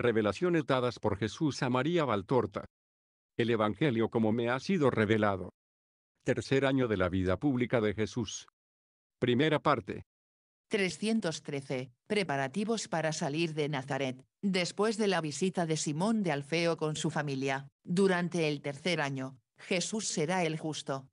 Revelaciones dadas por Jesús a María Valtorta. El Evangelio como me ha sido revelado. Tercer año de la vida pública de Jesús. Primera parte. 313. Preparativos para salir de Nazaret, después de la visita de Simón de Alfeo con su familia, durante el tercer año, Jesús será el justo.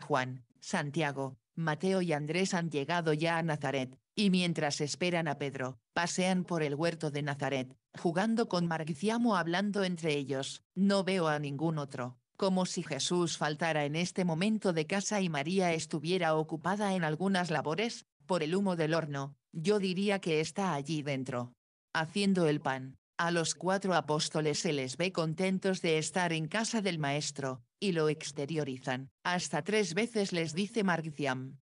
Juan, Santiago, Mateo y Andrés han llegado ya a Nazaret, y mientras esperan a Pedro, pasean por el huerto de Nazaret, jugando con Marciamo hablando entre ellos, no veo a ningún otro, como si Jesús faltara en este momento de casa y María estuviera ocupada en algunas labores, por el humo del horno, yo diría que está allí dentro. Haciendo el pan, a los cuatro apóstoles se les ve contentos de estar en casa del Maestro, y lo exteriorizan. Hasta tres veces les dice Marciam,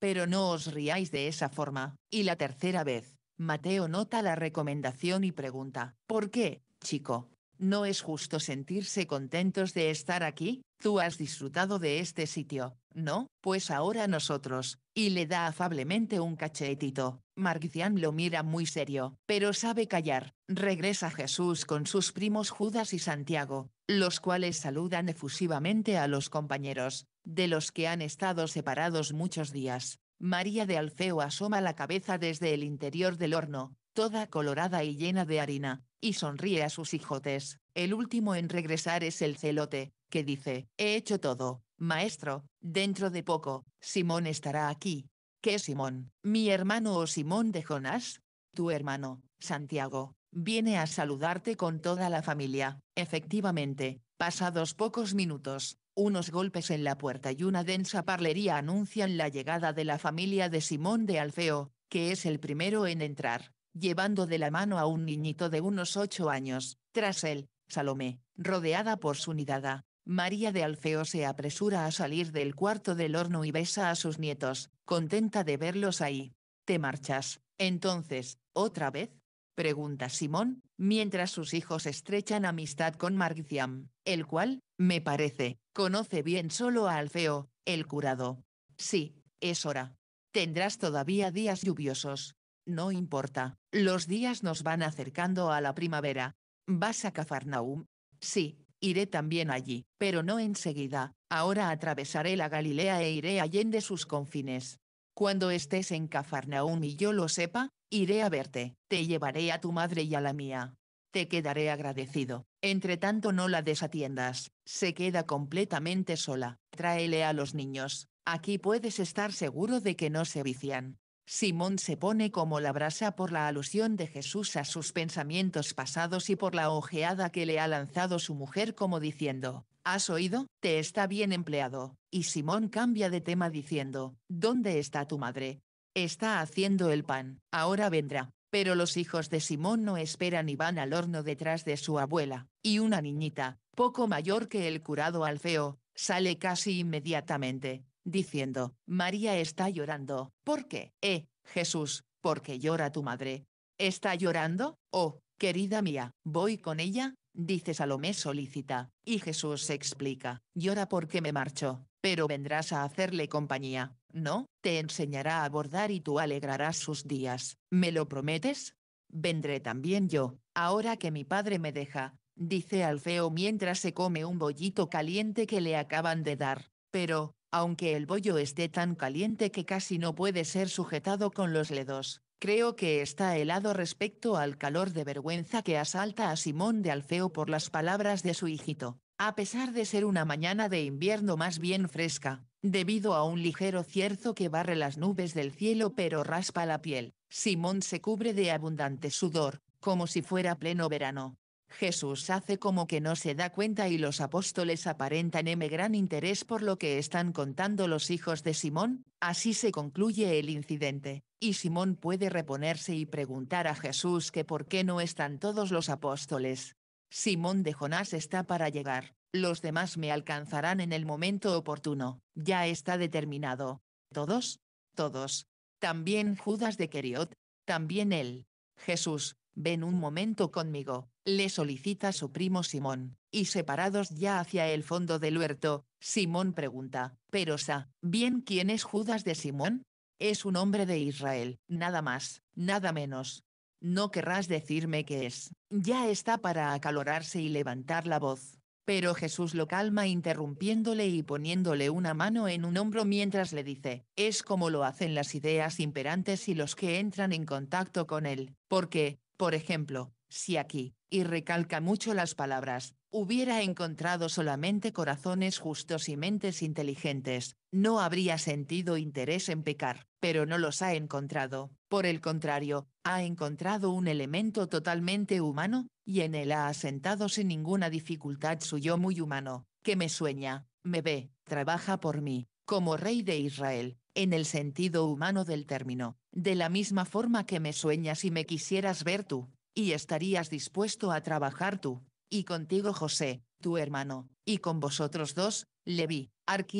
pero no os riáis de esa forma. Y la tercera vez, Mateo nota la recomendación y pregunta, ¿por qué, chico? ¿No es justo sentirse contentos de estar aquí? Tú has disfrutado de este sitio, ¿no? Pues ahora nosotros, y le da afablemente un cachetito. Marcian lo mira muy serio, pero sabe callar. Regresa Jesús con sus primos Judas y Santiago, los cuales saludan efusivamente a los compañeros de los que han estado separados muchos días. María de Alfeo asoma la cabeza desde el interior del horno, toda colorada y llena de harina, y sonríe a sus hijotes. El último en regresar es el celote, que dice, He hecho todo, maestro, dentro de poco, Simón estará aquí. ¿Qué Simón? ¿Mi hermano o Simón de Jonás? Tu hermano, Santiago, viene a saludarte con toda la familia. Efectivamente, pasados pocos minutos, unos golpes en la puerta y una densa parlería anuncian la llegada de la familia de Simón de Alfeo, que es el primero en entrar, llevando de la mano a un niñito de unos ocho años, tras él, Salomé, rodeada por su nidada. María de Alfeo se apresura a salir del cuarto del horno y besa a sus nietos, contenta de verlos ahí. ¿Te marchas, entonces, otra vez? pregunta Simón, mientras sus hijos estrechan amistad con Margiam, el cual, me parece, conoce bien solo a Alfeo, el curado. Sí, es hora. Tendrás todavía días lluviosos. No importa, los días nos van acercando a la primavera. ¿Vas a Cafarnaum? Sí, iré también allí, pero no enseguida, ahora atravesaré la Galilea e iré allende sus confines. Cuando estés en Cafarnaum y yo lo sepa, iré a verte, te llevaré a tu madre y a la mía. Te quedaré agradecido. Entre tanto no la desatiendas, se queda completamente sola. Tráele a los niños, aquí puedes estar seguro de que no se vician. Simón se pone como la brasa por la alusión de Jesús a sus pensamientos pasados y por la ojeada que le ha lanzado su mujer como diciendo, ¿Has oído? Te está bien empleado. Y Simón cambia de tema diciendo, ¿Dónde está tu madre? Está haciendo el pan, ahora vendrá. Pero los hijos de Simón no esperan y van al horno detrás de su abuela, y una niñita, poco mayor que el curado Alfeo, sale casi inmediatamente, diciendo, María está llorando, ¿por qué? Eh, Jesús, porque llora tu madre. ¿Está llorando? Oh, querida mía, voy con ella, dice Salomé solícita, y Jesús explica, llora porque me marcho, pero vendrás a hacerle compañía, ¿no? Te enseñará a bordar y tú alegrarás sus días, ¿me lo prometes? Vendré también yo, ahora que mi padre me deja, dice Alfeo mientras se come un bollito caliente que le acaban de dar, pero, aunque el bollo esté tan caliente que casi no puede ser sujetado con los ledos, creo que está helado respecto al calor de vergüenza que asalta a Simón de Alfeo por las palabras de su hijito, a pesar de ser una mañana de invierno más bien fresca, debido a un ligero cierzo que barre las nubes del cielo pero raspa la piel. Simón se cubre de abundante sudor, como si fuera pleno verano. Jesús hace como que no se da cuenta y los apóstoles aparentan M gran interés por lo que están contando los hijos de Simón, así se concluye el incidente, y Simón puede reponerse y preguntar a Jesús que por qué no están todos los apóstoles. Simón de Jonás está para llegar, los demás me alcanzarán en el momento oportuno, ya está determinado. ¿Todos? Todos. También Judas de Queriot, también él. Jesús, Ven un momento conmigo, le solicita su primo Simón, y separados ya hacia el fondo del huerto, Simón pregunta, pero sa, ¿bien quién es Judas de Simón? Es un hombre de Israel, nada más, nada menos. No querrás decirme qué es, ya está para acalorarse y levantar la voz. Pero Jesús lo calma interrumpiéndole y poniéndole una mano en un hombro mientras le dice, es como lo hacen las ideas imperantes y los que entran en contacto con él, porque, por ejemplo, si aquí, y recalca mucho las palabras, hubiera encontrado solamente corazones justos y mentes inteligentes, no habría sentido interés en pecar, pero no los ha encontrado. Por el contrario, ha encontrado un elemento totalmente humano, y en él ha asentado sin ninguna dificultad su yo muy humano, que me sueña, me ve, trabaja por mí, como rey de Israel, en el sentido humano del término, de la misma forma que me sueñas y me quisieras ver tú, y estarías dispuesto a trabajar tú, y contigo José, tu hermano, y con vosotros dos, Levi,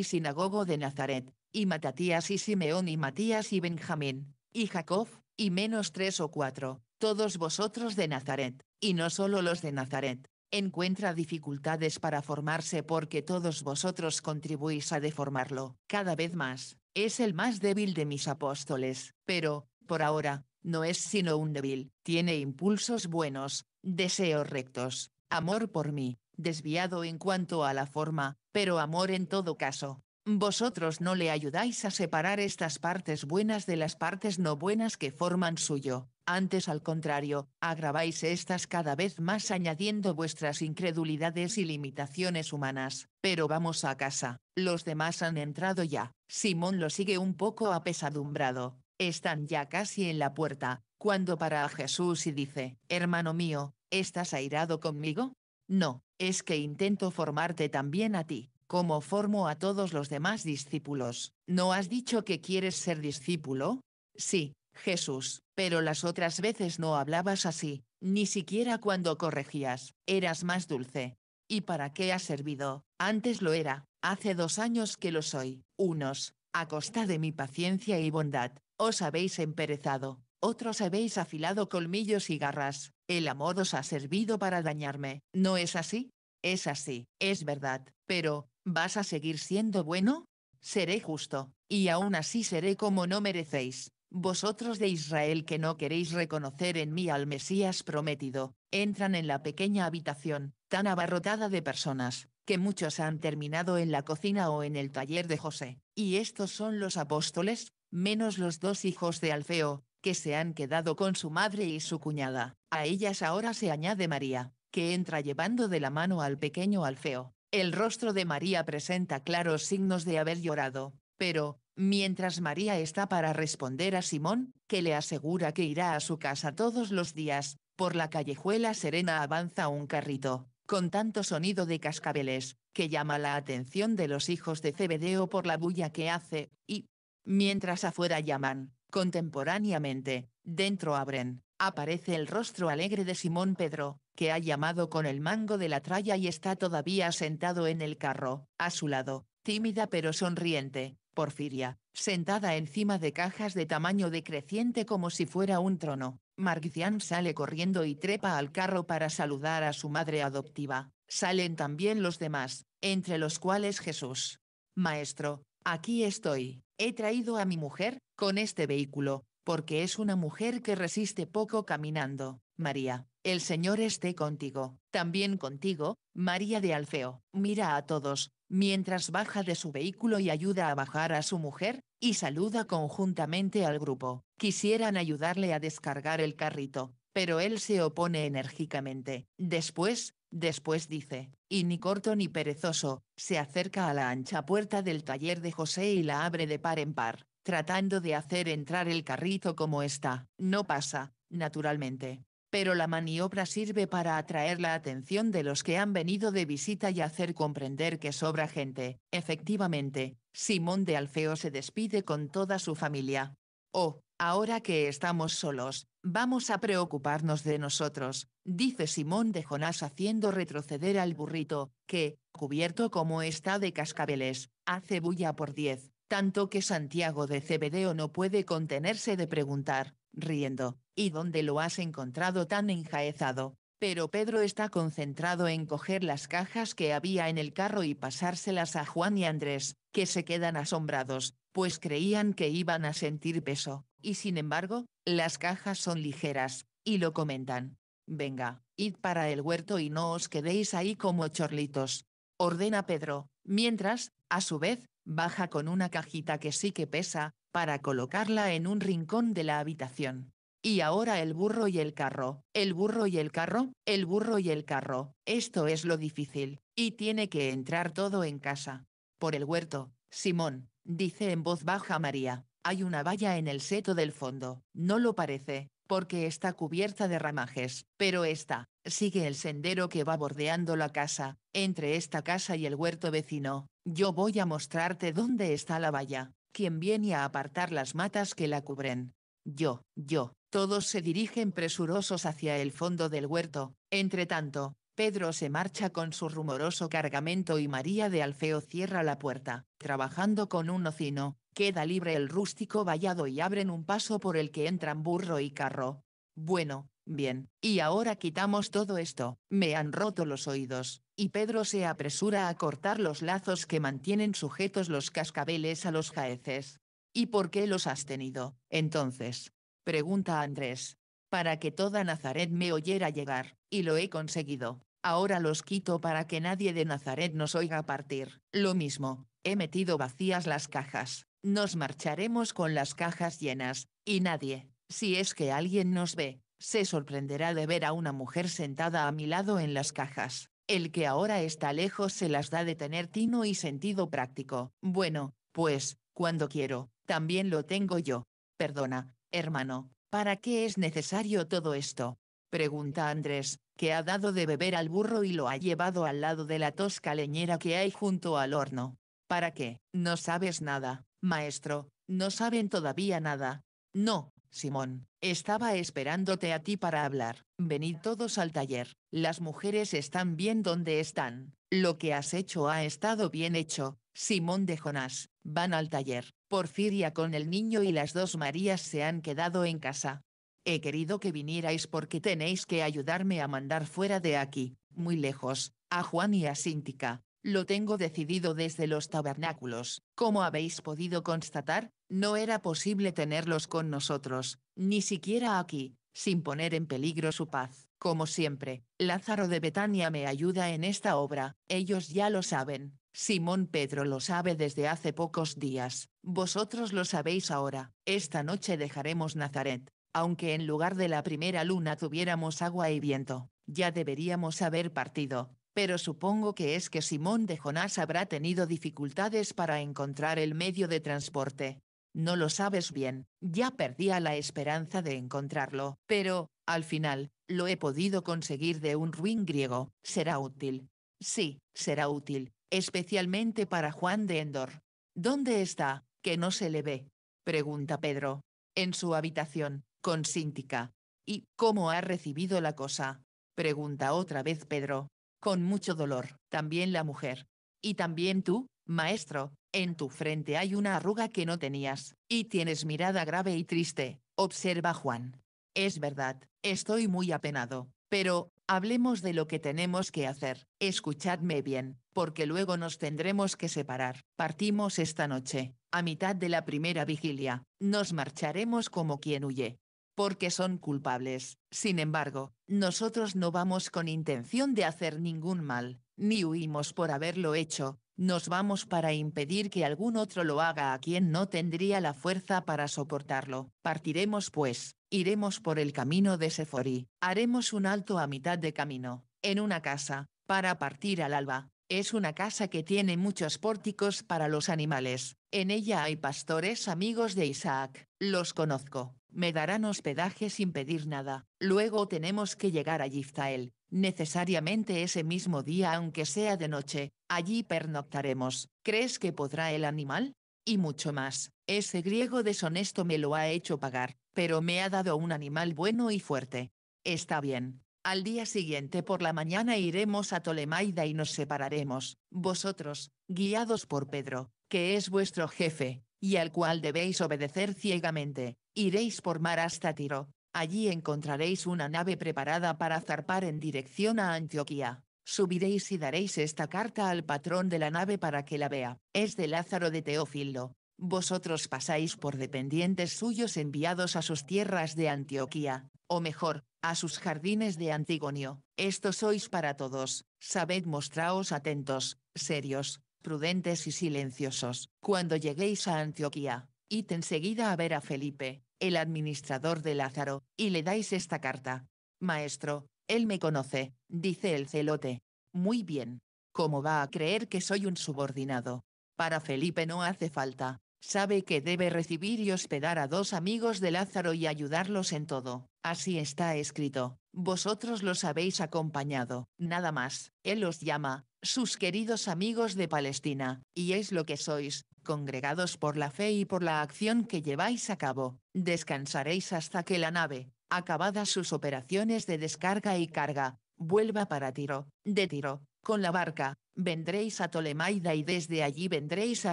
Sinagogo de Nazaret, y Matatías y Simeón y Matías y Benjamín, y Jacob, y menos tres o cuatro, todos vosotros de Nazaret, y no solo los de Nazaret. Encuentra dificultades para formarse porque todos vosotros contribuís a deformarlo, cada vez más. Es el más débil de mis apóstoles, pero, por ahora, no es sino un débil, tiene impulsos buenos, deseos rectos, amor por mí, desviado en cuanto a la forma, pero amor en todo caso. Vosotros no le ayudáis a separar estas partes buenas de las partes no buenas que forman suyo, antes al contrario, agraváis estas cada vez más añadiendo vuestras incredulidades y limitaciones humanas. Pero vamos a casa, los demás han entrado ya. Simón lo sigue un poco apesadumbrado. Están ya casi en la puerta, cuando para a Jesús y dice, Hermano mío, ¿estás airado conmigo? No, es que intento formarte también a ti, como formo a todos los demás discípulos. ¿No has dicho que quieres ser discípulo? Sí, Jesús, pero las otras veces no hablabas así, ni siquiera cuando corregías, eras más dulce. ¿Y para qué has servido? Antes lo era, hace dos años que lo soy, unos, a costa de mi paciencia y bondad, os habéis emperezado, otros habéis afilado colmillos y garras, el amor os ha servido para dañarme, ¿no es así? Es así, es verdad, pero, ¿vas a seguir siendo bueno? Seré justo, y aún así seré como no merecéis. Vosotros de Israel que no queréis reconocer en mí al Mesías prometido, entran en la pequeña habitación, tan abarrotada de personas, que muchos han terminado en la cocina o en el taller de José, y estos son los apóstoles, menos los dos hijos de Alfeo, que se han quedado con su madre y su cuñada. A ellas ahora se añade María, que entra llevando de la mano al pequeño Alfeo. El rostro de María presenta claros signos de haber llorado, pero, mientras María está para responder a Simón, que le asegura que irá a su casa todos los días, por la callejuela serena avanza un carrito, con tanto sonido de cascabeles, que llama la atención de los hijos de Cebedeo por la bulla que hace, y, mientras afuera llaman, contemporáneamente, dentro abren, aparece el rostro alegre de Simón Pedro, que ha llamado con el mango de la tralla y está todavía sentado en el carro, a su lado, tímida pero sonriente, Porfiria, sentada encima de cajas de tamaño decreciente como si fuera un trono. Marcian sale corriendo y trepa al carro para saludar a su madre adoptiva. Salen también los demás, entre los cuales Jesús. Maestro, aquí estoy. He traído a mi mujer, con este vehículo, porque es una mujer que resiste poco caminando. María, el Señor esté contigo. También contigo, María de Alfeo. Mira a todos, mientras baja de su vehículo y ayuda a bajar a su mujer, y saluda conjuntamente al grupo. Quisieran ayudarle a descargar el carrito, pero él se opone enérgicamente. Después, después dice, y ni corto ni perezoso, se acerca a la ancha puerta del taller de José y la abre de par en par, tratando de hacer entrar el carrito como está. No pasa, naturalmente pero la maniobra sirve para atraer la atención de los que han venido de visita y hacer comprender que sobra gente. Efectivamente, Simón de Alfeo se despide con toda su familia. Oh, ahora que estamos solos, vamos a preocuparnos de nosotros, dice Simón de Jonás haciendo retroceder al burrito, que, cubierto como está de cascabeles, hace bulla por diez, tanto que Santiago de Cebedeo no puede contenerse de preguntar, riendo, ¿y dónde lo has encontrado tan enjaezado? Pero Pedro está concentrado en coger las cajas que había en el carro y pasárselas a Juan y Andrés, que se quedan asombrados, pues creían que iban a sentir peso, y sin embargo, las cajas son ligeras, y lo comentan. Venga, id para el huerto y no os quedéis ahí como chorlitos. Ordena Pedro, mientras, a su vez, baja con una cajita que sí que pesa, para colocarla en un rincón de la habitación. Y ahora el burro y el carro, el burro y el carro, el burro y el carro, esto es lo difícil, y tiene que entrar todo en casa. Por el huerto, Simón, dice en voz baja María, hay una valla en el seto del fondo, no lo parece, porque está cubierta de ramajes, pero esta, sigue el sendero que va bordeando la casa, entre esta casa y el huerto vecino, yo voy a mostrarte dónde está la valla, quien viene a apartar las matas que la cubren. Yo, yo, todos se dirigen presurosos hacia el fondo del huerto, entre tanto, Pedro se marcha con su rumoroso cargamento y María de Alfeo cierra la puerta, trabajando con un hocino, queda libre el rústico vallado y abren un paso por el que entran burro y carro. Bueno, bien, y ahora quitamos todo esto, me han roto los oídos, y Pedro se apresura a cortar los lazos que mantienen sujetos los cascabeles a los jaeces. ¿Y por qué los has tenido, entonces? Pregunta Andrés. Para que toda Nazaret me oyera llegar, y lo he conseguido. Ahora los quito para que nadie de Nazaret nos oiga partir. Lo mismo, he metido vacías las cajas. Nos marcharemos con las cajas llenas, y nadie, si es que alguien nos ve, se sorprenderá de ver a una mujer sentada a mi lado en las cajas. El que ahora está lejos se las da de tener tino y sentido práctico. Bueno, pues, cuando quiero, también lo tengo yo. Perdona, hermano, ¿para qué es necesario todo esto? Pregunta Andrés, que ha dado de beber al burro y lo ha llevado al lado de la tosca leñera que hay junto al horno. ¿Para qué? No sabes nada, maestro, no saben todavía nada. No, Simón, estaba esperándote a ti para hablar. Venid todos al taller. Las mujeres están bien donde están. Lo que has hecho ha estado bien hecho. Simón de Jonás, van al taller. Porfiria con el niño y las dos Marías se han quedado en casa. He querido que vinierais porque tenéis que ayudarme a mandar fuera de aquí, muy lejos, a Juan y a Síntica, lo tengo decidido desde los tabernáculos, como habéis podido constatar, no era posible tenerlos con nosotros, ni siquiera aquí, sin poner en peligro su paz. Como siempre, Lázaro de Betania me ayuda en esta obra, ellos ya lo saben, Simón Pedro lo sabe desde hace pocos días, vosotros lo sabéis ahora, esta noche dejaremos Nazaret, aunque en lugar de la primera luna tuviéramos agua y viento, ya deberíamos haber partido, pero supongo que es que Simón de Jonás habrá tenido dificultades para encontrar el medio de transporte. No lo sabes bien, ya perdía la esperanza de encontrarlo, pero, al final, lo he podido conseguir de un ruin griego, será útil. Sí, será útil, especialmente para Juan de Endor. ¿Dónde está, que no se le ve? Pregunta Pedro. En su habitación, con Síntica. ¿Y cómo ha recibido la cosa? Pregunta otra vez Pedro con mucho dolor, también la mujer. Y también tú, maestro, en tu frente hay una arruga que no tenías, y tienes mirada grave y triste, observa Juan. Es verdad, estoy muy apenado, pero, hablemos de lo que tenemos que hacer, escuchadme bien, porque luego nos tendremos que separar. Partimos esta noche, a mitad de la primera vigilia, nos marcharemos como quien huye, porque son culpables. Sin embargo, nosotros no vamos con intención de hacer ningún mal, ni huimos por haberlo hecho, nos vamos para impedir que algún otro lo haga a quien no tendría la fuerza para soportarlo. Partiremos pues, iremos por el camino de Sefori. haremos un alto a mitad de camino, en una casa, para partir al alba, es una casa que tiene muchos pórticos para los animales. En ella hay pastores amigos de Isaac. Los conozco. Me darán hospedaje sin pedir nada. Luego tenemos que llegar a Yiftael, necesariamente ese mismo día aunque sea de noche. Allí pernoctaremos. ¿Crees que podrá el animal? Y mucho más. Ese griego deshonesto me lo ha hecho pagar, pero me ha dado un animal bueno y fuerte. Está bien, al día siguiente por la mañana iremos a Tolemaida y nos separaremos, vosotros, guiados por Pedro, que es vuestro jefe, y al cual debéis obedecer ciegamente, iréis por mar hasta Tiro, allí encontraréis una nave preparada para zarpar en dirección a Antioquía. Subiréis y daréis esta carta al patrón de la nave para que la vea, es de Lázaro de Teófilo. Vosotros pasáis por dependientes suyos enviados a sus tierras de Antioquía, o mejor, a sus jardines de Antigonio. Esto sois para todos, sabed mostraos atentos, serios, prudentes y silenciosos. Cuando lleguéis a Antioquía, id enseguida a ver a Felipe, el administrador de Lázaro, y le dais esta carta. Maestro, él me conoce, dice el celote. Muy bien. ¿Cómo va a creer que soy un subordinado? Para Felipe no hace falta, Sabe que debe recibir y hospedar a dos amigos de Lázaro y ayudarlos en todo. Así está escrito. Vosotros los habéis acompañado. Nada más. Él los llama, sus queridos amigos de Palestina, y es lo que sois, congregados por la fe y por la acción que lleváis a cabo. Descansaréis hasta que la nave, acabadas sus operaciones de descarga y carga, vuelva para Tiro. De Tiro, con la barca, vendréis a Tolemaida y desde allí vendréis a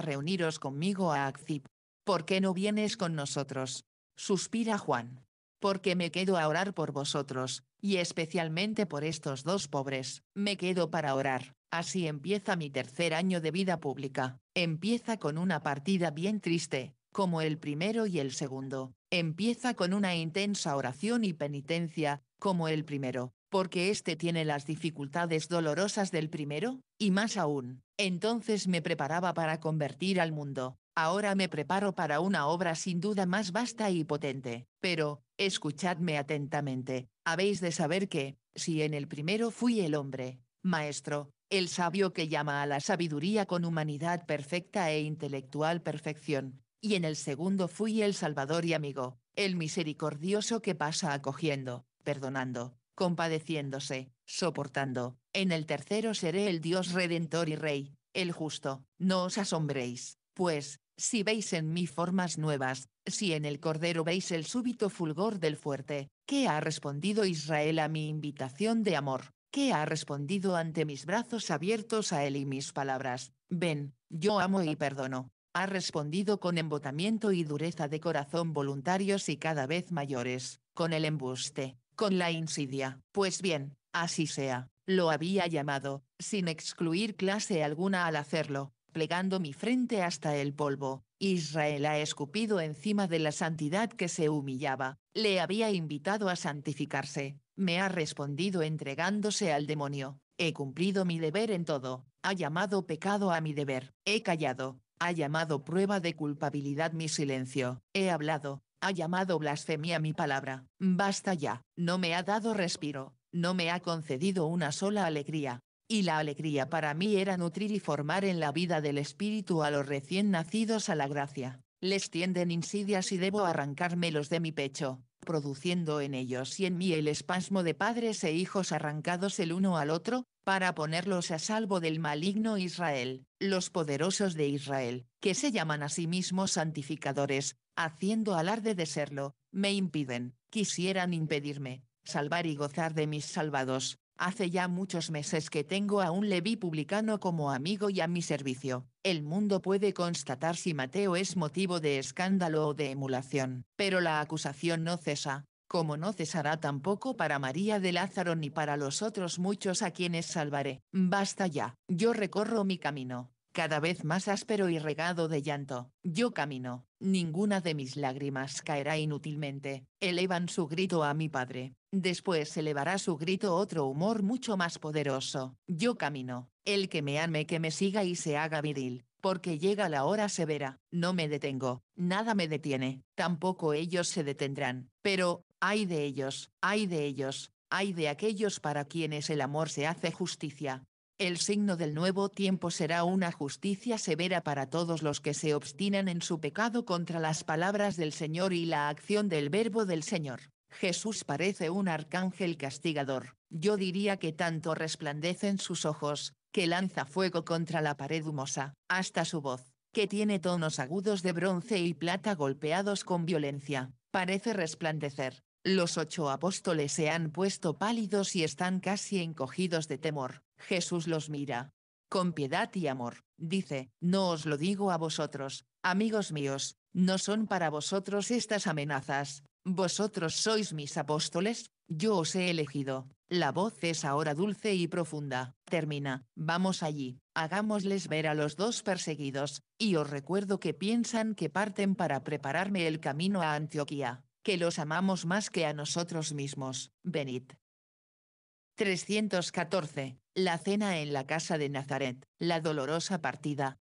reuniros conmigo a Accip. ¿Por qué no vienes con nosotros? Suspira Juan. Porque me quedo a orar por vosotros, y especialmente por estos dos pobres, me quedo para orar. Así empieza mi tercer año de vida pública. Empieza con una partida bien triste, como el primero y el segundo. Empieza con una intensa oración y penitencia, como el primero porque éste tiene las dificultades dolorosas del primero, y más aún, entonces me preparaba para convertir al mundo, ahora me preparo para una obra sin duda más vasta y potente, pero, escuchadme atentamente, habéis de saber que, si en el primero fui el hombre, maestro, el sabio que llama a la sabiduría con humanidad perfecta e intelectual perfección, y en el segundo fui el salvador y amigo, el misericordioso que pasa acogiendo, perdonando, compadeciéndose, soportando. En el tercero seré el Dios redentor y rey, el justo. No os asombréis, pues, si veis en mí formas nuevas, si en el Cordero veis el súbito fulgor del fuerte, ¿qué ha respondido Israel a mi invitación de amor? ¿Qué ha respondido ante mis brazos abiertos a él y mis palabras? Ven, yo amo y perdono. Ha respondido con embotamiento y dureza de corazón voluntarios y cada vez mayores, con el embuste, con la insidia. Pues bien, así sea, lo había llamado, sin excluir clase alguna al hacerlo, plegando mi frente hasta el polvo. Israel ha escupido encima de la santidad que se humillaba, le había invitado a santificarse, me ha respondido entregándose al demonio. He cumplido mi deber en todo, ha llamado pecado a mi deber, he callado, ha llamado prueba de culpabilidad mi silencio, he hablado, ha llamado blasfemia mi palabra. Basta ya, no me ha dado respiro, no me ha concedido una sola alegría. Y la alegría para mí era nutrir y formar en la vida del espíritu a los recién nacidos a la gracia les tienden insidias y debo arrancármelos de mi pecho, produciendo en ellos y en mí el espasmo de padres e hijos arrancados el uno al otro, para ponerlos a salvo del maligno Israel, los poderosos de Israel, que se llaman a sí mismos santificadores, haciendo alarde de serlo, me impiden, quisieran impedirme, salvar y gozar de mis salvados, Hace ya muchos meses que tengo a un Levi publicano como amigo y a mi servicio. El mundo puede constatar si Mateo es motivo de escándalo o de emulación, pero la acusación no cesa, como no cesará tampoco para María de Lázaro ni para los otros muchos a quienes salvaré. Basta ya, yo recorro mi camino, cada vez más áspero y regado de llanto. Yo camino, ninguna de mis lágrimas caerá inútilmente, elevan su grito a mi padre. Después elevará su grito otro humor mucho más poderoso. Yo camino, el que me ame que me siga y se haga viril, porque llega la hora severa, no me detengo, nada me detiene, tampoco ellos se detendrán, pero, hay de ellos, hay de ellos, hay de aquellos para quienes el amor se hace justicia, el signo del nuevo tiempo será una justicia severa para todos los que se obstinan en su pecado contra las palabras del Señor y la acción del verbo del Señor. Jesús parece un arcángel castigador, yo diría que tanto resplandecen sus ojos, que lanza fuego contra la pared humosa, hasta su voz, que tiene tonos agudos de bronce y plata golpeados con violencia, parece resplandecer. Los ocho apóstoles se han puesto pálidos y están casi encogidos de temor. Jesús los mira. Con piedad y amor, dice, no os lo digo a vosotros, amigos míos, no son para vosotros estas amenazas, vosotros sois mis apóstoles, yo os he elegido. La voz es ahora dulce y profunda. Termina, vamos allí, hagámosles ver a los dos perseguidos, y os recuerdo que piensan que parten para prepararme el camino a Antioquía, que los amamos más que a nosotros mismos, venid. 314 la cena en la casa de Nazaret, la dolorosa partida.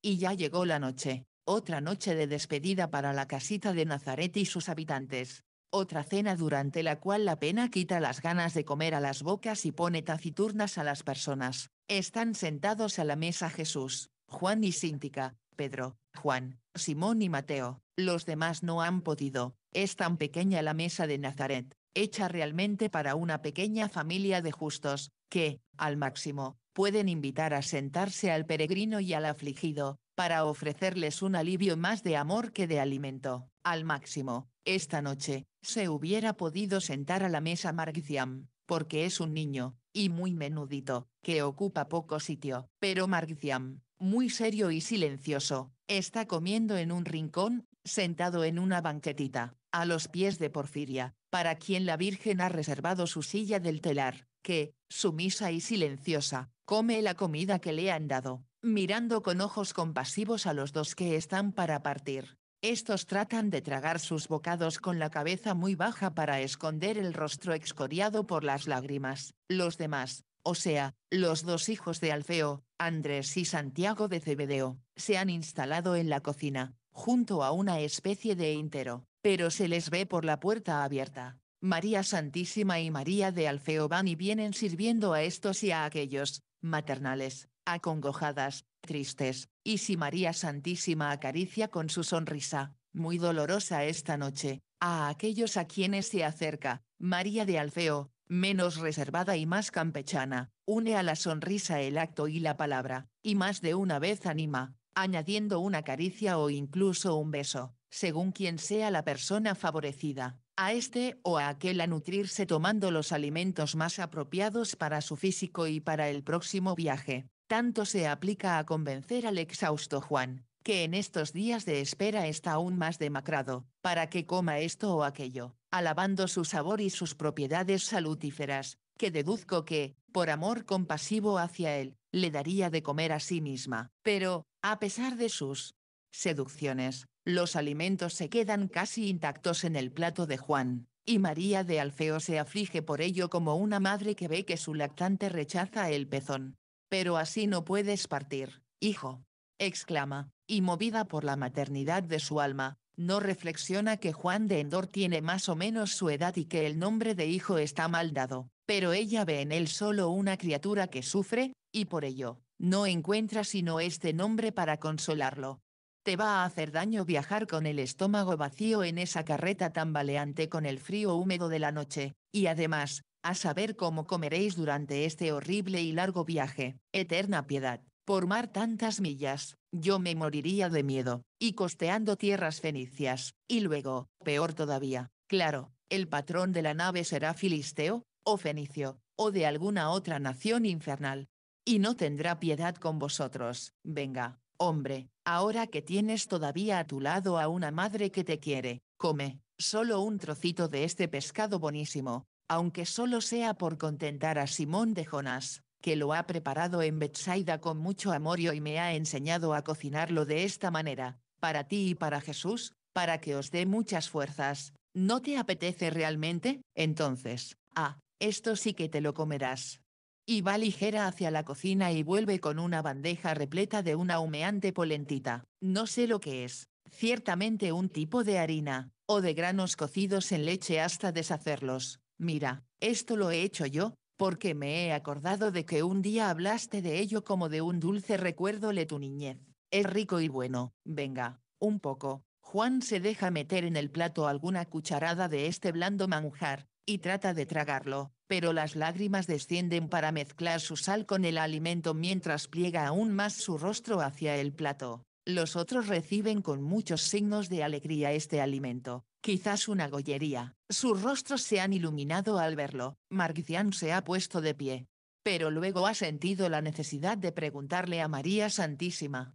Y ya llegó la noche, otra noche de despedida para la casita de Nazaret y sus habitantes, otra cena durante la cual la pena quita las ganas de comer a las bocas y pone taciturnas a las personas. Están sentados a la mesa Jesús, Juan y Síntica, Pedro, Juan, Simón y Mateo. Los demás no han podido, es tan pequeña la mesa de Nazaret, hecha realmente para una pequeña familia de justos, que, al máximo, pueden invitar a sentarse al peregrino y al afligido, para ofrecerles un alivio más de amor que de alimento. Al máximo, esta noche, se hubiera podido sentar a la mesa Margiciam, porque es un niño, y muy menudito, que ocupa poco sitio, pero Margiciam, muy serio y silencioso, está comiendo en un rincón, sentado en una banquetita, a los pies de Porfiria, para quien la Virgen ha reservado su silla del telar, que, sumisa y silenciosa, come la comida que le han dado, mirando con ojos compasivos a los dos que están para partir. Estos tratan de tragar sus bocados con la cabeza muy baja para esconder el rostro excoriado por las lágrimas. Los demás, o sea, los dos hijos de Alfeo, Andrés y Santiago de Cebedeo, se han instalado en la cocina, junto a una especie de íntero, pero se les ve por la puerta abierta. María Santísima y María de Alfeo van y vienen sirviendo a estos y a aquellos, maternales, acongojadas, tristes, y si María Santísima acaricia con su sonrisa, muy dolorosa esta noche, a aquellos a quienes se acerca, María de Alfeo, menos reservada y más campechana, une a la sonrisa el acto y la palabra, y más de una vez anima, añadiendo una caricia o incluso un beso, según quien sea la persona favorecida, a este o a aquel a nutrirse tomando los alimentos más apropiados para su físico y para el próximo viaje. Tanto se aplica a convencer al exhausto Juan, que en estos días de espera está aún más demacrado, para que coma esto o aquello, alabando su sabor y sus propiedades salutíferas, que deduzco que, por amor compasivo hacia él, le daría de comer a sí misma. Pero, a pesar de sus seducciones, los alimentos se quedan casi intactos en el plato de Juan, y María de Alfeo se aflige por ello como una madre que ve que su lactante rechaza el pezón. Pero así no puedes partir, hijo. exclama y movida por la maternidad de su alma, no reflexiona que Juan de Endor tiene más o menos su edad y que el nombre de hijo está mal dado, pero ella ve en él solo una criatura que sufre, y por ello, no encuentra sino este nombre para consolarlo. Te va a hacer daño viajar con el estómago vacío en esa carreta tambaleante con el frío húmedo de la noche, y además, a saber cómo comeréis durante este horrible y largo viaje, eterna piedad, por mar tantas millas. Yo me moriría de miedo, y costeando tierras fenicias, y luego, peor todavía, claro, el patrón de la nave será filisteo, o fenicio, o de alguna otra nación infernal. Y no tendrá piedad con vosotros, venga, hombre, ahora que tienes todavía a tu lado a una madre que te quiere, come, solo un trocito de este pescado bonísimo, aunque solo sea por contentar a Simón de Jonás que lo ha preparado en Betsaida con mucho amor y me ha enseñado a cocinarlo de esta manera, para ti y para Jesús, para que os dé muchas fuerzas. ¿No te apetece realmente? Entonces, ah, esto sí que te lo comerás. Y va ligera hacia la cocina y vuelve con una bandeja repleta de una humeante polentita. No sé lo que es, ciertamente un tipo de harina, o de granos cocidos en leche hasta deshacerlos. Mira, esto lo he hecho yo, porque me he acordado de que un día hablaste de ello como de un dulce recuerdo de tu niñez. Es rico y bueno, venga, un poco. Juan se deja meter en el plato alguna cucharada de este blando manjar, y trata de tragarlo, pero las lágrimas descienden para mezclar su sal con el alimento mientras pliega aún más su rostro hacia el plato. Los otros reciben con muchos signos de alegría este alimento, quizás una gollería. Sus rostros se han iluminado al verlo. Marcian se ha puesto de pie. Pero luego ha sentido la necesidad de preguntarle a María Santísima.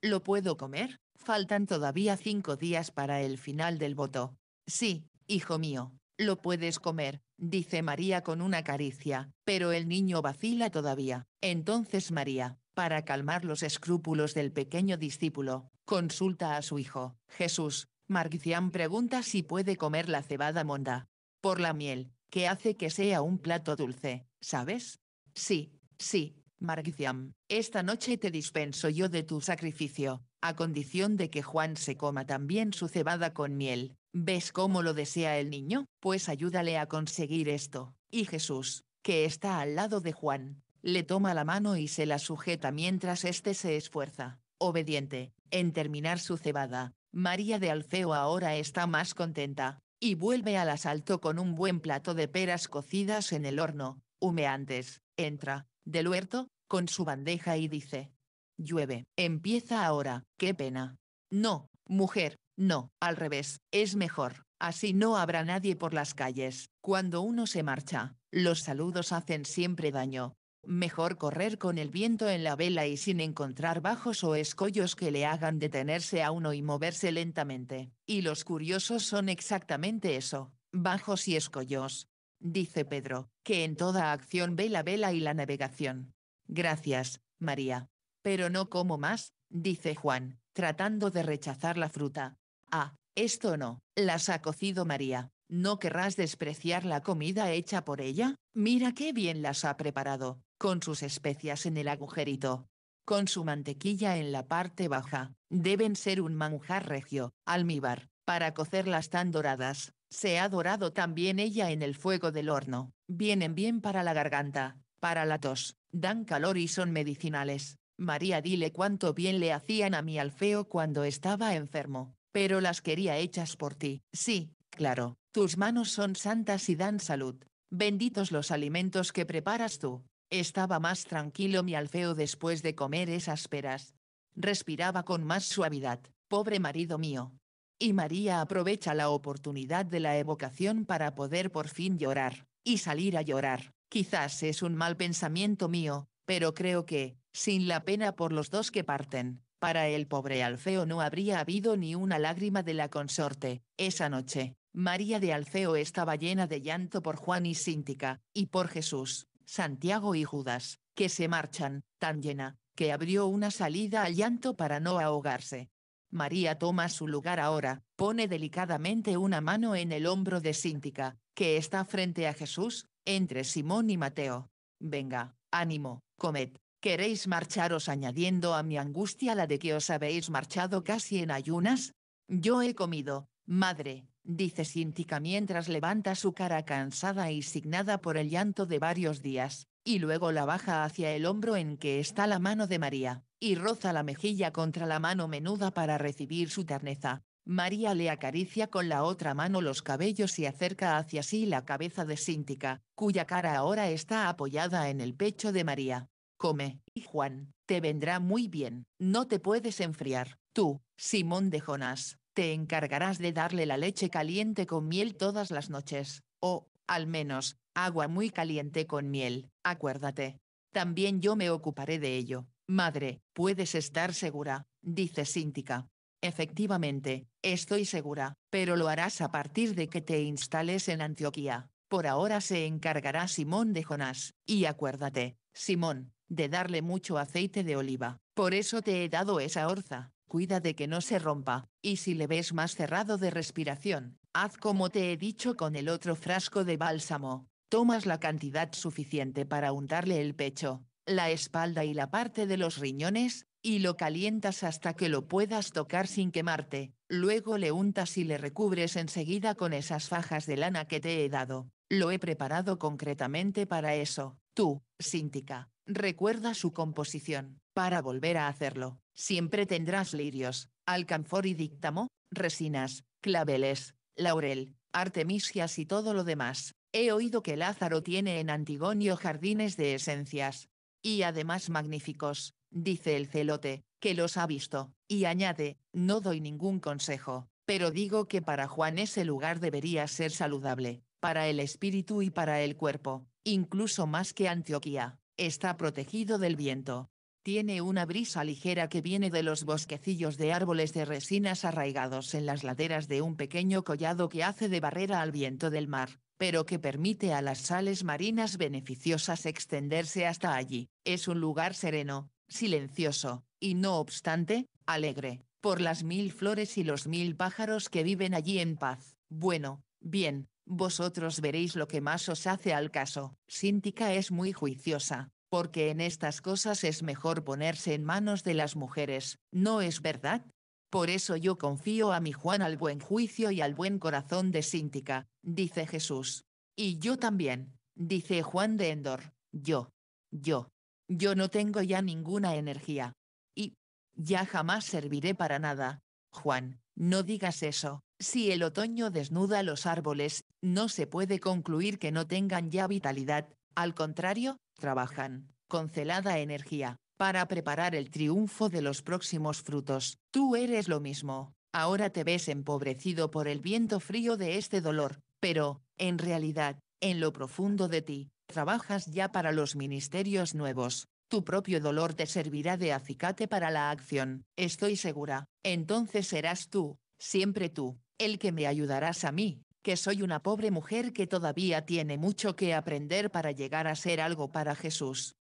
¿Lo puedo comer? Faltan todavía cinco días para el final del voto. Sí, hijo mío, lo puedes comer, dice María con una caricia, pero el niño vacila todavía. Entonces María, para calmar los escrúpulos del pequeño discípulo, consulta a su hijo, Jesús. Marcian pregunta si puede comer la cebada monda. Por la miel, que hace que sea un plato dulce, ¿sabes? Sí, sí, Margiciam. Esta noche te dispenso yo de tu sacrificio, a condición de que Juan se coma también su cebada con miel. ¿Ves cómo lo desea el niño? Pues ayúdale a conseguir esto. Y Jesús, que está al lado de Juan, le toma la mano y se la sujeta mientras éste se esfuerza, obediente, en terminar su cebada. María de Alfeo ahora está más contenta, y vuelve al asalto con un buen plato de peras cocidas en el horno, humeantes. Entra, del huerto, con su bandeja y dice. Llueve, empieza ahora, qué pena. No, mujer, no, al revés, es mejor, así no habrá nadie por las calles. Cuando uno se marcha, los saludos hacen siempre daño, Mejor correr con el viento en la vela y sin encontrar bajos o escollos que le hagan detenerse a uno y moverse lentamente. Y los curiosos son exactamente eso, bajos y escollos. Dice Pedro, que en toda acción ve la vela y la navegación. Gracias, María. Pero no como más, dice Juan, tratando de rechazar la fruta. Ah, esto no, las ha cocido María. ¿No querrás despreciar la comida hecha por ella? Mira qué bien las ha preparado con sus especias en el agujerito. Con su mantequilla en la parte baja, deben ser un manjar regio, almíbar, para cocerlas tan doradas. Se ha dorado también ella en el fuego del horno. Vienen bien para la garganta, para la tos, dan calor y son medicinales. María dile cuánto bien le hacían a mi Alfeo cuando estaba enfermo, pero las quería hechas por ti. Sí, claro, tus manos son santas y dan salud. Benditos los alimentos que preparas tú. Estaba más tranquilo mi Alfeo después de comer esas peras. Respiraba con más suavidad, pobre marido mío. Y María aprovecha la oportunidad de la evocación para poder por fin llorar, y salir a llorar. Quizás es un mal pensamiento mío, pero creo que, sin la pena por los dos que parten, para el pobre Alfeo no habría habido ni una lágrima de la consorte, esa noche. María de Alfeo estaba llena de llanto por Juan y Síntica, y por Jesús, Santiago y Judas, que se marchan, tan llena, que abrió una salida al llanto para no ahogarse. María toma su lugar ahora, pone delicadamente una mano en el hombro de Síntica, que está frente a Jesús, entre Simón y Mateo. Venga, ánimo, comed, ¿queréis marcharos añadiendo a mi angustia la de que os habéis marchado casi en ayunas? Yo he comido, madre, dice síntica mientras levanta su cara cansada y signada por el llanto de varios días, y luego la baja hacia el hombro en que está la mano de María, y roza la mejilla contra la mano menuda para recibir su terneza. María le acaricia con la otra mano los cabellos y acerca hacia sí la cabeza de Síntica, cuya cara ahora está apoyada en el pecho de María. Come, y Juan, te vendrá muy bien, no te puedes enfriar, tú, Simón de Jonás te encargarás de darle la leche caliente con miel todas las noches, o, al menos, agua muy caliente con miel, acuérdate. También yo me ocuparé de ello, madre, puedes estar segura, dice Síntica. Efectivamente, estoy segura, pero lo harás a partir de que te instales en Antioquía. Por ahora se encargará Simón de Jonás, y acuérdate, Simón, de darle mucho aceite de oliva, por eso te he dado esa orza cuida de que no se rompa, y si le ves más cerrado de respiración, haz como te he dicho con el otro frasco de bálsamo, tomas la cantidad suficiente para untarle el pecho, la espalda y la parte de los riñones, y lo calientas hasta que lo puedas tocar sin quemarte, luego le untas y le recubres enseguida con esas fajas de lana que te he dado. Lo he preparado concretamente para eso. Tú, Síntica, recuerda su composición para volver a hacerlo. Siempre tendrás lirios, alcanfor y díctamo, resinas, claveles, laurel, artemisias y todo lo demás. He oído que Lázaro tiene en Antigonio jardines de esencias. Y además magníficos, dice el celote, que los ha visto, y añade, no doy ningún consejo, pero digo que para Juan ese lugar debería ser saludable, para el espíritu y para el cuerpo, incluso más que Antioquía, está protegido del viento, tiene una brisa ligera que viene de los bosquecillos de árboles de resinas arraigados en las laderas de un pequeño collado que hace de barrera al viento del mar, pero que permite a las sales marinas beneficiosas extenderse hasta allí. Es un lugar sereno, silencioso, y no obstante, alegre, por las mil flores y los mil pájaros que viven allí en paz. Bueno, bien, vosotros veréis lo que más os hace al caso. Síntica es muy juiciosa, porque en estas cosas es mejor ponerse en manos de las mujeres, ¿no es verdad? Por eso yo confío a mi Juan al buen juicio y al buen corazón de Síntica, dice Jesús. Y yo también, dice Juan de Endor, yo, yo, yo no tengo ya ninguna energía. Y, ya jamás serviré para nada. Juan, no digas eso, si el otoño desnuda los árboles, no se puede concluir que no tengan ya vitalidad, al contrario, trabajan, con celada energía, para preparar el triunfo de los próximos frutos. Tú eres lo mismo. Ahora te ves empobrecido por el viento frío de este dolor, pero, en realidad, en lo profundo de ti, trabajas ya para los ministerios nuevos. Tu propio dolor te servirá de acicate para la acción, estoy segura. Entonces serás tú, siempre tú, el que me ayudarás a mí, que soy una pobre mujer que todavía tiene mucho que aprender para llegar a ser algo para Jesús.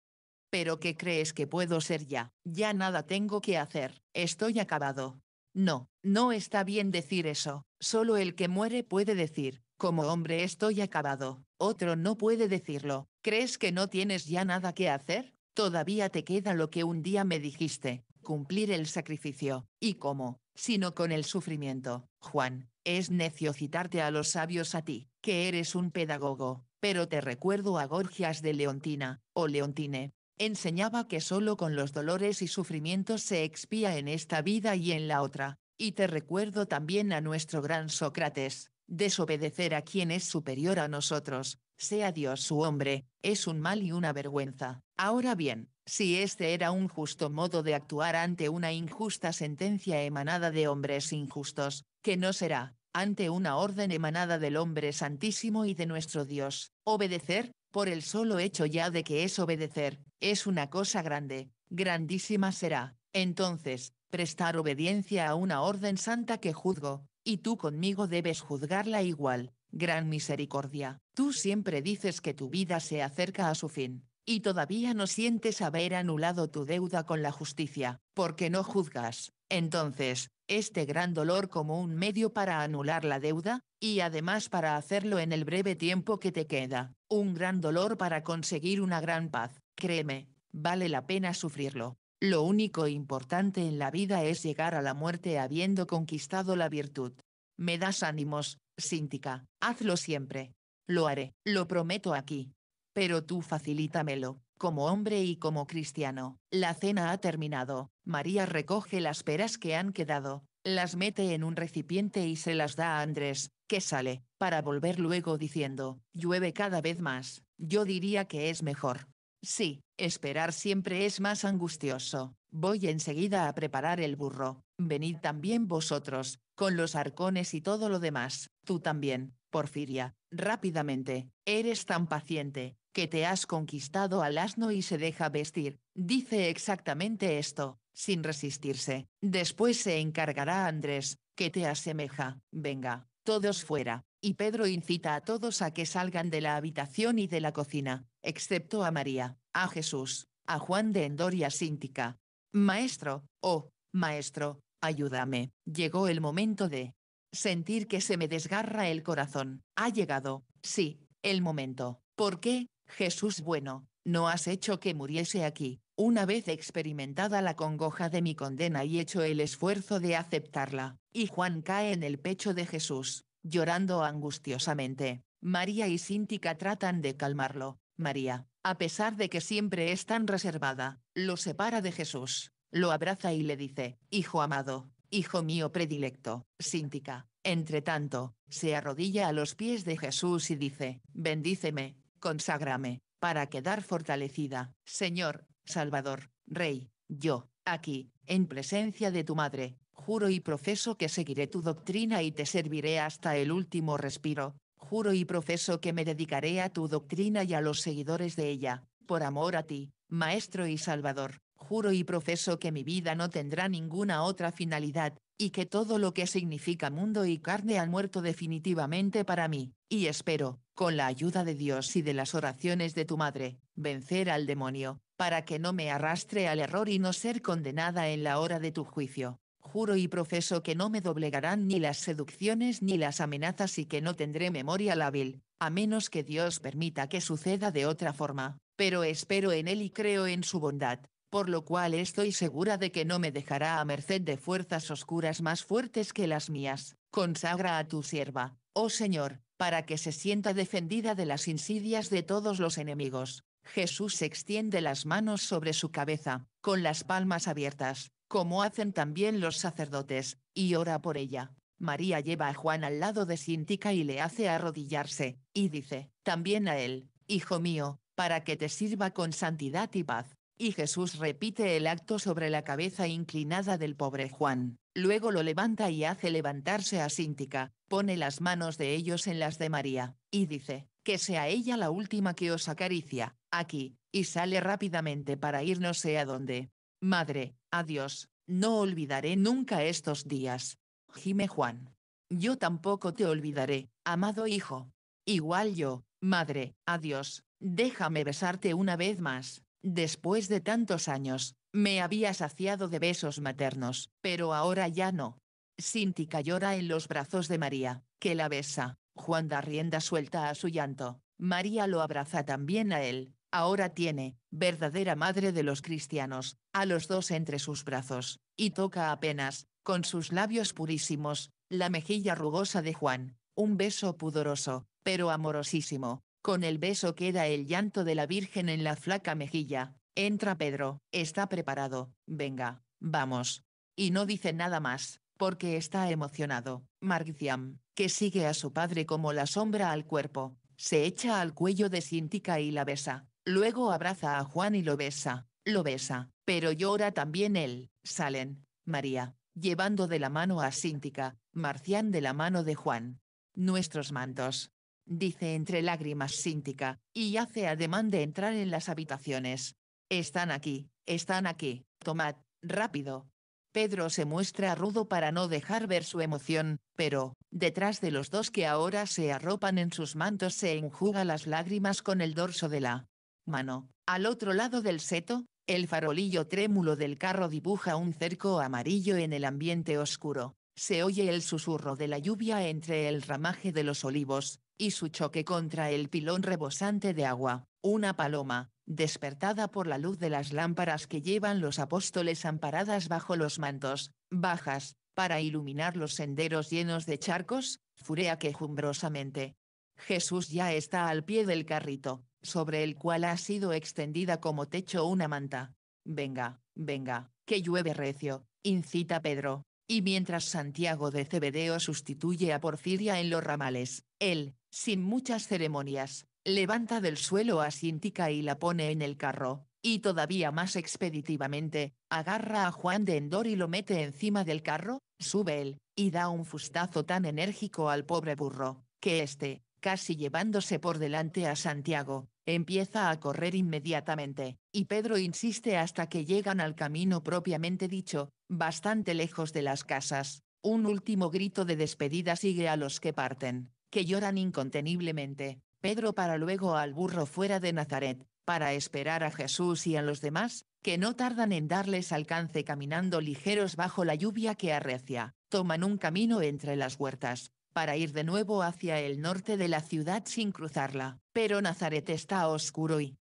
Pero ¿qué crees que puedo ser ya? Ya nada tengo que hacer, estoy acabado. No, no está bien decir eso, solo el que muere puede decir, como hombre estoy acabado, otro no puede decirlo, ¿crees que no tienes ya nada que hacer? Todavía te queda lo que un día me dijiste, cumplir el sacrificio, y cómo? sino con el sufrimiento. Juan, es necio citarte a los sabios a ti, que eres un pedagogo, pero te recuerdo a Gorgias de Leontina, o Leontine. Enseñaba que solo con los dolores y sufrimientos se expía en esta vida y en la otra, y te recuerdo también a nuestro gran Sócrates, desobedecer a quien es superior a nosotros, sea Dios su hombre, es un mal y una vergüenza. Ahora bien, si este era un justo modo de actuar ante una injusta sentencia emanada de hombres injustos, que no será, ante una orden emanada del hombre santísimo y de nuestro Dios, obedecer, por el solo hecho ya de que es obedecer, es una cosa grande, grandísima será, entonces, prestar obediencia a una orden santa que juzgo, y tú conmigo debes juzgarla igual, gran misericordia, tú siempre dices que tu vida se acerca a su fin, y todavía no sientes haber anulado tu deuda con la justicia, porque no juzgas, entonces, este gran dolor como un medio para anular la deuda, y además para hacerlo en el breve tiempo que te queda, un gran dolor para conseguir una gran paz, créeme, vale la pena sufrirlo. Lo único importante en la vida es llegar a la muerte habiendo conquistado la virtud. Me das ánimos, Síntica, hazlo siempre. Lo haré, lo prometo aquí pero tú facilítamelo, como hombre y como cristiano. La cena ha terminado, María recoge las peras que han quedado, las mete en un recipiente y se las da a Andrés, que sale, para volver luego diciendo, llueve cada vez más, yo diría que es mejor. Sí, esperar siempre es más angustioso. Voy enseguida a preparar el burro. Venid también vosotros, con los arcones y todo lo demás. Tú también, Porfiria, rápidamente, eres tan paciente, te has conquistado al asno y se deja vestir, dice exactamente esto, sin resistirse. Después se encargará Andrés, que te asemeja, venga, todos fuera. Y Pedro incita a todos a que salgan de la habitación y de la cocina, excepto a María, a Jesús, a Juan de Endoria Síntica. Maestro, oh, maestro, ayúdame. Llegó el momento de sentir que se me desgarra el corazón. Ha llegado, sí, el momento. ¿Por qué? Jesús bueno, no has hecho que muriese aquí, una vez experimentada la congoja de mi condena y hecho el esfuerzo de aceptarla, y Juan cae en el pecho de Jesús, llorando angustiosamente. María y Síntica tratan de calmarlo. María, a pesar de que siempre es tan reservada, lo separa de Jesús, lo abraza y le dice, Hijo amado, Hijo mío predilecto, Síntica, entre tanto, se arrodilla a los pies de Jesús y dice, Bendíceme, conságrame, para quedar fortalecida, Señor, Salvador, Rey, yo, aquí, en presencia de tu Madre, juro y profeso que seguiré tu doctrina y te serviré hasta el último respiro, juro y profeso que me dedicaré a tu doctrina y a los seguidores de ella, por amor a ti, Maestro y Salvador, juro y profeso que mi vida no tendrá ninguna otra finalidad, y que todo lo que significa mundo y carne han muerto definitivamente para mí, y espero, con la ayuda de Dios y de las oraciones de tu madre, vencer al demonio, para que no me arrastre al error y no ser condenada en la hora de tu juicio. Juro y profeso que no me doblegarán ni las seducciones ni las amenazas y que no tendré memoria lábil, a menos que Dios permita que suceda de otra forma, pero espero en Él y creo en su bondad, por lo cual estoy segura de que no me dejará a merced de fuerzas oscuras más fuertes que las mías. Consagra a tu sierva, oh Señor, para que se sienta defendida de las insidias de todos los enemigos. Jesús extiende las manos sobre su cabeza, con las palmas abiertas, como hacen también los sacerdotes, y ora por ella. María lleva a Juan al lado de Sintica y le hace arrodillarse, y dice, también a él, Hijo mío, para que te sirva con santidad y paz y Jesús repite el acto sobre la cabeza inclinada del pobre Juan. Luego lo levanta y hace levantarse a Síntica, pone las manos de ellos en las de María, y dice, que sea ella la última que os acaricia, aquí, y sale rápidamente para ir no sé a dónde. Madre, adiós, no olvidaré nunca estos días. Gime Juan. Yo tampoco te olvidaré, amado hijo. Igual yo, madre, adiós, déjame besarte una vez más. Después de tantos años, me había saciado de besos maternos, pero ahora ya no. Sintica llora en los brazos de María, que la besa. Juan da rienda suelta a su llanto. María lo abraza también a él. Ahora tiene, verdadera madre de los cristianos, a los dos entre sus brazos, y toca apenas, con sus labios purísimos, la mejilla rugosa de Juan, un beso pudoroso, pero amorosísimo, con el beso queda el llanto de la Virgen en la flaca mejilla. Entra Pedro, está preparado, venga, vamos. Y no dice nada más, porque está emocionado. Marcian, que sigue a su padre como la sombra al cuerpo, se echa al cuello de Sintica y la besa. Luego abraza a Juan y lo besa, lo besa, pero llora también él. Salen, María, llevando de la mano a Sintica, Marcian de la mano de Juan. Nuestros mantos, dice entre lágrimas Síntica, y hace ademán de entrar en las habitaciones. Están aquí, están aquí, tomad, rápido. Pedro se muestra rudo para no dejar ver su emoción, pero, detrás de los dos que ahora se arropan en sus mantos se enjuga las lágrimas con el dorso de la mano. Al otro lado del seto, el farolillo trémulo del carro dibuja un cerco amarillo en el ambiente oscuro. Se oye el susurro de la lluvia entre el ramaje de los olivos, y su choque contra el pilón rebosante de agua, una paloma, despertada por la luz de las lámparas que llevan los apóstoles amparadas bajo los mantos, bajas, para iluminar los senderos llenos de charcos, furea quejumbrosamente. Jesús ya está al pie del carrito, sobre el cual ha sido extendida como techo una manta. Venga, venga, que llueve recio, incita Pedro. Y mientras Santiago de Cebedeo sustituye a Porfiria en los ramales, él, sin muchas ceremonias, levanta del suelo a Sintica y la pone en el carro, y todavía más expeditivamente, agarra a Juan de Endor y lo mete encima del carro, sube él, y da un fustazo tan enérgico al pobre burro, que éste, casi llevándose por delante a Santiago, empieza a correr inmediatamente, y Pedro insiste hasta que llegan al camino propiamente dicho, bastante lejos de las casas. Un último grito de despedida sigue a los que parten, que lloran inconteniblemente. Pedro para luego al burro fuera de Nazaret, para esperar a Jesús y a los demás, que no tardan en darles alcance caminando ligeros bajo la lluvia que arrecia. Toman un camino entre las huertas, para ir de nuevo hacia el norte de la ciudad sin cruzarla, pero Nazaret está oscuro y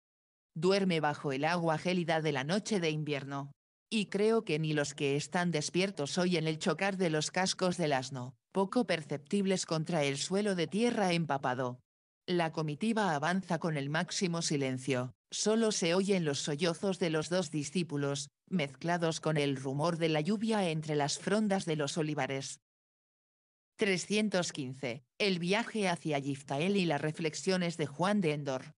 duerme bajo el agua gélida de la noche de invierno. Y creo que ni los que están despiertos oyen el chocar de los cascos del asno, poco perceptibles contra el suelo de tierra empapado. La comitiva avanza con el máximo silencio, solo se oyen los sollozos de los dos discípulos, mezclados con el rumor de la lluvia entre las frondas de los olivares. 315. El viaje hacia Yiftael y las reflexiones de Juan de Endor.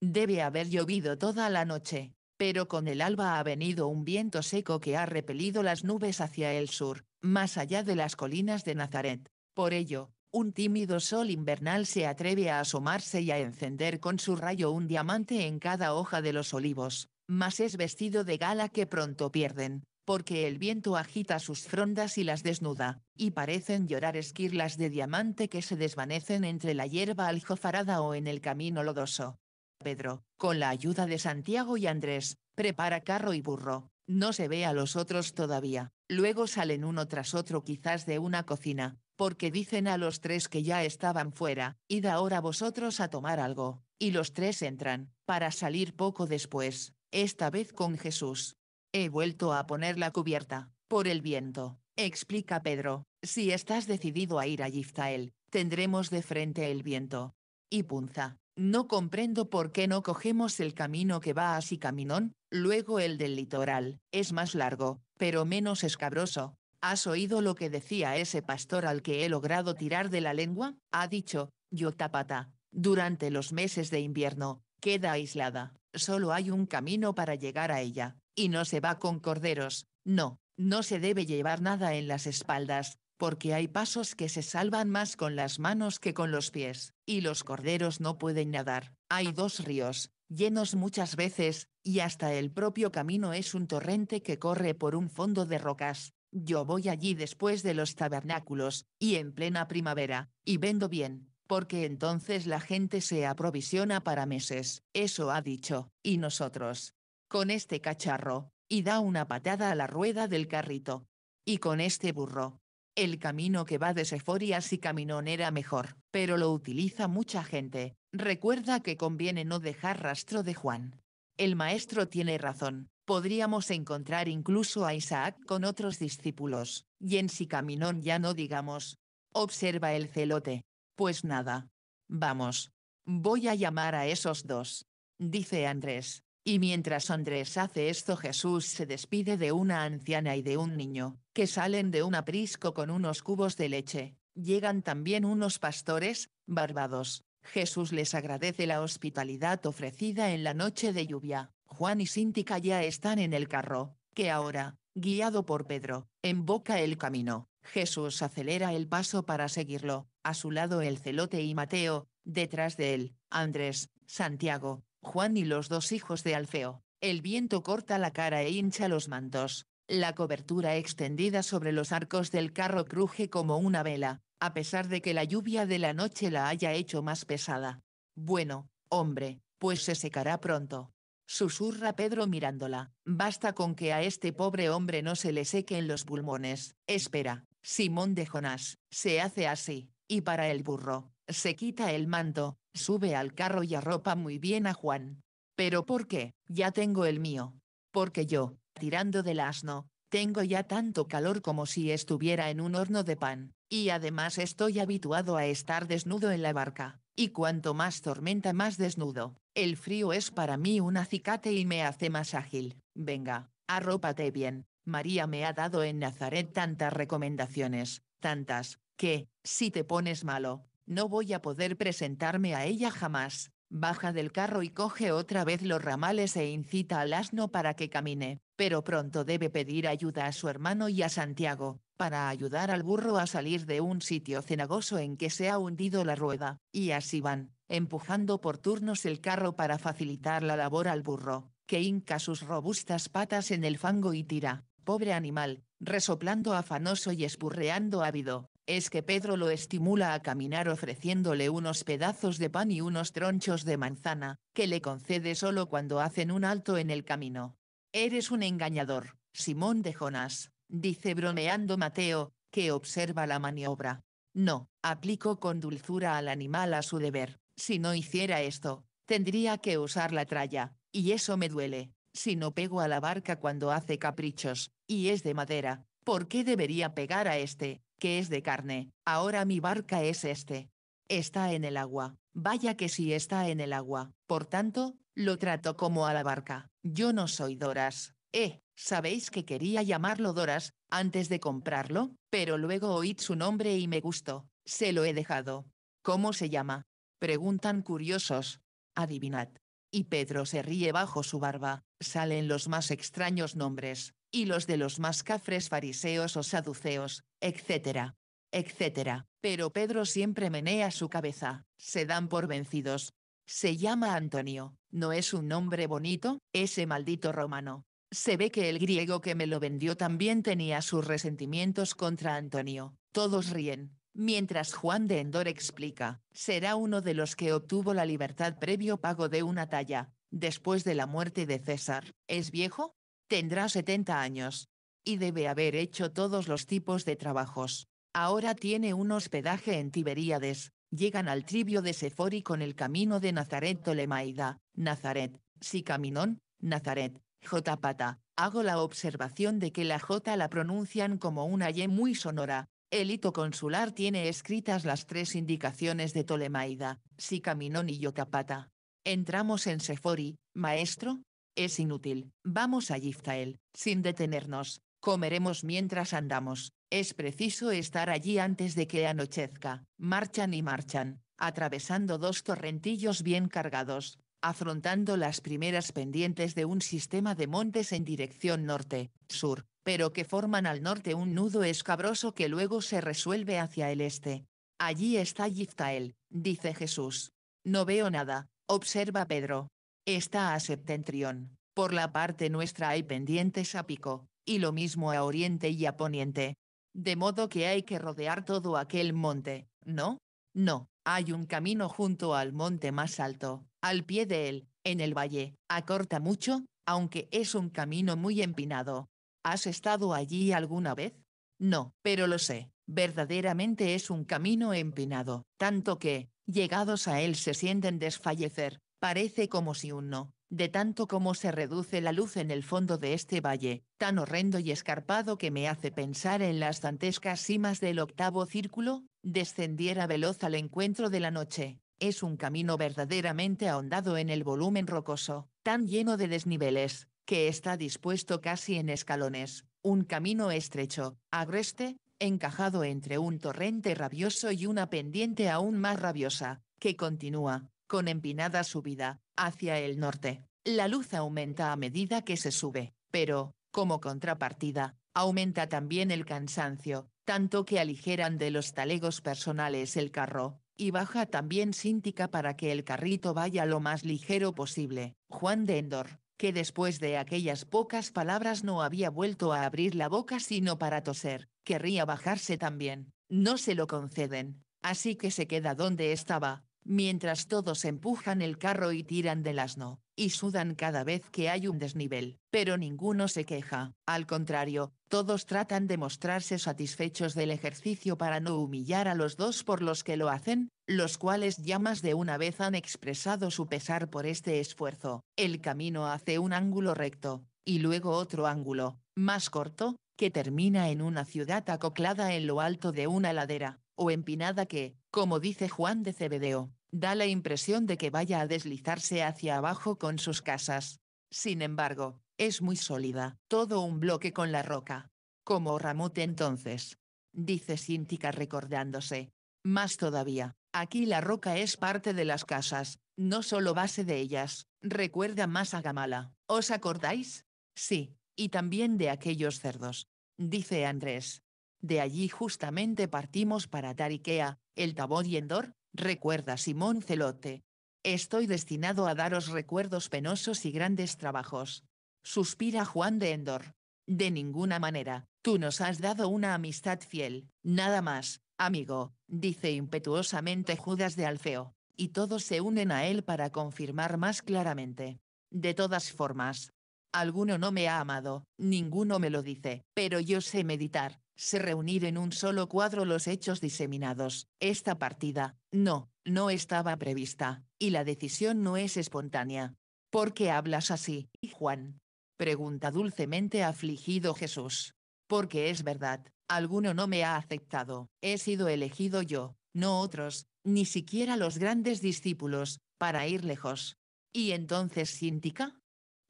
Debe haber llovido toda la noche, pero con el alba ha venido un viento seco que ha repelido las nubes hacia el sur, más allá de las colinas de Nazaret. Por ello, un tímido sol invernal se atreve a asomarse y a encender con su rayo un diamante en cada hoja de los olivos, mas es vestido de gala que pronto pierden, porque el viento agita sus frondas y las desnuda, y parecen llorar esquirlas de diamante que se desvanecen entre la hierba aljofarada o en el camino lodoso. Pedro, con la ayuda de Santiago y Andrés, prepara carro y burro, no se ve a los otros todavía, luego salen uno tras otro quizás de una cocina, porque dicen a los tres que ya estaban fuera, id ahora vosotros a tomar algo, y los tres entran, para salir poco después, esta vez con Jesús, He vuelto a poner la cubierta, por el viento, explica Pedro, si estás decidido a ir a Yiftael, tendremos de frente el viento. Y punza, no comprendo por qué no cogemos el camino que va así caminón, luego el del litoral, es más largo, pero menos escabroso. ¿Has oído lo que decía ese pastor al que he logrado tirar de la lengua? Ha dicho, Yotapata, durante los meses de invierno, queda aislada, solo hay un camino para llegar a ella, y no se va con corderos, no, no se debe llevar nada en las espaldas, porque hay pasos que se salvan más con las manos que con los pies, y los corderos no pueden nadar. Hay dos ríos, llenos muchas veces, y hasta el propio camino es un torrente que corre por un fondo de rocas. Yo voy allí después de los tabernáculos, y en plena primavera, y vendo bien, porque entonces la gente se aprovisiona para meses. Eso ha dicho, y nosotros, con este cacharro, y da una patada a la rueda del carrito. Y con este burro. El camino que va de si Caminón era mejor, pero lo utiliza mucha gente. Recuerda que conviene no dejar rastro de Juan. El maestro tiene razón, podríamos encontrar incluso a Isaac con otros discípulos, y en si Caminón ya no digamos. Observa el celote. Pues nada. Vamos. Voy a llamar a esos dos. Dice Andrés. Y mientras Andrés hace esto Jesús se despide de una anciana y de un niño, que salen de un aprisco con unos cubos de leche. Llegan también unos pastores, barbados. Jesús les agradece la hospitalidad ofrecida en la noche de lluvia. Juan y Síntica ya están en el carro, que ahora, guiado por Pedro, emboca el camino. Jesús acelera el paso para seguirlo, a su lado el celote y Mateo, detrás de él, Andrés, Santiago, Juan y los dos hijos de Alfeo. El viento corta la cara e hincha los mantos. La cobertura extendida sobre los arcos del carro cruje como una vela, a pesar de que la lluvia de la noche la haya hecho más pesada. Bueno, hombre, pues se secará pronto. Susurra Pedro mirándola, basta con que a este pobre hombre no se le sequen los pulmones. Espera, Simón de Jonás, se hace así, y para el burro, se quita el manto, sube al carro y arropa muy bien a Juan. ¿Pero por qué? Ya tengo el mío. Porque yo, tirando del asno, tengo ya tanto calor como si estuviera en un horno de pan, y además estoy habituado a estar desnudo en la barca, y cuanto más tormenta más desnudo. El frío es para mí un acicate y me hace más ágil. Venga, arrópate bien. María me ha dado en Nazaret tantas recomendaciones, tantas, que, si te pones malo, no voy a poder presentarme a ella jamás. Baja del carro y coge otra vez los ramales e incita al asno para que camine, pero pronto debe pedir ayuda a su hermano y a Santiago, para ayudar al burro a salir de un sitio cenagoso en que se ha hundido la rueda, y así van, empujando por turnos el carro para facilitar la labor al burro, que hinca sus robustas patas en el fango y tira, pobre animal, resoplando afanoso y espurreando ávido, es que Pedro lo estimula a caminar ofreciéndole unos pedazos de pan y unos tronchos de manzana, que le concede solo cuando hacen un alto en el camino. Eres un engañador, Simón de Jonás, dice bromeando Mateo, que observa la maniobra. No, aplico con dulzura al animal a su deber, si no hiciera esto, tendría que usar la tralla, y eso me duele, si no pego a la barca cuando hace caprichos, y es de madera, ¿por qué debería pegar a este, que es de carne, ahora mi barca es este. Está en el agua, vaya que si sí está en el agua, por tanto, lo trato como a la barca, yo no soy Doras, eh, sabéis que quería llamarlo Doras, antes de comprarlo, pero luego oí su nombre y me gustó, se lo he dejado. ¿Cómo se llama? Preguntan curiosos. Adivinad. Y Pedro se ríe bajo su barba, salen los más extraños nombres, y los de los más cafres fariseos o saduceos, etcétera, etcétera. Pero Pedro siempre menea su cabeza, se dan por vencidos. Se llama Antonio, ¿no es un nombre bonito? Ese maldito romano. Se ve que el griego que me lo vendió también tenía sus resentimientos contra Antonio. Todos ríen, Mientras Juan de Endor explica, será uno de los que obtuvo la libertad previo pago de una talla, después de la muerte de César. ¿Es viejo? Tendrá 70 años y debe haber hecho todos los tipos de trabajos. Ahora tiene un hospedaje en Tiberíades, llegan al trivio de Sefori con el camino de Nazaret Tolemaida, Nazaret, Sicaminón, Nazaret, Jotapata. Hago la observación de que la J la pronuncian como una Y muy sonora. El hito consular tiene escritas las tres indicaciones de Tolemaida, Sicaminón y Yotapata. Entramos en Sefori, maestro. Es inútil, vamos a Yiftael, sin detenernos, Comeremos mientras andamos, es preciso estar allí antes de que anochezca. Marchan y marchan, atravesando dos torrentillos bien cargados, afrontando las primeras pendientes de un sistema de montes en dirección norte-sur, pero que forman al norte un nudo escabroso que luego se resuelve hacia el este. Allí está Yiftael, dice Jesús. No veo nada, observa Pedro. Está a septentrión. Por la parte nuestra hay pendientes a pico, y lo mismo a oriente y a poniente. De modo que hay que rodear todo aquel monte, ¿no? No, hay un camino junto al monte más alto, al pie de él, en el valle, acorta mucho, aunque es un camino muy empinado. ¿Has estado allí alguna vez? No, pero lo sé, verdaderamente es un camino empinado, tanto que, llegados a él se sienten desfallecer, parece como si uno, de tanto como se reduce la luz en el fondo de este valle, tan horrendo y escarpado que me hace pensar en las dantescas cimas del octavo círculo, descendiera veloz al encuentro de la noche. Es un camino verdaderamente ahondado en el volumen rocoso, tan lleno de desniveles, que está dispuesto casi en escalones, un camino estrecho, agreste, encajado entre un torrente rabioso y una pendiente aún más rabiosa, que continúa, con empinada subida, hacia el norte. La luz aumenta a medida que se sube, pero, como contrapartida, aumenta también el cansancio, tanto que aligeran de los talegos personales el carro, y baja también síntica para que el carrito vaya lo más ligero posible. Juan de Endor, que después de aquellas pocas palabras no había vuelto a abrir la boca sino para toser, querría bajarse también, no se lo conceden, así que se queda donde estaba, mientras todos empujan el carro y tiran del asno, y sudan cada vez que hay un desnivel, pero ninguno se queja, al contrario, todos tratan de mostrarse satisfechos del ejercicio para no humillar a los dos por los que lo hacen, los cuales ya más de una vez han expresado su pesar por este esfuerzo. El camino hace un ángulo recto, y luego otro ángulo, más corto, que termina en una ciudad acoclada en lo alto de una ladera o empinada que, como dice Juan de Cebedeo, da la impresión de que vaya a deslizarse hacia abajo con sus casas. Sin embargo, es muy sólida, todo un bloque con la roca. Como Ramut entonces. Dice Sintica recordándose. Más todavía, aquí la roca es parte de las casas, no solo base de ellas, recuerda más a Gamala, ¿os acordáis? Sí, y también de aquellos cerdos. Dice Andrés. De allí justamente partimos para Tariquea, el tabón y Endor, recuerda Simón Celote. Estoy destinado a daros recuerdos penosos y grandes trabajos. Suspira Juan de Endor. De ninguna manera, tú nos has dado una amistad fiel, nada más, amigo, dice impetuosamente Judas de Alfeo, y todos se unen a él para confirmar más claramente. De todas formas, alguno no me ha amado, ninguno me lo dice, pero yo sé meditar, se reunir en un solo cuadro los hechos diseminados. Esta partida, no, no estaba prevista, y la decisión no es espontánea. ¿Por qué hablas así, Juan? Pregunta dulcemente afligido Jesús. Porque es verdad, alguno no me ha aceptado, he sido elegido yo, no otros, ni siquiera los grandes discípulos, para ir lejos. ¿Y entonces Sintica?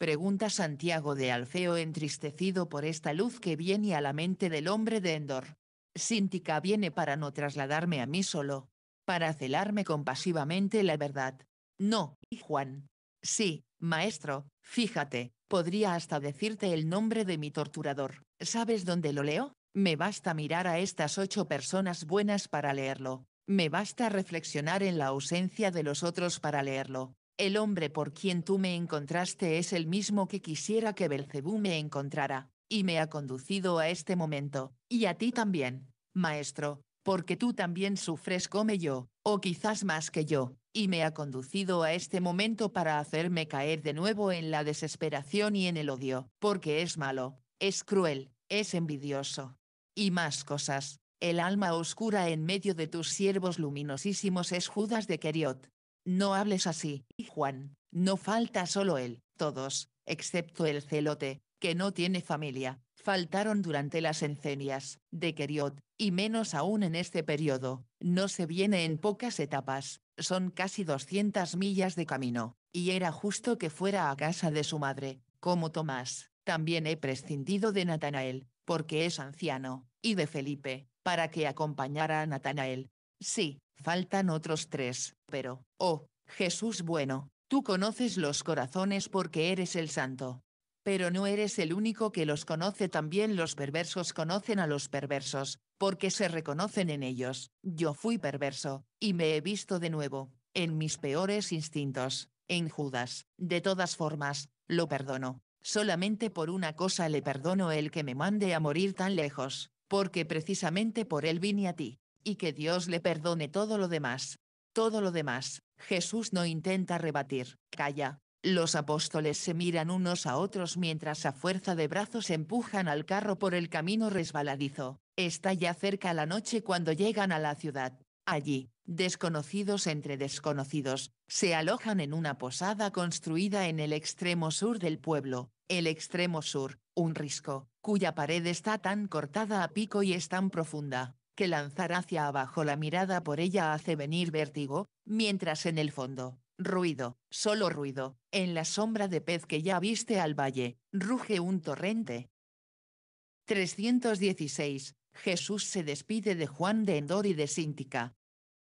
Pregunta Santiago de Alfeo entristecido por esta luz que viene a la mente del hombre de Endor. Síntica viene para no trasladarme a mí solo. Para celarme compasivamente la verdad. No, Juan. Sí, maestro, fíjate, podría hasta decirte el nombre de mi torturador. ¿Sabes dónde lo leo? Me basta mirar a estas ocho personas buenas para leerlo. Me basta reflexionar en la ausencia de los otros para leerlo. El hombre por quien tú me encontraste es el mismo que quisiera que Belcebú me encontrara, y me ha conducido a este momento, y a ti también, maestro, porque tú también sufres como yo, o quizás más que yo, y me ha conducido a este momento para hacerme caer de nuevo en la desesperación y en el odio, porque es malo, es cruel, es envidioso. Y más cosas, el alma oscura en medio de tus siervos luminosísimos es Judas de Keriot, no hables así, Juan, no falta solo él, todos, excepto el celote, que no tiene familia, faltaron durante las encenias, de Queriot, y menos aún en este periodo, no se viene en pocas etapas, son casi 200 millas de camino, y era justo que fuera a casa de su madre, como Tomás, también he prescindido de Natanael, porque es anciano, y de Felipe, para que acompañara a Natanael. Sí, Faltan otros tres, pero, oh, Jesús bueno, tú conoces los corazones porque eres el santo. Pero no eres el único que los conoce, también los perversos conocen a los perversos, porque se reconocen en ellos. Yo fui perverso, y me he visto de nuevo, en mis peores instintos, en Judas. De todas formas, lo perdono. Solamente por una cosa le perdono el que me mande a morir tan lejos, porque precisamente por él vine a ti y que Dios le perdone todo lo demás. Todo lo demás, Jesús no intenta rebatir, calla. Los apóstoles se miran unos a otros mientras a fuerza de brazos empujan al carro por el camino resbaladizo. Está ya cerca la noche cuando llegan a la ciudad. Allí, desconocidos entre desconocidos, se alojan en una posada construida en el extremo sur del pueblo, el extremo sur, un risco, cuya pared está tan cortada a pico y es tan profunda, que lanzar hacia abajo la mirada por ella hace venir vértigo, mientras en el fondo, ruido, solo ruido, en la sombra de pez que ya viste al valle, ruge un torrente. 316. Jesús se despide de Juan de Endor y de Síntica.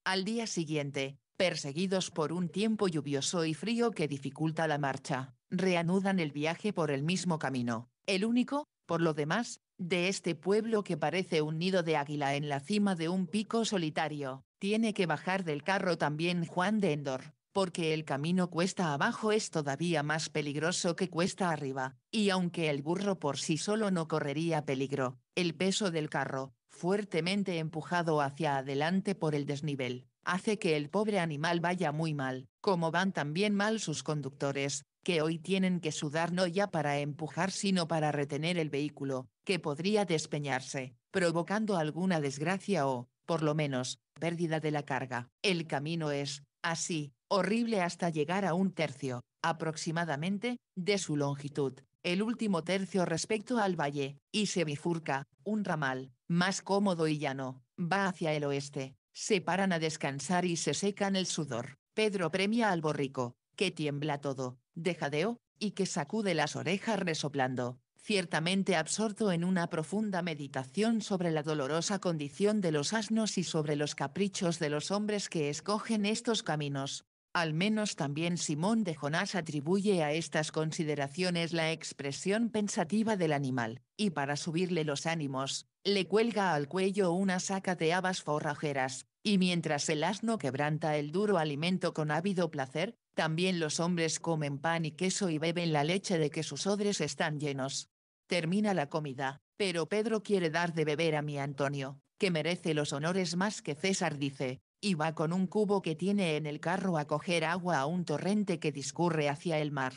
Al día siguiente, perseguidos por un tiempo lluvioso y frío que dificulta la marcha, reanudan el viaje por el mismo camino, el único, por lo demás, de este pueblo que parece un nido de águila en la cima de un pico solitario. Tiene que bajar del carro también Juan de Endor, porque el camino cuesta abajo es todavía más peligroso que cuesta arriba, y aunque el burro por sí solo no correría peligro, el peso del carro, fuertemente empujado hacia adelante por el desnivel, hace que el pobre animal vaya muy mal, como van también mal sus conductores, que hoy tienen que sudar no ya para empujar sino para retener el vehículo, que podría despeñarse, provocando alguna desgracia o, por lo menos, pérdida de la carga. El camino es, así, horrible hasta llegar a un tercio, aproximadamente, de su longitud, el último tercio respecto al valle, y se bifurca, un ramal, más cómodo y llano, va hacia el oeste, se paran a descansar y se secan el sudor. Pedro premia al borrico, que tiembla todo, de jadeo, y que sacude las orejas resoplando, ciertamente absorto en una profunda meditación sobre la dolorosa condición de los asnos y sobre los caprichos de los hombres que escogen estos caminos. Al menos también Simón de Jonás atribuye a estas consideraciones la expresión pensativa del animal, y para subirle los ánimos, le cuelga al cuello una saca de habas forrajeras, y mientras el asno quebranta el duro alimento con ávido placer, también los hombres comen pan y queso y beben la leche de que sus odres están llenos. Termina la comida, pero Pedro quiere dar de beber a mi Antonio, que merece los honores más que César dice, y va con un cubo que tiene en el carro a coger agua a un torrente que discurre hacia el mar.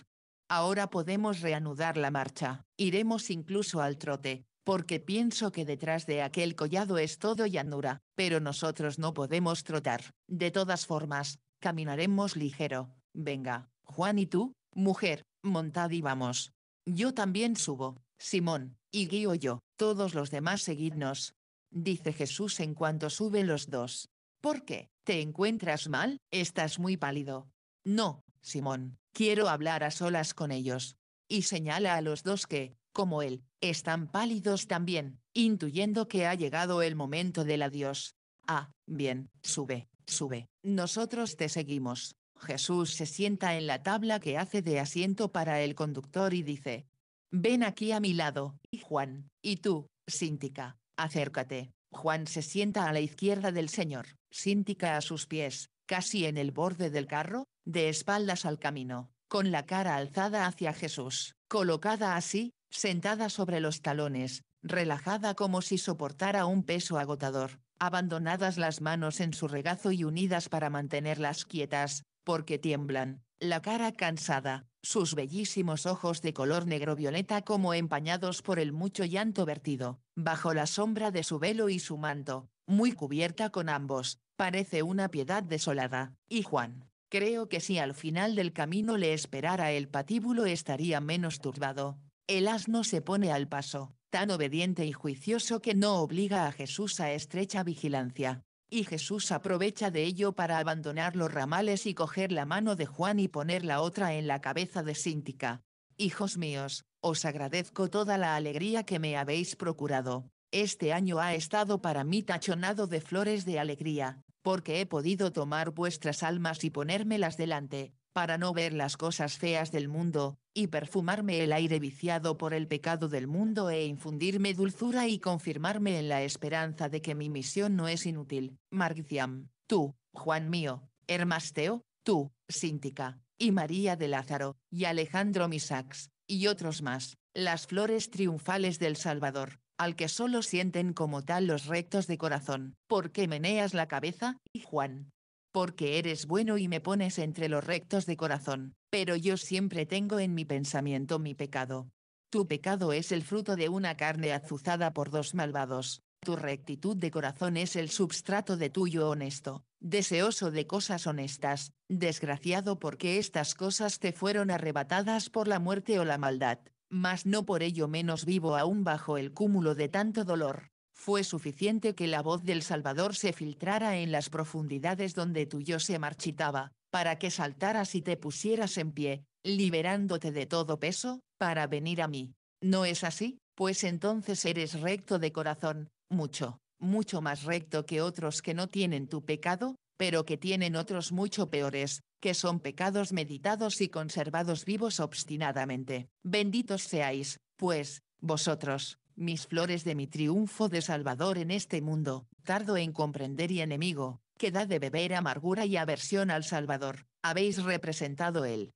Ahora podemos reanudar la marcha, iremos incluso al trote, porque pienso que detrás de aquel collado es todo llanura, pero nosotros no podemos trotar, de todas formas, caminaremos ligero, Venga, Juan y tú, mujer, montad y vamos. Yo también subo, Simón, y guío yo, todos los demás seguidnos. Dice Jesús en cuanto suben los dos. ¿Por qué? ¿Te encuentras mal? Estás muy pálido. No, Simón, quiero hablar a solas con ellos. Y señala a los dos que, como él, están pálidos también, intuyendo que ha llegado el momento del adiós. Ah, bien, sube, sube, nosotros te seguimos. Jesús se sienta en la tabla que hace de asiento para el conductor y dice, Ven aquí a mi lado, Juan, y tú, Síntica, acércate. Juan se sienta a la izquierda del Señor, Síntica a sus pies, casi en el borde del carro, de espaldas al camino, con la cara alzada hacia Jesús, colocada así, sentada sobre los talones, relajada como si soportara un peso agotador, abandonadas las manos en su regazo y unidas para mantenerlas quietas, porque tiemblan, la cara cansada, sus bellísimos ojos de color negro violeta como empañados por el mucho llanto vertido, bajo la sombra de su velo y su manto, muy cubierta con ambos, parece una piedad desolada, y Juan, creo que si al final del camino le esperara el patíbulo estaría menos turbado. El asno se pone al paso, tan obediente y juicioso que no obliga a Jesús a estrecha vigilancia, y Jesús aprovecha de ello para abandonar los ramales y coger la mano de Juan y poner la otra en la cabeza de Síntica. Hijos míos, os agradezco toda la alegría que me habéis procurado. Este año ha estado para mí tachonado de flores de alegría, porque he podido tomar vuestras almas y ponérmelas delante, para no ver las cosas feas del mundo, y perfumarme el aire viciado por el pecado del mundo e infundirme dulzura y confirmarme en la esperanza de que mi misión no es inútil. Marciam, tú, Juan mío, Hermasteo, tú, Síntica, y María de Lázaro, y Alejandro Misax, y otros más, las flores triunfales del Salvador, al que solo sienten como tal los rectos de corazón. porque meneas la cabeza, Juan? porque eres bueno y me pones entre los rectos de corazón, pero yo siempre tengo en mi pensamiento mi pecado. Tu pecado es el fruto de una carne azuzada por dos malvados, tu rectitud de corazón es el substrato de tuyo honesto, deseoso de cosas honestas, desgraciado porque estas cosas te fueron arrebatadas por la muerte o la maldad, mas no por ello menos vivo aún bajo el cúmulo de tanto dolor fue suficiente que la voz del Salvador se filtrara en las profundidades donde tu yo se marchitaba, para que saltaras y te pusieras en pie, liberándote de todo peso, para venir a mí. ¿No es así? Pues entonces eres recto de corazón, mucho, mucho más recto que otros que no tienen tu pecado, pero que tienen otros mucho peores, que son pecados meditados y conservados vivos obstinadamente. Benditos seáis, pues, vosotros, mis flores de mi triunfo de Salvador en este mundo, tardo en comprender y enemigo, que da de beber amargura y aversión al Salvador, habéis representado él.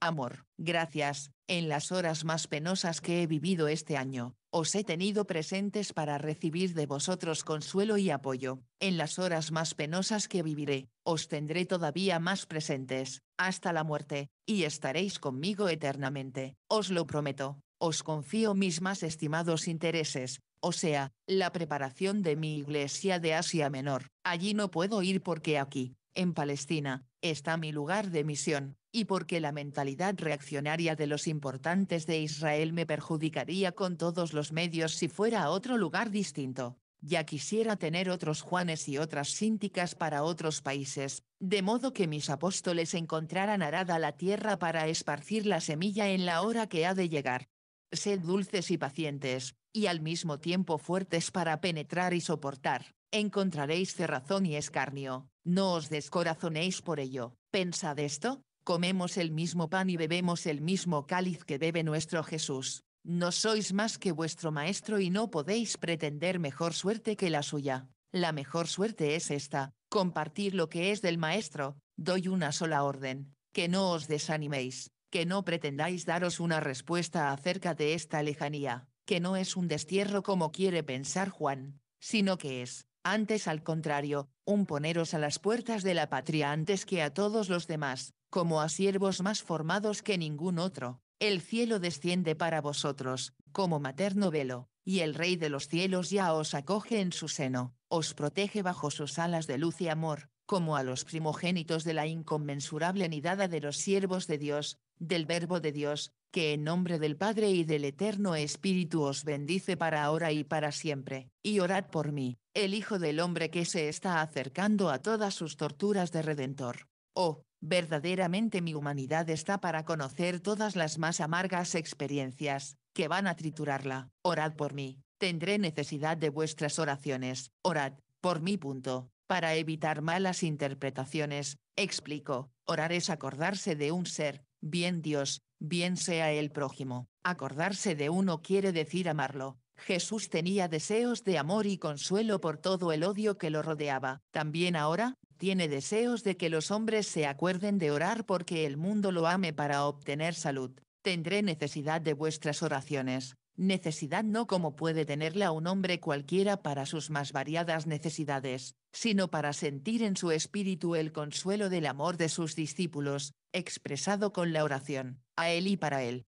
Amor, gracias, en las horas más penosas que he vivido este año, os he tenido presentes para recibir de vosotros consuelo y apoyo, en las horas más penosas que viviré, os tendré todavía más presentes, hasta la muerte, y estaréis conmigo eternamente, os lo prometo, os confío mis más estimados intereses, o sea, la preparación de mi iglesia de Asia Menor. Allí no puedo ir porque aquí, en Palestina, está mi lugar de misión, y porque la mentalidad reaccionaria de los importantes de Israel me perjudicaría con todos los medios si fuera a otro lugar distinto. Ya quisiera tener otros Juanes y otras sínticas para otros países, de modo que mis apóstoles encontraran arada la tierra para esparcir la semilla en la hora que ha de llegar. Sed dulces y pacientes, y al mismo tiempo fuertes para penetrar y soportar. Encontraréis cerrazón y escarnio, no os descorazonéis por ello. Pensad esto, comemos el mismo pan y bebemos el mismo cáliz que bebe nuestro Jesús. No sois más que vuestro Maestro y no podéis pretender mejor suerte que la suya. La mejor suerte es esta, compartir lo que es del Maestro, doy una sola orden, que no os desaniméis que no pretendáis daros una respuesta acerca de esta lejanía, que no es un destierro como quiere pensar Juan, sino que es, antes al contrario, un poneros a las puertas de la patria antes que a todos los demás, como a siervos más formados que ningún otro. El cielo desciende para vosotros, como materno velo, y el Rey de los cielos ya os acoge en su seno, os protege bajo sus alas de luz y amor, como a los primogénitos de la inconmensurable nidada de los siervos de Dios, del Verbo de Dios, que en nombre del Padre y del Eterno Espíritu os bendice para ahora y para siempre, y orad por mí, el Hijo del Hombre que se está acercando a todas sus torturas de Redentor. Oh, verdaderamente mi humanidad está para conocer todas las más amargas experiencias, que van a triturarla, orad por mí, tendré necesidad de vuestras oraciones, orad, por mí. punto. Para evitar malas interpretaciones, explico, orar es acordarse de un ser, bien Dios, bien sea el prójimo. Acordarse de uno quiere decir amarlo. Jesús tenía deseos de amor y consuelo por todo el odio que lo rodeaba. También ahora, tiene deseos de que los hombres se acuerden de orar porque el mundo lo ame para obtener salud. Tendré necesidad de vuestras oraciones, necesidad no como puede tenerla un hombre cualquiera para sus más variadas necesidades, sino para sentir en su espíritu el consuelo del amor de sus discípulos, expresado con la oración, a él y para él.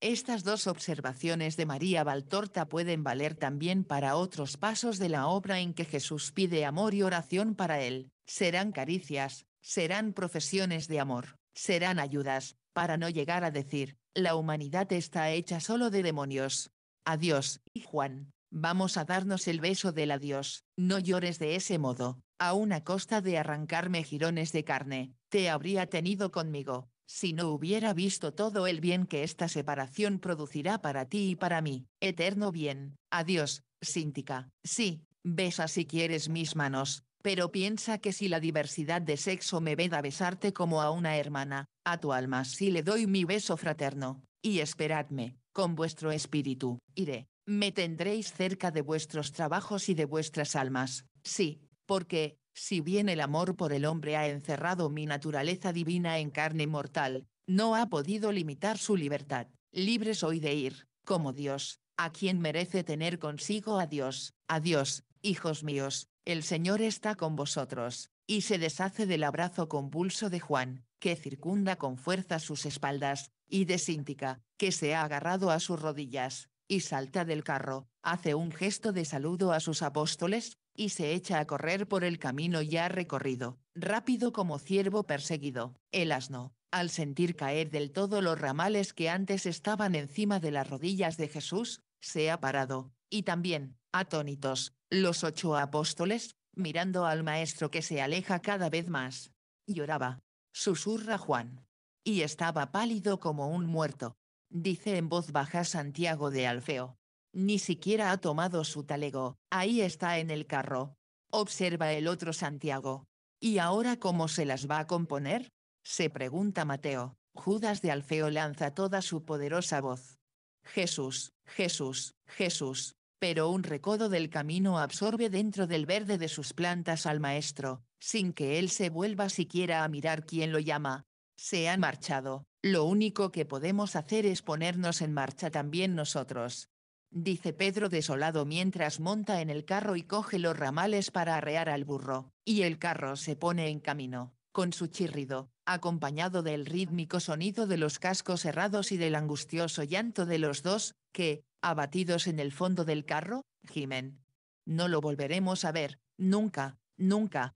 Estas dos observaciones de María Valtorta pueden valer también para otros pasos de la obra en que Jesús pide amor y oración para él. Serán caricias, serán profesiones de amor, serán ayudas, para no llegar a decir, la humanidad está hecha solo de demonios. Adiós, y Juan, vamos a darnos el beso del adiós, no llores de ese modo, a una costa de arrancarme jirones de carne, te habría tenido conmigo, si no hubiera visto todo el bien que esta separación producirá para ti y para mí, eterno bien. Adiós, Síntica. Sí, besa si quieres mis manos, pero piensa que si la diversidad de sexo me veda besarte como a una hermana, a tu alma sí le doy mi beso fraterno, y esperadme, con vuestro espíritu, iré, me tendréis cerca de vuestros trabajos y de vuestras almas, sí, porque, si bien el amor por el hombre ha encerrado mi naturaleza divina en carne mortal, no ha podido limitar su libertad. Libre soy de ir, como Dios, a quien merece tener consigo a Dios, a Dios, hijos míos, el Señor está con vosotros, y se deshace del abrazo convulso de Juan, que circunda con fuerza sus espaldas, y de Síntica, que se ha agarrado a sus rodillas, y salta del carro, hace un gesto de saludo a sus apóstoles, y se echa a correr por el camino ya recorrido, rápido como ciervo perseguido. El asno, al sentir caer del todo los ramales que antes estaban encima de las rodillas de Jesús, se ha parado, y también, atónitos, los ocho apóstoles, mirando al maestro que se aleja cada vez más. Lloraba, susurra Juan. Y estaba pálido como un muerto, dice en voz baja Santiago de Alfeo. Ni siquiera ha tomado su talego, ahí está en el carro. Observa el otro Santiago. ¿Y ahora cómo se las va a componer? Se pregunta Mateo. Judas de Alfeo lanza toda su poderosa voz. Jesús, Jesús, Jesús. Pero un recodo del camino absorbe dentro del verde de sus plantas al maestro, sin que él se vuelva siquiera a mirar quién lo llama. Se han marchado, lo único que podemos hacer es ponernos en marcha también nosotros dice Pedro desolado mientras monta en el carro y coge los ramales para arrear al burro, y el carro se pone en camino, con su chirrido, acompañado del rítmico sonido de los cascos cerrados y del angustioso llanto de los dos, que, abatidos en el fondo del carro, gimen. No lo volveremos a ver, nunca, nunca.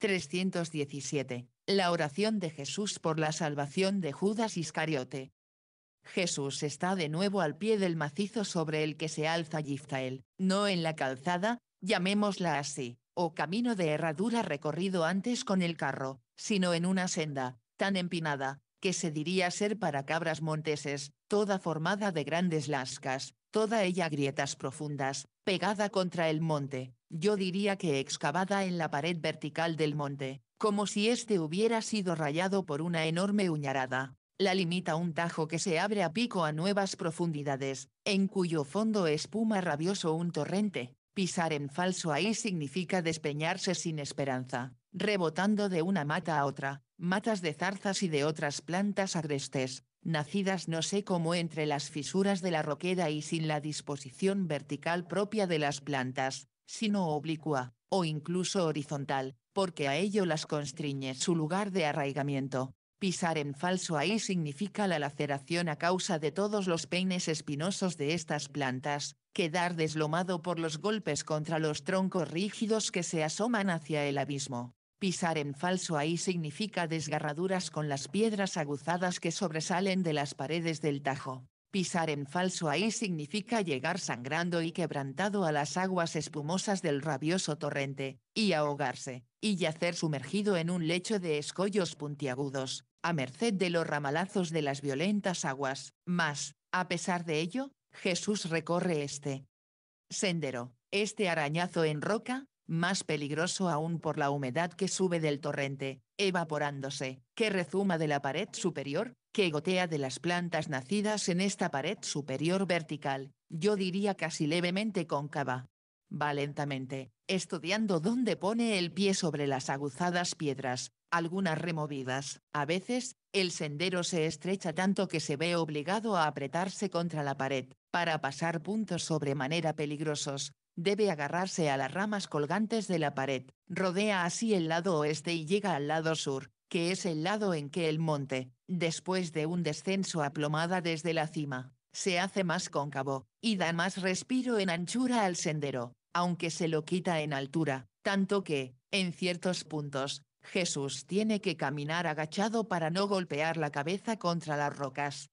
317. La oración de Jesús por la salvación de Judas Iscariote. Jesús está de nuevo al pie del macizo sobre el que se alza Yiftael, no en la calzada, llamémosla así, o camino de herradura recorrido antes con el carro, sino en una senda, tan empinada, que se diría ser para cabras monteses, toda formada de grandes lascas, toda ella grietas profundas, pegada contra el monte, yo diría que excavada en la pared vertical del monte, como si éste hubiera sido rayado por una enorme uñarada la limita un tajo que se abre a pico a nuevas profundidades, en cuyo fondo espuma rabioso un torrente. Pisar en falso ahí significa despeñarse sin esperanza, rebotando de una mata a otra, matas de zarzas y de otras plantas agrestes, nacidas no sé cómo entre las fisuras de la roqueda y sin la disposición vertical propia de las plantas, sino oblicua, o incluso horizontal, porque a ello las constriñe su lugar de arraigamiento. Pisar en falso ahí significa la laceración a causa de todos los peines espinosos de estas plantas, quedar deslomado por los golpes contra los troncos rígidos que se asoman hacia el abismo. Pisar en falso ahí significa desgarraduras con las piedras aguzadas que sobresalen de las paredes del Tajo. Pisar en falso ahí significa llegar sangrando y quebrantado a las aguas espumosas del rabioso torrente, y ahogarse, y yacer sumergido en un lecho de escollos puntiagudos, a merced de los ramalazos de las violentas aguas, mas, a pesar de ello, Jesús recorre este sendero, este arañazo en roca, más peligroso aún por la humedad que sube del torrente, evaporándose, que rezuma de la pared superior, que gotea de las plantas nacidas en esta pared superior vertical, yo diría casi levemente cóncava. Va lentamente, estudiando dónde pone el pie sobre las aguzadas piedras, algunas removidas. A veces, el sendero se estrecha tanto que se ve obligado a apretarse contra la pared. Para pasar puntos sobremanera peligrosos, debe agarrarse a las ramas colgantes de la pared. Rodea así el lado oeste y llega al lado sur, que es el lado en que el monte, después de un descenso aplomada desde la cima, se hace más cóncavo, y da más respiro en anchura al sendero, aunque se lo quita en altura, tanto que, en ciertos puntos, Jesús tiene que caminar agachado para no golpear la cabeza contra las rocas.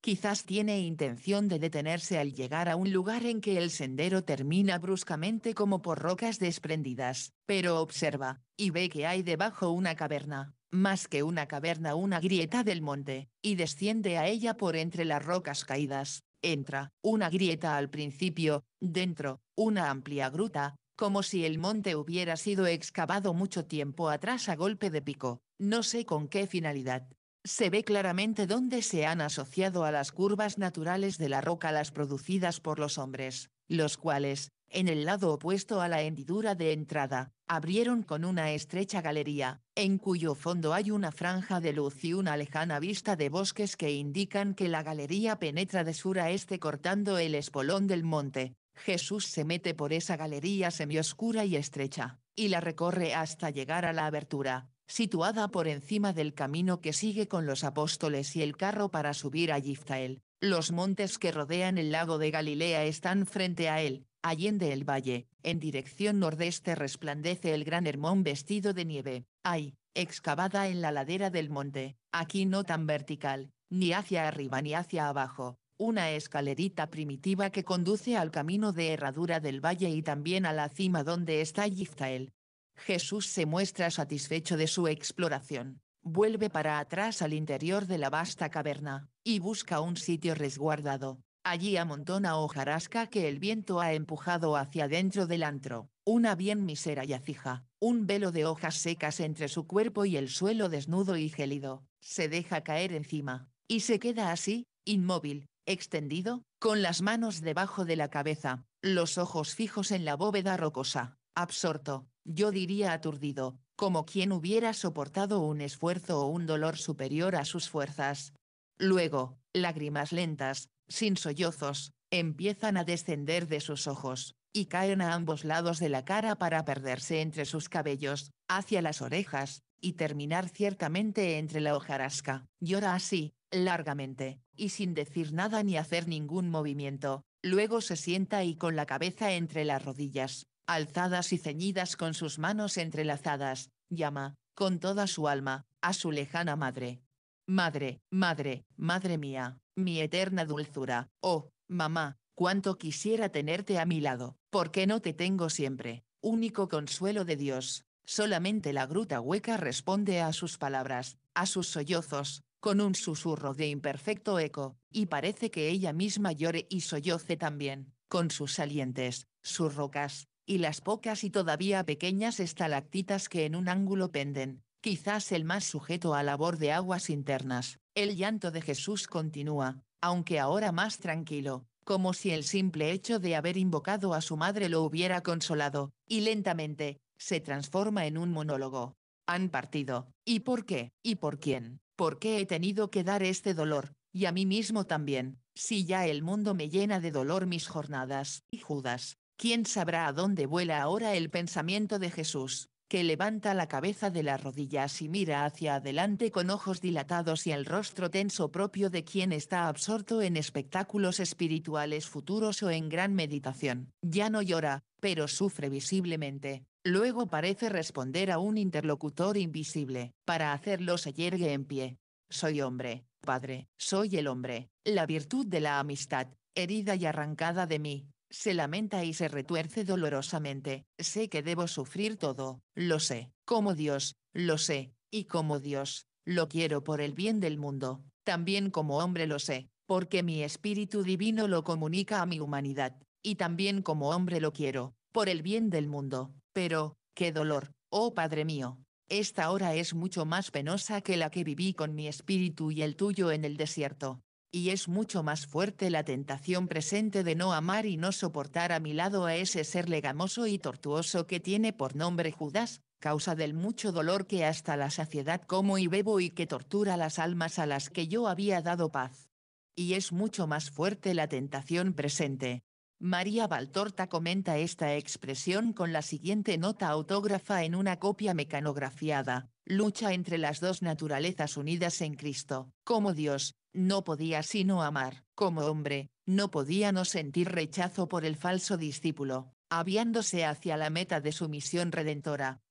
Quizás tiene intención de detenerse al llegar a un lugar en que el sendero termina bruscamente como por rocas desprendidas, pero observa, y ve que hay debajo una caverna, más que una caverna una grieta del monte, y desciende a ella por entre las rocas caídas. Entra, una grieta al principio, dentro, una amplia gruta, como si el monte hubiera sido excavado mucho tiempo atrás a golpe de pico, no sé con qué finalidad. Se ve claramente dónde se han asociado a las curvas naturales de la roca las producidas por los hombres, los cuales, en el lado opuesto a la hendidura de entrada, abrieron con una estrecha galería, en cuyo fondo hay una franja de luz y una lejana vista de bosques que indican que la galería penetra de sur a este cortando el espolón del monte, Jesús se mete por esa galería semioscura y estrecha, y la recorre hasta llegar a la abertura, situada por encima del camino que sigue con los apóstoles y el carro para subir a Yiftael. Los montes que rodean el lago de Galilea están frente a él, allende el valle, en dirección nordeste resplandece el gran Hermón vestido de nieve, ay, excavada en la ladera del monte, aquí no tan vertical, ni hacia arriba ni hacia abajo, una escalerita primitiva que conduce al camino de herradura del valle y también a la cima donde está Yiftael. Jesús se muestra satisfecho de su exploración, vuelve para atrás al interior de la vasta caverna, y busca un sitio resguardado. Allí amontona hojarasca que el viento ha empujado hacia dentro del antro, una bien misera yacija, un velo de hojas secas entre su cuerpo y el suelo desnudo y gélido, se deja caer encima, y se queda así, inmóvil, extendido, con las manos debajo de la cabeza, los ojos fijos en la bóveda rocosa, absorto, yo diría aturdido, como quien hubiera soportado un esfuerzo o un dolor superior a sus fuerzas. Luego, lágrimas lentas, sin sollozos, empiezan a descender de sus ojos, y caen a ambos lados de la cara para perderse entre sus cabellos, hacia las orejas, y terminar ciertamente entre la hojarasca. Llora así, largamente, y sin decir nada ni hacer ningún movimiento, luego se sienta y con la cabeza entre las rodillas, alzadas y ceñidas con sus manos entrelazadas, llama, con toda su alma, a su lejana madre. Madre, madre, madre mía, mi eterna dulzura, oh, mamá, cuánto quisiera tenerte a mi lado, porque no te tengo siempre, único consuelo de Dios, solamente la gruta hueca responde a sus palabras, a sus sollozos, con un susurro de imperfecto eco, y parece que ella misma llore y solloce también, con sus salientes, sus rocas, y las pocas y todavía pequeñas estalactitas que en un ángulo penden, quizás el más sujeto a labor de aguas internas. El llanto de Jesús continúa, aunque ahora más tranquilo, como si el simple hecho de haber invocado a su madre lo hubiera consolado, y lentamente, se transforma en un monólogo. Han partido, ¿y por qué? ¿Y por quién? ¿por qué he tenido que dar este dolor, y a mí mismo también, si ya el mundo me llena de dolor mis jornadas? Y Judas, ¿quién sabrá a dónde vuela ahora el pensamiento de Jesús? que levanta la cabeza de las rodillas y mira hacia adelante con ojos dilatados y el rostro tenso propio de quien está absorto en espectáculos espirituales futuros o en gran meditación. Ya no llora, pero sufre visiblemente, Luego parece responder a un interlocutor invisible, para hacerlo se yergue en pie. Soy hombre, padre, soy el hombre, la virtud de la amistad, herida y arrancada de mí, se lamenta y se retuerce dolorosamente, sé que debo sufrir todo, lo sé, como Dios, lo sé, y como Dios, lo quiero por el bien del mundo, también como hombre lo sé, porque mi espíritu divino lo comunica a mi humanidad, y también como hombre lo quiero, por el bien del mundo, pero, qué dolor, oh Padre mío. Esta hora es mucho más penosa que la que viví con mi espíritu y el tuyo en el desierto. Y es mucho más fuerte la tentación presente de no amar y no soportar a mi lado a ese ser legamoso y tortuoso que tiene por nombre Judas, causa del mucho dolor que hasta la saciedad como y bebo y que tortura las almas a las que yo había dado paz. Y es mucho más fuerte la tentación presente, María Baltorta comenta esta expresión con la siguiente nota autógrafa en una copia mecanografiada, lucha entre las dos naturalezas unidas en Cristo, como Dios, no podía sino amar, como hombre, no podía no sentir rechazo por el falso discípulo, aviándose hacia la meta de su misión redentora,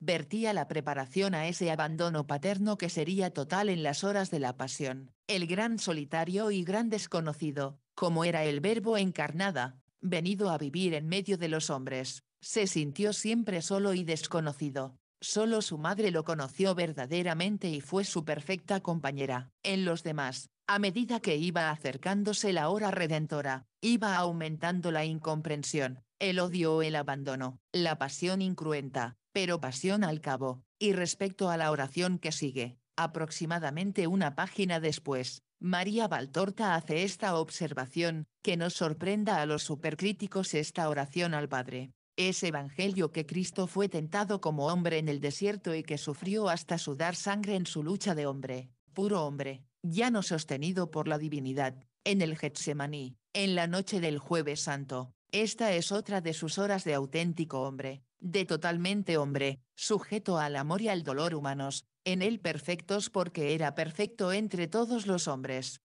vertía la preparación a ese abandono paterno que sería total en las horas de la pasión, el gran solitario y gran desconocido, como era el verbo encarnada, venido a vivir en medio de los hombres, se sintió siempre solo y desconocido. Solo su madre lo conoció verdaderamente y fue su perfecta compañera. En los demás, a medida que iba acercándose la hora redentora, iba aumentando la incomprensión, el odio o el abandono, la pasión incruenta, pero pasión al cabo. Y respecto a la oración que sigue, aproximadamente una página después, María Baltorta hace esta observación, que nos sorprenda a los supercríticos esta oración al Padre. Es evangelio que Cristo fue tentado como hombre en el desierto y que sufrió hasta sudar sangre en su lucha de hombre, puro hombre, ya no sostenido por la divinidad, en el Getsemaní, en la noche del jueves santo. Esta es otra de sus horas de auténtico hombre, de totalmente hombre, sujeto al amor y al dolor humanos, en él perfectos porque era perfecto entre todos los hombres.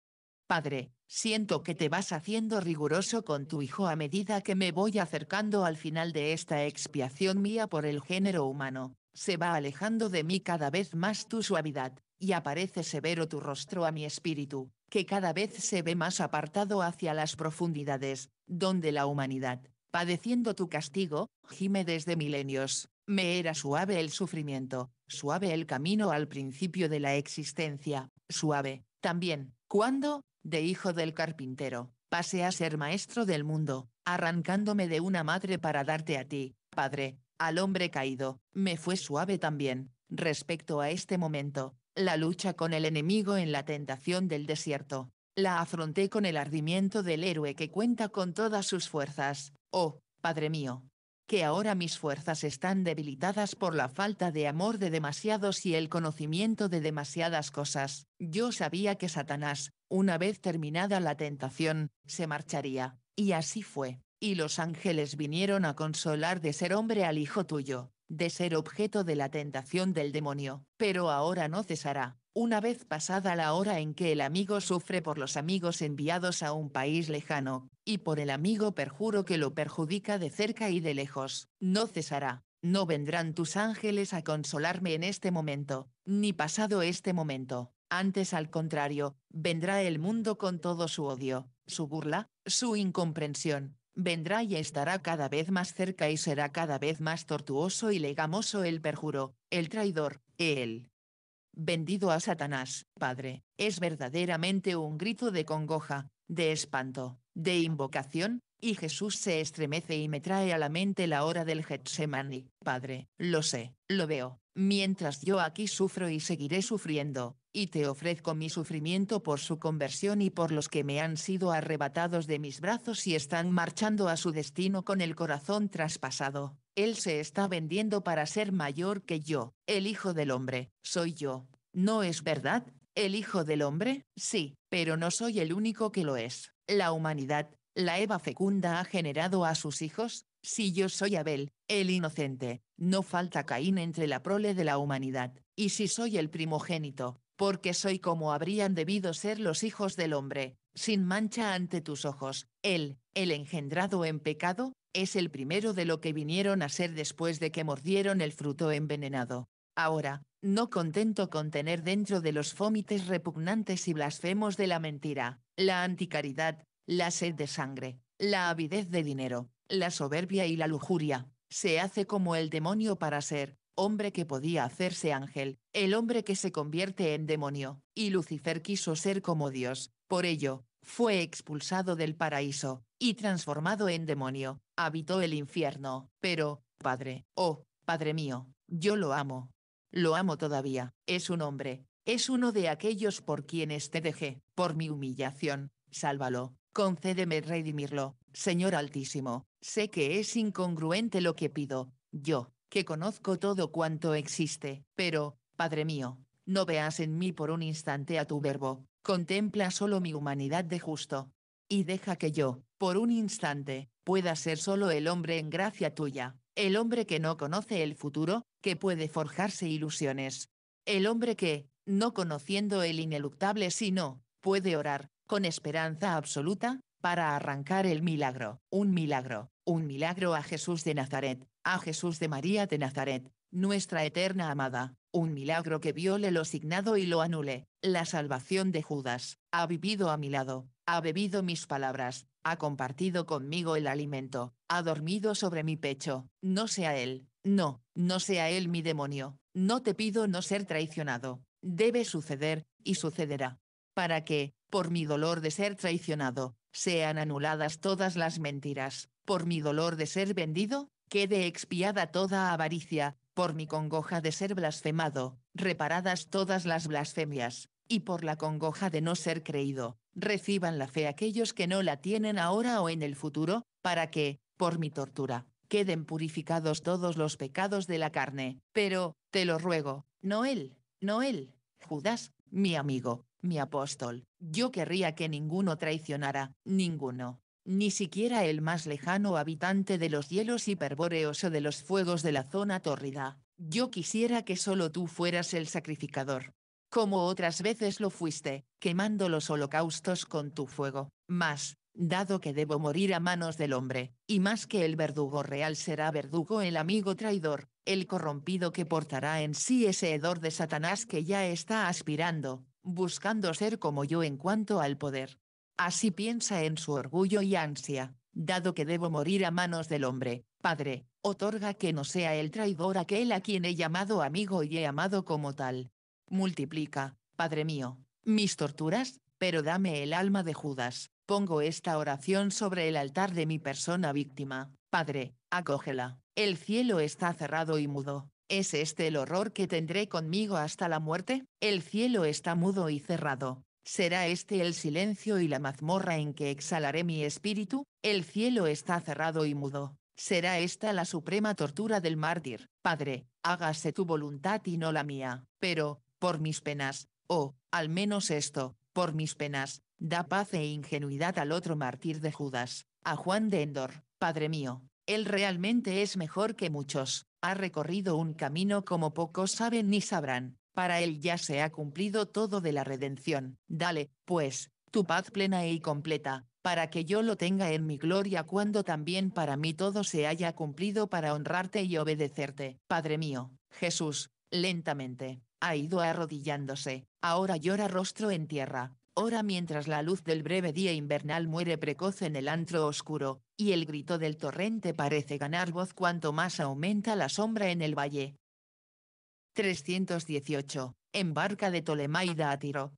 Padre, siento que te vas haciendo riguroso con tu Hijo a medida que me voy acercando al final de esta expiación mía por el género humano, se va alejando de mí cada vez más tu suavidad, y aparece severo tu rostro a mi espíritu, que cada vez se ve más apartado hacia las profundidades, donde la humanidad, padeciendo tu castigo, gime desde milenios. Me era suave el sufrimiento, suave el camino al principio de la existencia, suave, también, cuando, de hijo del carpintero, pasé a ser maestro del mundo, arrancándome de una madre para darte a ti, padre, al hombre caído, me fue suave también, respecto a este momento, la lucha con el enemigo en la tentación del desierto. La afronté con el ardimiento del héroe que cuenta con todas sus fuerzas, oh, Padre mío, que ahora mis fuerzas están debilitadas por la falta de amor de demasiados y el conocimiento de demasiadas cosas. Yo sabía que Satanás, una vez terminada la tentación, se marcharía, y así fue. Y los ángeles vinieron a consolar de ser hombre al Hijo tuyo, de ser objeto de la tentación del demonio. Pero ahora no cesará, una vez pasada la hora en que el amigo sufre por los amigos enviados a un país lejano, y por el amigo perjuro que lo perjudica de cerca y de lejos, no cesará, no vendrán tus ángeles a consolarme en este momento, ni pasado este momento, antes al contrario, vendrá el mundo con todo su odio, su burla, su incomprensión, vendrá y estará cada vez más cerca y será cada vez más tortuoso y legamoso el perjuro, el traidor, él vendido a Satanás, Padre, es verdaderamente un grito de congoja, de espanto, de invocación, y Jesús se estremece y me trae a la mente la hora del Getsemani. Padre, lo sé, lo veo, mientras yo aquí sufro y seguiré sufriendo, y te ofrezco mi sufrimiento por su conversión y por los que me han sido arrebatados de mis brazos y están marchando a su destino con el corazón traspasado. Él se está vendiendo para ser mayor que yo, el Hijo del Hombre, soy yo. ¿No es verdad? ¿El Hijo del Hombre? Sí, pero no soy el único que lo es. La humanidad, la Eva fecunda ha generado a sus hijos, si yo soy Abel, el inocente, no falta Caín entre la prole de la humanidad, y si soy el primogénito, porque soy como habrían debido ser los hijos del hombre, sin mancha ante tus ojos, él, el engendrado en pecado, es el primero de lo que vinieron a ser después de que mordieron el fruto envenenado. Ahora, no contento con tener dentro de los fómites repugnantes y blasfemos de la mentira, la anticaridad, la sed de sangre, la avidez de dinero, la soberbia y la lujuria, se hace como el demonio para ser, hombre que podía hacerse ángel, el hombre que se convierte en demonio, y Lucifer quiso ser como Dios, por ello, fue expulsado del paraíso, y transformado en demonio, habitó el infierno, pero, Padre, oh, Padre mío, yo lo amo. Lo amo todavía, es un hombre, es uno de aquellos por quienes te dejé, por mi humillación, sálvalo, concédeme redimirlo, Señor Altísimo, sé que es incongruente lo que pido, yo, que conozco todo cuanto existe, pero, Padre mío, no veas en mí por un instante a tu verbo, contempla solo mi humanidad de justo. Y deja que yo, por un instante, pueda ser solo el hombre en gracia tuya, el hombre que no conoce el futuro, que puede forjarse ilusiones. El hombre que, no conociendo el ineluctable sino, puede orar, con esperanza absoluta, para arrancar el milagro, un milagro, un milagro a Jesús de Nazaret, a Jesús de María de Nazaret, nuestra eterna amada, un milagro que viole lo signado y lo anule, la salvación de Judas, ha vivido a mi lado, ha bebido mis palabras, ha compartido conmigo el alimento, ha dormido sobre mi pecho, no sea él, no, no sea él mi demonio, no te pido no ser traicionado, debe suceder, y sucederá. Para que, por mi dolor de ser traicionado, sean anuladas todas las mentiras, por mi dolor de ser vendido, quede expiada toda avaricia, por mi congoja de ser blasfemado, reparadas todas las blasfemias, y por la congoja de no ser creído, reciban la fe aquellos que no la tienen ahora o en el futuro, para que, por mi tortura, queden purificados todos los pecados de la carne. Pero, te lo ruego, Noel, Noel, Judas, mi amigo, mi apóstol, yo querría que ninguno traicionara, ninguno, ni siquiera el más lejano habitante de los hielos hiperbóreos o de los fuegos de la zona tórrida. Yo quisiera que solo tú fueras el sacrificador. Como otras veces lo fuiste, quemando los holocaustos con tu fuego. Mas, dado que debo morir a manos del hombre, y más que el verdugo real será verdugo el amigo traidor, el corrompido que portará en sí ese hedor de Satanás que ya está aspirando, buscando ser como yo en cuanto al poder, Así piensa en su orgullo y ansia, dado que debo morir a manos del hombre, Padre, otorga que no sea el traidor aquel a quien he llamado amigo y he amado como tal. Multiplica, Padre mío, mis torturas, pero dame el alma de Judas. Pongo esta oración sobre el altar de mi persona víctima. Padre, acógela. El cielo está cerrado y mudo. ¿Es este el horror que tendré conmigo hasta la muerte? El cielo está mudo y cerrado, ¿Será este el silencio y la mazmorra en que exhalaré mi espíritu? El cielo está cerrado y mudo. ¿Será esta la suprema tortura del mártir? Padre, hágase tu voluntad y no la mía, pero, por mis penas, o, al menos esto, por mis penas, da paz e ingenuidad al otro mártir de Judas, a Juan de Endor, Padre mío, él realmente es mejor que muchos, ha recorrido un camino como pocos saben ni sabrán, para él ya se ha cumplido todo de la redención. Dale, pues, tu paz plena y completa, para que yo lo tenga en mi gloria cuando también para mí todo se haya cumplido para honrarte y obedecerte. Padre mío, Jesús, lentamente, ha ido arrodillándose, ahora llora rostro en tierra, ora mientras la luz del breve día invernal muere precoz en el antro oscuro, y el grito del torrente parece ganar voz cuanto más aumenta la sombra en el valle, 318, embarca de Tolemaida a Tiro.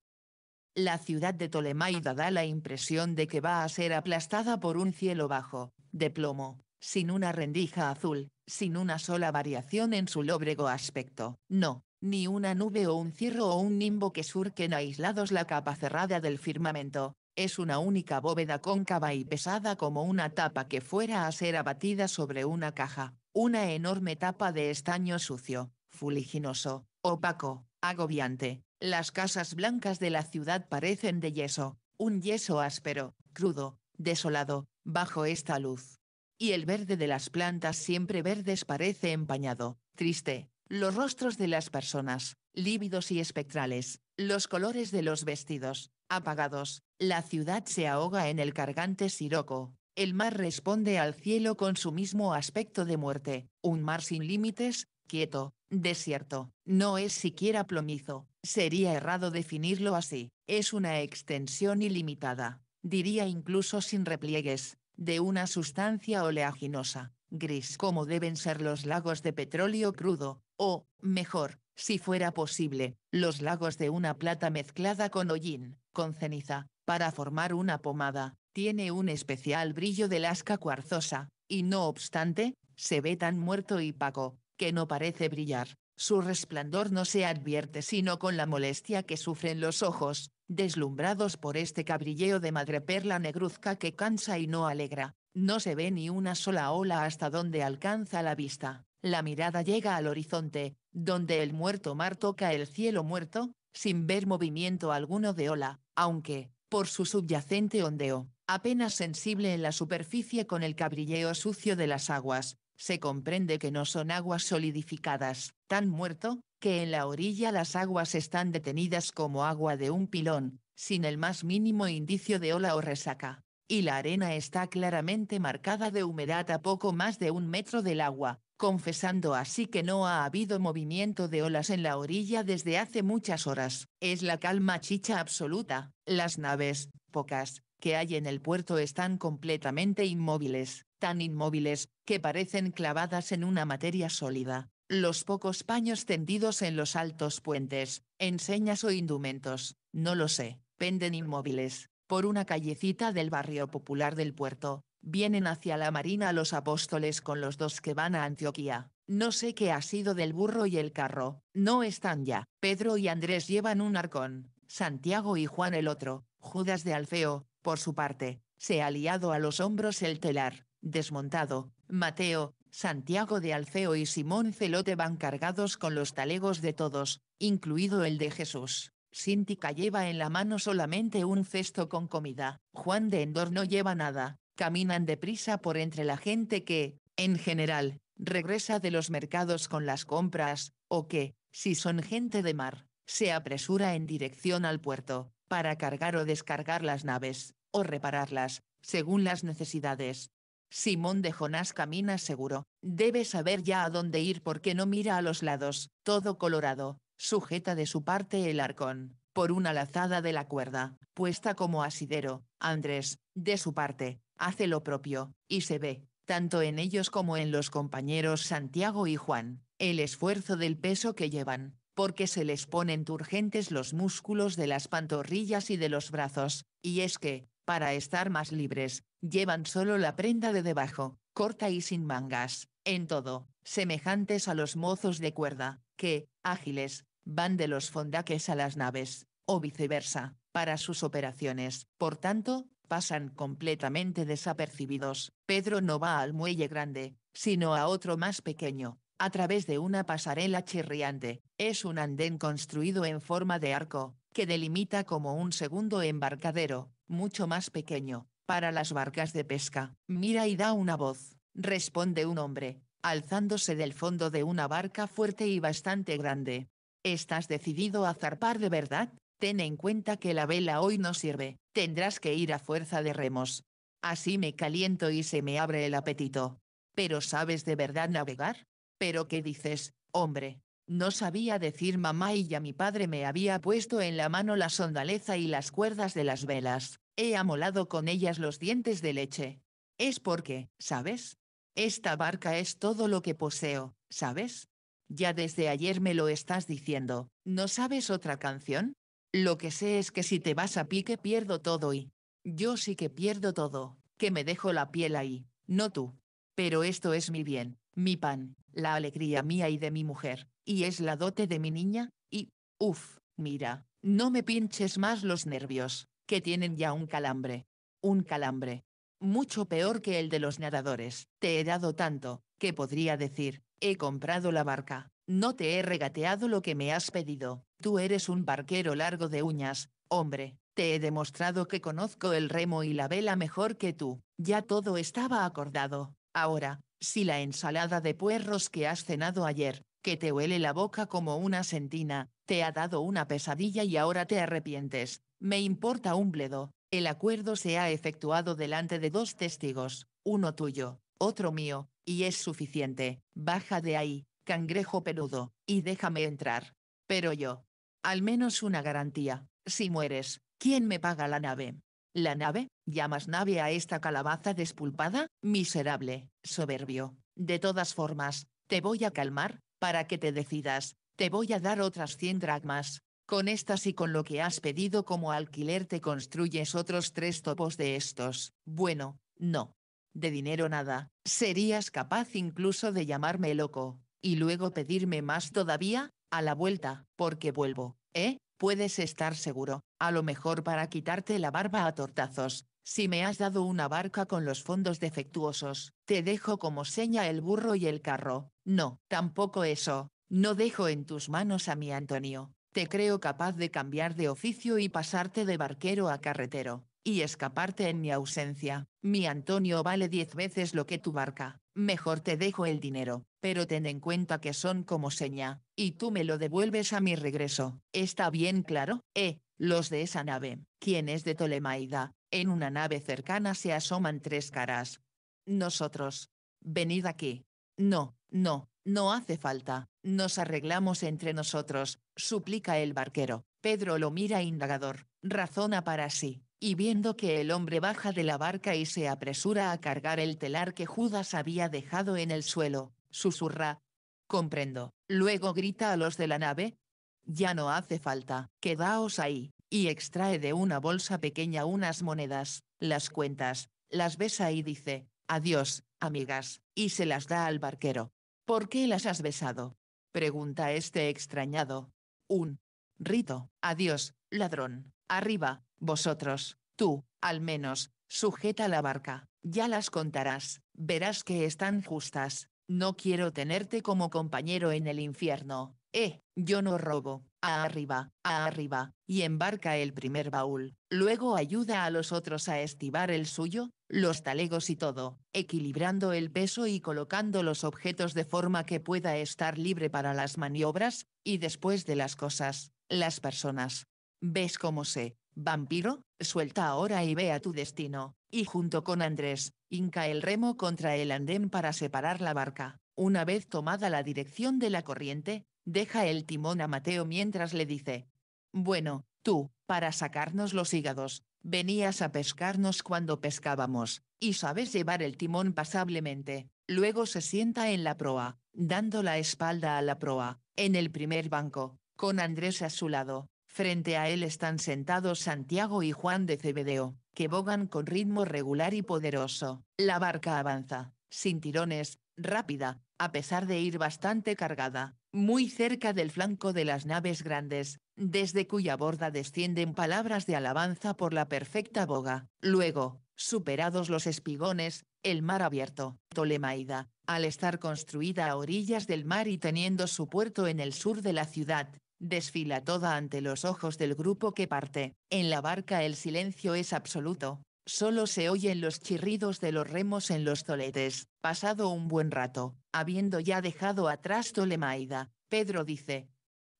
La ciudad de Tolemaida da la impresión de que va a ser aplastada por un cielo bajo, de plomo, sin una rendija azul, sin una sola variación en su lóbrego aspecto. No, ni una nube o un cierro o un nimbo que surquen aislados la capa cerrada del firmamento, es una única bóveda cóncava y pesada como una tapa que fuera a ser abatida sobre una caja, una enorme tapa de estaño sucio, fuliginoso, opaco, agobiante. Las casas blancas de la ciudad parecen de yeso, un yeso áspero, crudo, desolado, bajo esta luz. Y el verde de las plantas siempre verdes parece empañado, triste. Los rostros de las personas, lívidos y espectrales, los colores de los vestidos, apagados, la ciudad se ahoga en el cargante siroco. El mar responde al cielo con su mismo aspecto de muerte, un mar sin límites, quieto, desierto, no es siquiera plomizo, sería errado definirlo así, es una extensión ilimitada, diría incluso sin repliegues, de una sustancia oleaginosa, gris como deben ser los lagos de petróleo crudo, o, mejor, si fuera posible, los lagos de una plata mezclada con hollín, con ceniza, para formar una pomada, tiene un especial brillo de lasca cuarzosa, y no obstante, se ve tan muerto y paco que no parece brillar, su resplandor no se advierte sino con la molestia que sufren los ojos, deslumbrados por este cabrilleo de madreperla negruzca que cansa y no alegra, no se ve ni una sola ola hasta donde alcanza la vista, la mirada llega al horizonte, donde el muerto mar toca el cielo muerto, sin ver movimiento alguno de ola, aunque, por su subyacente ondeo, apenas sensible en la superficie con el cabrilleo sucio de las aguas, se comprende que no son aguas solidificadas, tan muerto, que en la orilla las aguas están detenidas como agua de un pilón, sin el más mínimo indicio de ola o resaca, y la arena está claramente marcada de humedad a poco más de un metro del agua, confesando así que no ha habido movimiento de olas en la orilla desde hace muchas horas. Es la calma chicha absoluta, las naves, pocas, que hay en el puerto están completamente inmóviles, tan inmóviles, que parecen clavadas en una materia sólida, los pocos paños tendidos en los altos puentes, enseñas o indumentos, no lo sé, penden inmóviles, por una callecita del barrio popular del puerto, vienen hacia la marina los apóstoles con los dos que van a Antioquía. No sé qué ha sido del burro y el carro, no están ya. Pedro y Andrés llevan un arcón, Santiago y Juan el otro, Judas de Alfeo, por su parte, se ha liado a los hombros el telar, desmontado, Mateo, Santiago de Alfeo y Simón Celote van cargados con los talegos de todos, incluido el de Jesús. Síntica lleva en la mano solamente un cesto con comida, Juan de Endor no lleva nada, caminan deprisa por entre la gente que, en general, regresa de los mercados con las compras, o que, si son gente de mar, se apresura en dirección al puerto, para cargar o descargar las naves, o repararlas, según las necesidades, Simón de Jonás camina seguro, debe saber ya a dónde ir porque no mira a los lados, todo colorado, sujeta de su parte el arcón, por una lazada de la cuerda, puesta como asidero, Andrés, de su parte, hace lo propio, y se ve, tanto en ellos como en los compañeros Santiago y Juan, el esfuerzo del peso que llevan, porque se les ponen turgentes los músculos de las pantorrillas y de los brazos, y es que, para estar más libres, llevan solo la prenda de debajo, corta y sin mangas, en todo, semejantes a los mozos de cuerda, que, ágiles, van de los fondaques a las naves, o viceversa, para sus operaciones. Por tanto, pasan completamente desapercibidos. Pedro no va al muelle grande, sino a otro más pequeño, a través de una pasarela chirriante. Es un andén construido en forma de arco, que delimita como un segundo embarcadero, mucho más pequeño, para las barcas de pesca. Mira y da una voz, responde un hombre, alzándose del fondo de una barca fuerte y bastante grande. ¿Estás decidido a zarpar de verdad? Ten en cuenta que la vela hoy no sirve, tendrás que ir a fuerza de remos. Así me caliento y se me abre el apetito. ¿Pero sabes de verdad navegar? ¿Pero qué dices, hombre? No sabía decir mamá y ya mi padre me había puesto en la mano la sondaleza y las cuerdas de las velas. He amolado con ellas los dientes de leche. Es porque, ¿sabes? Esta barca es todo lo que poseo, ¿sabes? Ya desde ayer me lo estás diciendo, ¿no sabes otra canción? Lo que sé es que si te vas a pique pierdo todo y... Yo sí que pierdo todo, que me dejo la piel ahí, no tú. Pero esto es mi bien, mi pan, la alegría mía y de mi mujer, y es la dote de mi niña, y, uff, mira, no me pinches más los nervios, que tienen ya un calambre. Un calambre. Mucho peor que el de los nadadores. Te he dado tanto, que podría decir, he comprado la barca, no te he regateado lo que me has pedido, tú eres un barquero largo de uñas, hombre, te he demostrado que conozco el remo y la vela mejor que tú, ya todo estaba acordado, ahora, si la ensalada de puerros que has cenado ayer, que te huele la boca como una sentina, te ha dado una pesadilla y ahora te arrepientes, me importa un bledo, el acuerdo se ha efectuado delante de dos testigos, uno tuyo, otro mío, y es suficiente, baja de ahí, cangrejo peludo, y déjame entrar. Pero yo. Al menos una garantía, si mueres, ¿quién me paga la nave? La nave, llamas nave a esta calabaza despulpada, miserable, soberbio. De todas formas, te voy a calmar, para que te decidas, te voy a dar otras 100 dracmas. Con estas y con lo que has pedido como alquiler te construyes otros tres topos de estos. Bueno, no. De dinero nada, serías capaz incluso de llamarme loco, y luego pedirme más todavía, a la vuelta, porque vuelvo, ¿eh? puedes estar seguro, a lo mejor para quitarte la barba a tortazos, si me has dado una barca con los fondos defectuosos, te dejo como seña el burro y el carro, no, tampoco eso, no dejo en tus manos a mi Antonio, te creo capaz de cambiar de oficio y pasarte de barquero a carretero, y escaparte en mi ausencia. Mi Antonio vale diez veces lo que tu barca, mejor te dejo el dinero, pero ten en cuenta que son como seña, y tú me lo devuelves a mi regreso. ¿Está bien claro? Eh, los de esa nave, ¿Quién es de Tolemaida, en una nave cercana se asoman tres caras. Nosotros. Venid aquí. No, no, no hace falta, nos arreglamos entre nosotros, suplica el barquero. Pedro lo mira indagador, razona para sí y viendo que el hombre baja de la barca y se apresura a cargar el telar que Judas había dejado en el suelo, susurra. Comprendo. Luego grita a los de la nave. Ya no hace falta, quedaos ahí, y extrae de una bolsa pequeña unas monedas, las cuentas, las besa y dice, adiós, amigas, y se las da al barquero. ¿Por qué las has besado? Pregunta este extrañado. Un. Rito, adiós, ladrón. Arriba, vosotros, tú, al menos, sujeta la barca, ya las contarás, verás que están justas, no quiero tenerte como compañero en el infierno, eh, yo no robo, arriba, arriba, y embarca el primer baúl, luego ayuda a los otros a estivar el suyo, los talegos y todo, equilibrando el peso y colocando los objetos de forma que pueda estar libre para las maniobras, y después de las cosas, las personas, ¿Ves cómo se, vampiro? Suelta ahora y ve a tu destino. Y junto con Andrés, hinca el remo contra el andén para separar la barca. Una vez tomada la dirección de la corriente, deja el timón a Mateo mientras le dice. Bueno, tú, para sacarnos los hígados, venías a pescarnos cuando pescábamos, y sabes llevar el timón pasablemente. Luego se sienta en la proa, dando la espalda a la proa, en el primer banco, con Andrés a su lado. Frente a él están sentados Santiago y Juan de Cebedeo, que bogan con ritmo regular y poderoso. La barca avanza, sin tirones, rápida, a pesar de ir bastante cargada, muy cerca del flanco de las naves grandes, desde cuya borda descienden palabras de alabanza por la perfecta boga. Luego, superados los espigones, el mar abierto, Tolemaida, al estar construida a orillas del mar y teniendo su puerto en el sur de la ciudad, desfila toda ante los ojos del grupo que parte. En la barca el silencio es absoluto, solo se oyen los chirridos de los remos en los toletes. Pasado un buen rato, habiendo ya dejado atrás Tolemaida, Pedro dice,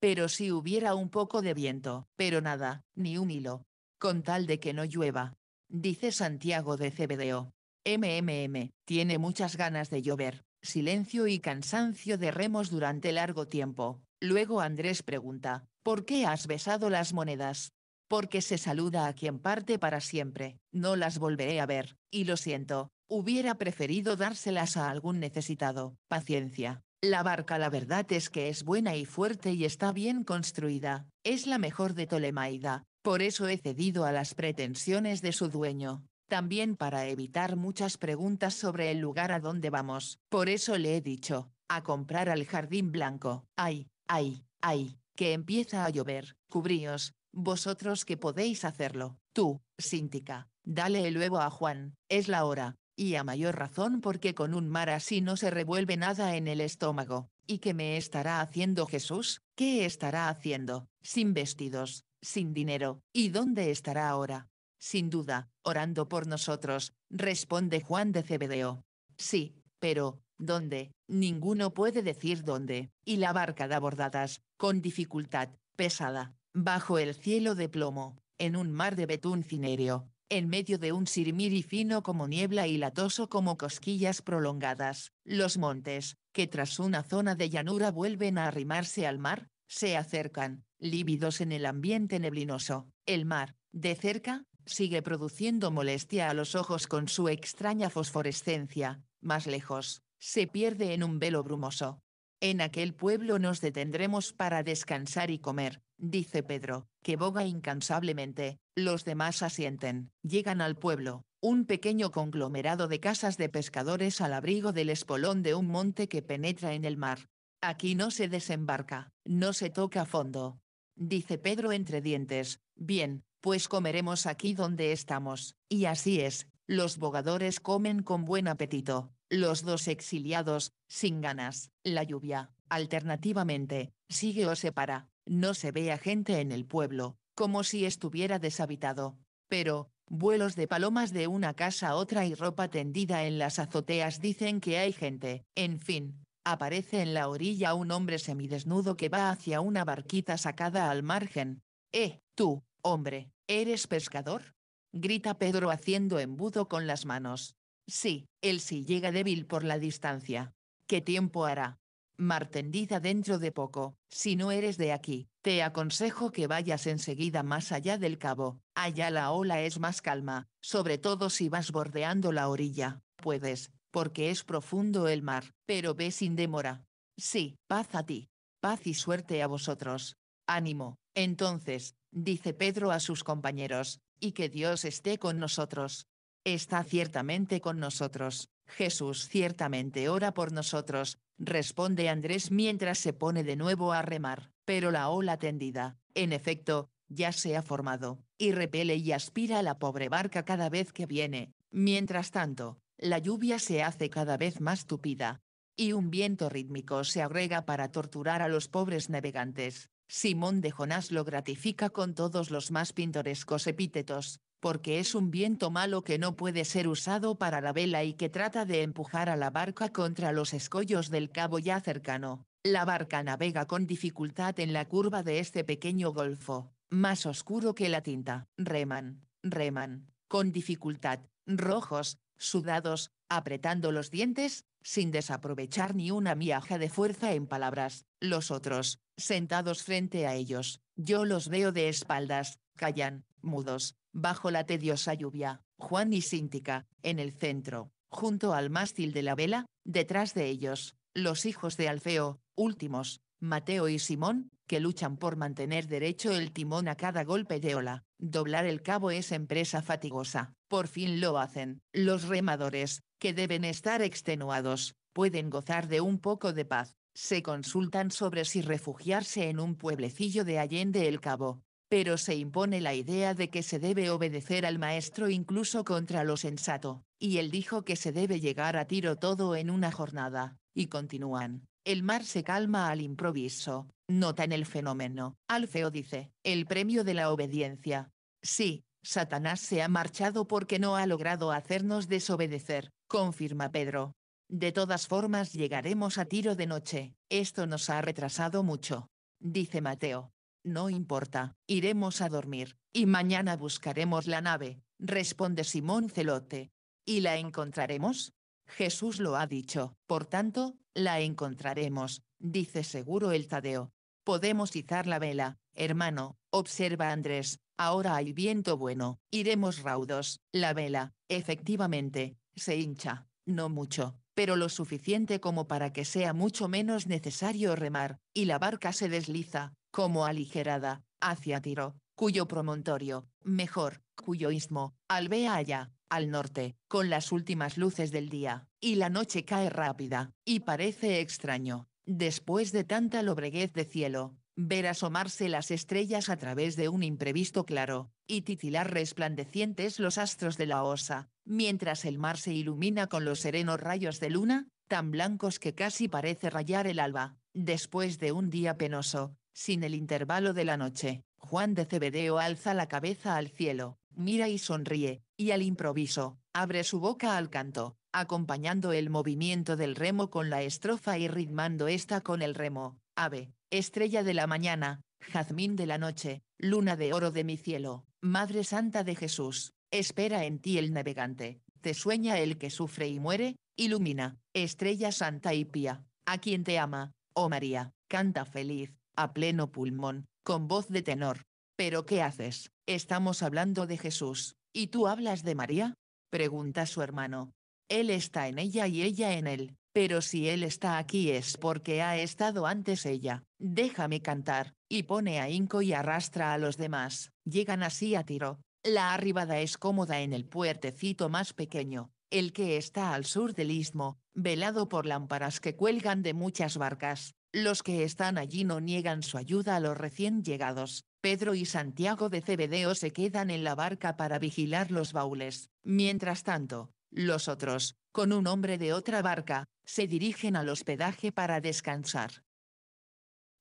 pero si hubiera un poco de viento, pero nada, ni un hilo, con tal de que no llueva. Dice Santiago de Cebedeo. MMM, tiene muchas ganas de llover, silencio y cansancio de remos durante largo tiempo. Luego Andrés pregunta, ¿por qué has besado las monedas? Porque se saluda a quien parte para siempre, no las volveré a ver, y lo siento, hubiera preferido dárselas a algún necesitado, paciencia. La barca la verdad es que es buena y fuerte y está bien construida, es la mejor de Tolemaida, por eso he cedido a las pretensiones de su dueño, también para evitar muchas preguntas sobre el lugar a donde vamos, por eso le he dicho, a comprar al jardín blanco, ay, Ay, ay, que empieza a llover, cubríos, vosotros que podéis hacerlo, tú, síntica, dale el huevo a Juan, es la hora, y a mayor razón porque con un mar así no se revuelve nada en el estómago, y qué me estará haciendo Jesús, qué estará haciendo, sin vestidos, sin dinero, ¿y dónde estará ahora? Sin duda, orando por nosotros, responde Juan de Cebedeo. Sí, pero, donde, ninguno puede decir dónde, y la barca da bordadas, con dificultad, pesada, bajo el cielo de plomo, en un mar de betún cinéreo, en medio de un sirmiri fino como niebla y latoso como cosquillas prolongadas, los montes, que tras una zona de llanura vuelven a arrimarse al mar, se acercan, lívidos en el ambiente neblinoso. El mar, de cerca, sigue produciendo molestia a los ojos con su extraña fosforescencia, más lejos, se pierde en un velo brumoso. En aquel pueblo nos detendremos para descansar y comer, dice Pedro, que boga incansablemente, los demás asienten, llegan al pueblo, un pequeño conglomerado de casas de pescadores al abrigo del espolón de un monte que penetra en el mar. Aquí no se desembarca, no se toca fondo. Dice Pedro entre dientes, bien, pues comeremos aquí donde estamos, y así es, los bogadores comen con buen apetito, los dos exiliados, sin ganas, la lluvia, alternativamente, sigue o se para, no se ve a gente en el pueblo, como si estuviera deshabitado. Pero, vuelos de palomas de una casa a otra y ropa tendida en las azoteas dicen que hay gente, en fin, aparece en la orilla un hombre semidesnudo que va hacia una barquita sacada al margen. Eh, tú, hombre, ¿eres pescador? grita Pedro haciendo embudo con las manos. Sí, él sí llega débil por la distancia. ¿Qué tiempo hará? Martendiza dentro de poco, si no eres de aquí, te aconsejo que vayas enseguida más allá del cabo, allá la ola es más calma, sobre todo si vas bordeando la orilla, puedes, porque es profundo el mar, pero ve sin demora. Sí, paz a ti, paz y suerte a vosotros. Ánimo, entonces, dice Pedro a sus compañeros, y que Dios esté con nosotros está ciertamente con nosotros. Jesús ciertamente ora por nosotros, responde Andrés mientras se pone de nuevo a remar, pero la ola tendida, en efecto, ya se ha formado, y repele y aspira a la pobre barca cada vez que viene. Mientras tanto, la lluvia se hace cada vez más tupida, y un viento rítmico se agrega para torturar a los pobres navegantes. Simón de Jonás lo gratifica con todos los más pintorescos epítetos, porque es un viento malo que no puede ser usado para la vela y que trata de empujar a la barca contra los escollos del cabo ya cercano. La barca navega con dificultad en la curva de este pequeño golfo, más oscuro que la tinta. Reman, reman, con dificultad, rojos, sudados, apretando los dientes, sin desaprovechar ni una miaja de fuerza en palabras. Los otros, sentados frente a ellos, yo los veo de espaldas, callan, mudos, bajo la tediosa lluvia, Juan y Síntica, en el centro, junto al mástil de la vela, detrás de ellos, los hijos de Alfeo, últimos, Mateo y Simón, que luchan por mantener derecho el timón a cada golpe de ola. Doblar el cabo es empresa fatigosa. Por fin lo hacen. Los remadores, que deben estar extenuados, pueden gozar de un poco de paz. Se consultan sobre si refugiarse en un pueblecillo de Allende el Cabo, pero se impone la idea de que se debe obedecer al maestro incluso contra lo sensato, y él dijo que se debe llegar a tiro todo en una jornada, y continúan. El mar se calma al improviso, notan el fenómeno. Alfeo dice, el premio de la obediencia. Sí, Satanás se ha marchado porque no ha logrado hacernos desobedecer, confirma Pedro. De todas formas llegaremos a tiro de noche, esto nos ha retrasado mucho. Dice Mateo, no importa, iremos a dormir, y mañana buscaremos la nave, responde Simón Celote. ¿Y la encontraremos? Jesús lo ha dicho, por tanto, la encontraremos, dice seguro el Tadeo. Podemos izar la vela, hermano, observa Andrés, ahora hay viento bueno, iremos raudos, la vela, efectivamente, se hincha, no mucho, pero lo suficiente como para que sea mucho menos necesario remar, y la barca se desliza, como aligerada, hacia Tiro, cuyo promontorio, mejor, cuyo istmo, albea allá, al norte, con las últimas luces del día, y la noche cae rápida, y parece extraño, después de tanta lobreguez de cielo, ver asomarse las estrellas a través de un imprevisto claro, y titilar resplandecientes los astros de la osa, mientras el mar se ilumina con los serenos rayos de luna, tan blancos que casi parece rayar el alba, después de un día penoso, sin el intervalo de la noche, Juan de Cebedeo alza la cabeza al cielo, mira y sonríe, y al improviso, abre su boca al canto, acompañando el movimiento del remo con la estrofa y ritmando esta con el remo, ave, estrella de la mañana, jazmín de la noche, luna de oro de mi cielo, Madre Santa de Jesús, espera en ti el navegante, te sueña el que sufre y muere, ilumina, estrella santa y pía, a quien te ama, oh María, canta feliz, a pleno pulmón, con voz de tenor. ¿Pero qué haces? Estamos hablando de Jesús, ¿y tú hablas de María? pregunta su hermano. Él está en ella y ella en él, pero si él está aquí es porque ha estado antes ella, déjame cantar, y pone a Inco y arrastra a los demás, llegan así a tiro. La arribada es cómoda en el puertecito más pequeño, el que está al sur del istmo, velado por lámparas que cuelgan de muchas barcas. Los que están allí no niegan su ayuda a los recién llegados. Pedro y Santiago de Cebedeo se quedan en la barca para vigilar los baúles. Mientras tanto, los otros, con un hombre de otra barca, se dirigen al hospedaje para descansar.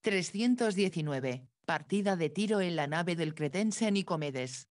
319. Partida de Tiro en la nave del cretense Nicomedes.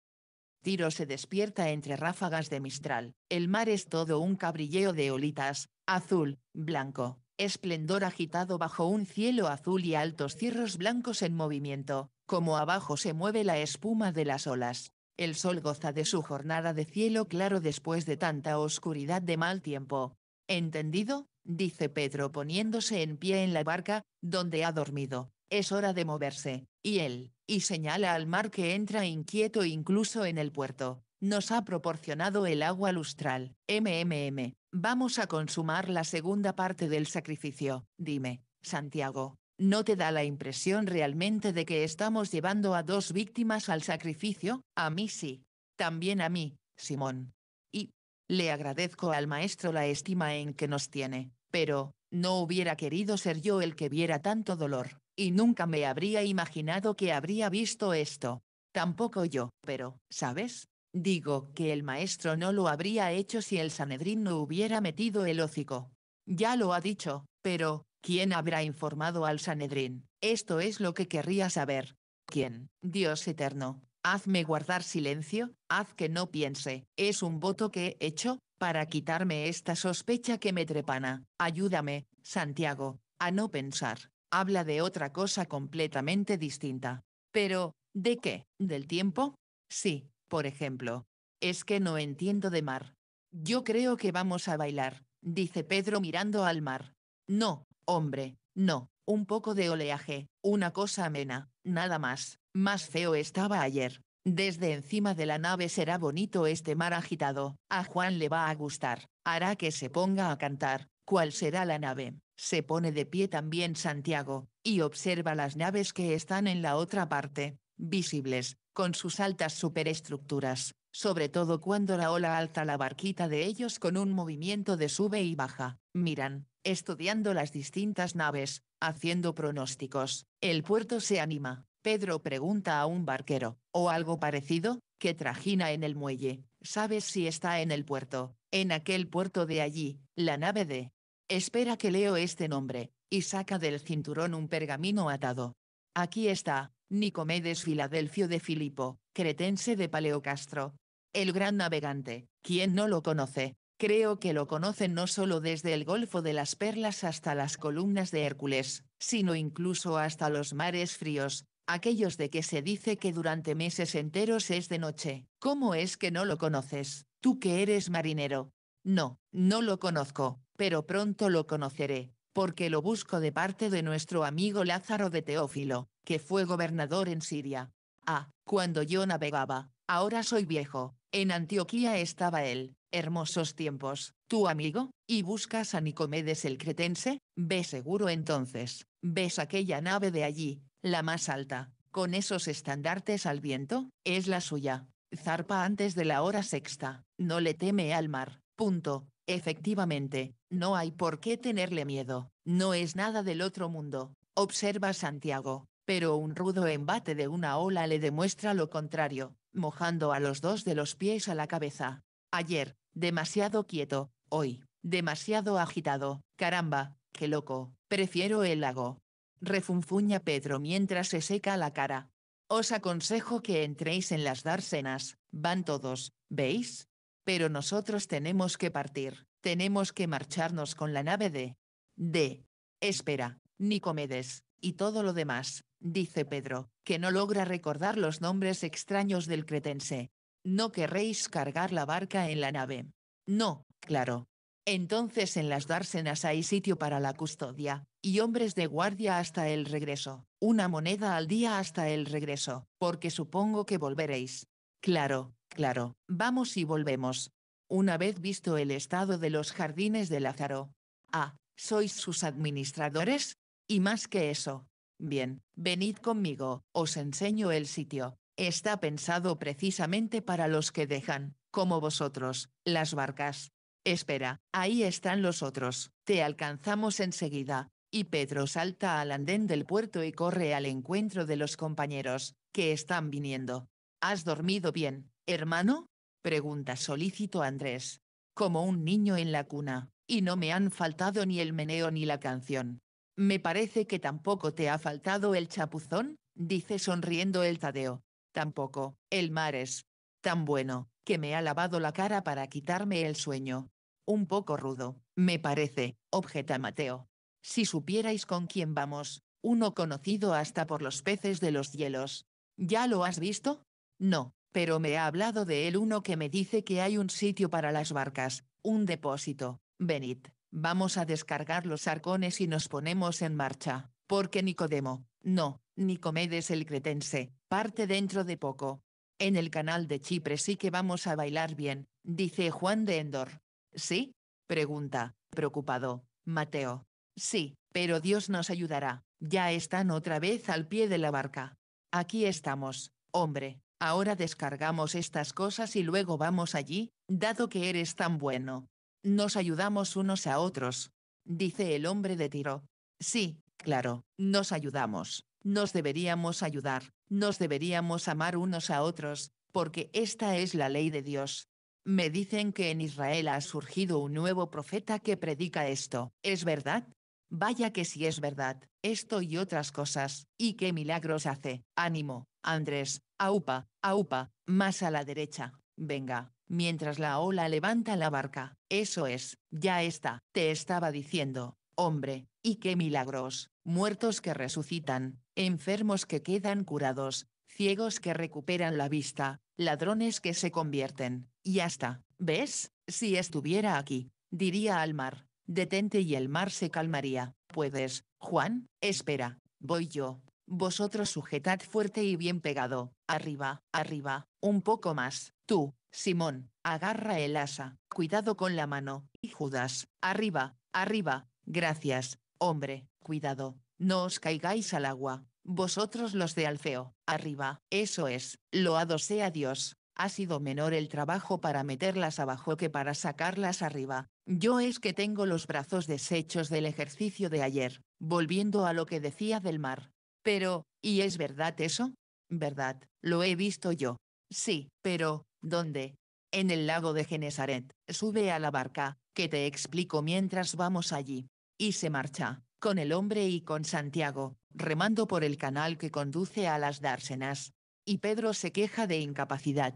Tiro se despierta entre ráfagas de mistral. El mar es todo un cabrilleo de olitas, azul, blanco, esplendor agitado bajo un cielo azul y altos cierros blancos en movimiento, como abajo se mueve la espuma de las olas. El sol goza de su jornada de cielo claro después de tanta oscuridad de mal tiempo. ¿Entendido? dice Pedro poniéndose en pie en la barca, donde ha dormido. Es hora de moverse. Y él, y señala al mar que entra inquieto incluso en el puerto nos ha proporcionado el agua lustral. MMM, vamos a consumar la segunda parte del sacrificio. Dime, Santiago, ¿no te da la impresión realmente de que estamos llevando a dos víctimas al sacrificio? A mí sí. También a mí, Simón. Y, le agradezco al maestro la estima en que nos tiene, pero, no hubiera querido ser yo el que viera tanto dolor, y nunca me habría imaginado que habría visto esto. Tampoco yo, pero, ¿sabes? Digo que el maestro no lo habría hecho si el Sanedrín no hubiera metido el hocico. Ya lo ha dicho, pero, ¿quién habrá informado al Sanedrín? Esto es lo que querría saber. ¿Quién? Dios eterno. Hazme guardar silencio, haz que no piense. Es un voto que he hecho, para quitarme esta sospecha que me trepana. Ayúdame, Santiago, a no pensar. Habla de otra cosa completamente distinta. Pero, ¿de qué? ¿Del tiempo? Sí, por ejemplo. Es que no entiendo de mar. Yo creo que vamos a bailar, dice Pedro mirando al mar. No, hombre, no, un poco de oleaje, una cosa amena, nada más. Más feo estaba ayer. Desde encima de la nave será bonito este mar agitado, a Juan le va a gustar, hará que se ponga a cantar, ¿cuál será la nave? Se pone de pie también Santiago, y observa las naves que están en la otra parte, visibles, con sus altas superestructuras, sobre todo cuando la ola alza la barquita de ellos con un movimiento de sube y baja. Miran, estudiando las distintas naves, haciendo pronósticos. El puerto se anima. Pedro pregunta a un barquero, o algo parecido, que trajina en el muelle, ¿sabes si está en el puerto? En aquel puerto de allí, la nave de... Espera que leo este nombre, y saca del cinturón un pergamino atado. Aquí está, Nicomedes Filadelfio de Filipo, cretense de Paleocastro. El gran navegante, ¿Quién no lo conoce, creo que lo conocen no solo desde el Golfo de las Perlas hasta las columnas de Hércules, sino incluso hasta los mares fríos, aquellos de que se dice que durante meses enteros es de noche. ¿Cómo es que no lo conoces, tú que eres marinero? No, no lo conozco, pero pronto lo conoceré, porque lo busco de parte de nuestro amigo Lázaro de Teófilo, que fue gobernador en Siria. Ah, cuando yo navegaba, ahora soy viejo, en Antioquía estaba él, hermosos tiempos, tu amigo, y buscas a Nicomedes el cretense, ve seguro entonces, ves aquella nave de allí, la más alta, con esos estandartes al viento, es la suya, zarpa antes de la hora sexta, no le teme al mar, punto, efectivamente, no hay por qué tenerle miedo, no es nada del otro mundo, observa Santiago, pero un rudo embate de una ola le demuestra lo contrario, mojando a los dos de los pies a la cabeza. Ayer, demasiado quieto, hoy, demasiado agitado, caramba, qué loco, prefiero el lago. Refunfuña Pedro mientras se seca la cara. Os aconsejo que entréis en las dársenas, van todos, ¿veis? Pero nosotros tenemos que partir. Tenemos que marcharnos con la nave de... de... Espera, Nicomedes, y todo lo demás, dice Pedro, que no logra recordar los nombres extraños del cretense. No querréis cargar la barca en la nave. No, claro. Entonces en las dársenas hay sitio para la custodia, y hombres de guardia hasta el regreso, una moneda al día hasta el regreso, porque supongo que volveréis. Claro, claro, vamos y volvemos, una vez visto el estado de los jardines de Lázaro. Ah, sois sus administradores, y más que eso. Bien, venid conmigo, os enseño el sitio. Está pensado precisamente para los que dejan, como vosotros, las barcas. Espera, ahí están los otros, te alcanzamos enseguida. Y Pedro salta al andén del puerto y corre al encuentro de los compañeros, que están viniendo. ¿Has dormido bien, hermano? Pregunta solícito Andrés. Como un niño en la cuna, y no me han faltado ni el meneo ni la canción. Me parece que tampoco te ha faltado el chapuzón, dice sonriendo el Tadeo. Tampoco, el mar es tan bueno, que me ha lavado la cara para quitarme el sueño. Un poco rudo, me parece, objeta Mateo. Si supierais con quién vamos, uno conocido hasta por los peces de los hielos. ¿Ya lo has visto? No, pero me ha hablado de él uno que me dice que hay un sitio para las barcas, un depósito. Venid, vamos a descargar los arcones y nos ponemos en marcha, porque Nicodemo, no, Nicomedes el cretense, parte dentro de poco. En el canal de Chipre sí que vamos a bailar bien, dice Juan de Endor. ¿Sí? Pregunta, preocupado, Mateo. Sí, pero Dios nos ayudará, ya están otra vez al pie de la barca. Aquí estamos, hombre. Ahora descargamos estas cosas y luego vamos allí, dado que eres tan bueno. Nos ayudamos unos a otros. Dice el hombre de Tiro. Sí, claro, nos ayudamos. Nos deberíamos ayudar, nos deberíamos amar unos a otros, porque esta es la ley de Dios. Me dicen que en Israel ha surgido un nuevo profeta que predica esto. ¿Es verdad? Vaya que si es verdad, esto y otras cosas, y qué milagros hace. Ánimo, Andrés, aupa, aupa, más a la derecha. Venga, mientras la ola levanta la barca. Eso es, ya está, te estaba diciendo, hombre, y qué milagros, muertos que resucitan, enfermos que quedan curados, ciegos que recuperan la vista, ladrones que se convierten, y hasta, ¿ves? Si estuviera aquí, diría al mar, detente y el mar se calmaría. Puedes, Juan, espera, voy yo. Vosotros sujetad fuerte y bien pegado, arriba, arriba, un poco más. Tú, Simón, agarra el asa, cuidado con la mano, y Judas, arriba, arriba, gracias, hombre, cuidado, no os caigáis al agua, vosotros los de Alfeo, arriba, eso es, loado sea Dios ha sido menor el trabajo para meterlas abajo que para sacarlas arriba. Yo es que tengo los brazos deshechos del ejercicio de ayer, volviendo a lo que decía del mar. Pero, ¿y es verdad eso? ¿Verdad? Lo he visto yo. Sí, pero, ¿dónde? En el lago de Genesaret. Sube a la barca, que te explico mientras vamos allí. Y se marcha, con el hombre y con Santiago, remando por el canal que conduce a las dársenas. Y Pedro se queja de incapacidad,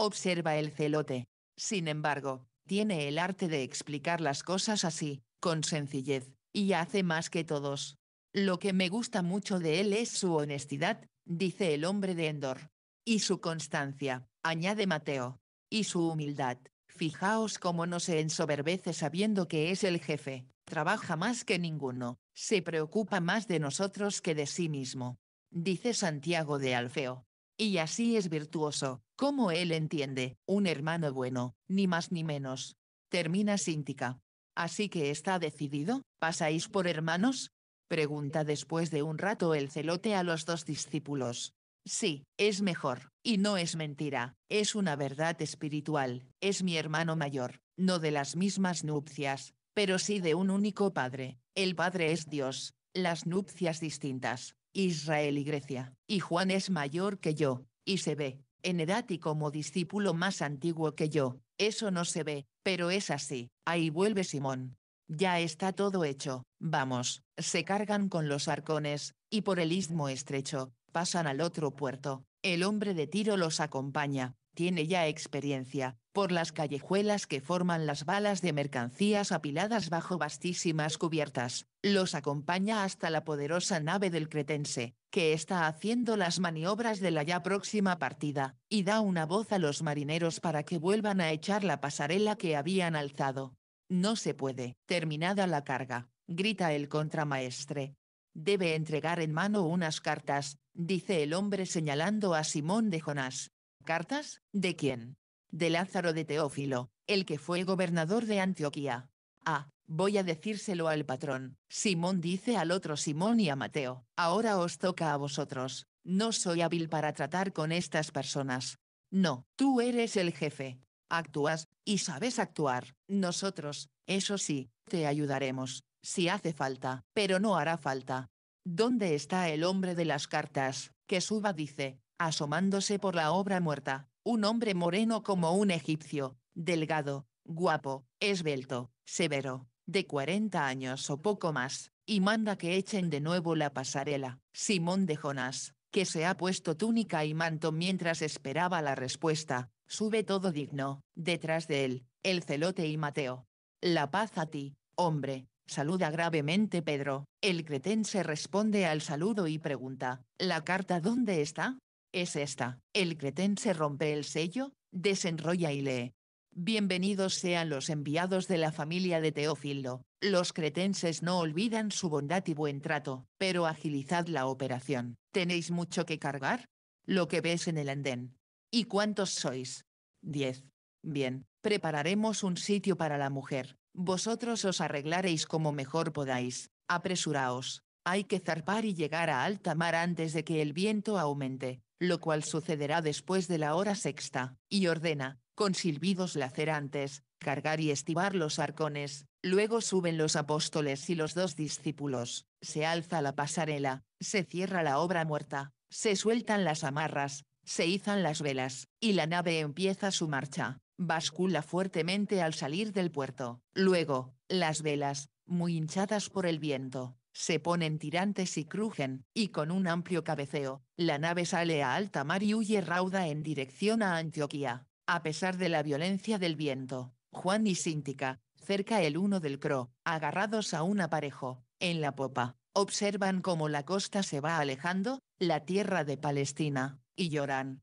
observa el celote. Sin embargo, tiene el arte de explicar las cosas así, con sencillez, y hace más que todos. Lo que me gusta mucho de él es su honestidad, dice el hombre de Endor. Y su constancia, añade Mateo. Y su humildad. Fijaos cómo no se ensoberbece sabiendo que es el jefe, trabaja más que ninguno, se preocupa más de nosotros que de sí mismo. Dice Santiago de Alfeo. Y así es virtuoso, como él entiende, un hermano bueno, ni más ni menos. Termina Síntica. Así que está decidido, ¿pasáis por hermanos? Pregunta después de un rato el celote a los dos discípulos. Sí, es mejor, y no es mentira, es una verdad espiritual, es mi hermano mayor, no de las mismas nupcias, pero sí de un único Padre, el Padre es Dios, las nupcias distintas, Israel y Grecia, y Juan es mayor que yo, y se ve, en edad y como discípulo más antiguo que yo, eso no se ve, pero es así, ahí vuelve Simón. Ya está todo hecho, vamos, se cargan con los arcones, y por el istmo estrecho, pasan al otro puerto, el hombre de Tiro los acompaña, tiene ya experiencia, por las callejuelas que forman las balas de mercancías apiladas bajo vastísimas cubiertas, los acompaña hasta la poderosa nave del Cretense, que está haciendo las maniobras de la ya próxima partida, y da una voz a los marineros para que vuelvan a echar la pasarela que habían alzado. No se puede, terminada la carga, grita el contramaestre. Debe entregar en mano unas cartas, dice el hombre señalando a Simón de Jonás, ¿Cartas? ¿De quién? De Lázaro de Teófilo, el que fue gobernador de Antioquía. Ah, voy a decírselo al patrón. Simón dice al otro Simón y a Mateo, ahora os toca a vosotros, no soy hábil para tratar con estas personas. No, tú eres el jefe. Actúas, y sabes actuar. Nosotros, eso sí, te ayudaremos, si hace falta, pero no hará falta. ¿Dónde está el hombre de las cartas? Que suba dice, asomándose por la obra muerta, un hombre moreno como un egipcio, delgado, guapo, esbelto, severo, de 40 años o poco más, y manda que echen de nuevo la pasarela. Simón de Jonás, que se ha puesto túnica y manto mientras esperaba la respuesta, sube todo digno, detrás de él, el celote y Mateo. La paz a ti, hombre, saluda gravemente Pedro. El cretense responde al saludo y pregunta, ¿la carta dónde está? es esta. El cretense rompe el sello, desenrolla y lee. Bienvenidos sean los enviados de la familia de Teófilo. Los cretenses no olvidan su bondad y buen trato, pero agilizad la operación. ¿Tenéis mucho que cargar? Lo que ves en el andén. ¿Y cuántos sois? Diez. Bien, prepararemos un sitio para la mujer. Vosotros os arreglaréis como mejor podáis. Apresuraos. Hay que zarpar y llegar a alta mar antes de que el viento aumente lo cual sucederá después de la hora sexta, y ordena, con silbidos lacerantes, cargar y estibar los arcones, luego suben los apóstoles y los dos discípulos, se alza la pasarela, se cierra la obra muerta, se sueltan las amarras, se izan las velas, y la nave empieza su marcha, bascula fuertemente al salir del puerto, luego, las velas, muy hinchadas por el viento, se ponen tirantes y crujen, y con un amplio cabeceo, la nave sale a alta mar y huye rauda en dirección a Antioquía, a pesar de la violencia del viento. Juan y Síntica, cerca el uno del Cro, agarrados a un aparejo, en la popa, observan cómo la costa se va alejando, la tierra de Palestina, y lloran.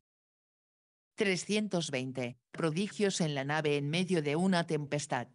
320. Prodigios en la nave en medio de una tempestad.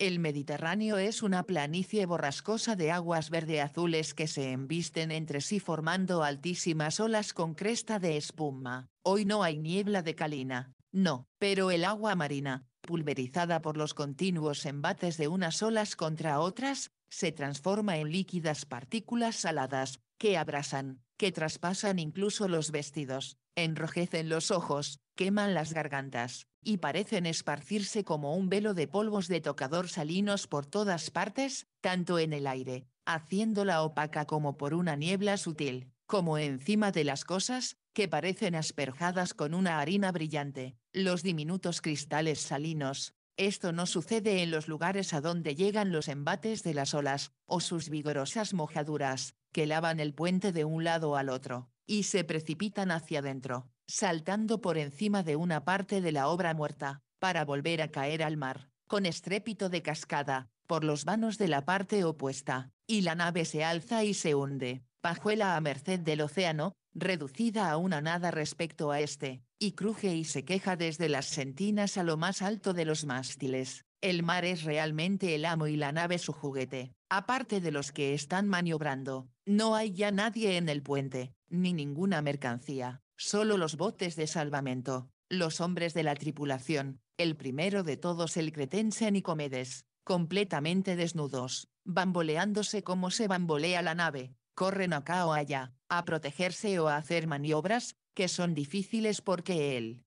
El Mediterráneo es una planicie borrascosa de aguas verde-azules que se embisten entre sí formando altísimas olas con cresta de espuma. Hoy no hay niebla de calina, no, pero el agua marina, pulverizada por los continuos embates de unas olas contra otras, se transforma en líquidas partículas saladas, que abrasan, que traspasan incluso los vestidos, enrojecen los ojos, queman las gargantas, y parecen esparcirse como un velo de polvos de tocador salinos por todas partes, tanto en el aire, haciéndola opaca como por una niebla sutil, como encima de las cosas, que parecen asperjadas con una harina brillante, los diminutos cristales salinos. Esto no sucede en los lugares a donde llegan los embates de las olas, o sus vigorosas mojaduras, que lavan el puente de un lado al otro, y se precipitan hacia adentro saltando por encima de una parte de la obra muerta, para volver a caer al mar, con estrépito de cascada, por los vanos de la parte opuesta, y la nave se alza y se hunde, pajuela a merced del océano, reducida a una nada respecto a este, y cruje y se queja desde las sentinas a lo más alto de los mástiles. El mar es realmente el amo y la nave su juguete. Aparte de los que están maniobrando, no hay ya nadie en el puente, ni ninguna mercancía solo los botes de salvamento, los hombres de la tripulación, el primero de todos el cretense Nicomedes, completamente desnudos, bamboleándose como se bambolea la nave, corren acá o allá, a protegerse o a hacer maniobras, que son difíciles porque el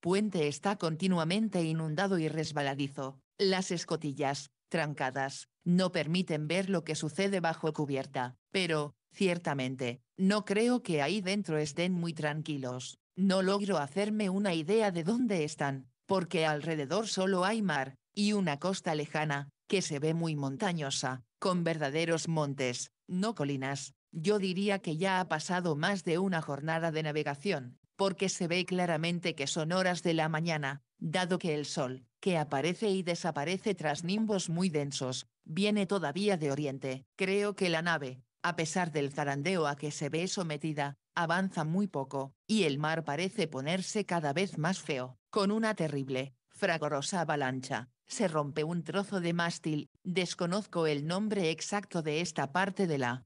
puente está continuamente inundado y resbaladizo, las escotillas, trancadas, no permiten ver lo que sucede bajo cubierta, pero, Ciertamente, no creo que ahí dentro estén muy tranquilos, no logro hacerme una idea de dónde están, porque alrededor solo hay mar, y una costa lejana, que se ve muy montañosa, con verdaderos montes, no colinas. Yo diría que ya ha pasado más de una jornada de navegación, porque se ve claramente que son horas de la mañana, dado que el sol, que aparece y desaparece tras nimbos muy densos, viene todavía de oriente. Creo que la nave, a pesar del zarandeo a que se ve sometida, avanza muy poco, y el mar parece ponerse cada vez más feo, con una terrible, fragorosa avalancha. Se rompe un trozo de mástil, desconozco el nombre exacto de esta parte de la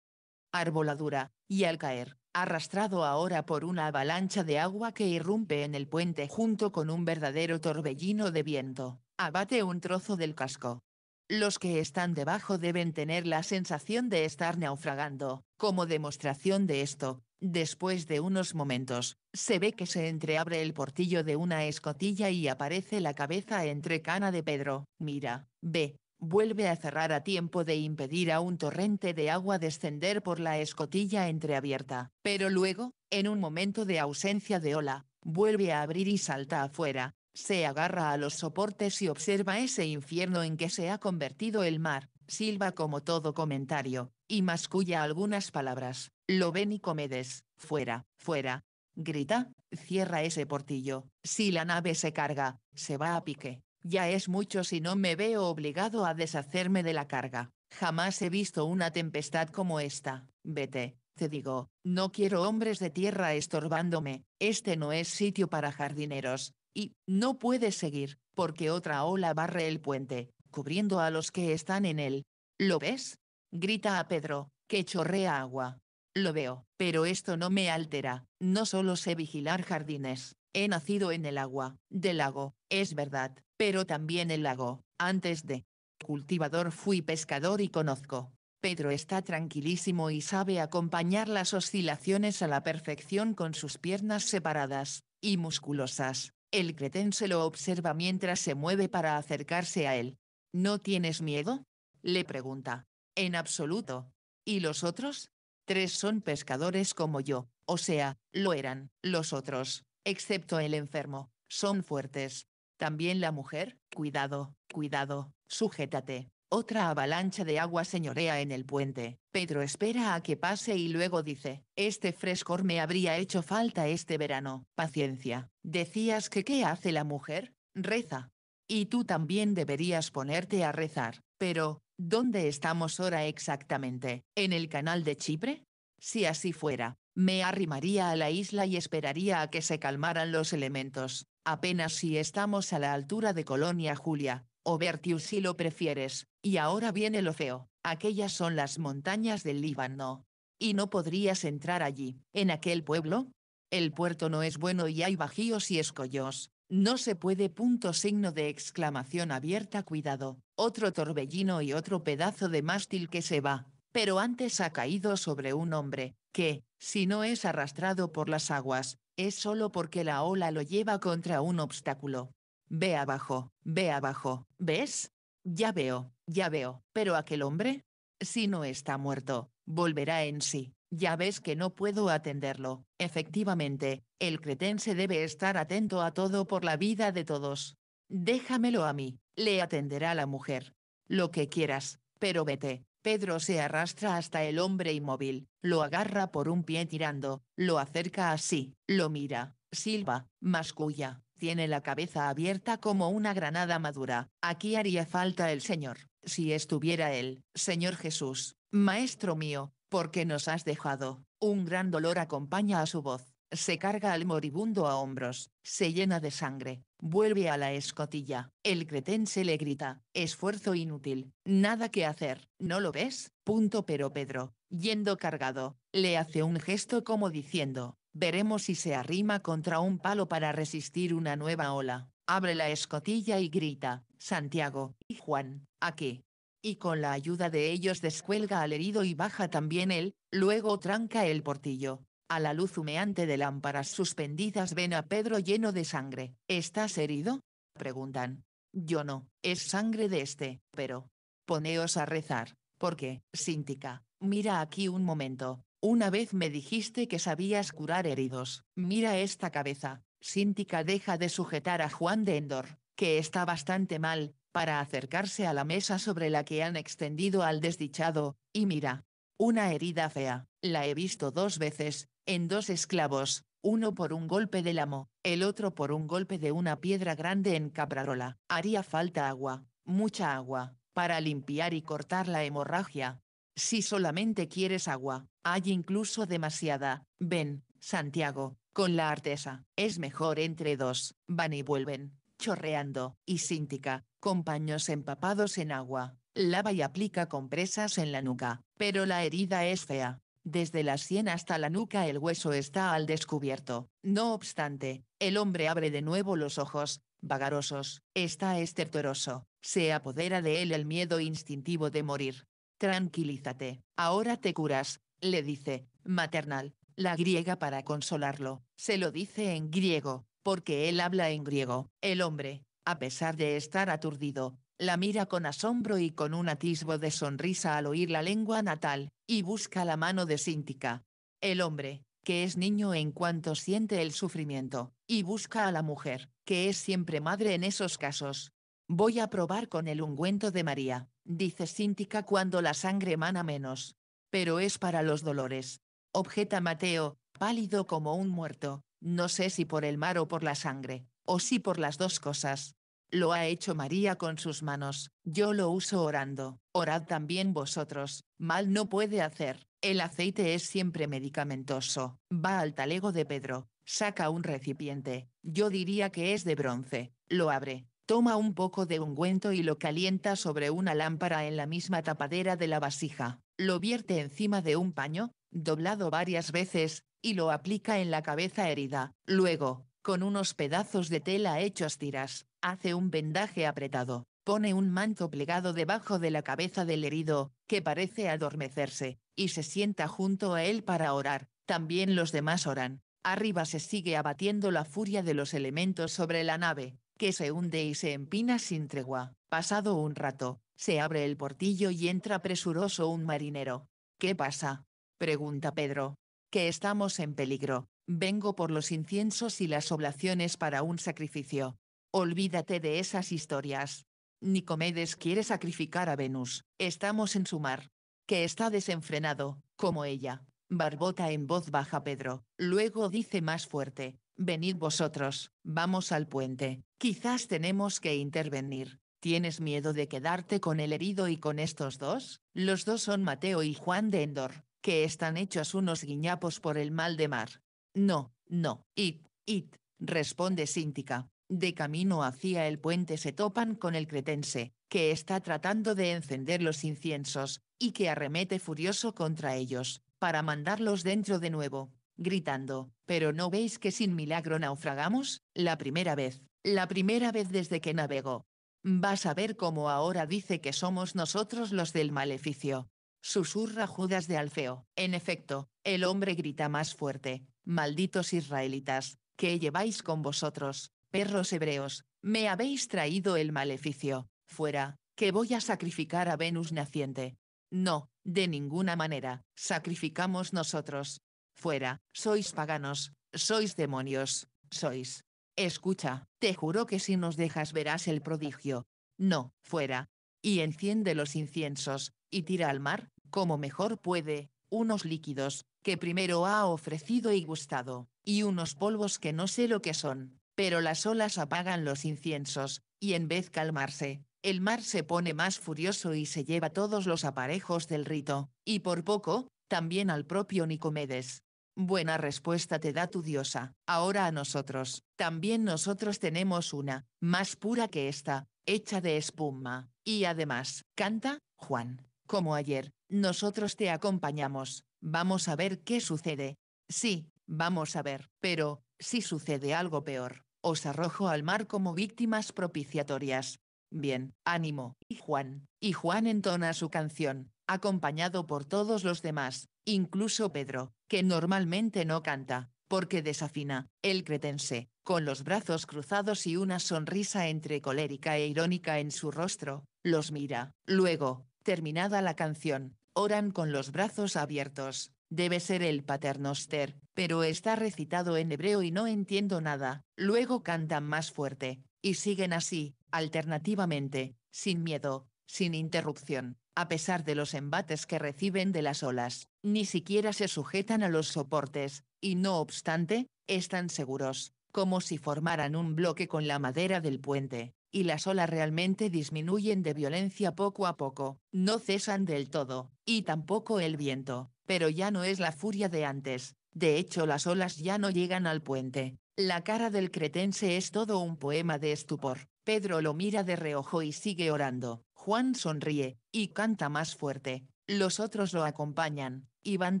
arboladura, y al caer, arrastrado ahora por una avalancha de agua que irrumpe en el puente junto con un verdadero torbellino de viento, abate un trozo del casco, los que están debajo deben tener la sensación de estar naufragando. Como demostración de esto, después de unos momentos, se ve que se entreabre el portillo de una escotilla y aparece la cabeza entrecana de Pedro. Mira, ve, vuelve a cerrar a tiempo de impedir a un torrente de agua descender por la escotilla entreabierta. Pero luego, en un momento de ausencia de ola, vuelve a abrir y salta afuera, se agarra a los soportes y observa ese infierno en que se ha convertido el mar, silba como todo comentario, y masculla algunas palabras, lo ven y comedes, fuera, fuera. Grita, cierra ese portillo, si la nave se carga, se va a pique, ya es mucho si no me veo obligado a deshacerme de la carga. Jamás he visto una tempestad como esta. Vete, te digo, no quiero hombres de tierra estorbándome, este no es sitio para jardineros, y no puede seguir, porque otra ola barre el puente, cubriendo a los que están en él. ¿Lo ves? grita a Pedro, que chorrea agua. Lo veo, pero esto no me altera, no solo sé vigilar jardines, he nacido en el agua, del lago, es verdad, pero también el lago, antes de cultivador fui pescador y conozco. Pedro está tranquilísimo y sabe acompañar las oscilaciones a la perfección con sus piernas separadas, y musculosas, el cretense lo observa mientras se mueve para acercarse a él. ¿No tienes miedo? le pregunta. En absoluto. ¿Y los otros? Tres son pescadores como yo, o sea, lo eran, los otros, excepto el enfermo, son fuertes. También la mujer, cuidado, cuidado, sujétate, otra avalancha de agua señorea en el puente. Pedro espera a que pase y luego dice, este frescor me habría hecho falta este verano. Paciencia. Decías que ¿qué hace la mujer? Reza. Y tú también deberías ponerte a rezar. Pero, ¿dónde estamos ahora exactamente? ¿En el canal de Chipre? Si así fuera, me arrimaría a la isla y esperaría a que se calmaran los elementos. Apenas si estamos a la altura de Colonia Julia, o si lo prefieres, y ahora viene lo feo, aquellas son las montañas del Líbano. Y no podrías entrar allí, en aquel pueblo. El puerto no es bueno y hay bajíos y escollos. No se puede. Punto signo de exclamación abierta. Cuidado, otro torbellino y otro pedazo de mástil que se va, pero antes ha caído sobre un hombre, que, si no es arrastrado por las aguas, es solo porque la ola lo lleva contra un obstáculo. Ve abajo, ve abajo, ¿ves? Ya veo, ya veo, pero aquel hombre, si no está muerto, volverá en sí. Ya ves que no puedo atenderlo. Efectivamente, el cretense debe estar atento a todo por la vida de todos. Déjamelo a mí, le atenderá la mujer. Lo que quieras, pero vete. Pedro se arrastra hasta el hombre inmóvil, lo agarra por un pie tirando, lo acerca así, lo mira, silba, masculla, tiene la cabeza abierta como una granada madura. Aquí haría falta el Señor. Si estuviera él, Señor Jesús, Maestro mío, ¿por qué nos has dejado? Un gran dolor acompaña a su voz. Se carga al moribundo a hombros, se llena de sangre, vuelve a la escotilla. El cretense le grita, esfuerzo inútil, nada que hacer, ¿no lo ves? Punto pero Pedro, yendo cargado, le hace un gesto como diciendo, Veremos si se arrima contra un palo para resistir una nueva ola. Abre la escotilla y grita, Santiago, y Juan, aquí. Y con la ayuda de ellos descuelga al herido y baja también él, luego tranca el portillo. A la luz humeante de lámparas suspendidas ven a Pedro lleno de sangre. ¿Estás herido? preguntan. Yo no, es sangre de este, pero. Poneos a rezar, porque, Síntica, mira aquí un momento, una vez me dijiste que sabías curar heridos. Mira esta cabeza. Síntica deja de sujetar a Juan de Endor, que está bastante mal, para acercarse a la mesa sobre la que han extendido al desdichado, y mira. Una herida fea, la he visto dos veces, en dos esclavos, uno por un golpe del amo, el otro por un golpe de una piedra grande en Caprarola. Haría falta agua, mucha agua, para limpiar y cortar la hemorragia, si solamente quieres agua, hay incluso demasiada. Ven, Santiago, con la artesa. Es mejor entre dos. Van y vuelven, chorreando, y síntica, con paños empapados en agua. Lava y aplica compresas en la nuca, pero la herida es fea. Desde la sien hasta la nuca el hueso está al descubierto. No obstante, el hombre abre de nuevo los ojos, vagarosos, está estertoroso, se apodera de él el miedo instintivo de morir. Tranquilízate, ahora te curas, le dice, maternal, la griega para consolarlo. Se lo dice en griego, porque él habla en griego. El hombre, a pesar de estar aturdido, la mira con asombro y con un atisbo de sonrisa al oír la lengua natal, y busca la mano de Síntica. El hombre, que es niño en cuanto siente el sufrimiento, y busca a la mujer, que es siempre madre en esos casos, Voy a probar con el ungüento de María, dice Cíntica cuando la sangre mana menos. Pero es para los dolores. Objeta Mateo, pálido como un muerto, no sé si por el mar o por la sangre, o si por las dos cosas. Lo ha hecho María con sus manos, yo lo uso orando, orad también vosotros, mal no puede hacer, el aceite es siempre medicamentoso, va al talego de Pedro, saca un recipiente, yo diría que es de bronce, lo abre, Toma un poco de ungüento y lo calienta sobre una lámpara en la misma tapadera de la vasija, lo vierte encima de un paño, doblado varias veces, y lo aplica en la cabeza herida. Luego, con unos pedazos de tela hechos tiras, hace un vendaje apretado, pone un manto plegado debajo de la cabeza del herido, que parece adormecerse, y se sienta junto a él para orar. También los demás oran. Arriba se sigue abatiendo la furia de los elementos sobre la nave, que se hunde y se empina sin tregua. Pasado un rato, se abre el portillo y entra presuroso un marinero. ¿Qué pasa? pregunta Pedro. Que estamos en peligro. Vengo por los inciensos y las oblaciones para un sacrificio. Olvídate de esas historias. Nicomedes quiere sacrificar a Venus. Estamos en su mar. Que está desenfrenado, como ella. Barbota en voz baja Pedro. Luego dice más fuerte. Venid vosotros, vamos al puente, quizás tenemos que intervenir. ¿Tienes miedo de quedarte con el herido y con estos dos? Los dos son Mateo y Juan de Endor, que están hechos unos guiñapos por el mal de mar. No, no, it, it, responde Síntica. De camino hacia el puente se topan con el cretense, que está tratando de encender los inciensos, y que arremete furioso contra ellos, para mandarlos dentro de nuevo gritando, pero ¿no veis que sin milagro naufragamos? La primera vez, la primera vez desde que navego. Vas a ver cómo ahora dice que somos nosotros los del maleficio. Susurra Judas de Alfeo. En efecto, el hombre grita más fuerte, malditos israelitas, ¿qué lleváis con vosotros, perros hebreos, me habéis traído el maleficio, fuera, que voy a sacrificar a Venus naciente. No, de ninguna manera, sacrificamos nosotros, fuera, sois paganos, sois demonios, sois. Escucha, te juro que si nos dejas verás el prodigio. No, fuera. Y enciende los inciensos, y tira al mar, como mejor puede, unos líquidos, que primero ha ofrecido y gustado, y unos polvos que no sé lo que son, pero las olas apagan los inciensos, y en vez calmarse, el mar se pone más furioso y se lleva todos los aparejos del rito, y por poco, también al propio Nicomedes, Buena respuesta te da tu diosa, ahora a nosotros, también nosotros tenemos una, más pura que esta, hecha de espuma, y además, canta, Juan, como ayer, nosotros te acompañamos, vamos a ver qué sucede. Sí, vamos a ver, pero, si sucede algo peor, os arrojo al mar como víctimas propiciatorias. Bien, ánimo, y Juan, y Juan entona su canción, acompañado por todos los demás, Incluso Pedro, que normalmente no canta, porque desafina, el cretense, con los brazos cruzados y una sonrisa entre colérica e irónica en su rostro, los mira. Luego, terminada la canción, oran con los brazos abiertos. Debe ser el paternoster, pero está recitado en hebreo y no entiendo nada. Luego cantan más fuerte, y siguen así, alternativamente, sin miedo, sin interrupción, a pesar de los embates que reciben de las olas ni siquiera se sujetan a los soportes, y no obstante, están seguros, como si formaran un bloque con la madera del puente, y las olas realmente disminuyen de violencia poco a poco, no cesan del todo, y tampoco el viento, pero ya no es la furia de antes, de hecho las olas ya no llegan al puente. La cara del cretense es todo un poema de estupor. Pedro lo mira de reojo y sigue orando. Juan sonríe, y canta más fuerte, los otros lo acompañan, y van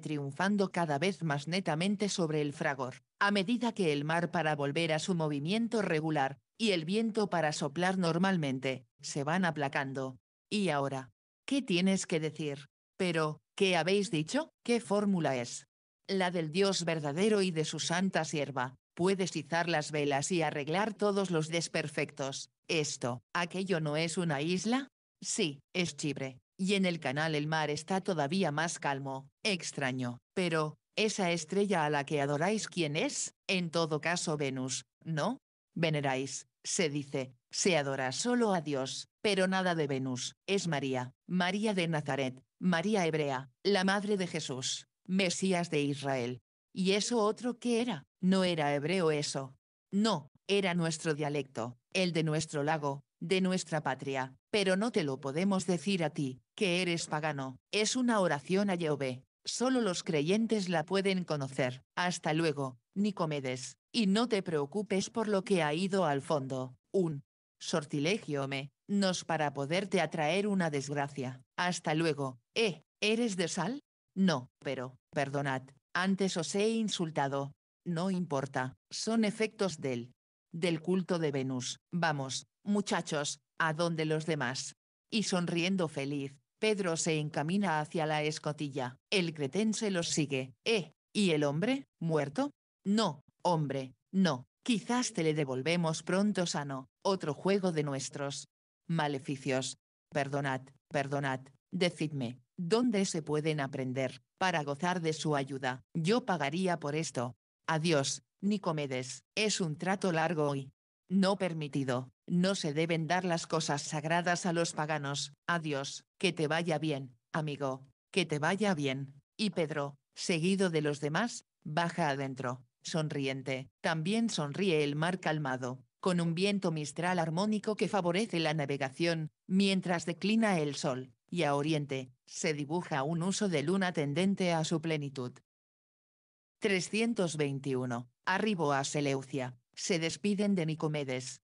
triunfando cada vez más netamente sobre el fragor, a medida que el mar para volver a su movimiento regular, y el viento para soplar normalmente, se van aplacando. ¿Y ahora? ¿Qué tienes que decir? Pero, ¿qué habéis dicho? ¿Qué fórmula es? La del Dios verdadero y de su santa sierva. Puedes izar las velas y arreglar todos los desperfectos. Esto, aquello no es una isla? Sí, es Chibre y en el canal el mar está todavía más calmo, extraño, pero, esa estrella a la que adoráis quién es, en todo caso Venus, ¿no? Veneráis, se dice, se adora solo a Dios, pero nada de Venus, es María, María de Nazaret, María Hebrea, la Madre de Jesús, Mesías de Israel. ¿Y eso otro qué era? No era hebreo eso. No, era nuestro dialecto, el de nuestro lago, de nuestra patria, pero no te lo podemos decir a ti, que eres pagano. Es una oración a Jehová. Solo los creyentes la pueden conocer. Hasta luego, Nicomedes, y no te preocupes por lo que ha ido al fondo. Un sortilegio me, nos para poderte atraer una desgracia. Hasta luego, eh, ¿eres de sal? No, pero, perdonad, antes os he insultado. No importa, son efectos del del culto de Venus. Vamos, muchachos, a dónde los demás. Y sonriendo feliz, Pedro se encamina hacia la escotilla. El cretense los sigue. ¿Eh? ¿Y el hombre? ¿Muerto? No, hombre, no. Quizás te le devolvemos pronto sano, otro juego de nuestros. Maleficios. Perdonad, perdonad, decidme, ¿dónde se pueden aprender, para gozar de su ayuda? Yo pagaría por esto. Adiós, Nicomedes, es un trato largo y no permitido, no se deben dar las cosas sagradas a los paganos, adiós, que te vaya bien, amigo, que te vaya bien, y Pedro, seguido de los demás, baja adentro, sonriente, también sonríe el mar calmado, con un viento mistral armónico que favorece la navegación, mientras declina el sol, y a oriente, se dibuja un uso de luna tendente a su plenitud, 321. Arribo a Seleucia. Se despiden de Nicomedes.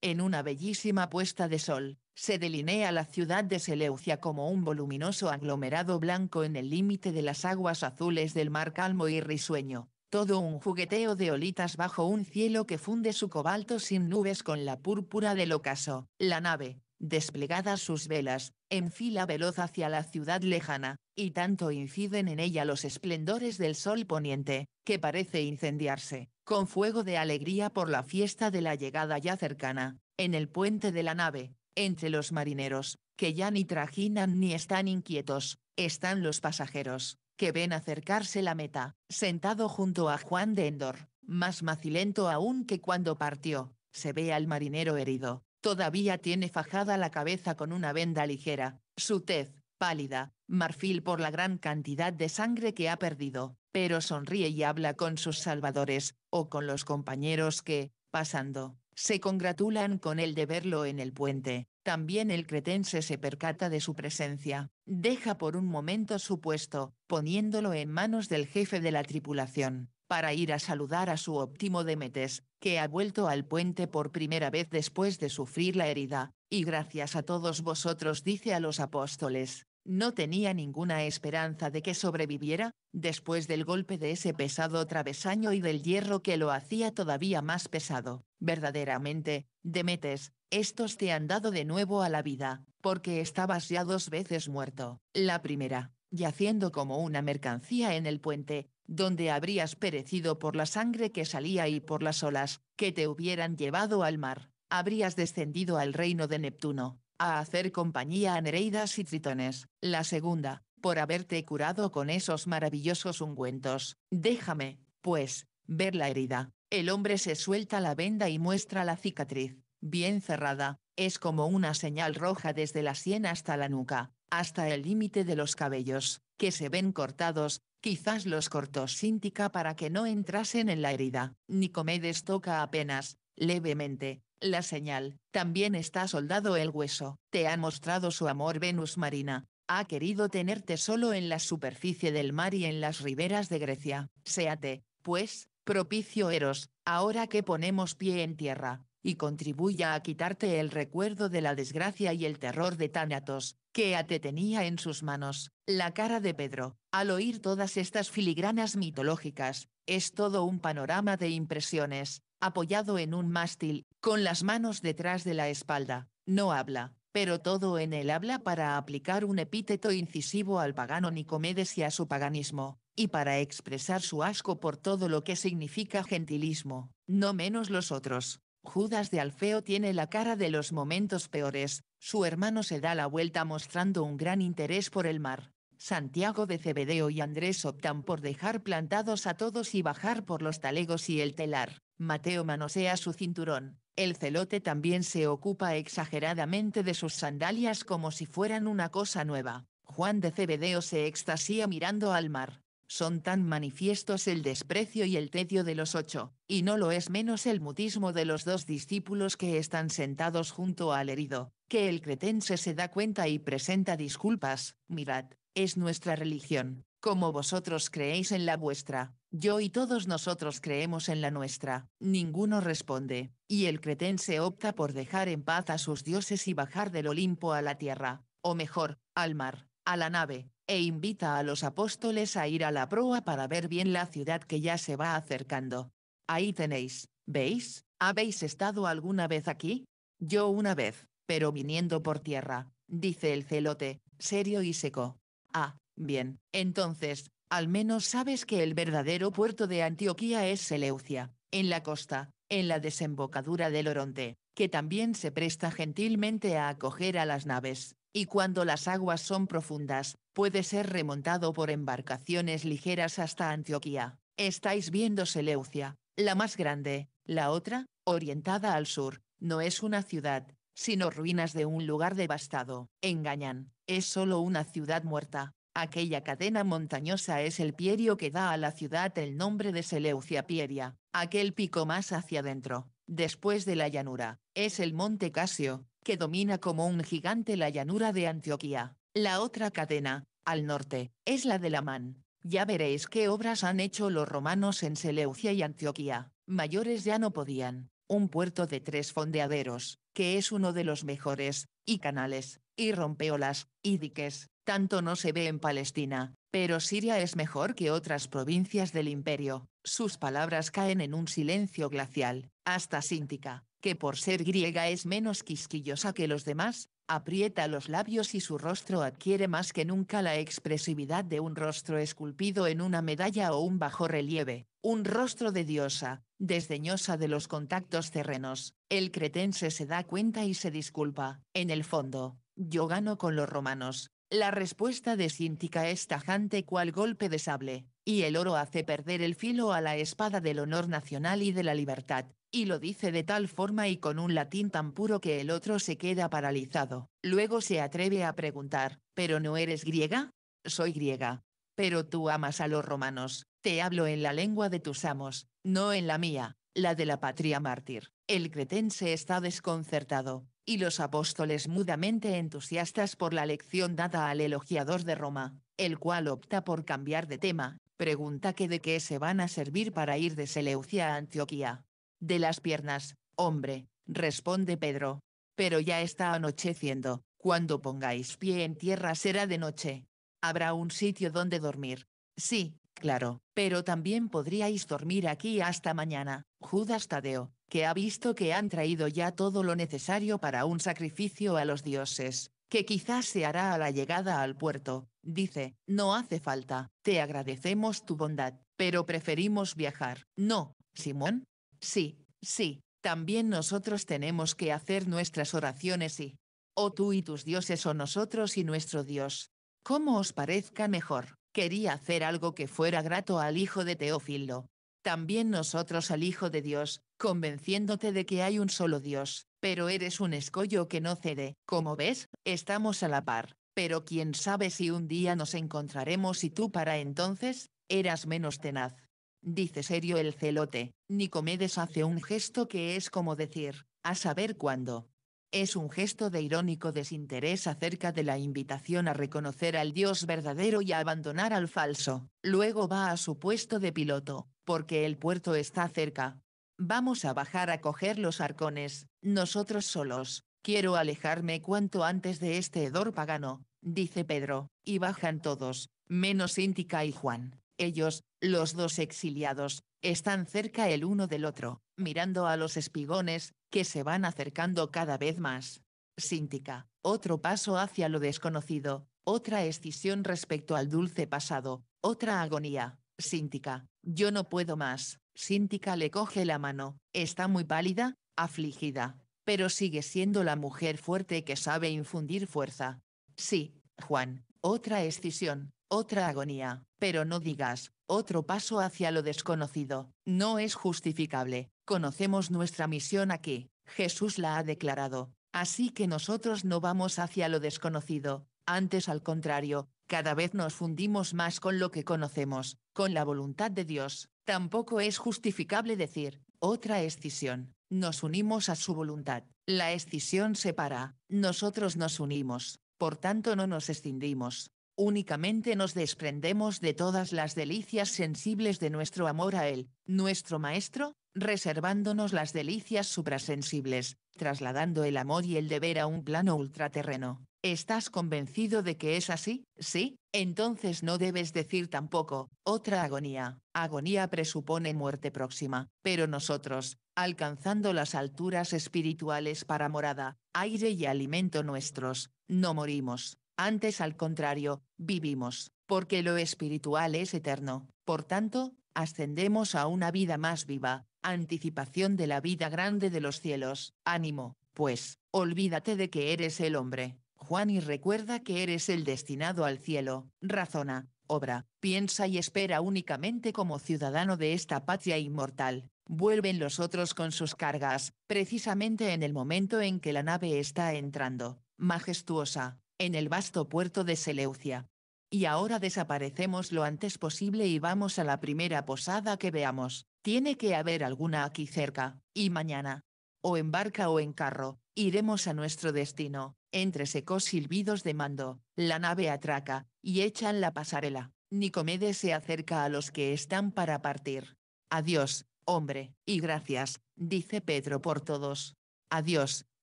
En una bellísima puesta de sol, se delinea la ciudad de Seleucia como un voluminoso aglomerado blanco en el límite de las aguas azules del mar calmo y risueño, todo un jugueteo de olitas bajo un cielo que funde su cobalto sin nubes con la púrpura del ocaso. La nave, desplegadas sus velas, en fila veloz hacia la ciudad lejana, y tanto inciden en ella los esplendores del sol poniente, que parece incendiarse, con fuego de alegría por la fiesta de la llegada ya cercana, en el puente de la nave, entre los marineros, que ya ni trajinan ni están inquietos, están los pasajeros, que ven acercarse la meta, sentado junto a Juan de Endor, más macilento aún que cuando partió, se ve al marinero herido, Todavía tiene fajada la cabeza con una venda ligera, su tez, pálida, marfil por la gran cantidad de sangre que ha perdido, pero sonríe y habla con sus salvadores, o con los compañeros que, pasando, se congratulan con el de verlo en el puente. También el cretense se percata de su presencia, deja por un momento su puesto, poniéndolo en manos del jefe de la tripulación, para ir a saludar a su óptimo Demetes, que ha vuelto al puente por primera vez después de sufrir la herida, y gracias a todos vosotros dice a los apóstoles, no tenía ninguna esperanza de que sobreviviera, después del golpe de ese pesado travesaño y del hierro que lo hacía todavía más pesado. Verdaderamente, Demetes, estos te han dado de nuevo a la vida, porque estabas ya dos veces muerto. La primera, haciendo como una mercancía en el puente, donde habrías perecido por la sangre que salía y por las olas, que te hubieran llevado al mar, habrías descendido al reino de Neptuno, a hacer compañía a Nereidas y Tritones. La segunda, por haberte curado con esos maravillosos ungüentos. Déjame, pues, ver la herida. El hombre se suelta la venda y muestra la cicatriz, bien cerrada, es como una señal roja desde la sien hasta la nuca, hasta el límite de los cabellos, que se ven cortados, quizás los cortó Síntica para que no entrasen en la herida. Nicomedes toca apenas, levemente, la señal, también está soldado el hueso. Te ha mostrado su amor Venus Marina, ha querido tenerte solo en la superficie del mar y en las riberas de Grecia. Séate, pues, propicio Eros, ahora que ponemos pie en tierra, y contribuya a quitarte el recuerdo de la desgracia y el terror de Tánatos, que te tenía en sus manos. La cara de Pedro, al oír todas estas filigranas mitológicas, es todo un panorama de impresiones, apoyado en un mástil, con las manos detrás de la espalda, no habla, pero todo en él habla para aplicar un epíteto incisivo al pagano Nicomedes y a su paganismo, y para expresar su asco por todo lo que significa gentilismo, no menos los otros. Judas de Alfeo tiene la cara de los momentos peores, su hermano se da la vuelta mostrando un gran interés por el mar. Santiago de Cebedeo y Andrés optan por dejar plantados a todos y bajar por los talegos y el telar. Mateo manosea su cinturón. El celote también se ocupa exageradamente de sus sandalias como si fueran una cosa nueva. Juan de Cebedeo se extasía mirando al mar. Son tan manifiestos el desprecio y el tedio de los ocho, y no lo es menos el mutismo de los dos discípulos que están sentados junto al herido, que el cretense se da cuenta y presenta disculpas, mirad, es nuestra religión, como vosotros creéis en la vuestra, yo y todos nosotros creemos en la nuestra. Ninguno responde, y el cretense opta por dejar en paz a sus dioses y bajar del Olimpo a la tierra, o mejor, al mar a la nave, e invita a los apóstoles a ir a la proa para ver bien la ciudad que ya se va acercando. Ahí tenéis, ¿veis? ¿Habéis estado alguna vez aquí? Yo una vez, pero viniendo por tierra, dice el celote, serio y seco. Ah, bien, entonces, al menos sabes que el verdadero puerto de Antioquía es Seleucia, en la costa, en la desembocadura del Oronte, que también se presta gentilmente a acoger a las naves y cuando las aguas son profundas, puede ser remontado por embarcaciones ligeras hasta Antioquía. Estáis viendo Seleucia, la más grande, la otra, orientada al sur, no es una ciudad, sino ruinas de un lugar devastado. Engañan, es solo una ciudad muerta. Aquella cadena montañosa es el pierio que da a la ciudad el nombre de Seleucia Pieria, aquel pico más hacia adentro, después de la llanura, es el monte Casio, que domina como un gigante la llanura de Antioquía. La otra cadena, al norte, es la de Lamán. Ya veréis qué obras han hecho los romanos en Seleucia y Antioquía. Mayores ya no podían. Un puerto de tres fondeaderos, que es uno de los mejores, y canales, y rompeolas, y diques. Tanto no se ve en Palestina, pero Siria es mejor que otras provincias del imperio. Sus palabras caen en un silencio glacial, hasta síntica, que por ser griega es menos quisquillosa que los demás, aprieta los labios y su rostro adquiere más que nunca la expresividad de un rostro esculpido en una medalla o un bajo relieve, un rostro de diosa, desdeñosa de los contactos terrenos. El cretense se da cuenta y se disculpa, en el fondo, yo gano con los romanos. La respuesta de Síntica es tajante cual golpe de sable y el oro hace perder el filo a la espada del honor nacional y de la libertad, y lo dice de tal forma y con un latín tan puro que el otro se queda paralizado. Luego se atreve a preguntar, ¿pero no eres griega? Soy griega. Pero tú amas a los romanos, te hablo en la lengua de tus amos, no en la mía, la de la patria mártir. El cretense está desconcertado, y los apóstoles mudamente entusiastas por la lección dada al elogiador de Roma, el cual opta por cambiar de tema, pregunta que de qué se van a servir para ir de Seleucia a Antioquía. De las piernas, hombre, responde Pedro. Pero ya está anocheciendo, cuando pongáis pie en tierra será de noche. Habrá un sitio donde dormir. Sí, claro, pero también podríais dormir aquí hasta mañana. Judas Tadeo, que ha visto que han traído ya todo lo necesario para un sacrificio a los dioses, que quizás se hará a la llegada al puerto, dice, no hace falta, te agradecemos tu bondad, pero preferimos viajar. No, Simón. Sí, sí, también nosotros tenemos que hacer nuestras oraciones y... O oh, tú y tus dioses o nosotros y nuestro Dios. Como os parezca mejor, quería hacer algo que fuera grato al hijo de Teófilo. También nosotros al Hijo de Dios, convenciéndote de que hay un solo Dios, pero eres un escollo que no cede. Como ves, estamos a la par, pero quién sabe si un día nos encontraremos y tú para entonces, eras menos tenaz. Dice serio el celote, Nicomedes hace un gesto que es como decir, a saber cuándo. Es un gesto de irónico desinterés acerca de la invitación a reconocer al Dios verdadero y a abandonar al falso. Luego va a su puesto de piloto, porque el puerto está cerca, Vamos a bajar a coger los arcones, nosotros solos. Quiero alejarme cuanto antes de este hedor pagano, dice Pedro, y bajan todos, menos Síntica y Juan. Ellos, los dos exiliados, están cerca el uno del otro, mirando a los espigones, que se van acercando cada vez más. Síntica, otro paso hacia lo desconocido, otra escisión respecto al dulce pasado, otra agonía. Síntica, yo no puedo más, Síntica le coge la mano, está muy pálida, afligida, pero sigue siendo la mujer fuerte que sabe infundir fuerza. Sí, Juan, otra escisión, otra agonía, pero no digas, otro paso hacia lo desconocido, no es justificable, conocemos nuestra misión aquí, Jesús la ha declarado, así que nosotros no vamos hacia lo desconocido, antes al contrario, cada vez nos fundimos más con lo que conocemos, con la voluntad de Dios, Tampoco es justificable decir, otra escisión, nos unimos a su voluntad. La escisión separa, nosotros nos unimos, por tanto no nos escindimos. Únicamente nos desprendemos de todas las delicias sensibles de nuestro amor a Él, nuestro Maestro, reservándonos las delicias suprasensibles, trasladando el amor y el deber a un plano ultraterreno. ¿Estás convencido de que es así? Sí, entonces no debes decir tampoco, otra agonía. Agonía presupone muerte próxima, pero nosotros, alcanzando las alturas espirituales para morada, aire y alimento nuestros, no morimos, antes al contrario, vivimos, porque lo espiritual es eterno. Por tanto, ascendemos a una vida más viva, anticipación de la vida grande de los cielos. Ánimo, pues, olvídate de que eres el hombre Juan y recuerda que eres el destinado al cielo, razona, obra, piensa y espera únicamente como ciudadano de esta patria inmortal. Vuelven los otros con sus cargas, precisamente en el momento en que la nave está entrando, majestuosa, en el vasto puerto de Seleucia. Y ahora desaparecemos lo antes posible y vamos a la primera posada que veamos, tiene que haber alguna aquí cerca, y mañana. O en barca o en carro, iremos a nuestro destino, entre secos silbidos de mando, la nave atraca, y echan la pasarela. Nicomedes se acerca a los que están para partir. Adiós, hombre, y gracias, dice Pedro por todos. Adiós,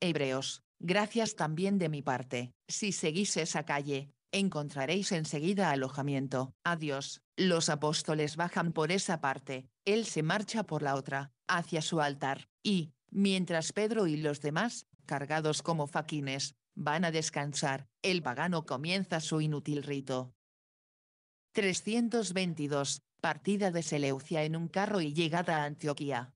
hebreos, gracias también de mi parte. Si seguís esa calle, encontraréis enseguida alojamiento. Adiós, los apóstoles bajan por esa parte, él se marcha por la otra, hacia su altar, y, mientras Pedro y los demás, cargados como faquines, Van a descansar, el pagano comienza su inútil rito. 322. Partida de Seleucia en un carro y llegada a Antioquía.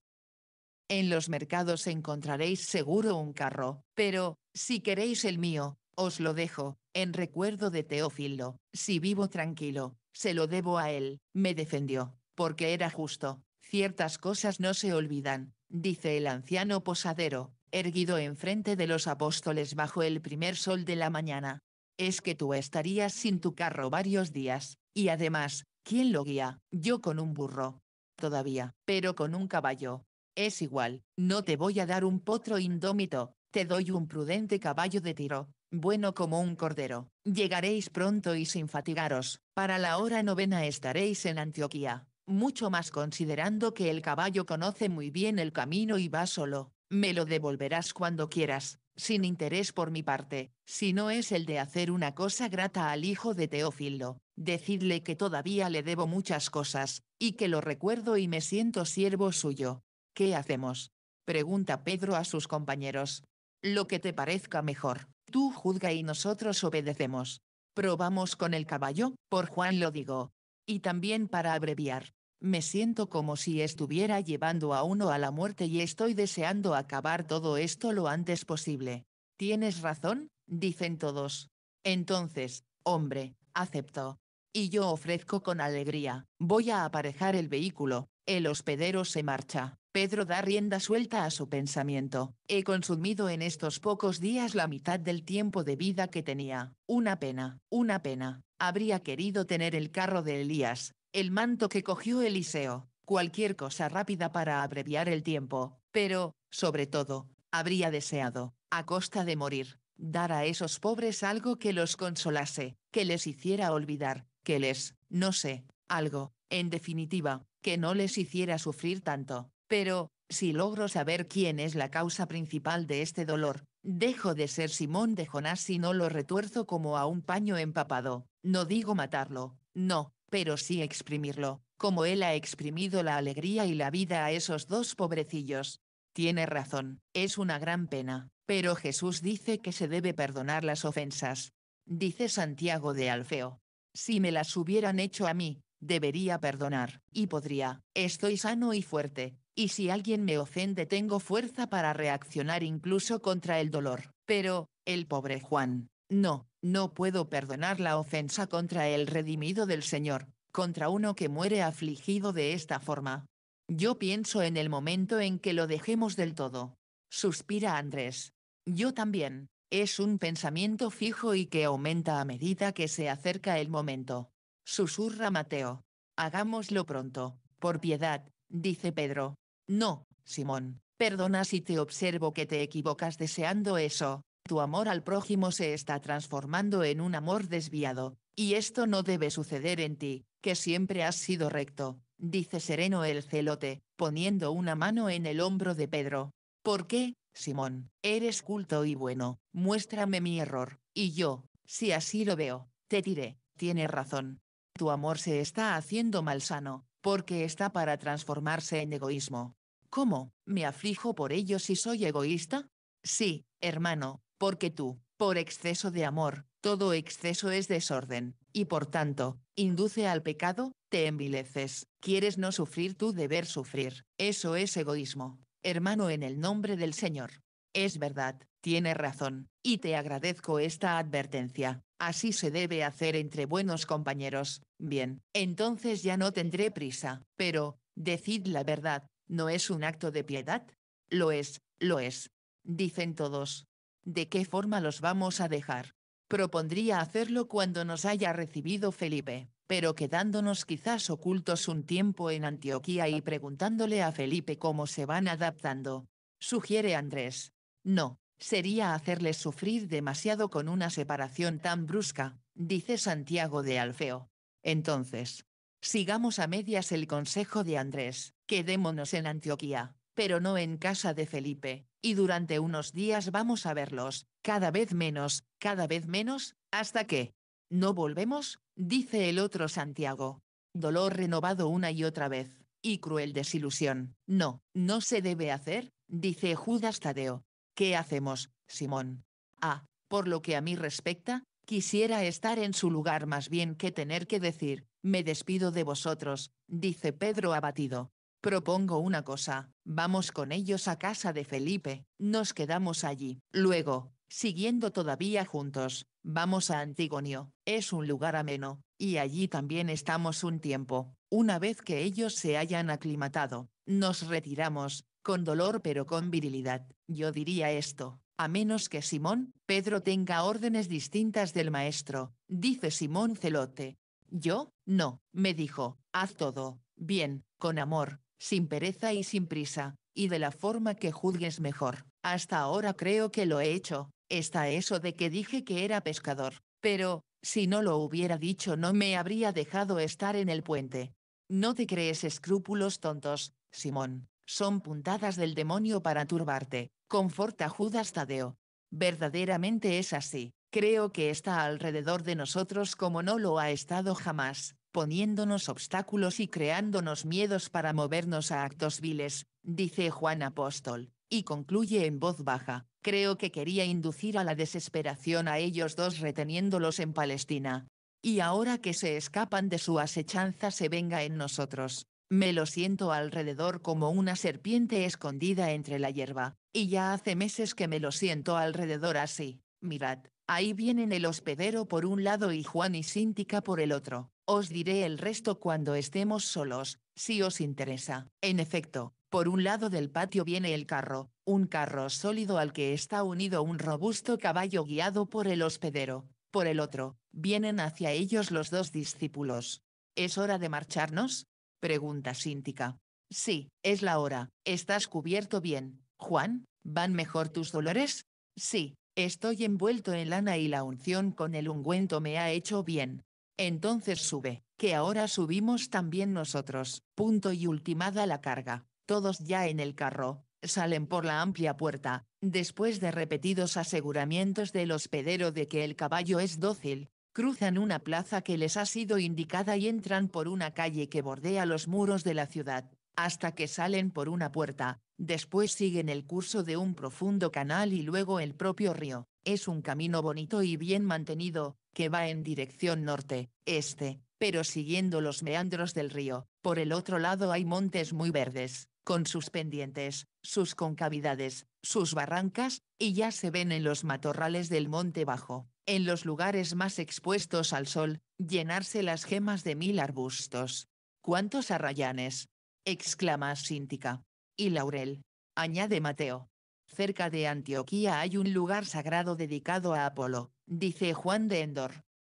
En los mercados encontraréis seguro un carro, pero, si queréis el mío, os lo dejo, en recuerdo de Teófilo, si vivo tranquilo, se lo debo a él, me defendió, porque era justo, ciertas cosas no se olvidan, dice el anciano posadero, erguido enfrente de los apóstoles bajo el primer sol de la mañana. Es que tú estarías sin tu carro varios días, y además, ¿quién lo guía? Yo con un burro. Todavía, pero con un caballo. Es igual, no te voy a dar un potro indómito, te doy un prudente caballo de tiro, bueno como un cordero. Llegaréis pronto y sin fatigaros, para la hora novena estaréis en Antioquía, mucho más considerando que el caballo conoce muy bien el camino y va solo. Me lo devolverás cuando quieras, sin interés por mi parte, si no es el de hacer una cosa grata al hijo de Teófilo, decidle que todavía le debo muchas cosas, y que lo recuerdo y me siento siervo suyo. ¿Qué hacemos? Pregunta Pedro a sus compañeros. Lo que te parezca mejor, tú juzga y nosotros obedecemos. Probamos con el caballo, por Juan lo digo. Y también para abreviar, me siento como si estuviera llevando a uno a la muerte y estoy deseando acabar todo esto lo antes posible. Tienes razón, dicen todos. Entonces, hombre, acepto. Y yo ofrezco con alegría, voy a aparejar el vehículo, el hospedero se marcha. Pedro da rienda suelta a su pensamiento. He consumido en estos pocos días la mitad del tiempo de vida que tenía. Una pena, una pena. Habría querido tener el carro de Elías, el manto que cogió Eliseo, cualquier cosa rápida para abreviar el tiempo, pero, sobre todo, habría deseado, a costa de morir, dar a esos pobres algo que los consolase, que les hiciera olvidar, que les, no sé, algo, en definitiva, que no les hiciera sufrir tanto. Pero, si logro saber quién es la causa principal de este dolor, dejo de ser Simón de Jonás y no lo retuerzo como a un paño empapado. No digo matarlo, no, pero sí exprimirlo, como él ha exprimido la alegría y la vida a esos dos pobrecillos. Tiene razón, es una gran pena, pero Jesús dice que se debe perdonar las ofensas. Dice Santiago de Alfeo. Si me las hubieran hecho a mí, debería perdonar, y podría, estoy sano y fuerte, y si alguien me ofende tengo fuerza para reaccionar incluso contra el dolor. Pero, el pobre Juan, no, no puedo perdonar la ofensa contra el redimido del Señor, contra uno que muere afligido de esta forma. Yo pienso en el momento en que lo dejemos del todo. Suspira Andrés. Yo también, es un pensamiento fijo y que aumenta a medida que se acerca el momento. Susurra Mateo. Hagámoslo pronto, por piedad, dice Pedro. No, Simón, perdona si te observo que te equivocas deseando eso, tu amor al prójimo se está transformando en un amor desviado, y esto no debe suceder en ti, que siempre has sido recto, dice sereno el celote, poniendo una mano en el hombro de Pedro. ¿Por qué, Simón, eres culto y bueno, muéstrame mi error, y yo, si así lo veo, te diré, tienes razón. Tu amor se está haciendo malsano, porque está para transformarse en egoísmo. ¿Cómo? ¿Me aflijo por ello si soy egoísta? Sí, hermano, porque tú, por exceso de amor, todo exceso es desorden, y por tanto, induce al pecado, te envileces, quieres no sufrir tu deber sufrir, eso es egoísmo, hermano en el nombre del Señor. Es verdad, Tiene razón, y te agradezco esta advertencia, así se debe hacer entre buenos compañeros, bien, entonces ya no tendré prisa, pero, decid la verdad, ¿no es un acto de piedad? Lo es, lo es. Dicen todos, de qué forma los vamos a dejar. Propondría hacerlo cuando nos haya recibido Felipe, pero quedándonos quizás ocultos un tiempo en Antioquía y preguntándole a Felipe cómo se van adaptando. Sugiere Andrés. No, sería hacerles sufrir demasiado con una separación tan brusca, dice Santiago de Alfeo. Entonces, sigamos a medias el consejo de Andrés, quedémonos en Antioquía, pero no en casa de Felipe, y durante unos días vamos a verlos, cada vez menos, cada vez menos, hasta que no volvemos, dice el otro Santiago. Dolor renovado una y otra vez, y cruel desilusión. No, no se debe hacer, dice Judas Tadeo. ¿Qué hacemos, Simón? Ah, por lo que a mí respecta, quisiera estar en su lugar más bien que tener que decir, me despido de vosotros, dice Pedro abatido. Propongo una cosa, vamos con ellos a casa de Felipe, nos quedamos allí. Luego, siguiendo todavía juntos, vamos a Antigonio, es un lugar ameno, y allí también estamos un tiempo. Una vez que ellos se hayan aclimatado, nos retiramos, con dolor pero con virilidad. Yo diría esto, a menos que Simón, Pedro tenga órdenes distintas del maestro, dice Simón Celote. Yo, no, me dijo, haz todo, bien, con amor, sin pereza y sin prisa, y de la forma que juzgues mejor. Hasta ahora creo que lo he hecho, está eso de que dije que era pescador, pero, si no lo hubiera dicho no me habría dejado estar en el puente. No te crees escrúpulos tontos, Simón, son puntadas del demonio para turbarte, conforta Judas Tadeo. Verdaderamente es así, creo que está alrededor de nosotros como no lo ha estado jamás poniéndonos obstáculos y creándonos miedos para movernos a actos viles, dice Juan Apóstol, y concluye en voz baja, creo que quería inducir a la desesperación a ellos dos reteniéndolos en Palestina. Y ahora que se escapan de su asechanza se venga en nosotros. Me lo siento alrededor como una serpiente escondida entre la hierba, y ya hace meses que me lo siento alrededor así. Mirad, ahí vienen el hospedero por un lado y Juan y Síntica por el otro. Os diré el resto cuando estemos solos, si os interesa. En efecto, por un lado del patio viene el carro, un carro sólido al que está unido un robusto caballo guiado por el hospedero. Por el otro, vienen hacia ellos los dos discípulos. ¿Es hora de marcharnos? pregunta Síntica. Sí, es la hora. ¿Estás cubierto bien, Juan? ¿Van mejor tus dolores? Sí, estoy envuelto en lana y la unción con el ungüento me ha hecho bien. Entonces sube, que ahora subimos también nosotros. Punto y ultimada la carga, todos ya en el carro, salen por la amplia puerta, después de repetidos aseguramientos del hospedero de que el caballo es dócil, cruzan una plaza que les ha sido indicada y entran por una calle que bordea los muros de la ciudad, hasta que salen por una puerta, después siguen el curso de un profundo canal y luego el propio río. Es un camino bonito y bien mantenido, que va en dirección norte-este, pero siguiendo los meandros del río. Por el otro lado hay montes muy verdes, con sus pendientes, sus concavidades, sus barrancas, y ya se ven en los matorrales del monte bajo, en los lugares más expuestos al sol, llenarse las gemas de mil arbustos. ¡Cuántos arrayanes! exclama Síntica. Y Laurel, añade Mateo. Cerca de Antioquía hay un lugar sagrado dedicado a Apolo, dice Juan de Endor.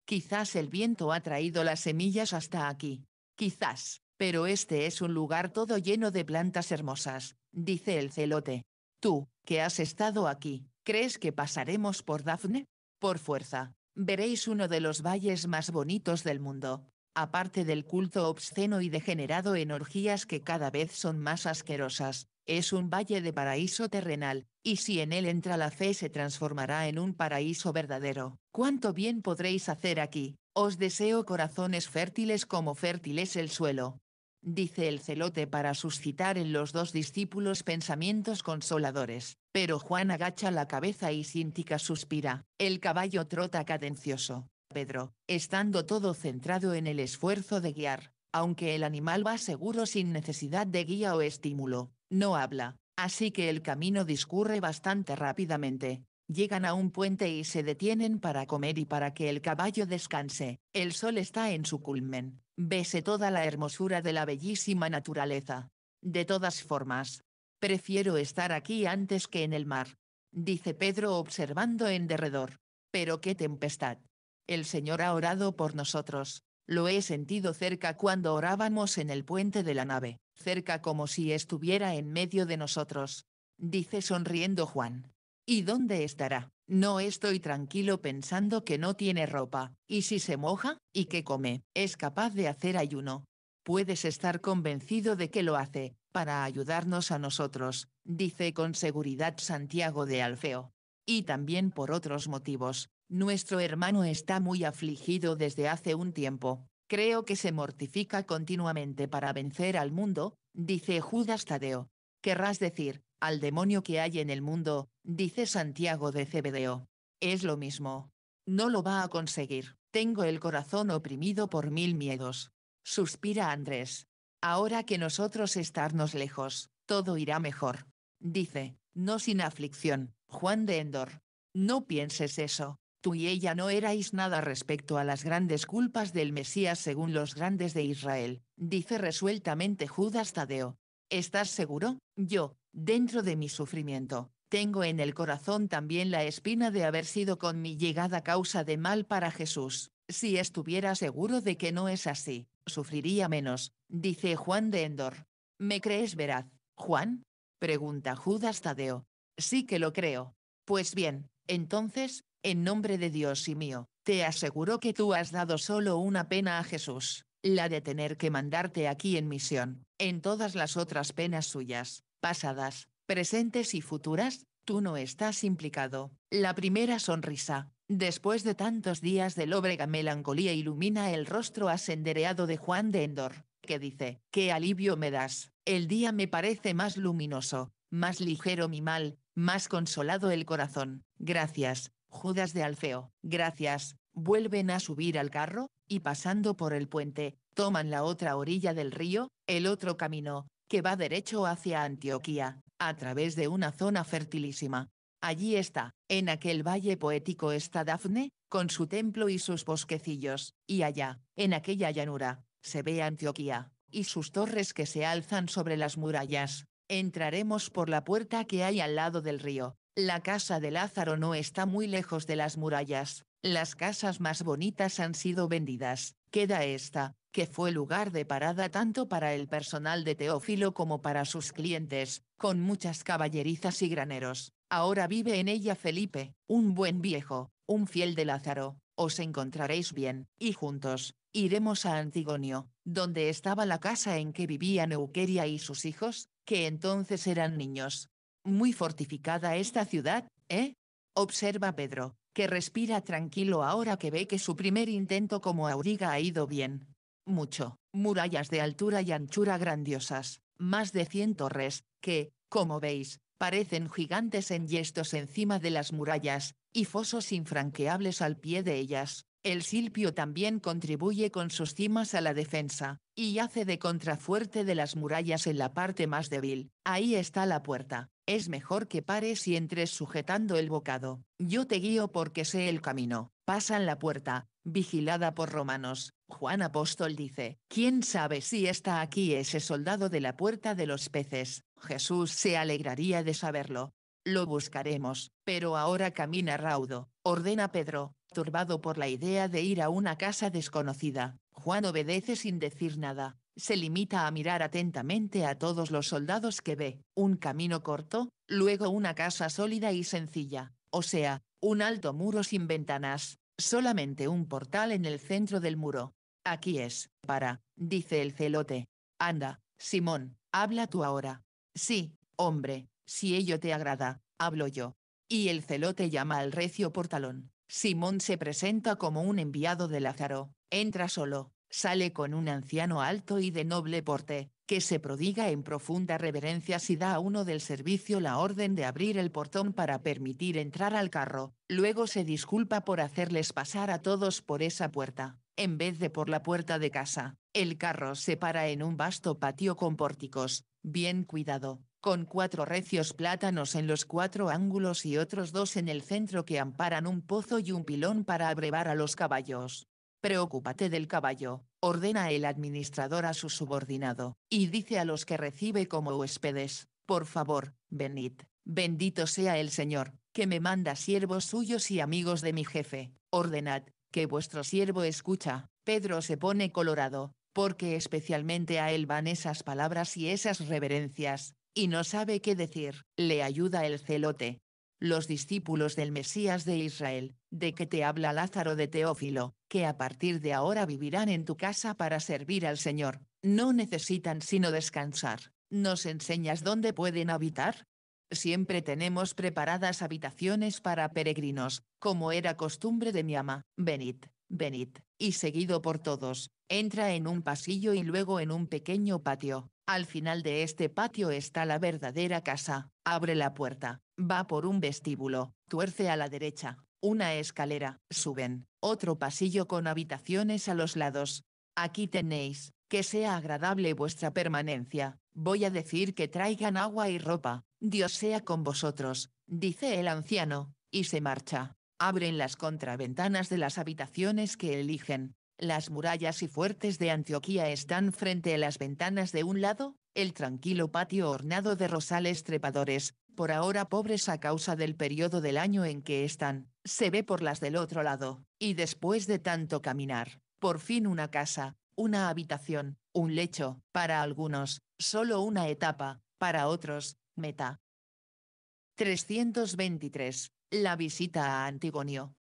Quizás el viento ha traído las semillas hasta aquí. Quizás, pero este es un lugar todo lleno de plantas hermosas, dice el celote. Tú, que has estado aquí, ¿crees que pasaremos por Dafne? Por fuerza, veréis uno de los valles más bonitos del mundo, aparte del culto obsceno y degenerado en orgías que cada vez son más asquerosas, es un valle de paraíso terrenal, y si en él entra la fe se transformará en un paraíso verdadero. ¿Cuánto bien podréis hacer aquí? Os deseo corazones fértiles como fértil es el suelo. Dice el celote para suscitar en los dos discípulos pensamientos consoladores, pero Juan agacha la cabeza y Síntica suspira. El caballo trota cadencioso, Pedro, estando todo centrado en el esfuerzo de guiar, aunque el animal va seguro sin necesidad de guía o estímulo, no habla, así que el camino discurre bastante rápidamente. Llegan a un puente y se detienen para comer y para que el caballo descanse. El sol está en su culmen. Vese toda la hermosura de la bellísima naturaleza. De todas formas. Prefiero estar aquí antes que en el mar. Dice Pedro observando en derredor. Pero qué tempestad. El Señor ha orado por nosotros, lo he sentido cerca cuando orábamos en el puente de la nave, cerca como si estuviera en medio de nosotros. Dice sonriendo Juan. ¿Y dónde estará? No estoy tranquilo pensando que no tiene ropa, y si se moja, y que come, es capaz de hacer ayuno. Puedes estar convencido de que lo hace, para ayudarnos a nosotros, dice con seguridad Santiago de Alfeo. Y también por otros motivos, nuestro hermano está muy afligido desde hace un tiempo, creo que se mortifica continuamente para vencer al mundo, dice Judas Tadeo. Querrás decir, al demonio que hay en el mundo, dice Santiago de Cebedeo. Es lo mismo. No lo va a conseguir. Tengo el corazón oprimido por mil miedos. Suspira Andrés. Ahora que nosotros estarnos lejos, todo irá mejor. Dice, no sin aflicción, Juan de Endor. No pienses eso. Tú y ella no erais nada respecto a las grandes culpas del Mesías según los grandes de Israel, dice resueltamente Judas Tadeo. ¿Estás seguro? Yo, dentro de mi sufrimiento, tengo en el corazón también la espina de haber sido con mi llegada causa de mal para Jesús. Si estuviera seguro de que no es así, sufriría menos, dice Juan de Endor. ¿Me crees veraz, Juan? pregunta Judas Tadeo. Sí que lo creo. Pues bien, entonces, en nombre de Dios y mío, te aseguro que tú has dado solo una pena a Jesús, la de tener que mandarte aquí en misión, en todas las otras penas suyas, pasadas, presentes y futuras, tú no estás implicado. La primera sonrisa, después de tantos días de lóbrega melancolía, ilumina el rostro asendereado de Juan de Endor, que dice, qué alivio me das, el día me parece más luminoso, más ligero mi mal, más consolado el corazón. Gracias, Judas de Alfeo, gracias, vuelven a subir al carro, y pasando por el puente, toman la otra orilla del río, el otro camino, que va derecho hacia Antioquía, a través de una zona fertilísima. Allí está, en aquel valle poético está Dafne, con su templo y sus bosquecillos, y allá, en aquella llanura, se ve Antioquía, y sus torres que se alzan sobre las murallas. Entraremos por la puerta que hay al lado del río, la casa de Lázaro no está muy lejos de las murallas. Las casas más bonitas han sido vendidas. Queda esta, que fue lugar de parada tanto para el personal de Teófilo como para sus clientes, con muchas caballerizas y graneros. Ahora vive en ella Felipe, un buen viejo, un fiel de Lázaro. Os encontraréis bien, y juntos, iremos a Antigonio, donde estaba la casa en que vivían Euqueria y sus hijos, que entonces eran niños. Muy fortificada esta ciudad, ¿eh? Observa Pedro, que respira tranquilo ahora que ve que su primer intento como auriga ha ido bien. Mucho, murallas de altura y anchura grandiosas, más de 100 torres, que, como veis, parecen gigantes en yestos encima de las murallas, y fosos infranqueables al pie de ellas. El silpio también contribuye con sus cimas a la defensa, y hace de contrafuerte de las murallas en la parte más débil. Ahí está la puerta. Es mejor que pares y entres sujetando el bocado. Yo te guío porque sé el camino. Pasan la puerta, vigilada por romanos. Juan Apóstol dice, ¿quién sabe si está aquí ese soldado de la puerta de los peces? Jesús se alegraría de saberlo. Lo buscaremos, pero ahora camina raudo, ordena Pedro, Turbado por la idea de ir a una casa desconocida, Juan obedece sin decir nada, se limita a mirar atentamente a todos los soldados que ve, un camino corto, luego una casa sólida y sencilla, o sea, un alto muro sin ventanas, solamente un portal en el centro del muro. Aquí es, para, dice el celote. Anda, Simón, habla tú ahora. Sí, hombre, si ello te agrada, hablo yo. Y el celote llama al recio portalón. Simón se presenta como un enviado de Lázaro, entra solo, sale con un anciano alto y de noble porte, que se prodiga en profunda reverencia y da a uno del servicio la orden de abrir el portón para permitir entrar al carro, luego se disculpa por hacerles pasar a todos por esa puerta, en vez de por la puerta de casa. El carro se para en un vasto patio con pórticos, bien cuidado, con cuatro recios plátanos en los cuatro ángulos y otros dos en el centro que amparan un pozo y un pilón para abrevar a los caballos. Preocúpate del caballo, ordena el administrador a su subordinado, y dice a los que recibe como huéspedes, por favor, venid, bendito sea el Señor, que me manda siervos suyos y amigos de mi jefe, ordenad, que vuestro siervo escucha. Pedro se pone colorado, porque especialmente a él van esas palabras y esas reverencias, y no sabe qué decir. Le ayuda el celote. Los discípulos del Mesías de Israel, de que te habla Lázaro de Teófilo, que a partir de ahora vivirán en tu casa para servir al Señor, no necesitan sino descansar. ¿Nos enseñas dónde pueden habitar? Siempre tenemos preparadas habitaciones para peregrinos, como era costumbre de mi ama. Venid, venid, y seguido por todos, entra en un pasillo y luego en un pequeño patio, al final de este patio está la verdadera casa. Abre la puerta, va por un vestíbulo, tuerce a la derecha, una escalera, suben, otro pasillo con habitaciones a los lados. Aquí tenéis, que sea agradable vuestra permanencia. Voy a decir que traigan agua y ropa, Dios sea con vosotros, dice el anciano, y se marcha. Abren las contraventanas de las habitaciones que eligen, las murallas y fuertes de Antioquía están frente a las ventanas de un lado, el tranquilo patio ornado de rosales trepadores, por ahora pobres a causa del periodo del año en que están, se ve por las del otro lado, y después de tanto caminar, por fin una casa, una habitación, un lecho, para algunos, solo una etapa, para otros, meta. 323. La visita a Antigonio.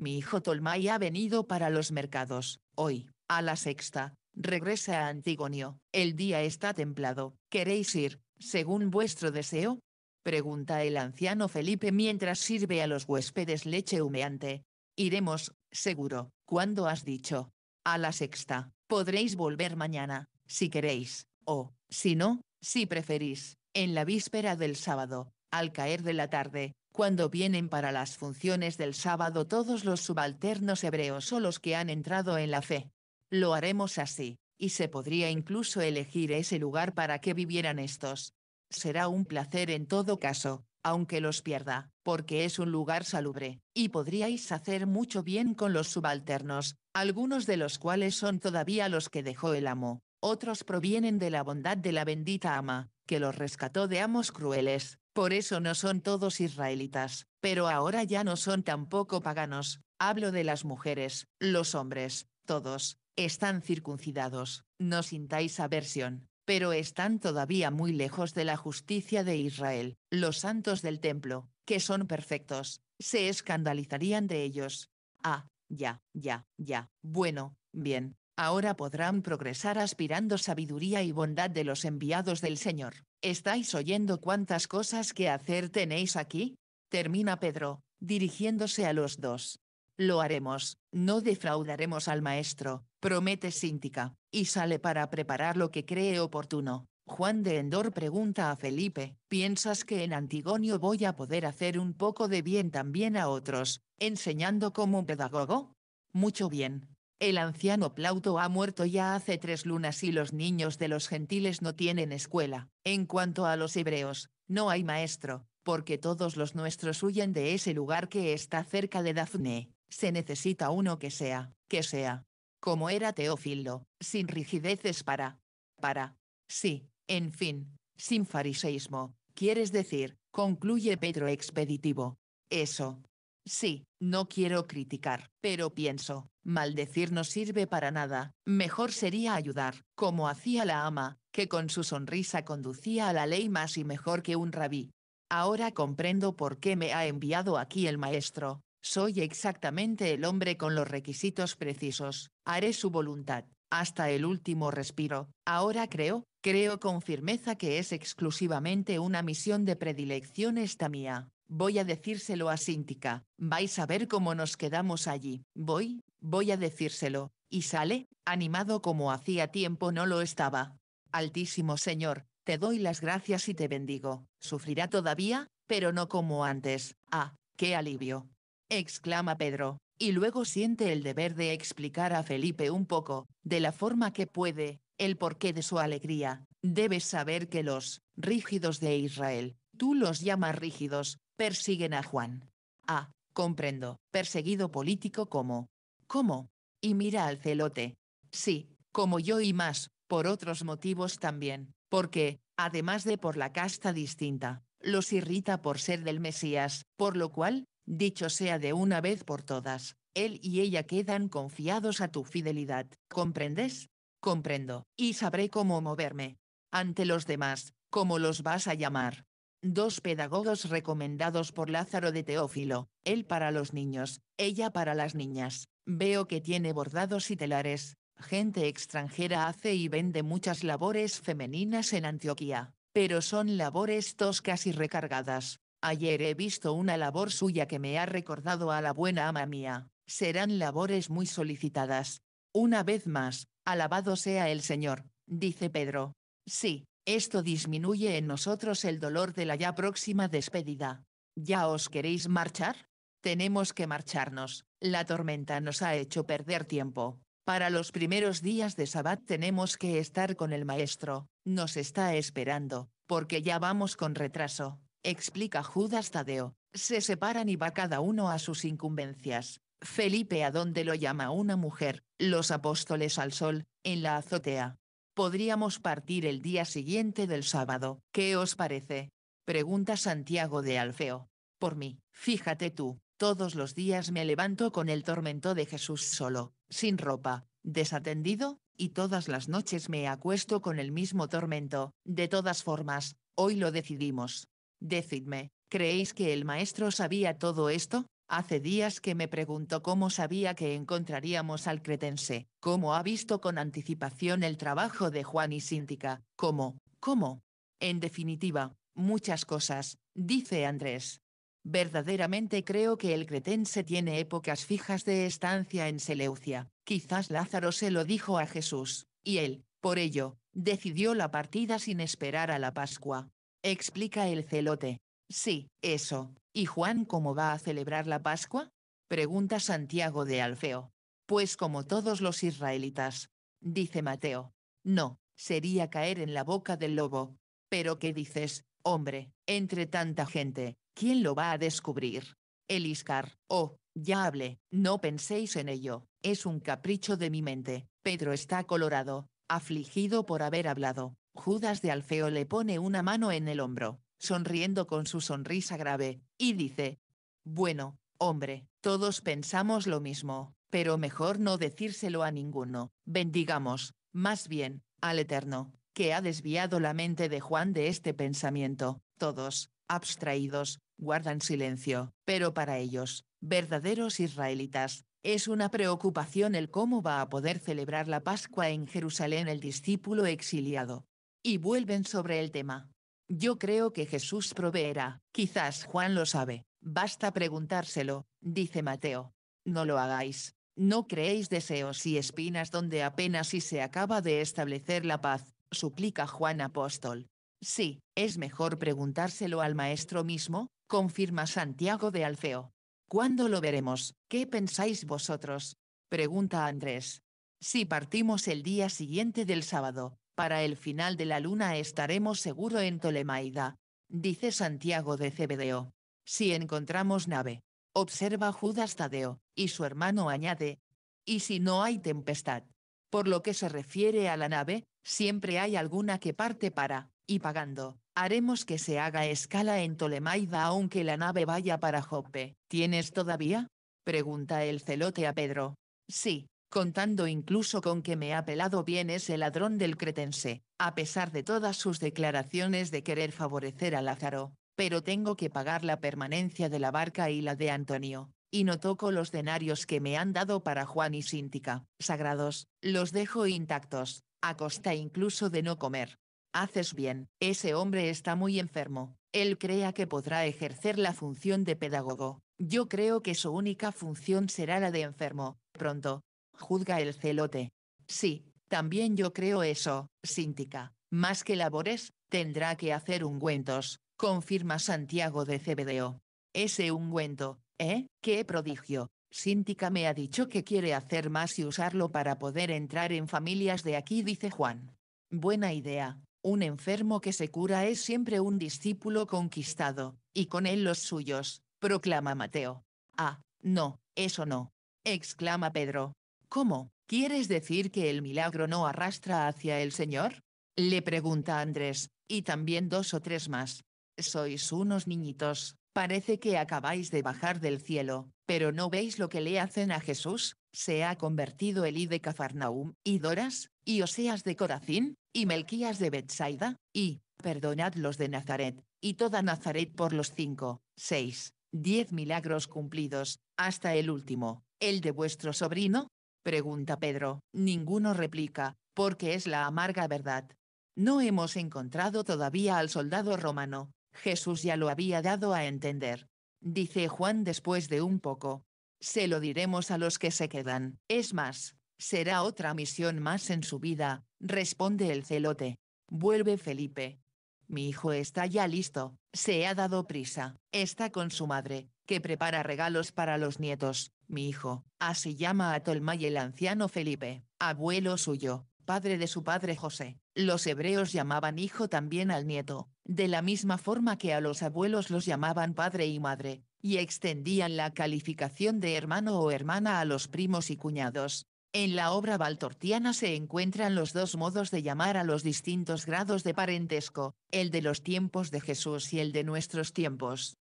Mi hijo Tolmai ha venido para los mercados, hoy, a la sexta, regresa a Antigonio, el día está templado, ¿queréis ir, según vuestro deseo? Pregunta el anciano Felipe mientras sirve a los huéspedes leche humeante. Iremos, seguro, ¿cuándo has dicho? A la sexta, podréis volver mañana, si queréis, o, si no, si preferís, en la víspera del sábado, al caer de la tarde, cuando vienen para las funciones del sábado todos los subalternos hebreos o los que han entrado en la fe. Lo haremos así, y se podría incluso elegir ese lugar para que vivieran estos. Será un placer en todo caso, aunque los pierda, porque es un lugar salubre, y podríais hacer mucho bien con los subalternos, algunos de los cuales son todavía los que dejó el amo, otros provienen de la bondad de la bendita ama, que los rescató de amos crueles, por eso no son todos israelitas, pero ahora ya no son tampoco paganos, hablo de las mujeres, los hombres, todos, están circuncidados, no sintáis aversión, pero están todavía muy lejos de la justicia de Israel, los santos del templo, que son perfectos, se escandalizarían de ellos. Ah, ya, ya, ya, bueno, bien, ahora podrán progresar aspirando sabiduría y bondad de los enviados del Señor. ¿Estáis oyendo cuántas cosas que hacer tenéis aquí? Termina Pedro, dirigiéndose a los dos. Lo haremos, no defraudaremos al maestro, promete Síntica, y sale para preparar lo que cree oportuno. Juan de Endor pregunta a Felipe, ¿piensas que en Antigonio voy a poder hacer un poco de bien también a otros, enseñando como un pedagogo? Mucho bien, el anciano Plauto ha muerto ya hace tres lunas y los niños de los gentiles no tienen escuela. En cuanto a los hebreos, no hay maestro, porque todos los nuestros huyen de ese lugar que está cerca de Dafne. Se necesita uno que sea, que sea. Como era Teófilo, sin rigideces para. Para. Sí, en fin, sin fariseísmo, quieres decir, concluye Pedro expeditivo. Eso, Sí, no quiero criticar, pero pienso, maldecir no sirve para nada, mejor sería ayudar, como hacía la ama, que con su sonrisa conducía a la ley más y mejor que un rabí. Ahora comprendo por qué me ha enviado aquí el maestro, soy exactamente el hombre con los requisitos precisos, haré su voluntad, hasta el último respiro, ahora creo, creo con firmeza que es exclusivamente una misión de predilección esta mía, Voy a decírselo a Sintica, vais a ver cómo nos quedamos allí. Voy, voy a decírselo. Y sale, animado como hacía tiempo no lo estaba. Altísimo Señor, te doy las gracias y te bendigo. Sufrirá todavía, pero no como antes. Ah, qué alivio. exclama Pedro, y luego siente el deber de explicar a Felipe un poco, de la forma que puede, el porqué de su alegría. Debes saber que los rígidos de Israel, tú los llamas rígidos, persiguen a Juan. Ah, comprendo, perseguido político como. ¿Cómo? Y mira al celote. Sí, como yo y más, por otros motivos también, porque, además de por la casta distinta, los irrita por ser del Mesías, por lo cual, dicho sea de una vez por todas, él y ella quedan confiados a tu fidelidad, ¿comprendes? Comprendo, y sabré cómo moverme. Ante los demás, ¿cómo los vas a llamar? dos pedagogos recomendados por Lázaro de Teófilo, él para los niños, ella para las niñas. Veo que tiene bordados y telares, gente extranjera hace y vende muchas labores femeninas en Antioquía, pero son labores toscas y recargadas. Ayer he visto una labor suya que me ha recordado a la buena ama mía. Serán labores muy solicitadas. Una vez más, alabado sea el Señor, dice Pedro. Sí, esto disminuye en nosotros el dolor de la ya próxima despedida. ¿Ya os queréis marchar? Tenemos que marcharnos. La tormenta nos ha hecho perder tiempo. Para los primeros días de Sabbat tenemos que estar con el Maestro. Nos está esperando, porque ya vamos con retraso, explica Judas Tadeo. Se separan y va cada uno a sus incumbencias. Felipe a donde lo llama una mujer, los apóstoles al sol, en la azotea. Podríamos partir el día siguiente del sábado. ¿Qué os parece? Pregunta Santiago de Alfeo. Por mí, fíjate tú, todos los días me levanto con el tormento de Jesús solo, sin ropa, desatendido, y todas las noches me acuesto con el mismo tormento. De todas formas, hoy lo decidimos. Decidme, ¿creéis que el maestro sabía todo esto? Hace días que me preguntó cómo sabía que encontraríamos al cretense, cómo ha visto con anticipación el trabajo de Juan y Síntica, cómo, cómo. En definitiva, muchas cosas, dice Andrés. Verdaderamente creo que el cretense tiene épocas fijas de estancia en Seleucia, quizás Lázaro se lo dijo a Jesús, y él, por ello, decidió la partida sin esperar a la Pascua. Explica el celote. Sí, eso. ¿Y Juan cómo va a celebrar la Pascua? Pregunta Santiago de Alfeo. Pues como todos los israelitas. Dice Mateo. No, sería caer en la boca del lobo. Pero ¿qué dices, hombre? Entre tanta gente, ¿quién lo va a descubrir? Elíscar. oh, ya hablé, no penséis en ello, es un capricho de mi mente. Pedro está colorado, afligido por haber hablado. Judas de Alfeo le pone una mano en el hombro sonriendo con su sonrisa grave, y dice, Bueno, hombre, todos pensamos lo mismo, pero mejor no decírselo a ninguno, bendigamos, más bien, al Eterno, que ha desviado la mente de Juan de este pensamiento, todos, abstraídos, guardan silencio, pero para ellos, verdaderos israelitas, es una preocupación el cómo va a poder celebrar la Pascua en Jerusalén el discípulo exiliado. Y vuelven sobre el tema. Yo creo que Jesús proveerá, quizás Juan lo sabe, basta preguntárselo, dice Mateo. No lo hagáis. No creéis deseos y espinas donde apenas y se acaba de establecer la paz, suplica Juan Apóstol. Sí, es mejor preguntárselo al Maestro mismo, confirma Santiago de Alfeo. ¿Cuándo lo veremos? ¿Qué pensáis vosotros? Pregunta Andrés. Si partimos el día siguiente del sábado, para el final de la luna estaremos seguro en Tolemaida, dice Santiago de Cebedeo. Si encontramos nave, observa Judas Tadeo, y su hermano añade, y si no hay tempestad. Por lo que se refiere a la nave, siempre hay alguna que parte para, y pagando, haremos que se haga escala en Tolemaida aunque la nave vaya para Joppe. ¿Tienes todavía? Pregunta el celote a Pedro. Sí, contando incluso con que me ha pelado bien ese ladrón del cretense, a pesar de todas sus declaraciones de querer favorecer a Lázaro, pero tengo que pagar la permanencia de la barca y la de Antonio, y no toco los denarios que me han dado para Juan y Síntica, sagrados, los dejo intactos, a costa incluso de no comer. Haces bien, ese hombre está muy enfermo, él crea que podrá ejercer la función de pedagogo, yo creo que su única función será la de enfermo, pronto, juzga el celote. Sí, también yo creo eso, síntica, más que labores, tendrá que hacer ungüentos, confirma Santiago de Cebedeo. Ese ungüento, ¿eh? ¡Qué prodigio! Síntica me ha dicho que quiere hacer más y usarlo para poder entrar en familias de aquí, dice Juan. Buena idea. Un enfermo que se cura es siempre un discípulo conquistado, y con él los suyos, proclama Mateo. Ah, no, eso no. exclama Pedro. ¿Cómo? ¿Quieres decir que el milagro no arrastra hacia el Señor? Le pregunta Andrés, y también dos o tres más. Sois unos niñitos, parece que acabáis de bajar del cielo, pero ¿no veis lo que le hacen a Jesús? Se ha convertido el I de Cafarnaum, y Doras, y Oseas de Corazín, y Melquías de Betsaida, y, perdonad los de Nazaret, y toda Nazaret por los cinco, seis, diez milagros cumplidos, hasta el último, el de vuestro sobrino, Pregunta Pedro. Ninguno replica, porque es la amarga verdad. No hemos encontrado todavía al soldado romano, Jesús ya lo había dado a entender. Dice Juan después de un poco. Se lo diremos a los que se quedan. Es más, será otra misión más en su vida, responde el celote. Vuelve Felipe. Mi hijo está ya listo, se ha dado prisa, está con su madre, que prepara regalos para los nietos. Mi hijo, así ah, llama a y el anciano Felipe, abuelo suyo, padre de su padre José. Los hebreos llamaban hijo también al nieto, de la misma forma que a los abuelos los llamaban padre y madre, y extendían la calificación de hermano o hermana a los primos y cuñados. En la obra valtortiana se encuentran los dos modos de llamar a los distintos grados de parentesco, el de los tiempos de Jesús y el de nuestros tiempos.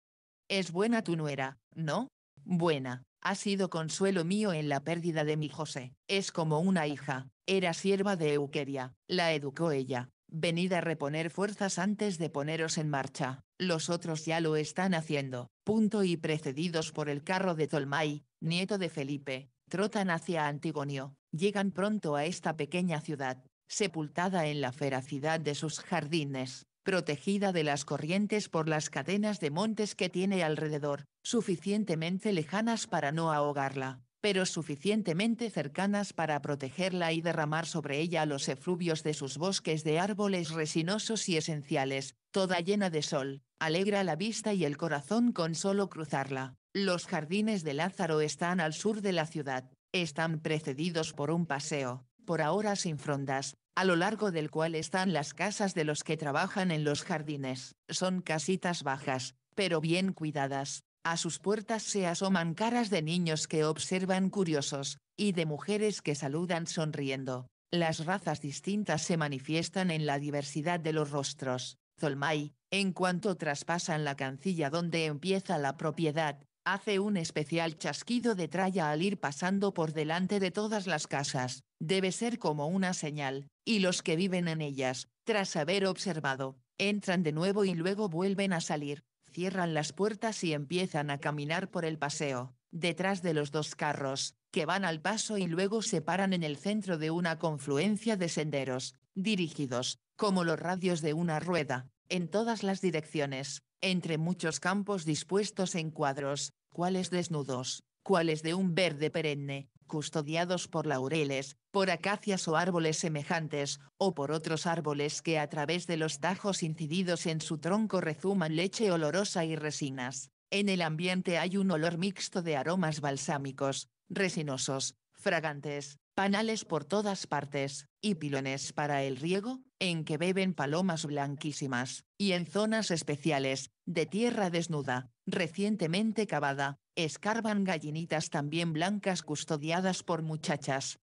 Es buena tu nuera, ¿no? Buena, ha sido consuelo mío en la pérdida de mi José. Es como una hija, era sierva de Euqueria, la educó ella. Venid a reponer fuerzas antes de poneros en marcha, los otros ya lo están haciendo. Punto y precedidos por el carro de Tolmai, nieto de Felipe, trotan hacia Antigonio, llegan pronto a esta pequeña ciudad, sepultada en la feracidad de sus jardines protegida de las corrientes por las cadenas de montes que tiene alrededor, suficientemente lejanas para no ahogarla, pero suficientemente cercanas para protegerla y derramar sobre ella los efluvios de sus bosques de árboles resinosos y esenciales, toda llena de sol, alegra la vista y el corazón con solo cruzarla. Los jardines de Lázaro están al sur de la ciudad, están precedidos por un paseo, por ahora sin frondas, a lo largo del cual están las casas de los que trabajan en los jardines. Son casitas bajas, pero bien cuidadas. A sus puertas se asoman caras de niños que observan curiosos, y de mujeres que saludan sonriendo. Las razas distintas se manifiestan en la diversidad de los rostros. Zolmay, en cuanto traspasan la cancilla donde empieza la propiedad, hace un especial chasquido de tralla al ir pasando por delante de todas las casas debe ser como una señal, y los que viven en ellas, tras haber observado, entran de nuevo y luego vuelven a salir, cierran las puertas y empiezan a caminar por el paseo, detrás de los dos carros, que van al paso y luego se paran en el centro de una confluencia de senderos, dirigidos, como los radios de una rueda, en todas las direcciones, entre muchos campos dispuestos en cuadros, cuales desnudos, cuales de un verde perenne, custodiados por laureles, por acacias o árboles semejantes, o por otros árboles que a través de los tajos incididos en su tronco rezuman leche olorosa y resinas. En el ambiente hay un olor mixto de aromas balsámicos, resinosos, fragantes, panales por todas partes, y pilones para el riego, en que beben palomas blanquísimas, y en zonas especiales, de tierra desnuda, recientemente cavada, Escarban gallinitas también blancas custodiadas por muchachas.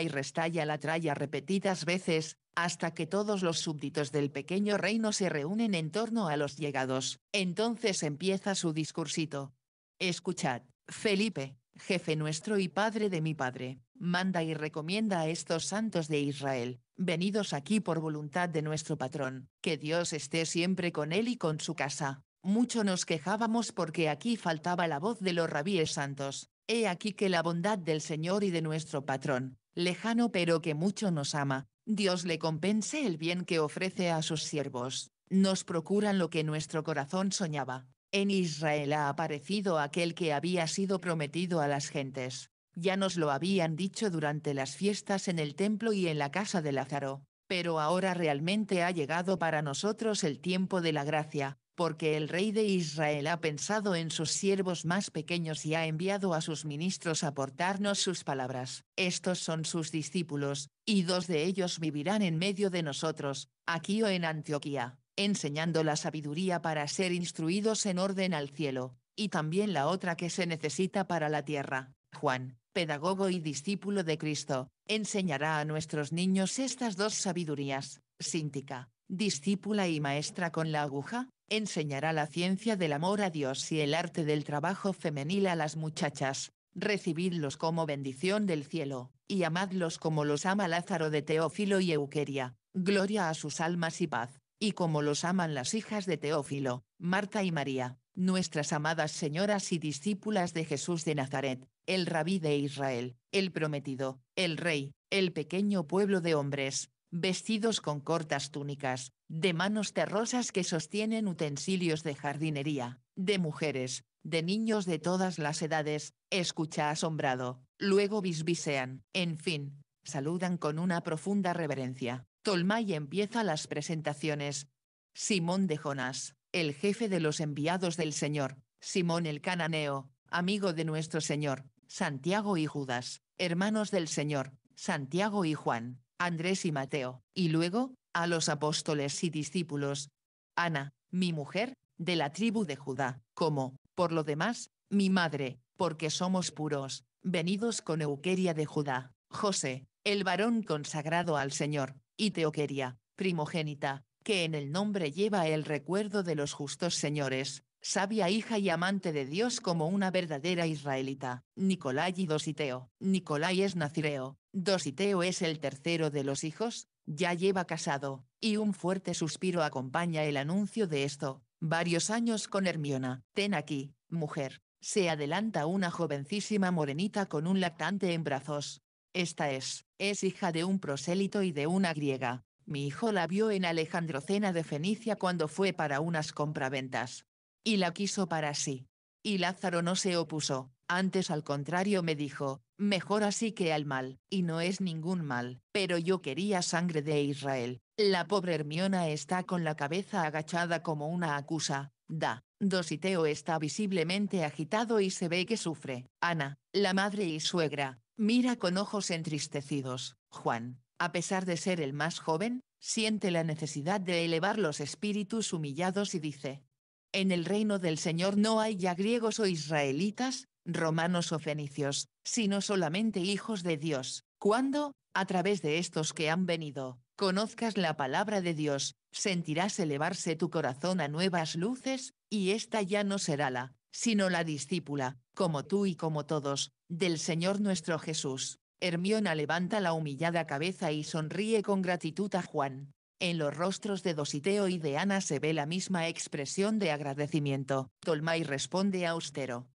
y restalla la tralla repetidas veces, hasta que todos los súbditos del pequeño reino se reúnen en torno a los llegados. Entonces empieza su discursito. Escuchad, Felipe, jefe nuestro y padre de mi padre, manda y recomienda a estos santos de Israel, venidos aquí por voluntad de nuestro patrón, que Dios esté siempre con él y con su casa. Mucho nos quejábamos porque aquí faltaba la voz de los rabíes santos. He aquí que la bondad del Señor y de nuestro patrón, lejano pero que mucho nos ama, Dios le compense el bien que ofrece a sus siervos, nos procuran lo que nuestro corazón soñaba. En Israel ha aparecido aquel que había sido prometido a las gentes. Ya nos lo habían dicho durante las fiestas en el templo y en la casa de Lázaro, pero ahora realmente ha llegado para nosotros el tiempo de la gracia, porque el rey de Israel ha pensado en sus siervos más pequeños y ha enviado a sus ministros a portarnos sus palabras. Estos son sus discípulos, y dos de ellos vivirán en medio de nosotros, aquí o en Antioquía, enseñando la sabiduría para ser instruidos en orden al cielo, y también la otra que se necesita para la tierra. Juan, pedagogo y discípulo de Cristo, enseñará a nuestros niños estas dos sabidurías, síntica, discípula y maestra con la aguja, enseñará la ciencia del amor a Dios y el arte del trabajo femenil a las muchachas, recibidlos como bendición del cielo, y amadlos como los ama Lázaro de Teófilo y Euqueria, gloria a sus almas y paz, y como los aman las hijas de Teófilo, Marta y María, nuestras amadas señoras y discípulas de Jesús de Nazaret, el rabí de Israel, el prometido, el rey, el pequeño pueblo de hombres, vestidos con cortas túnicas, de manos terrosas que sostienen utensilios de jardinería, de mujeres, de niños de todas las edades, escucha asombrado, luego bisbisean, en fin, saludan con una profunda reverencia. Tolmai empieza las presentaciones. Simón de Jonás, el jefe de los enviados del Señor, Simón el cananeo, amigo de nuestro Señor, Santiago y Judas, hermanos del Señor, Santiago y Juan, Andrés y Mateo, y luego, a los apóstoles y discípulos, Ana, mi mujer, de la tribu de Judá, como, por lo demás, mi madre, porque somos puros, venidos con Euqueria de Judá, José, el varón consagrado al Señor, y Teoqueria, primogénita, que en el nombre lleva el recuerdo de los justos señores, sabia hija y amante de Dios como una verdadera israelita, Nicolai y Dositeo. Nicolai es Nazireo, Dositeo es el tercero de los hijos, ya lleva casado, y un fuerte suspiro acompaña el anuncio de esto, varios años con Hermiona. Ten aquí, mujer. Se adelanta una jovencísima morenita con un lactante en brazos. Esta es, es hija de un prosélito y de una griega. Mi hijo la vio en Alejandrocena de Fenicia cuando fue para unas compraventas. Y la quiso para sí. Y Lázaro no se opuso, antes al contrario me dijo, mejor así que al mal, y no es ningún mal, pero yo quería sangre de Israel. La pobre Hermiona está con la cabeza agachada como una acusa, da. Dositeo está visiblemente agitado y se ve que sufre. Ana, la madre y suegra, mira con ojos entristecidos. Juan, a pesar de ser el más joven, siente la necesidad de elevar los espíritus humillados y dice, en el reino del Señor no hay ya griegos o israelitas, romanos o fenicios, sino solamente hijos de Dios, cuando, a través de estos que han venido, conozcas la palabra de Dios, sentirás elevarse tu corazón a nuevas luces, y esta ya no será la, sino la discípula, como tú y como todos, del Señor nuestro Jesús. Hermiona levanta la humillada cabeza y sonríe con gratitud a Juan. En los rostros de Dositeo y de Ana se ve la misma expresión de agradecimiento. Tolmai responde austero,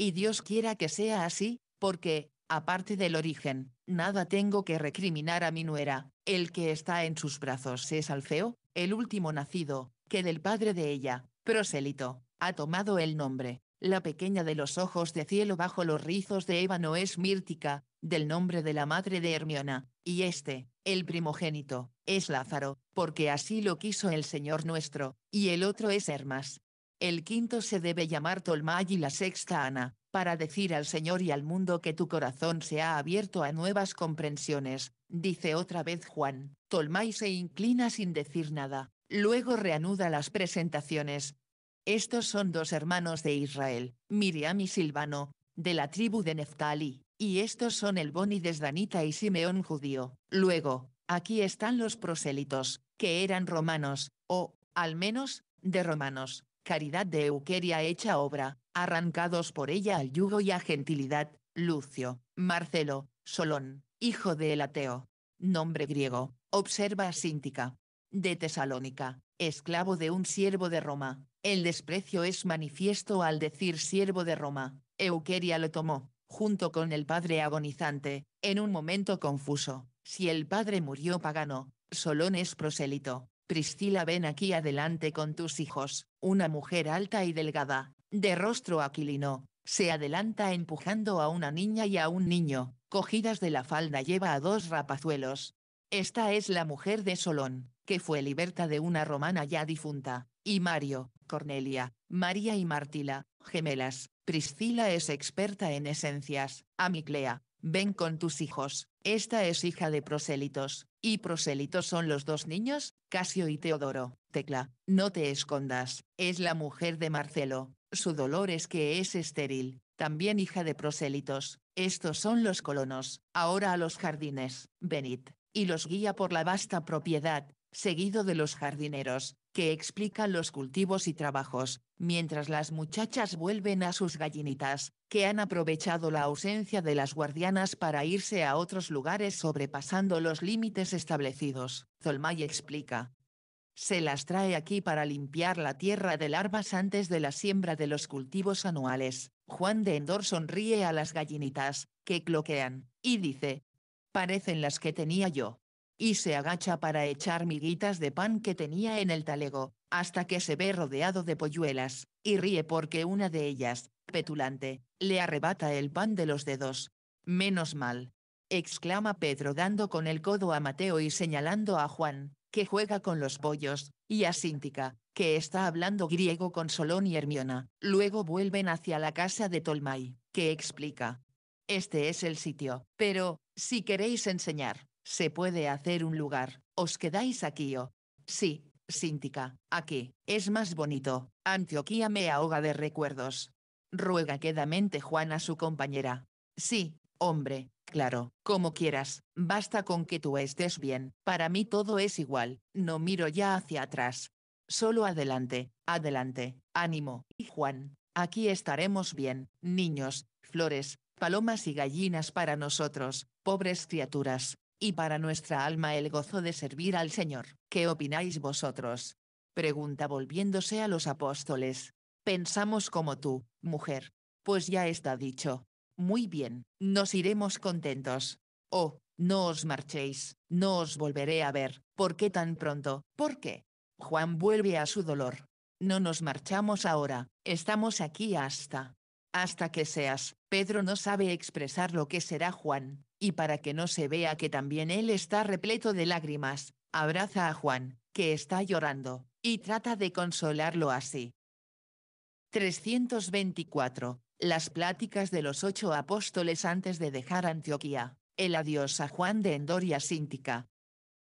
y Dios quiera que sea así, porque, aparte del origen, nada tengo que recriminar a mi nuera, el que está en sus brazos es Alfeo, el último nacido, que del padre de ella, prosélito, ha tomado el nombre. La pequeña de los ojos de cielo bajo los rizos de ébano es Mírtica, del nombre de la madre de Hermiona, y este, el primogénito, es Lázaro, porque así lo quiso el Señor nuestro, y el otro es Hermas, el quinto se debe llamar Tolmay y la sexta Ana, para decir al Señor y al mundo que tu corazón se ha abierto a nuevas comprensiones, dice otra vez Juan. Tolmay se inclina sin decir nada, luego reanuda las presentaciones. Estos son dos hermanos de Israel, Miriam y Silvano, de la tribu de Neftali, y estos son el Boni Danita y Simeón judío. Luego, aquí están los prosélitos, que eran romanos, o, al menos, de romanos caridad de Euqueria hecha obra, arrancados por ella al yugo y a gentilidad, Lucio, Marcelo, Solón, hijo de ateo, Nombre griego, observa Síntica. De Tesalónica, esclavo de un siervo de Roma, el desprecio es manifiesto al decir siervo de Roma, Euqueria lo tomó, junto con el padre agonizante, en un momento confuso, si el padre murió pagano, Solón es prosélito, Priscila ven aquí adelante con tus hijos, una mujer alta y delgada, de rostro aquilino, se adelanta empujando a una niña y a un niño, cogidas de la falda lleva a dos rapazuelos. Esta es la mujer de Solón, que fue liberta de una romana ya difunta, y Mario, Cornelia, María y Martila, gemelas. Priscila es experta en esencias, Amiclea, Ven con tus hijos, esta es hija de prosélitos, y prosélitos son los dos niños, Casio y Teodoro. Tecla, no te escondas, es la mujer de Marcelo, su dolor es que es estéril, también hija de prosélitos, estos son los colonos, ahora a los jardines, venid, y los guía por la vasta propiedad, seguido de los jardineros, que explica los cultivos y trabajos, mientras las muchachas vuelven a sus gallinitas, que han aprovechado la ausencia de las guardianas para irse a otros lugares sobrepasando los límites establecidos, Zolmay explica. Se las trae aquí para limpiar la tierra de larvas antes de la siembra de los cultivos anuales. Juan de Endor sonríe a las gallinitas, que cloquean, y dice, parecen las que tenía yo y se agacha para echar miguitas de pan que tenía en el talego, hasta que se ve rodeado de polluelas, y ríe porque una de ellas, petulante, le arrebata el pan de los dedos. Menos mal. exclama Pedro dando con el codo a Mateo y señalando a Juan, que juega con los pollos, y a Síntica, que está hablando griego con Solón y Hermiona. Luego vuelven hacia la casa de Tolmai, que explica. Este es el sitio, pero, si queréis enseñar, se puede hacer un lugar. Os quedáis aquí o. Oh. Sí, Síntica, aquí, es más bonito. Antioquía me ahoga de recuerdos. Ruega quedamente Juan a su compañera. Sí, hombre, claro, como quieras, basta con que tú estés bien. Para mí todo es igual, no miro ya hacia atrás. Solo adelante, adelante, ánimo, y Juan, aquí estaremos bien, niños, flores, palomas y gallinas para nosotros, pobres criaturas, y para nuestra alma el gozo de servir al Señor. ¿Qué opináis vosotros? Pregunta volviéndose a los apóstoles. Pensamos como tú, mujer. Pues ya está dicho. Muy bien, nos iremos contentos. Oh, no os marchéis, no os volveré a ver. ¿Por qué tan pronto? ¿Por qué? Juan vuelve a su dolor. No nos marchamos ahora, estamos aquí hasta. Hasta que seas, Pedro no sabe expresar lo que será Juan, y para que no se vea que también él está repleto de lágrimas, abraza a Juan, que está llorando, y trata de consolarlo así. 324. Las pláticas de los ocho apóstoles antes de dejar Antioquía. El adiós a Juan de Endoria Síntica.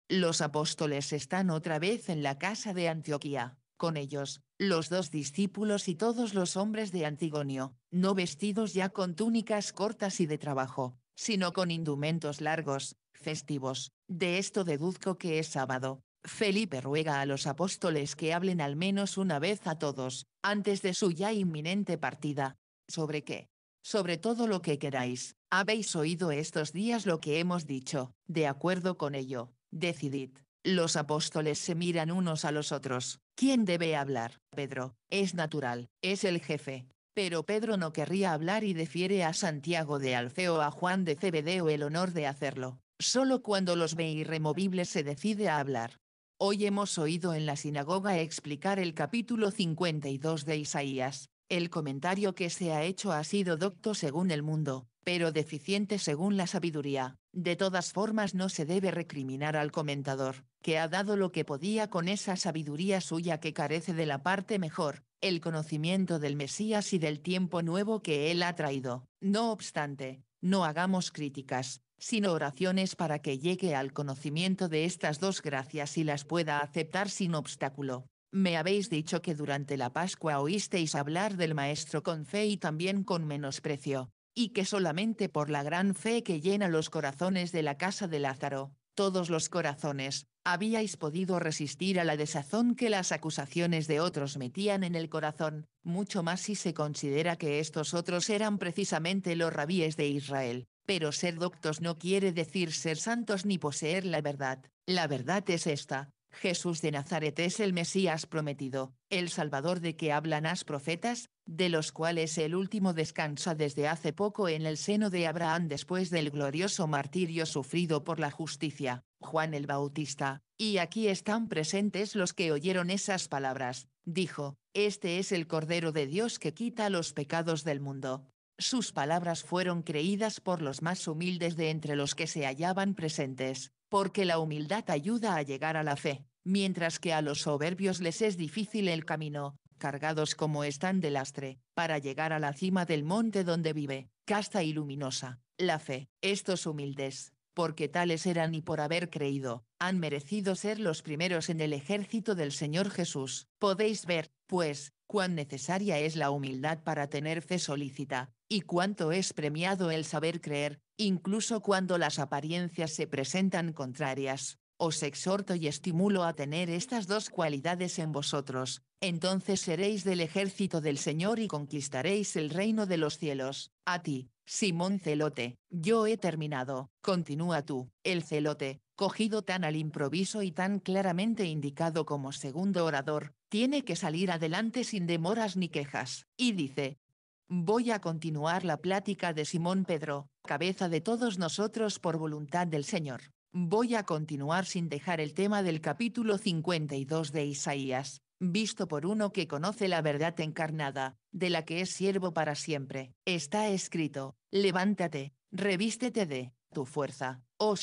Los apóstoles están otra vez en la casa de Antioquía, con ellos, los dos discípulos y todos los hombres de Antigonio, no vestidos ya con túnicas cortas y de trabajo, sino con indumentos largos, festivos, de esto deduzco que es sábado. Felipe ruega a los apóstoles que hablen al menos una vez a todos, antes de su ya inminente partida. ¿Sobre qué? Sobre todo lo que queráis. Habéis oído estos días lo que hemos dicho. De acuerdo con ello, decidid. Los apóstoles se miran unos a los otros. ¿Quién debe hablar? Pedro. Es natural. Es el jefe pero Pedro no querría hablar y defiere a Santiago de Alfeo a Juan de Cebedeo el honor de hacerlo, solo cuando los ve irremovibles se decide a hablar. Hoy hemos oído en la sinagoga explicar el capítulo 52 de Isaías, el comentario que se ha hecho ha sido docto según el mundo, pero deficiente según la sabiduría. De todas formas no se debe recriminar al comentador, que ha dado lo que podía con esa sabiduría suya que carece de la parte mejor, el conocimiento del Mesías y del tiempo nuevo que él ha traído. No obstante, no hagamos críticas, sino oraciones para que llegue al conocimiento de estas dos gracias y las pueda aceptar sin obstáculo. Me habéis dicho que durante la Pascua oísteis hablar del Maestro con fe y también con menosprecio y que solamente por la gran fe que llena los corazones de la casa de Lázaro, todos los corazones, habíais podido resistir a la desazón que las acusaciones de otros metían en el corazón, mucho más si se considera que estos otros eran precisamente los rabíes de Israel. Pero ser doctos no quiere decir ser santos ni poseer la verdad. La verdad es esta, Jesús de Nazaret es el Mesías prometido, el Salvador de que hablan las profetas, de los cuales el último descansa desde hace poco en el seno de Abraham después del glorioso martirio sufrido por la justicia, Juan el Bautista, y aquí están presentes los que oyeron esas palabras, dijo, Este es el Cordero de Dios que quita los pecados del mundo. Sus palabras fueron creídas por los más humildes de entre los que se hallaban presentes, porque la humildad ayuda a llegar a la fe, mientras que a los soberbios les es difícil el camino, cargados como están de lastre, para llegar a la cima del monte donde vive, casta y luminosa, la fe. Estos humildes, porque tales eran y por haber creído, han merecido ser los primeros en el ejército del Señor Jesús. Podéis ver, pues, cuán necesaria es la humildad para tener fe solícita, y cuánto es premiado el saber creer, incluso cuando las apariencias se presentan contrarias. Os exhorto y estimulo a tener estas dos cualidades en vosotros, entonces seréis del ejército del Señor y conquistaréis el reino de los cielos. A ti, Simón Celote, yo he terminado, continúa tú, el Celote, cogido tan al improviso y tan claramente indicado como segundo orador, tiene que salir adelante sin demoras ni quejas, y dice, Voy a continuar la plática de Simón Pedro, cabeza de todos nosotros por voluntad del Señor. Voy a continuar sin dejar el tema del capítulo 52 de Isaías, visto por uno que conoce la verdad encarnada, de la que es siervo para siempre. Está escrito, levántate, revístete de tu fuerza, oh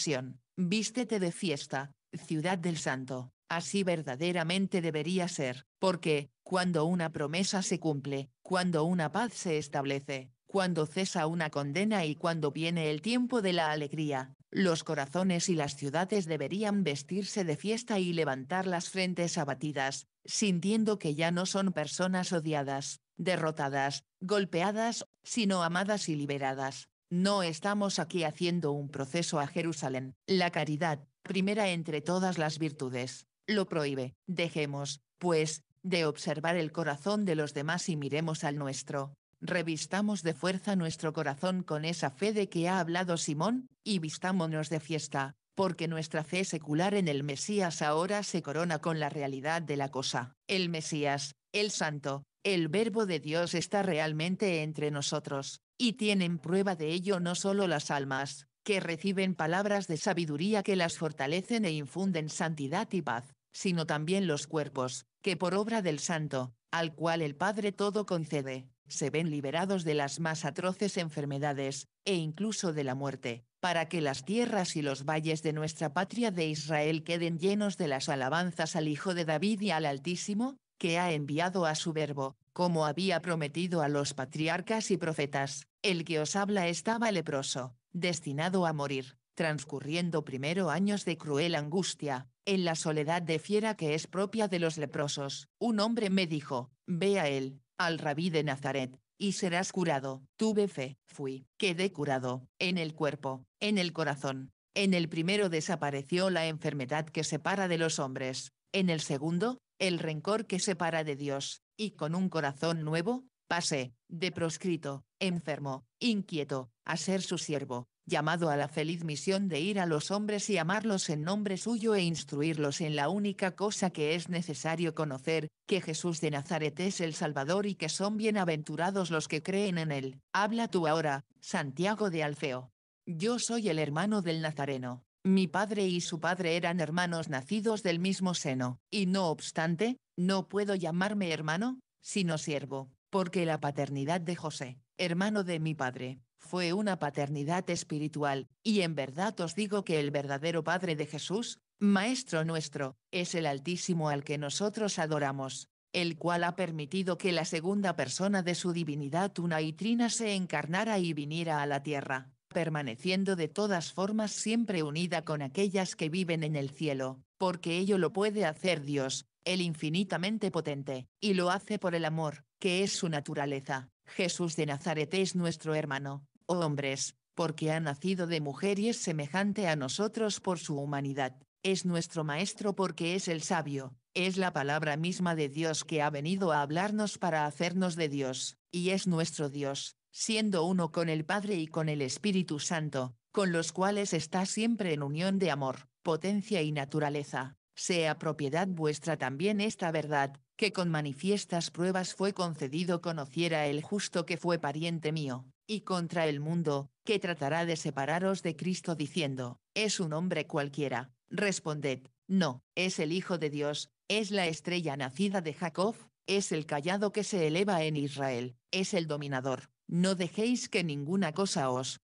Vístete de fiesta, ciudad del santo. Así verdaderamente debería ser, porque, cuando una promesa se cumple, cuando una paz se establece, cuando cesa una condena y cuando viene el tiempo de la alegría, los corazones y las ciudades deberían vestirse de fiesta y levantar las frentes abatidas, sintiendo que ya no son personas odiadas, derrotadas, golpeadas, sino amadas y liberadas, no estamos aquí haciendo un proceso a Jerusalén. La caridad, primera entre todas las virtudes, lo prohíbe. Dejemos, pues, de observar el corazón de los demás y miremos al nuestro. Revistamos de fuerza nuestro corazón con esa fe de que ha hablado Simón, y vistámonos de fiesta, porque nuestra fe secular en el Mesías ahora se corona con la realidad de la cosa. El Mesías, el Santo, el Verbo de Dios está realmente entre nosotros, y tienen prueba de ello no solo las almas, que reciben palabras de sabiduría que las fortalecen e infunden santidad y paz, sino también los cuerpos, que por obra del Santo, al cual el Padre todo concede, se ven liberados de las más atroces enfermedades, e incluso de la muerte, para que las tierras y los valles de nuestra patria de Israel queden llenos de las alabanzas al Hijo de David y al Altísimo, que ha enviado a su verbo, como había prometido a los patriarcas y profetas, el que os habla estaba leproso, destinado a morir, transcurriendo primero años de cruel angustia, en la soledad de fiera que es propia de los leprosos. Un hombre me dijo, ve a él, al rabí de Nazaret, y serás curado. Tuve fe, fui, quedé curado, en el cuerpo, en el corazón. En el primero desapareció la enfermedad que separa de los hombres, en el segundo, el rencor que separa de Dios, y con un corazón nuevo, pase, de proscrito, enfermo, inquieto, a ser su siervo, llamado a la feliz misión de ir a los hombres y amarlos en nombre suyo e instruirlos en la única cosa que es necesario conocer, que Jesús de Nazaret es el Salvador y que son bienaventurados los que creen en él. Habla tú ahora, Santiago de Alfeo. Yo soy el hermano del Nazareno. Mi padre y su padre eran hermanos nacidos del mismo seno, y no obstante, no puedo llamarme hermano, sino siervo, porque la paternidad de José, hermano de mi padre, fue una paternidad espiritual, y en verdad os digo que el verdadero Padre de Jesús, Maestro nuestro, es el Altísimo al que nosotros adoramos, el cual ha permitido que la segunda persona de su divinidad una y trina se encarnara y viniera a la tierra, permaneciendo de todas formas siempre unida con aquellas que viven en el cielo, porque ello lo puede hacer Dios, el infinitamente potente, y lo hace por el amor, que es su naturaleza. Jesús de Nazaret es nuestro hermano, oh hombres, porque ha nacido de mujer y es semejante a nosotros por su humanidad, es nuestro Maestro porque es el sabio, es la palabra misma de Dios que ha venido a hablarnos para hacernos de Dios, y es nuestro Dios, siendo uno con el Padre y con el Espíritu Santo, con los cuales está siempre en unión de amor, potencia y naturaleza, sea propiedad vuestra también esta verdad, que con manifiestas pruebas fue concedido conociera el justo que fue pariente mío, y contra el mundo, que tratará de separaros de Cristo diciendo, es un hombre cualquiera, responded, no, es el Hijo de Dios, es la estrella nacida de Jacob, es el callado que se eleva en Israel, es el dominador, no dejéis que ninguna cosa os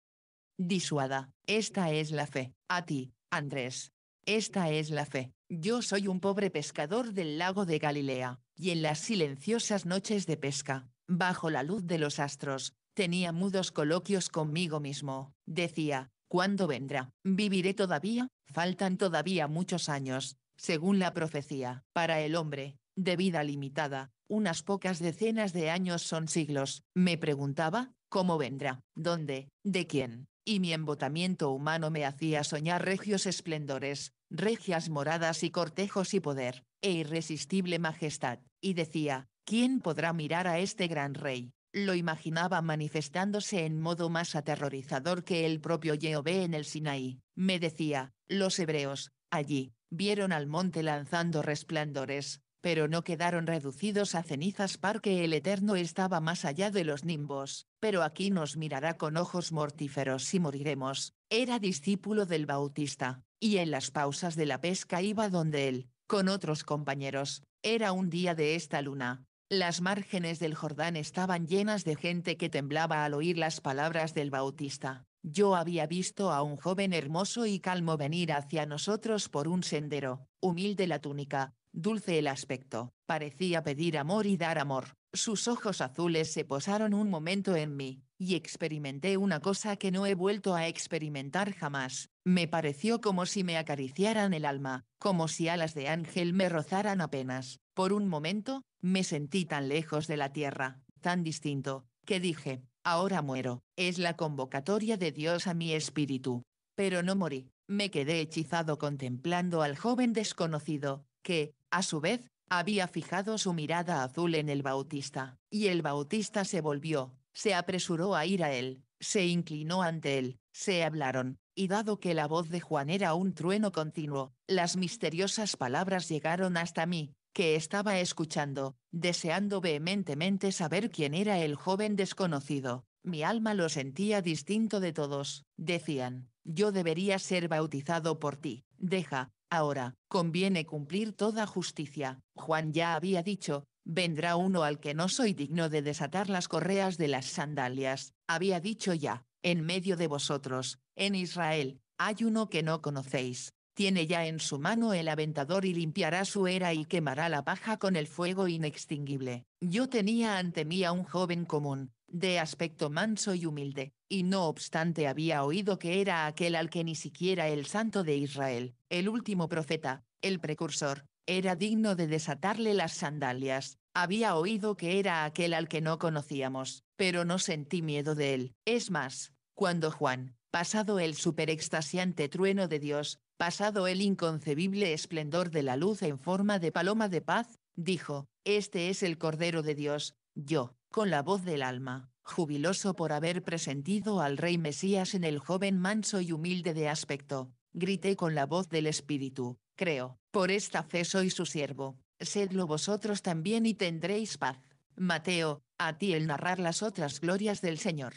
disuada, esta es la fe, a ti, Andrés. Esta es la fe. Yo soy un pobre pescador del lago de Galilea, y en las silenciosas noches de pesca, bajo la luz de los astros, tenía mudos coloquios conmigo mismo. Decía, ¿cuándo vendrá? ¿Viviré todavía? Faltan todavía muchos años, según la profecía, para el hombre, de vida limitada, unas pocas decenas de años son siglos, me preguntaba, ¿cómo vendrá? ¿Dónde? ¿De quién? Y mi embotamiento humano me hacía soñar regios esplendores, regias moradas y cortejos y poder, e irresistible majestad, y decía, ¿quién podrá mirar a este gran rey? Lo imaginaba manifestándose en modo más aterrorizador que el propio Jehová en el Sinaí. Me decía, los hebreos, allí, vieron al monte lanzando resplandores, pero no quedaron reducidos a cenizas porque el Eterno estaba más allá de los nimbos, pero aquí nos mirará con ojos mortíferos y moriremos. Era discípulo del Bautista, y en las pausas de la pesca iba donde él, con otros compañeros. Era un día de esta luna. Las márgenes del Jordán estaban llenas de gente que temblaba al oír las palabras del Bautista. Yo había visto a un joven hermoso y calmo venir hacia nosotros por un sendero, humilde la túnica, dulce el aspecto, parecía pedir amor y dar amor. Sus ojos azules se posaron un momento en mí, y experimenté una cosa que no he vuelto a experimentar jamás. Me pareció como si me acariciaran el alma, como si alas de ángel me rozaran apenas. Por un momento, me sentí tan lejos de la tierra, tan distinto, que dije, ahora muero, es la convocatoria de Dios a mi espíritu. Pero no morí, me quedé hechizado contemplando al joven desconocido, que, a su vez, había fijado su mirada azul en el Bautista, y el Bautista se volvió, se apresuró a ir a él, se inclinó ante él, se hablaron, y dado que la voz de Juan era un trueno continuo, las misteriosas palabras llegaron hasta mí, que estaba escuchando, deseando vehementemente saber quién era el joven desconocido. Mi alma lo sentía distinto de todos, decían, yo debería ser bautizado por ti, deja, Ahora, conviene cumplir toda justicia. Juan ya había dicho, vendrá uno al que no soy digno de desatar las correas de las sandalias. Había dicho ya, en medio de vosotros, en Israel, hay uno que no conocéis. Tiene ya en su mano el aventador y limpiará su era y quemará la paja con el fuego inextinguible. Yo tenía ante mí a un joven común, de aspecto manso y humilde, y no obstante había oído que era aquel al que ni siquiera el santo de Israel, el último profeta, el precursor, era digno de desatarle las sandalias. Había oído que era aquel al que no conocíamos, pero no sentí miedo de él. Es más, cuando Juan, pasado el superextasiante trueno de Dios, pasado el inconcebible esplendor de la luz en forma de paloma de paz, dijo, Este es el Cordero de Dios, yo, con la voz del alma, jubiloso por haber presentido al rey Mesías en el joven manso y humilde de aspecto, grité con la voz del Espíritu, creo, por esta fe soy su siervo, sedlo vosotros también y tendréis paz. Mateo, a ti el narrar las otras glorias del Señor.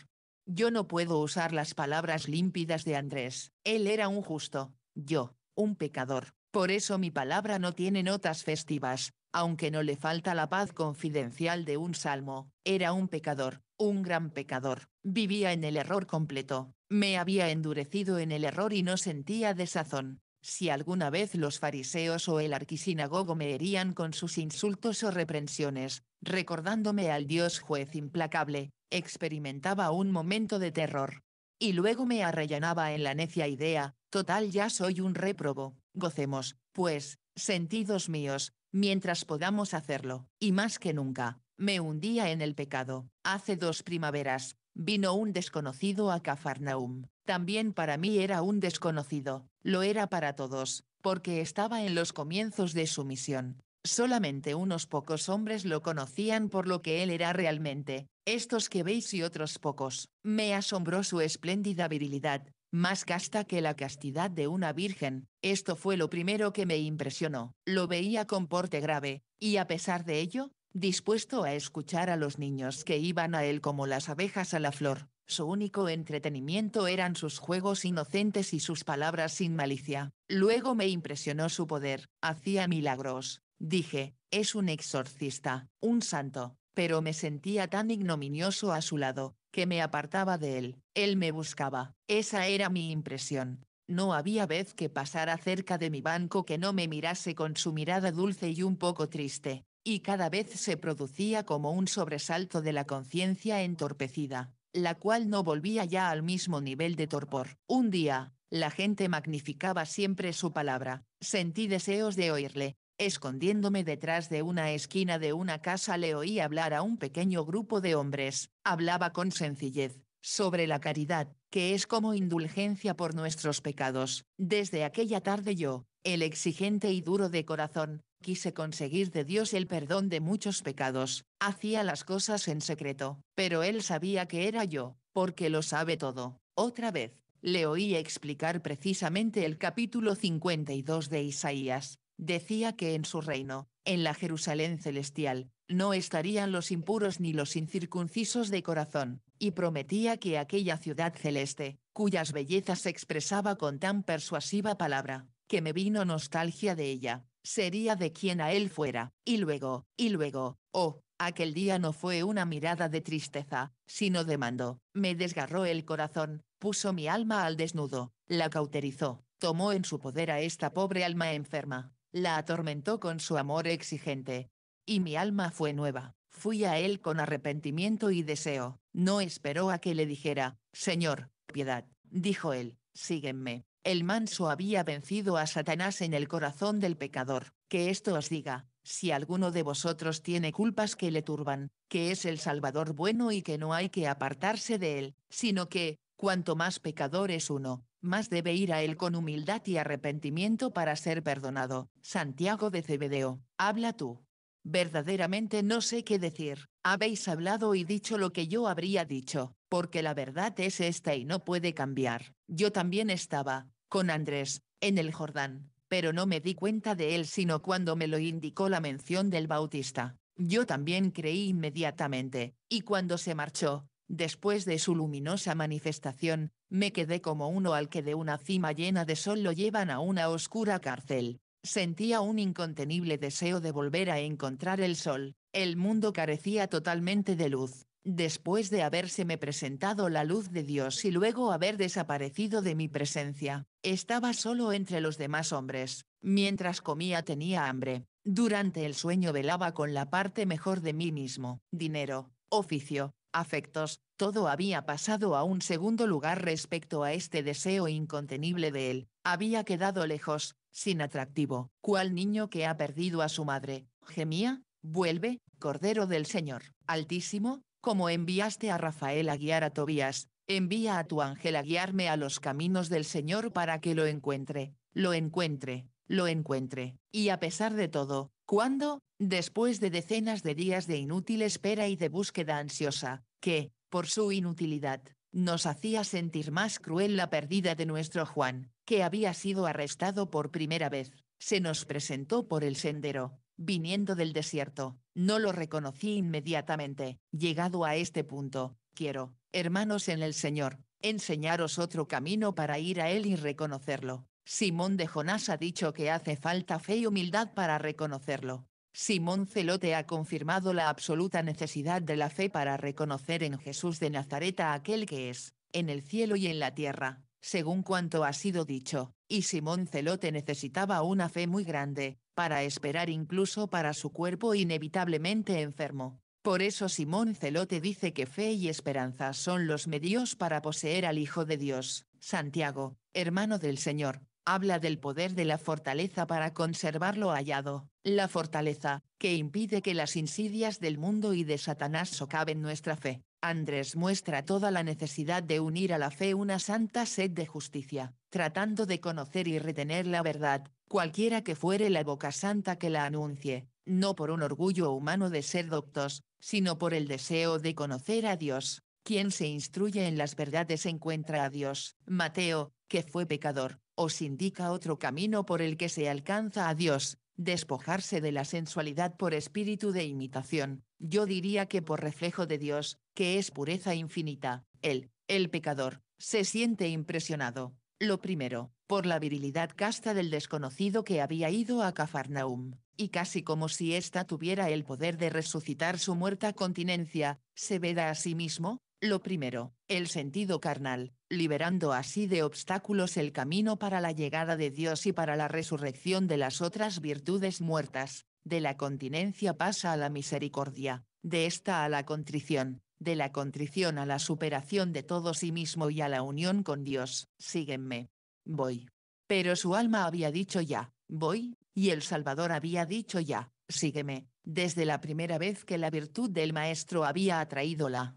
Yo no puedo usar las palabras límpidas de Andrés, él era un justo, yo, un pecador, por eso mi palabra no tiene notas festivas, aunque no le falta la paz confidencial de un salmo, era un pecador, un gran pecador, vivía en el error completo, me había endurecido en el error y no sentía desazón. Si alguna vez los fariseos o el arquisinagogo me herían con sus insultos o reprensiones, recordándome al Dios juez implacable, experimentaba un momento de terror. Y luego me arrellanaba en la necia idea, total ya soy un réprobo, gocemos, pues, sentidos míos, mientras podamos hacerlo, y más que nunca, me hundía en el pecado. Hace dos primaveras, vino un desconocido a Cafarnaum. También para mí era un desconocido, lo era para todos, porque estaba en los comienzos de su misión. Solamente unos pocos hombres lo conocían por lo que él era realmente, estos que veis y otros pocos. Me asombró su espléndida virilidad, más casta que la castidad de una virgen, esto fue lo primero que me impresionó, lo veía con porte grave, y a pesar de ello, dispuesto a escuchar a los niños que iban a él como las abejas a la flor, su único entretenimiento eran sus juegos inocentes y sus palabras sin malicia. Luego me impresionó su poder, hacía milagros. Dije, es un exorcista, un santo, pero me sentía tan ignominioso a su lado, que me apartaba de él. Él me buscaba. Esa era mi impresión. No había vez que pasara cerca de mi banco que no me mirase con su mirada dulce y un poco triste, y cada vez se producía como un sobresalto de la conciencia entorpecida, la cual no volvía ya al mismo nivel de torpor. Un día, la gente magnificaba siempre su palabra, sentí deseos de oírle, Escondiéndome detrás de una esquina de una casa le oí hablar a un pequeño grupo de hombres, hablaba con sencillez, sobre la caridad, que es como indulgencia por nuestros pecados. Desde aquella tarde yo, el exigente y duro de corazón, quise conseguir de Dios el perdón de muchos pecados, hacía las cosas en secreto, pero Él sabía que era yo, porque lo sabe todo. Otra vez, le oí explicar precisamente el capítulo 52 de Isaías, decía que en su reino, en la Jerusalén celestial, no estarían los impuros ni los incircuncisos de corazón, y prometía que aquella ciudad celeste, cuyas bellezas se expresaba con tan persuasiva palabra, que me vino nostalgia de ella, sería de quien a él fuera, y luego, y luego, oh, aquel día no fue una mirada de tristeza, sino de mando, me desgarró el corazón, puso mi alma al desnudo, la cauterizó, tomó en su poder a esta pobre alma enferma, la atormentó con su amor exigente. Y mi alma fue nueva, fui a él con arrepentimiento y deseo, no esperó a que le dijera, Señor, piedad, dijo él, «síguenme». El manso había vencido a Satanás en el corazón del pecador, que esto os diga, si alguno de vosotros tiene culpas que le turban, que es el Salvador bueno y que no hay que apartarse de él, sino que, Cuanto más pecador es uno, más debe ir a él con humildad y arrepentimiento para ser perdonado. Santiago de Cebedeo, habla tú. Verdaderamente no sé qué decir, habéis hablado y dicho lo que yo habría dicho, porque la verdad es esta y no puede cambiar. Yo también estaba, con Andrés, en el Jordán, pero no me di cuenta de él sino cuando me lo indicó la mención del Bautista. Yo también creí inmediatamente, y cuando se marchó, Después de su luminosa manifestación, me quedé como uno al que de una cima llena de sol lo llevan a una oscura cárcel. Sentía un incontenible deseo de volver a encontrar el sol, el mundo carecía totalmente de luz. Después de habérseme presentado la luz de Dios y luego haber desaparecido de mi presencia, estaba solo entre los demás hombres. Mientras comía tenía hambre. Durante el sueño velaba con la parte mejor de mí mismo. Dinero, oficio, afectos, todo había pasado a un segundo lugar respecto a este deseo incontenible de él, había quedado lejos, sin atractivo. cual niño que ha perdido a su madre? Gemía, vuelve, Cordero del Señor, Altísimo, como enviaste a Rafael a guiar a Tobías, envía a tu ángel a guiarme a los caminos del Señor para que lo encuentre, lo encuentre, lo encuentre. Y a pesar de todo, cuando, después de decenas de días de inútil espera y de búsqueda ansiosa, que, por su inutilidad, nos hacía sentir más cruel la pérdida de nuestro Juan, que había sido arrestado por primera vez, se nos presentó por el sendero, viniendo del desierto, no lo reconocí inmediatamente. Llegado a este punto, quiero, hermanos en el Señor, enseñaros otro camino para ir a Él y reconocerlo, Simón de Jonás ha dicho que hace falta fe y humildad para reconocerlo. Simón Celote ha confirmado la absoluta necesidad de la fe para reconocer en Jesús de Nazaret a aquel que es, en el cielo y en la tierra, según cuanto ha sido dicho, y Simón Celote necesitaba una fe muy grande, para esperar incluso para su cuerpo inevitablemente enfermo. Por eso Simón Celote dice que fe y esperanza son los medios para poseer al Hijo de Dios, Santiago, hermano del Señor, habla del poder de la fortaleza para conservar lo hallado, la fortaleza, que impide que las insidias del mundo y de Satanás socaven nuestra fe. Andrés muestra toda la necesidad de unir a la fe una santa sed de justicia, tratando de conocer y retener la verdad, cualquiera que fuere la boca santa que la anuncie, no por un orgullo humano de ser doctos, sino por el deseo de conocer a Dios. Quien se instruye en las verdades encuentra a Dios. Mateo, que fue pecador, os indica otro camino por el que se alcanza a Dios, despojarse de la sensualidad por espíritu de imitación, yo diría que por reflejo de Dios, que es pureza infinita. Él, el pecador, se siente impresionado, lo primero, por la virilidad casta del desconocido que había ido a Cafarnaum, y casi como si ésta tuviera el poder de resucitar su muerta continencia, se veda a sí mismo, lo primero, el sentido carnal, liberando así de obstáculos el camino para la llegada de Dios y para la resurrección de las otras virtudes muertas, de la continencia pasa a la misericordia, de esta a la contrición, de la contrición a la superación de todo sí mismo y a la unión con Dios. Sígueme. Voy. Pero su alma había dicho ya, voy, y el Salvador había dicho ya, sígueme, desde la primera vez que la virtud del Maestro había atraído la.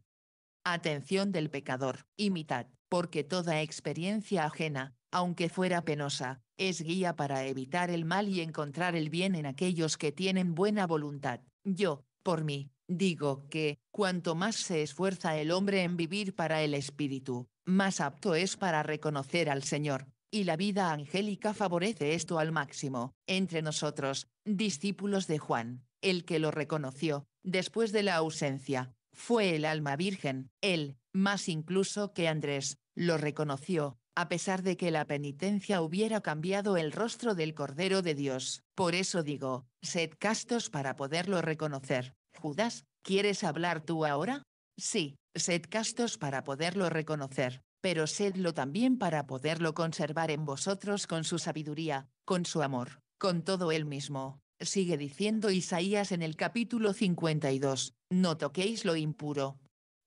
Atención del pecador, imitad, porque toda experiencia ajena, aunque fuera penosa, es guía para evitar el mal y encontrar el bien en aquellos que tienen buena voluntad. Yo, por mí, digo que, cuanto más se esfuerza el hombre en vivir para el espíritu, más apto es para reconocer al Señor, y la vida angélica favorece esto al máximo, entre nosotros, discípulos de Juan, el que lo reconoció, después de la ausencia, fue el alma virgen, él, más incluso que Andrés, lo reconoció, a pesar de que la penitencia hubiera cambiado el rostro del Cordero de Dios. Por eso digo, sed castos para poderlo reconocer. Judas, ¿quieres hablar tú ahora? Sí, sed castos para poderlo reconocer, pero sedlo también para poderlo conservar en vosotros con su sabiduría, con su amor, con todo él mismo. Sigue diciendo Isaías en el capítulo 52, no toquéis lo impuro.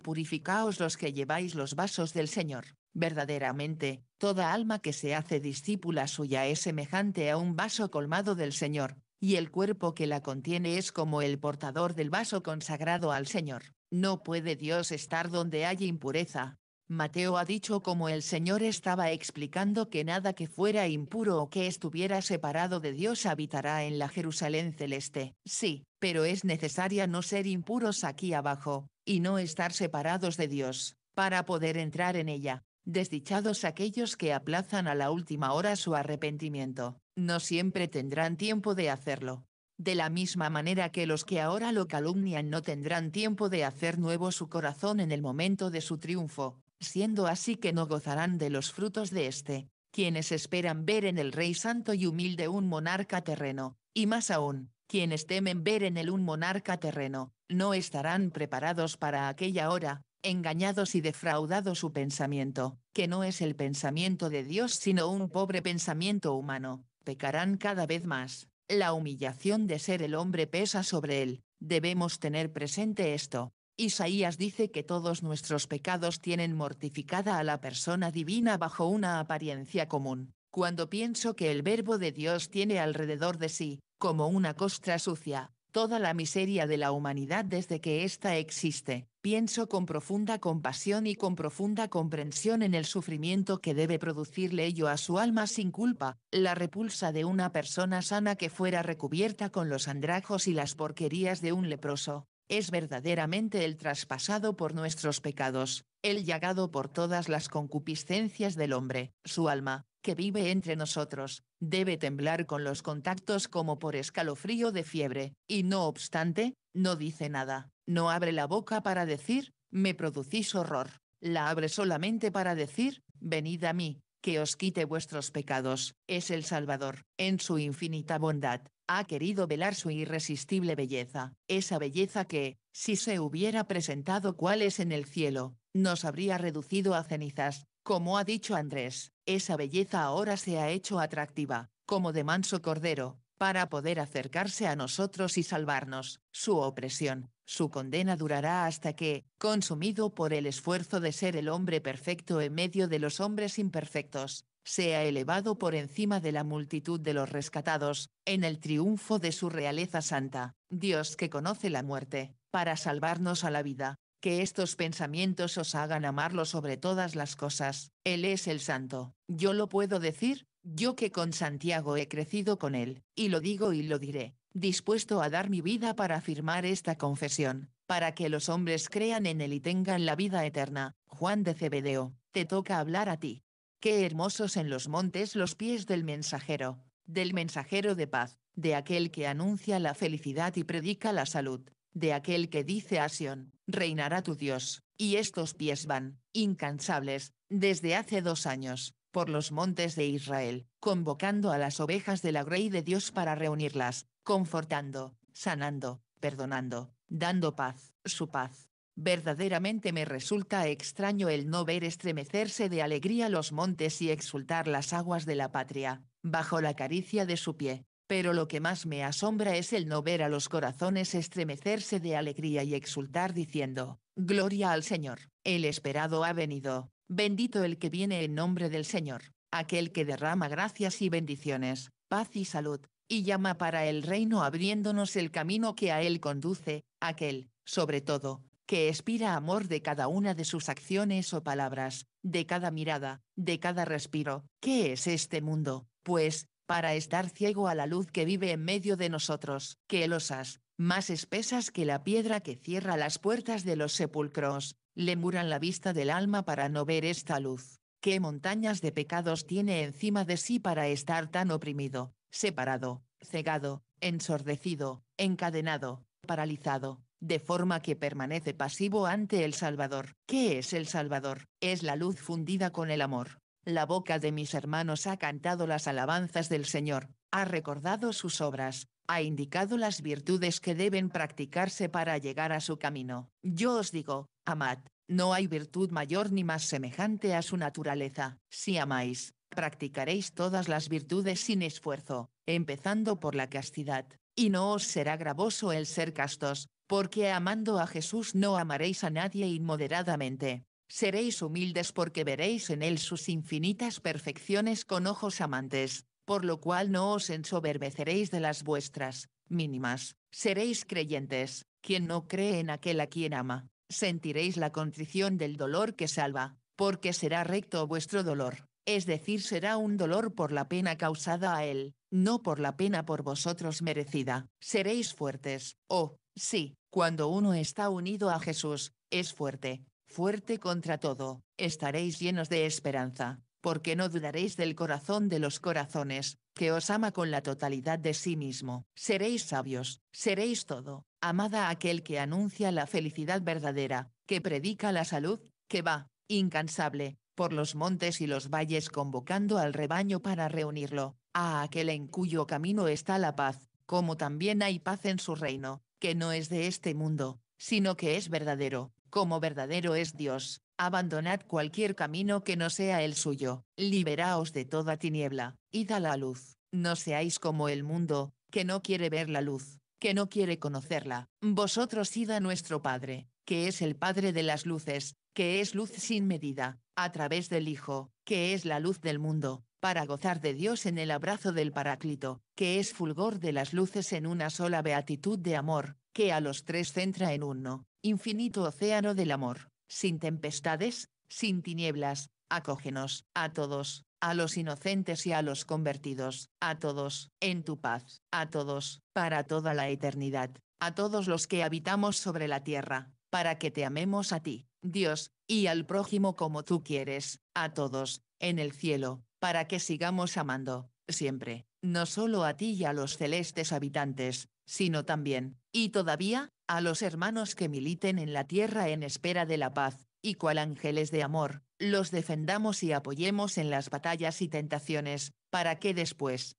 Purificaos los que lleváis los vasos del Señor. Verdaderamente, toda alma que se hace discípula suya es semejante a un vaso colmado del Señor, y el cuerpo que la contiene es como el portador del vaso consagrado al Señor. No puede Dios estar donde haya impureza, Mateo ha dicho como el Señor estaba explicando que nada que fuera impuro o que estuviera separado de Dios habitará en la Jerusalén celeste. Sí, pero es necesaria no ser impuros aquí abajo, y no estar separados de Dios, para poder entrar en ella. Desdichados aquellos que aplazan a la última hora su arrepentimiento, no siempre tendrán tiempo de hacerlo. De la misma manera que los que ahora lo calumnian no tendrán tiempo de hacer nuevo su corazón en el momento de su triunfo, siendo así que no gozarán de los frutos de éste, quienes esperan ver en el Rey Santo y humilde un monarca terreno, y más aún, quienes temen ver en él un monarca terreno, no estarán preparados para aquella hora, engañados y defraudados su pensamiento, que no es el pensamiento de Dios sino un pobre pensamiento humano, pecarán cada vez más. La humillación de ser el hombre pesa sobre él, debemos tener presente esto. Isaías dice que todos nuestros pecados tienen mortificada a la persona divina bajo una apariencia común. Cuando pienso que el verbo de Dios tiene alrededor de sí, como una costra sucia, toda la miseria de la humanidad desde que ésta existe, pienso con profunda compasión y con profunda comprensión en el sufrimiento que debe producirle ello a su alma sin culpa, la repulsa de una persona sana que fuera recubierta con los andrajos y las porquerías de un leproso, es verdaderamente el traspasado por nuestros pecados, el llagado por todas las concupiscencias del hombre, su alma, que vive entre nosotros, debe temblar con los contactos como por escalofrío de fiebre, y no obstante, no dice nada, no abre la boca para decir, me producís horror, la abre solamente para decir, venid a mí, que os quite vuestros pecados, es el Salvador, en su infinita bondad, ha querido velar su irresistible belleza, esa belleza que, si se hubiera presentado cuál es en el cielo, nos habría reducido a cenizas, como ha dicho Andrés, esa belleza ahora se ha hecho atractiva, como de manso cordero, para poder acercarse a nosotros y salvarnos. Su opresión, su condena durará hasta que, consumido por el esfuerzo de ser el hombre perfecto en medio de los hombres imperfectos, sea elevado por encima de la multitud de los rescatados, en el triunfo de su realeza santa, Dios que conoce la muerte, para salvarnos a la vida. Que estos pensamientos os hagan amarlo sobre todas las cosas, Él es el santo, yo lo puedo decir, yo que con Santiago he crecido con Él, y lo digo y lo diré, dispuesto a dar mi vida para afirmar esta confesión, para que los hombres crean en Él y tengan la vida eterna. Juan de Cebedeo, te toca hablar a ti. Qué hermosos en los montes los pies del mensajero, del mensajero de paz, de aquel que anuncia la felicidad y predica la salud, de aquel que dice a Sion, reinará tu Dios, y estos pies van, incansables, desde hace dos años, por los montes de Israel, convocando a las ovejas de la Rey de Dios para reunirlas, confortando, sanando, perdonando, dando paz, su paz, Verdaderamente me resulta extraño el no ver estremecerse de alegría los montes y exultar las aguas de la patria, bajo la caricia de su pie, pero lo que más me asombra es el no ver a los corazones estremecerse de alegría y exultar diciendo, Gloria al Señor, el esperado ha venido, bendito el que viene en nombre del Señor, aquel que derrama gracias y bendiciones, paz y salud, y llama para el reino abriéndonos el camino que a él conduce, aquel, sobre todo, que expira amor de cada una de sus acciones o palabras, de cada mirada, de cada respiro. ¿Qué es este mundo, pues, para estar ciego a la luz que vive en medio de nosotros? Que elosas, más espesas que la piedra que cierra las puertas de los sepulcros, le muran la vista del alma para no ver esta luz. ¿Qué montañas de pecados tiene encima de sí para estar tan oprimido, separado, cegado, ensordecido, encadenado, paralizado? de forma que permanece pasivo ante el Salvador. ¿Qué es el Salvador? Es la luz fundida con el amor. La boca de mis hermanos ha cantado las alabanzas del Señor, ha recordado sus obras, ha indicado las virtudes que deben practicarse para llegar a su camino. Yo os digo, amad, no hay virtud mayor ni más semejante a su naturaleza. Si amáis, practicaréis todas las virtudes sin esfuerzo, empezando por la castidad, y no os será gravoso el ser castos, porque amando a Jesús no amaréis a nadie inmoderadamente. Seréis humildes porque veréis en Él sus infinitas perfecciones con ojos amantes, por lo cual no os ensoberbeceréis de las vuestras, mínimas. Seréis creyentes, quien no cree en aquel a quien ama. Sentiréis la contrición del dolor que salva, porque será recto vuestro dolor, es decir, será un dolor por la pena causada a Él, no por la pena por vosotros merecida. Seréis fuertes, oh, sí, cuando uno está unido a Jesús, es fuerte, fuerte contra todo, estaréis llenos de esperanza, porque no dudaréis del corazón de los corazones, que os ama con la totalidad de sí mismo. Seréis sabios, seréis todo, amada aquel que anuncia la felicidad verdadera, que predica la salud, que va, incansable, por los montes y los valles convocando al rebaño para reunirlo, a aquel en cuyo camino está la paz, como también hay paz en su reino, que no es de este mundo, sino que es verdadero, como verdadero es Dios. Abandonad cualquier camino que no sea el suyo, liberaos de toda tiniebla, id a la luz, no seáis como el mundo, que no quiere ver la luz, que no quiere conocerla. Vosotros id a nuestro Padre, que es el Padre de las luces, que es luz sin medida, a través del Hijo, que es la luz del mundo, para gozar de Dios en el abrazo del Paráclito, que es fulgor de las luces en una sola beatitud de amor, que a los tres centra en uno, infinito océano del amor, sin tempestades, sin tinieblas, acógenos, a todos, a los inocentes y a los convertidos, a todos, en tu paz, a todos, para toda la eternidad, a todos los que habitamos sobre la tierra, para que te amemos a ti, Dios, y al prójimo como tú quieres, a todos, en el cielo, para que sigamos amando, siempre, no solo a ti y a los celestes habitantes, sino también, y todavía, a los hermanos que militen en la tierra en espera de la paz, y cual ángeles de amor, los defendamos y apoyemos en las batallas y tentaciones, para que después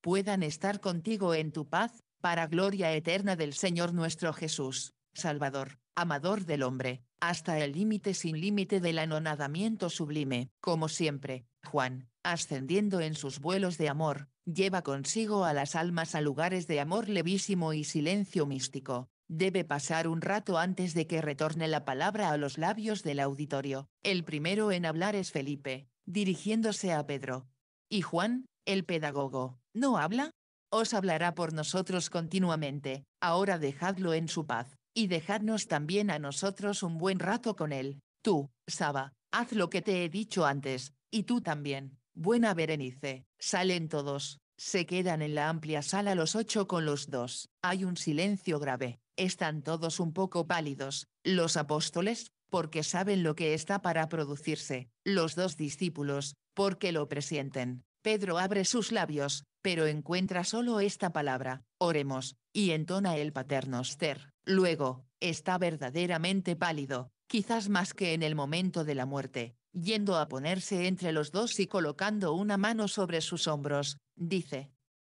puedan estar contigo en tu paz, para gloria eterna del Señor nuestro Jesús, Salvador, amador del hombre, hasta el límite sin límite del anonadamiento sublime, como siempre, Juan ascendiendo en sus vuelos de amor, lleva consigo a las almas a lugares de amor levísimo y silencio místico. Debe pasar un rato antes de que retorne la palabra a los labios del auditorio. El primero en hablar es Felipe, dirigiéndose a Pedro. Y Juan, el pedagogo, ¿no habla? Os hablará por nosotros continuamente, ahora dejadlo en su paz, y dejadnos también a nosotros un buen rato con él. Tú, Saba, haz lo que te he dicho antes, y tú también. Buena Berenice, salen todos, se quedan en la amplia sala los ocho con los dos, hay un silencio grave, están todos un poco pálidos, los apóstoles, porque saben lo que está para producirse, los dos discípulos, porque lo presienten. Pedro abre sus labios, pero encuentra solo esta palabra, oremos, y entona el paternoster. Luego, está verdaderamente pálido, quizás más que en el momento de la muerte, yendo a ponerse entre los dos y colocando una mano sobre sus hombros, dice.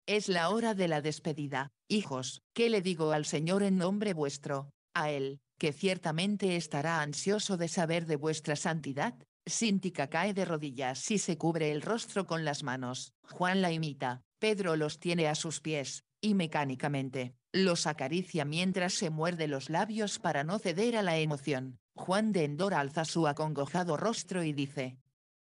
Es la hora de la despedida, hijos, ¿qué le digo al Señor en nombre vuestro? A él, que ciertamente estará ansioso de saber de vuestra santidad. Síntica cae de rodillas y se cubre el rostro con las manos. Juan la imita, Pedro los tiene a sus pies, y mecánicamente, los acaricia mientras se muerde los labios para no ceder a la emoción. Juan de Endor alza su acongojado rostro y dice.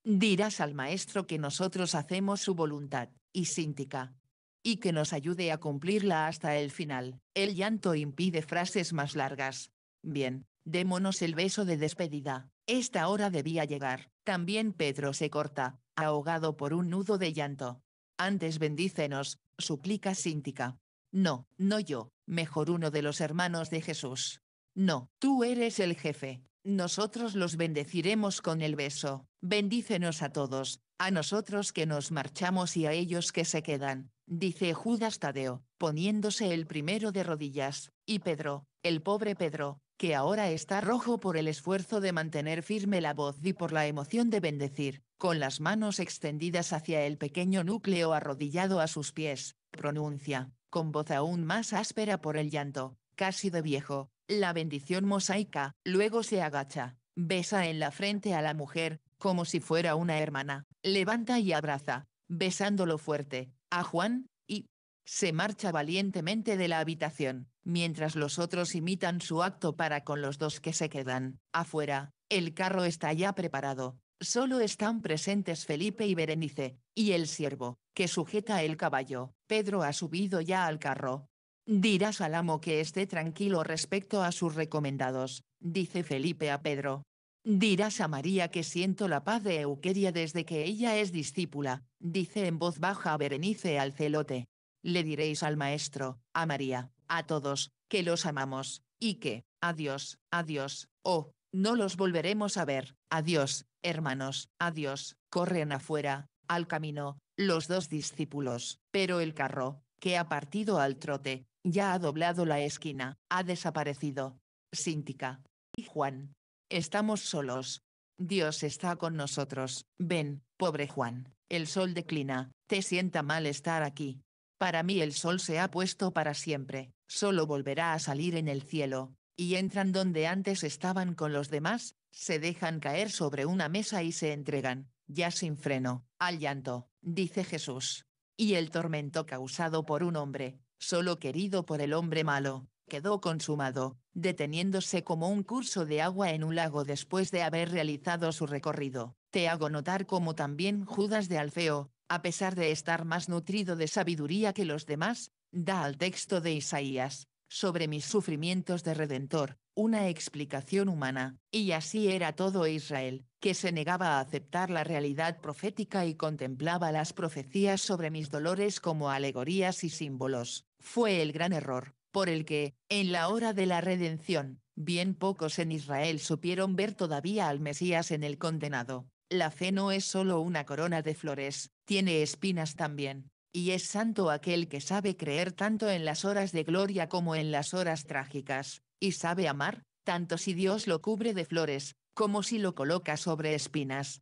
Dirás al maestro que nosotros hacemos su voluntad, y síntica. Y que nos ayude a cumplirla hasta el final. El llanto impide frases más largas. Bien, démonos el beso de despedida. Esta hora debía llegar. También Pedro se corta, ahogado por un nudo de llanto. Antes bendícenos, suplica síntica. No, no yo, mejor uno de los hermanos de Jesús. No, tú eres el jefe, nosotros los bendeciremos con el beso, bendícenos a todos, a nosotros que nos marchamos y a ellos que se quedan, dice Judas Tadeo, poniéndose el primero de rodillas, y Pedro, el pobre Pedro, que ahora está rojo por el esfuerzo de mantener firme la voz y por la emoción de bendecir, con las manos extendidas hacia el pequeño núcleo arrodillado a sus pies, pronuncia, con voz aún más áspera por el llanto, casi de viejo, la bendición mosaica, luego se agacha, besa en la frente a la mujer, como si fuera una hermana, levanta y abraza, besándolo fuerte, a Juan, y se marcha valientemente de la habitación, mientras los otros imitan su acto para con los dos que se quedan, afuera, el carro está ya preparado, Solo están presentes Felipe y Berenice, y el siervo, que sujeta el caballo. Pedro ha subido ya al carro. Dirás al amo que esté tranquilo respecto a sus recomendados, dice Felipe a Pedro. Dirás a María que siento la paz de Euqueria desde que ella es discípula, dice en voz baja a Berenice al celote. Le diréis al maestro, a María, a todos, que los amamos, y que, adiós, adiós, oh, no los volveremos a ver. Adiós, hermanos, adiós. Corren afuera, al camino, los dos discípulos. Pero el carro, que ha partido al trote, ya ha doblado la esquina, ha desaparecido. Síntica. Y Juan. Estamos solos. Dios está con nosotros. Ven, pobre Juan. El sol declina. Te sienta mal estar aquí. Para mí el sol se ha puesto para siempre. Solo volverá a salir en el cielo, y entran donde antes estaban con los demás, se dejan caer sobre una mesa y se entregan, ya sin freno, al llanto, dice Jesús. Y el tormento causado por un hombre, solo querido por el hombre malo, quedó consumado, deteniéndose como un curso de agua en un lago después de haber realizado su recorrido. Te hago notar como también Judas de Alfeo, a pesar de estar más nutrido de sabiduría que los demás, da al texto de Isaías, sobre mis sufrimientos de redentor, una explicación humana, y así era todo Israel, que se negaba a aceptar la realidad profética y contemplaba las profecías sobre mis dolores como alegorías y símbolos, fue el gran error, por el que, en la hora de la redención, bien pocos en Israel supieron ver todavía al Mesías en el condenado. La fe no es solo una corona de flores, tiene espinas también y es santo aquel que sabe creer tanto en las horas de gloria como en las horas trágicas, y sabe amar, tanto si Dios lo cubre de flores, como si lo coloca sobre espinas.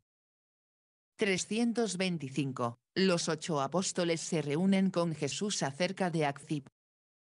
325. Los ocho apóstoles se reúnen con Jesús acerca de Acip.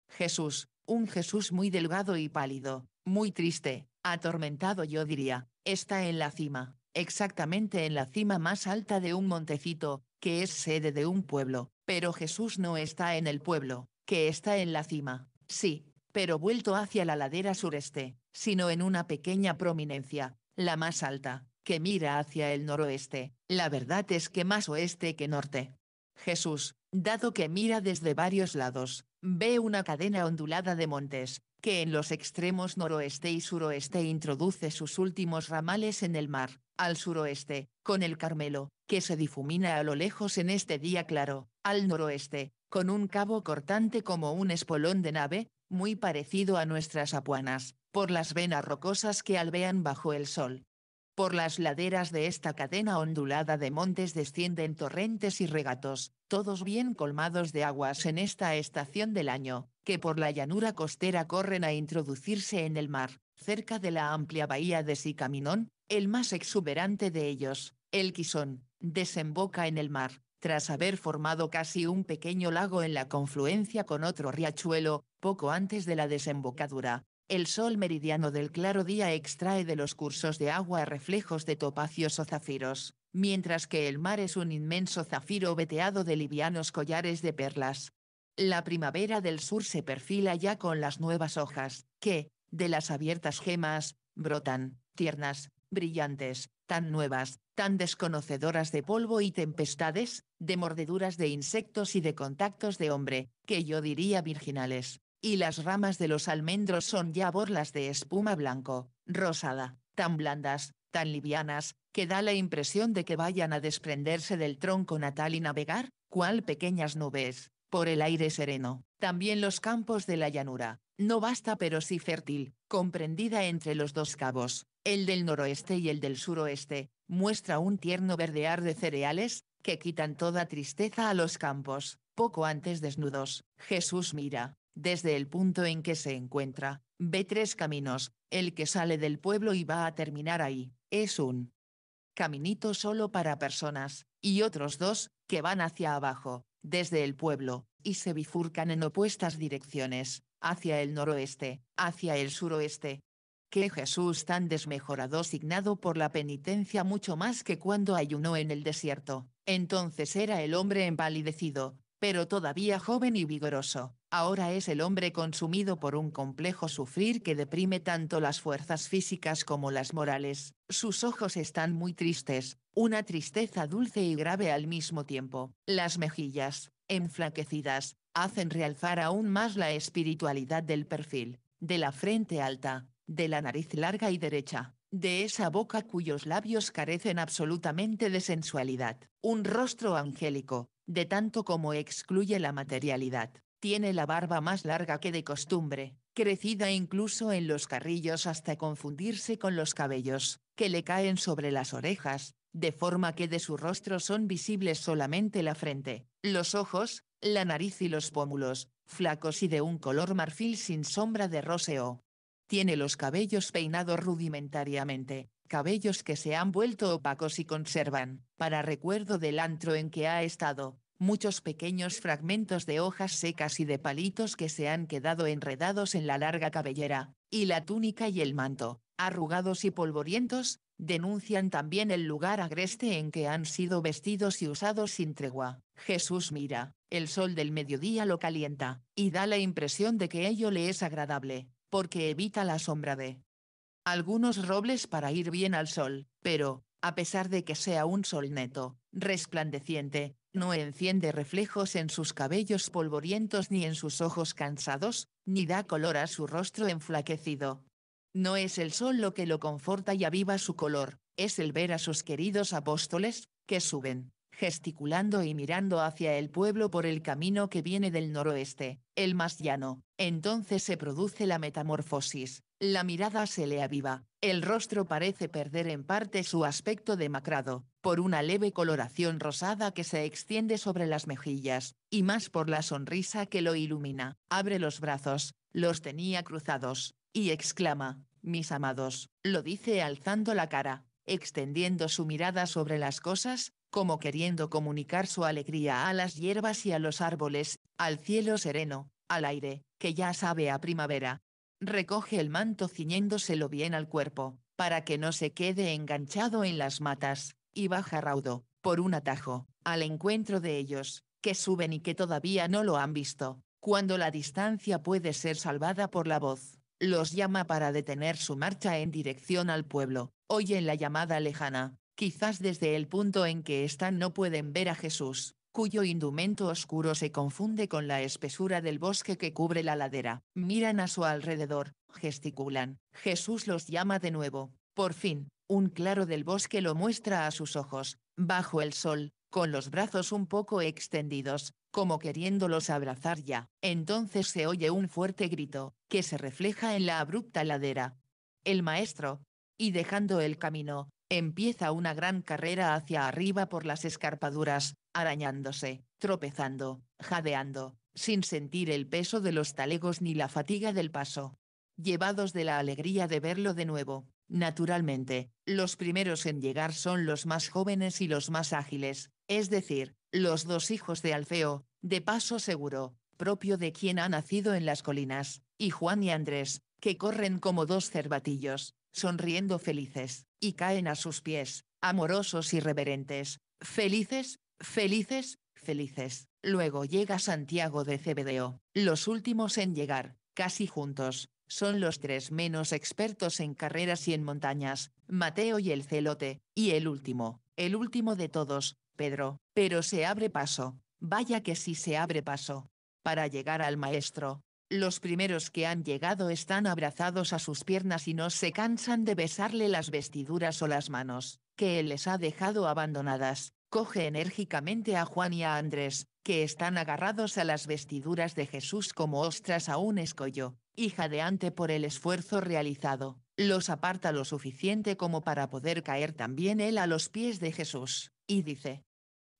Jesús, un Jesús muy delgado y pálido, muy triste, atormentado yo diría, está en la cima, exactamente en la cima más alta de un montecito, que es sede de un pueblo, pero Jesús no está en el pueblo, que está en la cima, sí, pero vuelto hacia la ladera sureste, sino en una pequeña prominencia, la más alta, que mira hacia el noroeste, la verdad es que más oeste que norte. Jesús, dado que mira desde varios lados, ve una cadena ondulada de montes, que en los extremos noroeste y suroeste introduce sus últimos ramales en el mar, al suroeste, con el Carmelo, que se difumina a lo lejos en este día claro, al noroeste, con un cabo cortante como un espolón de nave, muy parecido a nuestras apuanas, por las venas rocosas que albean bajo el sol. Por las laderas de esta cadena ondulada de montes descienden torrentes y regatos, todos bien colmados de aguas en esta estación del año, que por la llanura costera corren a introducirse en el mar, cerca de la amplia bahía de Sicaminón, el más exuberante de ellos, el Quisón, desemboca en el mar, tras haber formado casi un pequeño lago en la confluencia con otro riachuelo, poco antes de la desembocadura. El sol meridiano del claro día extrae de los cursos de agua reflejos de topacios o zafiros, mientras que el mar es un inmenso zafiro veteado de livianos collares de perlas. La primavera del sur se perfila ya con las nuevas hojas, que, de las abiertas gemas, brotan, tiernas, brillantes, tan nuevas, tan desconocedoras de polvo y tempestades, de mordeduras de insectos y de contactos de hombre, que yo diría virginales, y las ramas de los almendros son ya borlas de espuma blanco, rosada, tan blandas, tan livianas, que da la impresión de que vayan a desprenderse del tronco natal y navegar, cual pequeñas nubes, por el aire sereno. También los campos de la llanura, no basta pero sí fértil, comprendida entre los dos cabos, el del noroeste y el del suroeste, muestra un tierno verdear de cereales, que quitan toda tristeza a los campos, poco antes desnudos. Jesús mira, desde el punto en que se encuentra, ve tres caminos, el que sale del pueblo y va a terminar ahí, es un caminito solo para personas, y otros dos, que van hacia abajo, desde el pueblo, y se bifurcan en opuestas direcciones, hacia el noroeste, hacia el suroeste, que Jesús tan desmejorado signado por la penitencia mucho más que cuando ayunó en el desierto, entonces era el hombre empalidecido, pero todavía joven y vigoroso, ahora es el hombre consumido por un complejo sufrir que deprime tanto las fuerzas físicas como las morales, sus ojos están muy tristes, una tristeza dulce y grave al mismo tiempo, las mejillas, enflaquecidas, hacen realzar aún más la espiritualidad del perfil, de la frente alta, de la nariz larga y derecha, de esa boca cuyos labios carecen absolutamente de sensualidad, un rostro angélico, de tanto como excluye la materialidad. Tiene la barba más larga que de costumbre, crecida incluso en los carrillos hasta confundirse con los cabellos, que le caen sobre las orejas, de forma que de su rostro son visibles solamente la frente, los ojos, la nariz y los pómulos, flacos y de un color marfil sin sombra de roseo. Tiene los cabellos peinados rudimentariamente, cabellos que se han vuelto opacos y conservan, para recuerdo del antro en que ha estado, muchos pequeños fragmentos de hojas secas y de palitos que se han quedado enredados en la larga cabellera, y la túnica y el manto, arrugados y polvorientos, denuncian también el lugar agreste en que han sido vestidos y usados sin tregua. Jesús mira, el sol del mediodía lo calienta, y da la impresión de que ello le es agradable, porque evita la sombra de algunos robles para ir bien al sol, pero, a pesar de que sea un sol neto, resplandeciente, no enciende reflejos en sus cabellos polvorientos ni en sus ojos cansados, ni da color a su rostro enflaquecido. No es el sol lo que lo conforta y aviva su color, es el ver a sus queridos apóstoles, que suben, gesticulando y mirando hacia el pueblo por el camino que viene del noroeste, el más llano. Entonces se produce la metamorfosis, la mirada se le aviva, el rostro parece perder en parte su aspecto demacrado, por una leve coloración rosada que se extiende sobre las mejillas, y más por la sonrisa que lo ilumina. Abre los brazos, los tenía cruzados, y exclama, mis amados, lo dice alzando la cara, extendiendo su mirada sobre las cosas, como queriendo comunicar su alegría a las hierbas y a los árboles, al cielo sereno, al aire, que ya sabe a primavera. Recoge el manto ciñéndoselo bien al cuerpo, para que no se quede enganchado en las matas, y baja raudo, por un atajo, al encuentro de ellos, que suben y que todavía no lo han visto, cuando la distancia puede ser salvada por la voz. Los llama para detener su marcha en dirección al pueblo, oyen la llamada lejana, quizás desde el punto en que están no pueden ver a Jesús, cuyo indumento oscuro se confunde con la espesura del bosque que cubre la ladera. Miran a su alrededor, gesticulan. Jesús los llama de nuevo. Por fin, un claro del bosque lo muestra a sus ojos, bajo el sol, con los brazos un poco extendidos, como queriéndolos abrazar ya. Entonces se oye un fuerte grito, que se refleja en la abrupta ladera. El maestro, y dejando el camino, Empieza una gran carrera hacia arriba por las escarpaduras, arañándose, tropezando, jadeando, sin sentir el peso de los talegos ni la fatiga del paso. Llevados de la alegría de verlo de nuevo, naturalmente, los primeros en llegar son los más jóvenes y los más ágiles, es decir, los dos hijos de Alfeo, de paso seguro, propio de quien ha nacido en las colinas, y Juan y Andrés, que corren como dos cervatillos, sonriendo felices, y caen a sus pies, amorosos y reverentes, felices, felices, felices. Luego llega Santiago de Cebedeo, los últimos en llegar, casi juntos, son los tres menos expertos en carreras y en montañas, Mateo y el celote, y el último, el último de todos, Pedro, pero se abre paso, vaya que sí se abre paso. Para llegar al maestro, los primeros que han llegado están abrazados a sus piernas y no se cansan de besarle las vestiduras o las manos, que él les ha dejado abandonadas. Coge enérgicamente a Juan y a Andrés, que están agarrados a las vestiduras de Jesús como ostras a un escollo, y jadeante por el esfuerzo realizado, los aparta lo suficiente como para poder caer también él a los pies de Jesús, y dice,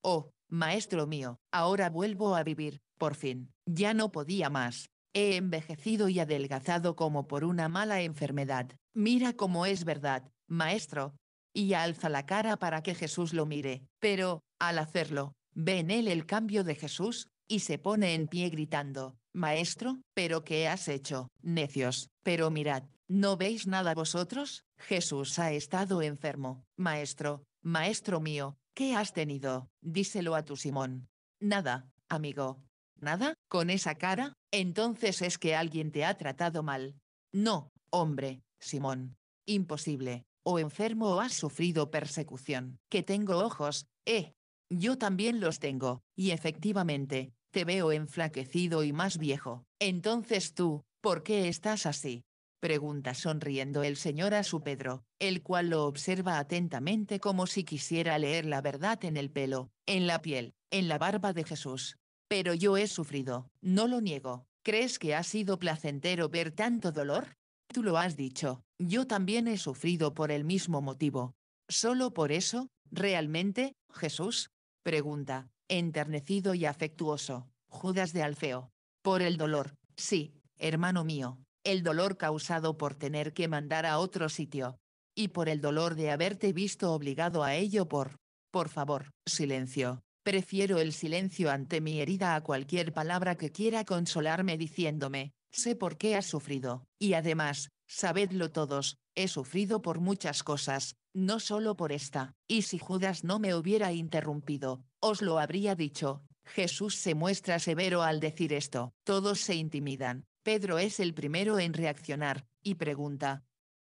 Oh, Maestro mío, ahora vuelvo a vivir, por fin, ya no podía más, He envejecido y adelgazado como por una mala enfermedad. Mira cómo es verdad, maestro. Y alza la cara para que Jesús lo mire. Pero, al hacerlo, ve en él el cambio de Jesús, y se pone en pie gritando, Maestro, ¿pero qué has hecho, necios? Pero mirad, ¿no veis nada vosotros? Jesús ha estado enfermo. Maestro, Maestro mío, ¿qué has tenido? Díselo a tu Simón. Nada, amigo, nada, con esa cara, entonces es que alguien te ha tratado mal. No, hombre, Simón. Imposible, o enfermo o has sufrido persecución. Que tengo ojos, eh. Yo también los tengo, y efectivamente, te veo enflaquecido y más viejo. Entonces tú, ¿por qué estás así? Pregunta sonriendo el señor a su Pedro, el cual lo observa atentamente como si quisiera leer la verdad en el pelo, en la piel, en la barba de Jesús. Pero yo he sufrido, no lo niego. ¿Crees que ha sido placentero ver tanto dolor? Tú lo has dicho, yo también he sufrido por el mismo motivo. ¿Solo por eso, realmente, Jesús? Pregunta, enternecido y afectuoso, Judas de Alfeo. Por el dolor, sí, hermano mío, el dolor causado por tener que mandar a otro sitio. Y por el dolor de haberte visto obligado a ello por... Por favor, silencio. Prefiero el silencio ante mi herida a cualquier palabra que quiera consolarme diciéndome, sé por qué has sufrido, y además, sabedlo todos, he sufrido por muchas cosas, no solo por esta, y si Judas no me hubiera interrumpido, os lo habría dicho. Jesús se muestra severo al decir esto, todos se intimidan, Pedro es el primero en reaccionar, y pregunta,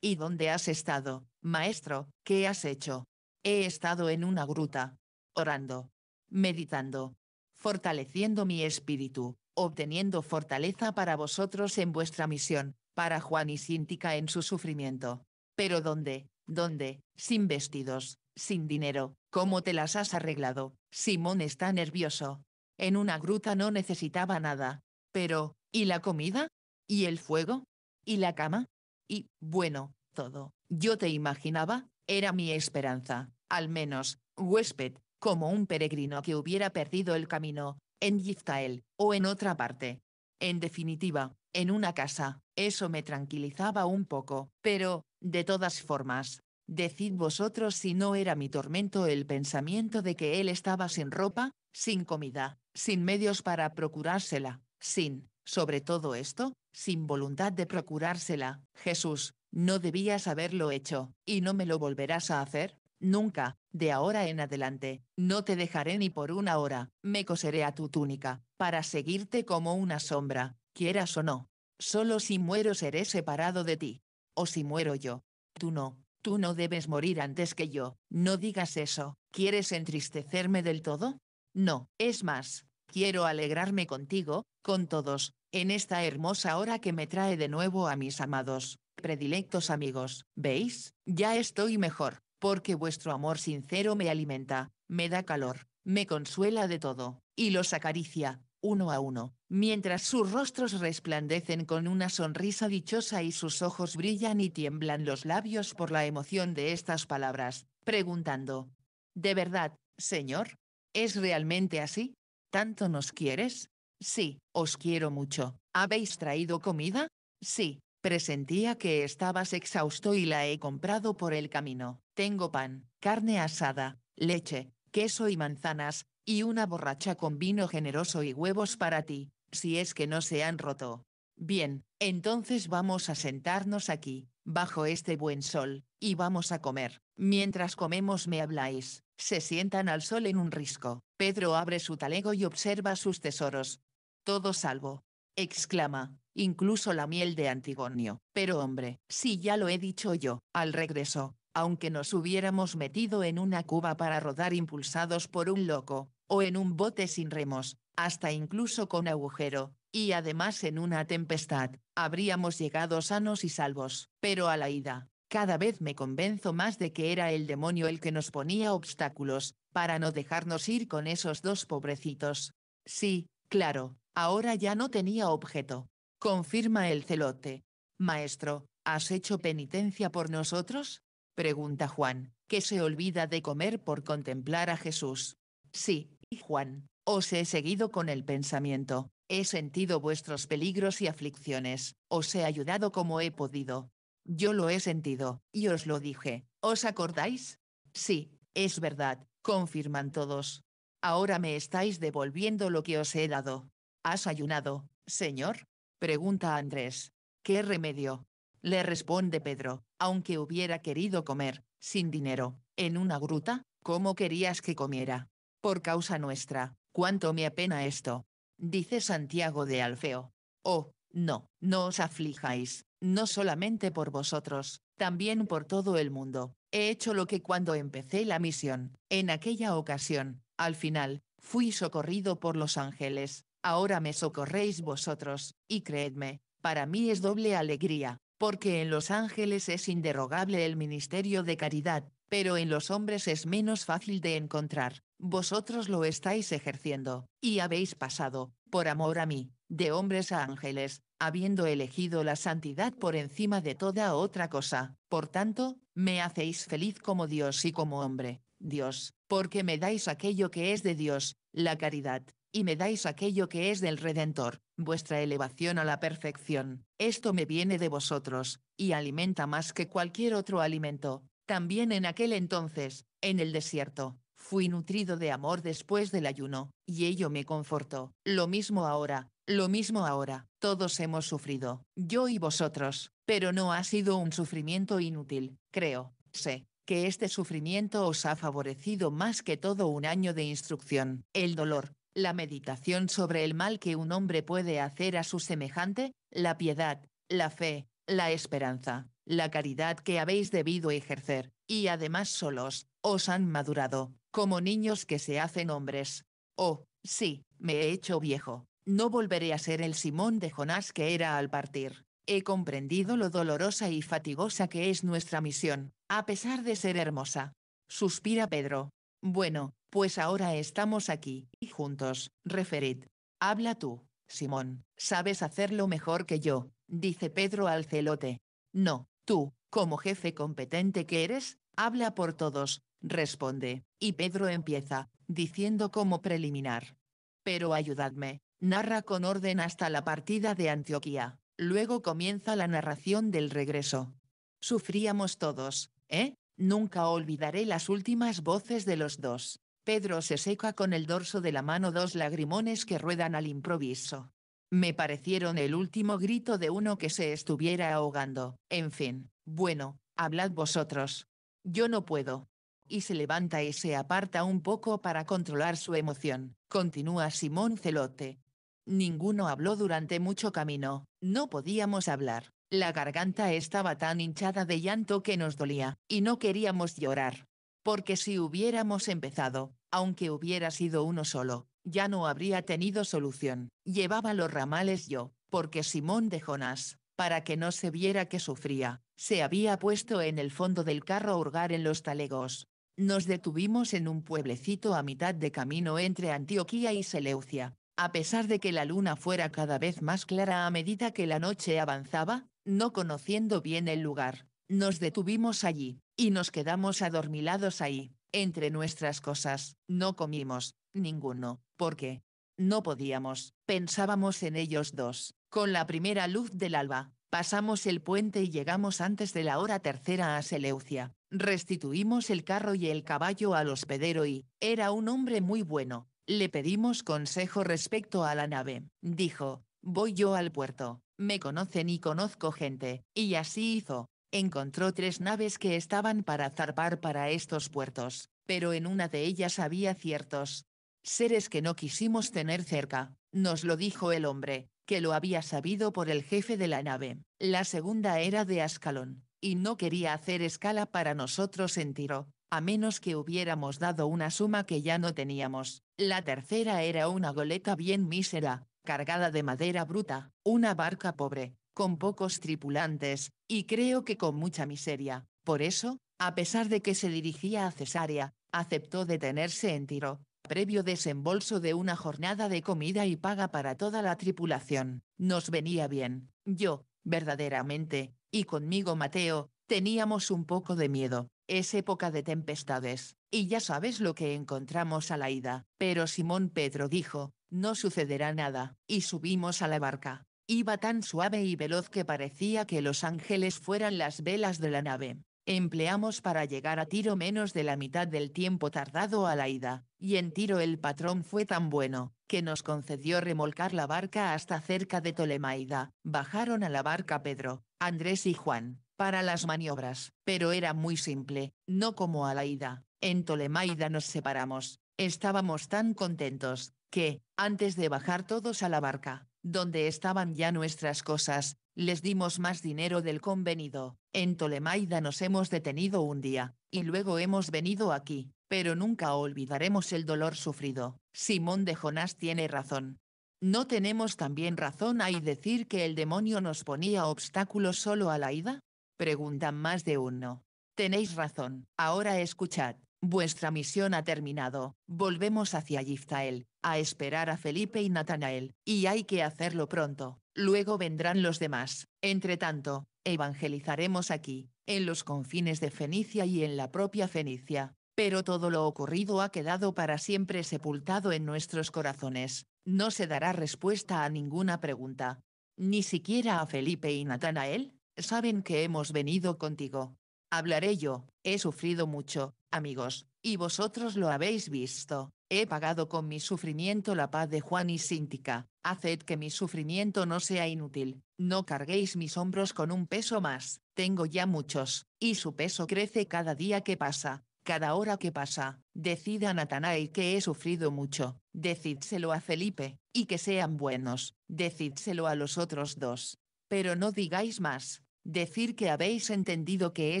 ¿Y dónde has estado, maestro? ¿Qué has hecho? He estado en una gruta, orando, meditando, fortaleciendo mi espíritu, obteniendo fortaleza para vosotros en vuestra misión, para Juan y Síntica en su sufrimiento. Pero ¿dónde, dónde, sin vestidos, sin dinero, cómo te las has arreglado? Simón está nervioso. En una gruta no necesitaba nada. Pero, ¿y la comida? ¿Y el fuego? ¿Y la cama? Y, bueno, todo. Yo te imaginaba, era mi esperanza, al menos, huésped, como un peregrino que hubiera perdido el camino, en Yiftael, o en otra parte. En definitiva, en una casa, eso me tranquilizaba un poco, pero, de todas formas, decid vosotros si no era mi tormento el pensamiento de que él estaba sin ropa, sin comida, sin medios para procurársela, sin, sobre todo esto, sin voluntad de procurársela, Jesús, no debías haberlo hecho, y no me lo volverás a hacer. Nunca, de ahora en adelante, no te dejaré ni por una hora, me coseré a tu túnica, para seguirte como una sombra, quieras o no. Solo si muero seré separado de ti. O si muero yo. Tú no, tú no debes morir antes que yo, no digas eso, ¿quieres entristecerme del todo? No, es más, quiero alegrarme contigo, con todos, en esta hermosa hora que me trae de nuevo a mis amados, predilectos amigos, ¿veis? Ya estoy mejor porque vuestro amor sincero me alimenta, me da calor, me consuela de todo, y los acaricia, uno a uno, mientras sus rostros resplandecen con una sonrisa dichosa y sus ojos brillan y tiemblan los labios por la emoción de estas palabras, preguntando, ¿De verdad, Señor? ¿Es realmente así? ¿Tanto nos quieres? Sí, os quiero mucho. ¿Habéis traído comida? Sí, Presentía que estabas exhausto y la he comprado por el camino. Tengo pan, carne asada, leche, queso y manzanas, y una borracha con vino generoso y huevos para ti, si es que no se han roto. Bien, entonces vamos a sentarnos aquí, bajo este buen sol, y vamos a comer. Mientras comemos me habláis. Se sientan al sol en un risco. Pedro abre su talego y observa sus tesoros. Todo salvo. exclama incluso la miel de Antigonio. Pero hombre, si ya lo he dicho yo, al regreso, aunque nos hubiéramos metido en una cuba para rodar impulsados por un loco, o en un bote sin remos, hasta incluso con agujero, y además en una tempestad, habríamos llegado sanos y salvos. Pero a la ida, cada vez me convenzo más de que era el demonio el que nos ponía obstáculos, para no dejarnos ir con esos dos pobrecitos. Sí, claro, ahora ya no tenía objeto, Confirma el celote. Maestro, ¿has hecho penitencia por nosotros? Pregunta Juan, que se olvida de comer por contemplar a Jesús. Sí, Juan, os he seguido con el pensamiento, he sentido vuestros peligros y aflicciones, os he ayudado como he podido. Yo lo he sentido, y os lo dije, ¿os acordáis? Sí, es verdad, confirman todos. Ahora me estáis devolviendo lo que os he dado. ¿Has ayunado, Señor? Pregunta Andrés. ¿Qué remedio? Le responde Pedro, aunque hubiera querido comer, sin dinero, en una gruta, ¿cómo querías que comiera? Por causa nuestra, cuánto me apena esto. Dice Santiago de Alfeo. Oh, no, no os aflijáis, no solamente por vosotros, también por todo el mundo. He hecho lo que cuando empecé la misión, en aquella ocasión, al final, fui socorrido por los ángeles, ahora me socorréis vosotros, y creedme, para mí es doble alegría, porque en los ángeles es inderogable el ministerio de caridad, pero en los hombres es menos fácil de encontrar, vosotros lo estáis ejerciendo, y habéis pasado, por amor a mí, de hombres a ángeles, habiendo elegido la santidad por encima de toda otra cosa, por tanto, me hacéis feliz como Dios y como hombre, Dios, porque me dais aquello que es de Dios, la caridad, y me dais aquello que es del Redentor, vuestra elevación a la perfección. Esto me viene de vosotros, y alimenta más que cualquier otro alimento. También en aquel entonces, en el desierto, fui nutrido de amor después del ayuno, y ello me confortó. Lo mismo ahora, lo mismo ahora, todos hemos sufrido, yo y vosotros, pero no ha sido un sufrimiento inútil, creo, sé, que este sufrimiento os ha favorecido más que todo un año de instrucción. El dolor, la meditación sobre el mal que un hombre puede hacer a su semejante, la piedad, la fe, la esperanza, la caridad que habéis debido ejercer, y además solos, os han madurado, como niños que se hacen hombres. Oh, sí, me he hecho viejo, no volveré a ser el Simón de Jonás que era al partir. He comprendido lo dolorosa y fatigosa que es nuestra misión, a pesar de ser hermosa. Suspira Pedro. Bueno, pues ahora estamos aquí, y juntos, referid. Habla tú, Simón, sabes hacerlo mejor que yo, dice Pedro al celote. No, tú, como jefe competente que eres, habla por todos, responde, y Pedro empieza, diciendo como preliminar. Pero ayudadme, narra con orden hasta la partida de Antioquía, luego comienza la narración del regreso. Sufríamos todos, ¿eh? Nunca olvidaré las últimas voces de los dos. Pedro se seca con el dorso de la mano dos lagrimones que ruedan al improviso. Me parecieron el último grito de uno que se estuviera ahogando. En fin, bueno, hablad vosotros. Yo no puedo. Y se levanta y se aparta un poco para controlar su emoción. Continúa Simón Celote. Ninguno habló durante mucho camino. No podíamos hablar. La garganta estaba tan hinchada de llanto que nos dolía, y no queríamos llorar porque si hubiéramos empezado, aunque hubiera sido uno solo, ya no habría tenido solución. Llevaba los ramales yo, porque Simón de Jonás, para que no se viera que sufría, se había puesto en el fondo del carro a hurgar en los talegos. Nos detuvimos en un pueblecito a mitad de camino entre Antioquía y Seleucia. A pesar de que la luna fuera cada vez más clara a medida que la noche avanzaba, no conociendo bien el lugar, nos detuvimos allí, y nos quedamos adormilados ahí, entre nuestras cosas, no comimos, ninguno, porque no podíamos, pensábamos en ellos dos, con la primera luz del alba, pasamos el puente y llegamos antes de la hora tercera a Seleucia, restituimos el carro y el caballo al hospedero y, era un hombre muy bueno, le pedimos consejo respecto a la nave, dijo, voy yo al puerto, me conocen y conozco gente, y así hizo, encontró tres naves que estaban para zarpar para estos puertos, pero en una de ellas había ciertos seres que no quisimos tener cerca, nos lo dijo el hombre, que lo había sabido por el jefe de la nave. La segunda era de Ascalón, y no quería hacer escala para nosotros en Tiro, a menos que hubiéramos dado una suma que ya no teníamos. La tercera era una goleta bien mísera, cargada de madera bruta, una barca pobre, con pocos tripulantes, y creo que con mucha miseria. Por eso, a pesar de que se dirigía a Cesarea, aceptó detenerse en Tiro, previo desembolso de una jornada de comida y paga para toda la tripulación. Nos venía bien. Yo, verdaderamente, y conmigo Mateo, teníamos un poco de miedo. Es época de tempestades, y ya sabes lo que encontramos a la ida. Pero Simón Pedro dijo, no sucederá nada, y subimos a la barca. Iba tan suave y veloz que parecía que los ángeles fueran las velas de la nave. Empleamos para llegar a tiro menos de la mitad del tiempo tardado a la ida, y en tiro el patrón fue tan bueno, que nos concedió remolcar la barca hasta cerca de Tolemaida. Bajaron a la barca Pedro, Andrés y Juan, para las maniobras, pero era muy simple, no como a la ida. En Tolemaida nos separamos, estábamos tan contentos, que, antes de bajar todos a la barca, donde estaban ya nuestras cosas, les dimos más dinero del convenido. En Tolemaida nos hemos detenido un día, y luego hemos venido aquí, pero nunca olvidaremos el dolor sufrido. Simón de Jonás tiene razón. ¿No tenemos también razón ahí decir que el demonio nos ponía obstáculos solo a la ida? Preguntan más de uno. Tenéis razón. Ahora escuchad, vuestra misión ha terminado. Volvemos hacia Yiftael, a esperar a Felipe y Natanael, y hay que hacerlo pronto, luego vendrán los demás. Entre tanto, evangelizaremos aquí, en los confines de Fenicia y en la propia Fenicia. Pero todo lo ocurrido ha quedado para siempre sepultado en nuestros corazones, no se dará respuesta a ninguna pregunta. Ni siquiera a Felipe y Natanael, saben que hemos venido contigo. Hablaré yo, he sufrido mucho, amigos, y vosotros lo habéis visto. He pagado con mi sufrimiento la paz de Juan y Síntica, haced que mi sufrimiento no sea inútil, no carguéis mis hombros con un peso más, tengo ya muchos, y su peso crece cada día que pasa, cada hora que pasa, decid a Natanael que he sufrido mucho, decídselo a Felipe, y que sean buenos, decídselo a los otros dos. Pero no digáis más, decir que habéis entendido que he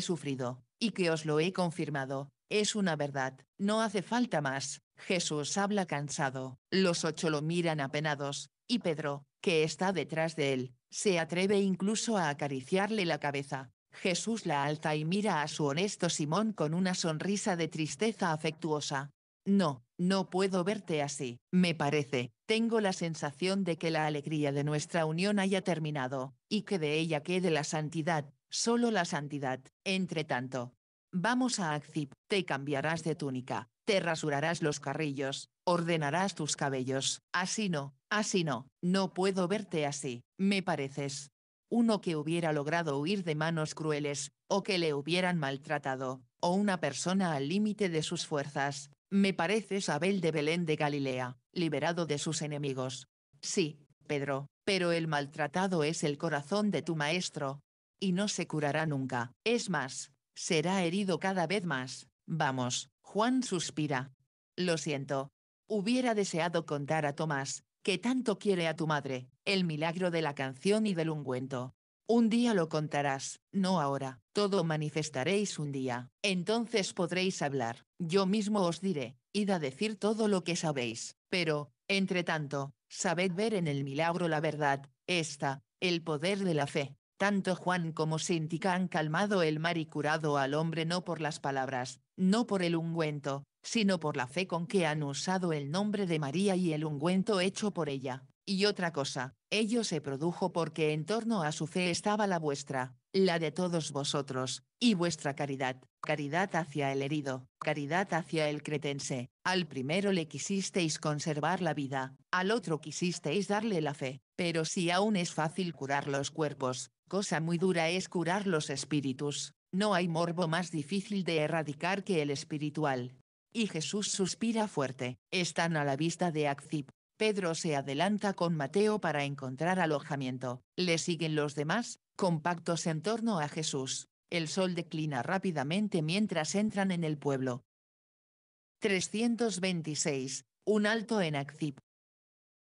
sufrido, y que os lo he confirmado, es una verdad, no hace falta más. Jesús habla cansado, los ocho lo miran apenados, y Pedro, que está detrás de él, se atreve incluso a acariciarle la cabeza. Jesús la alza y mira a su honesto Simón con una sonrisa de tristeza afectuosa. No, no puedo verte así, me parece, tengo la sensación de que la alegría de nuestra unión haya terminado, y que de ella quede la santidad, solo la santidad. Entre tanto, Vamos a Akzip. te cambiarás de túnica, te rasurarás los carrillos, ordenarás tus cabellos. Así no, así no, no puedo verte así, me pareces. Uno que hubiera logrado huir de manos crueles, o que le hubieran maltratado, o una persona al límite de sus fuerzas, me pareces Abel de Belén de Galilea, liberado de sus enemigos. Sí, Pedro, pero el maltratado es el corazón de tu maestro. Y no se curará nunca. Es más, Será herido cada vez más. Vamos, Juan suspira. Lo siento. Hubiera deseado contar a Tomás, que tanto quiere a tu madre, el milagro de la canción y del ungüento. Un día lo contarás, no ahora, todo manifestaréis un día, entonces podréis hablar, yo mismo os diré, id a decir todo lo que sabéis, pero, entre tanto, sabed ver en el milagro la verdad, esta, el poder de la fe. Tanto Juan como Sintica han calmado el mar y curado al hombre no por las palabras, no por el ungüento, sino por la fe con que han usado el nombre de María y el ungüento hecho por ella. Y otra cosa, ello se produjo porque en torno a su fe estaba la vuestra, la de todos vosotros, y vuestra caridad, caridad hacia el herido, caridad hacia el cretense. Al primero le quisisteis conservar la vida, al otro quisisteis darle la fe, pero si aún es fácil curar los cuerpos, Cosa muy dura es curar los espíritus, no hay morbo más difícil de erradicar que el espiritual. Y Jesús suspira fuerte, están a la vista de Accip. Pedro se adelanta con Mateo para encontrar alojamiento, le siguen los demás, compactos en torno a Jesús. El sol declina rápidamente mientras entran en el pueblo. 326. Un alto en Accip.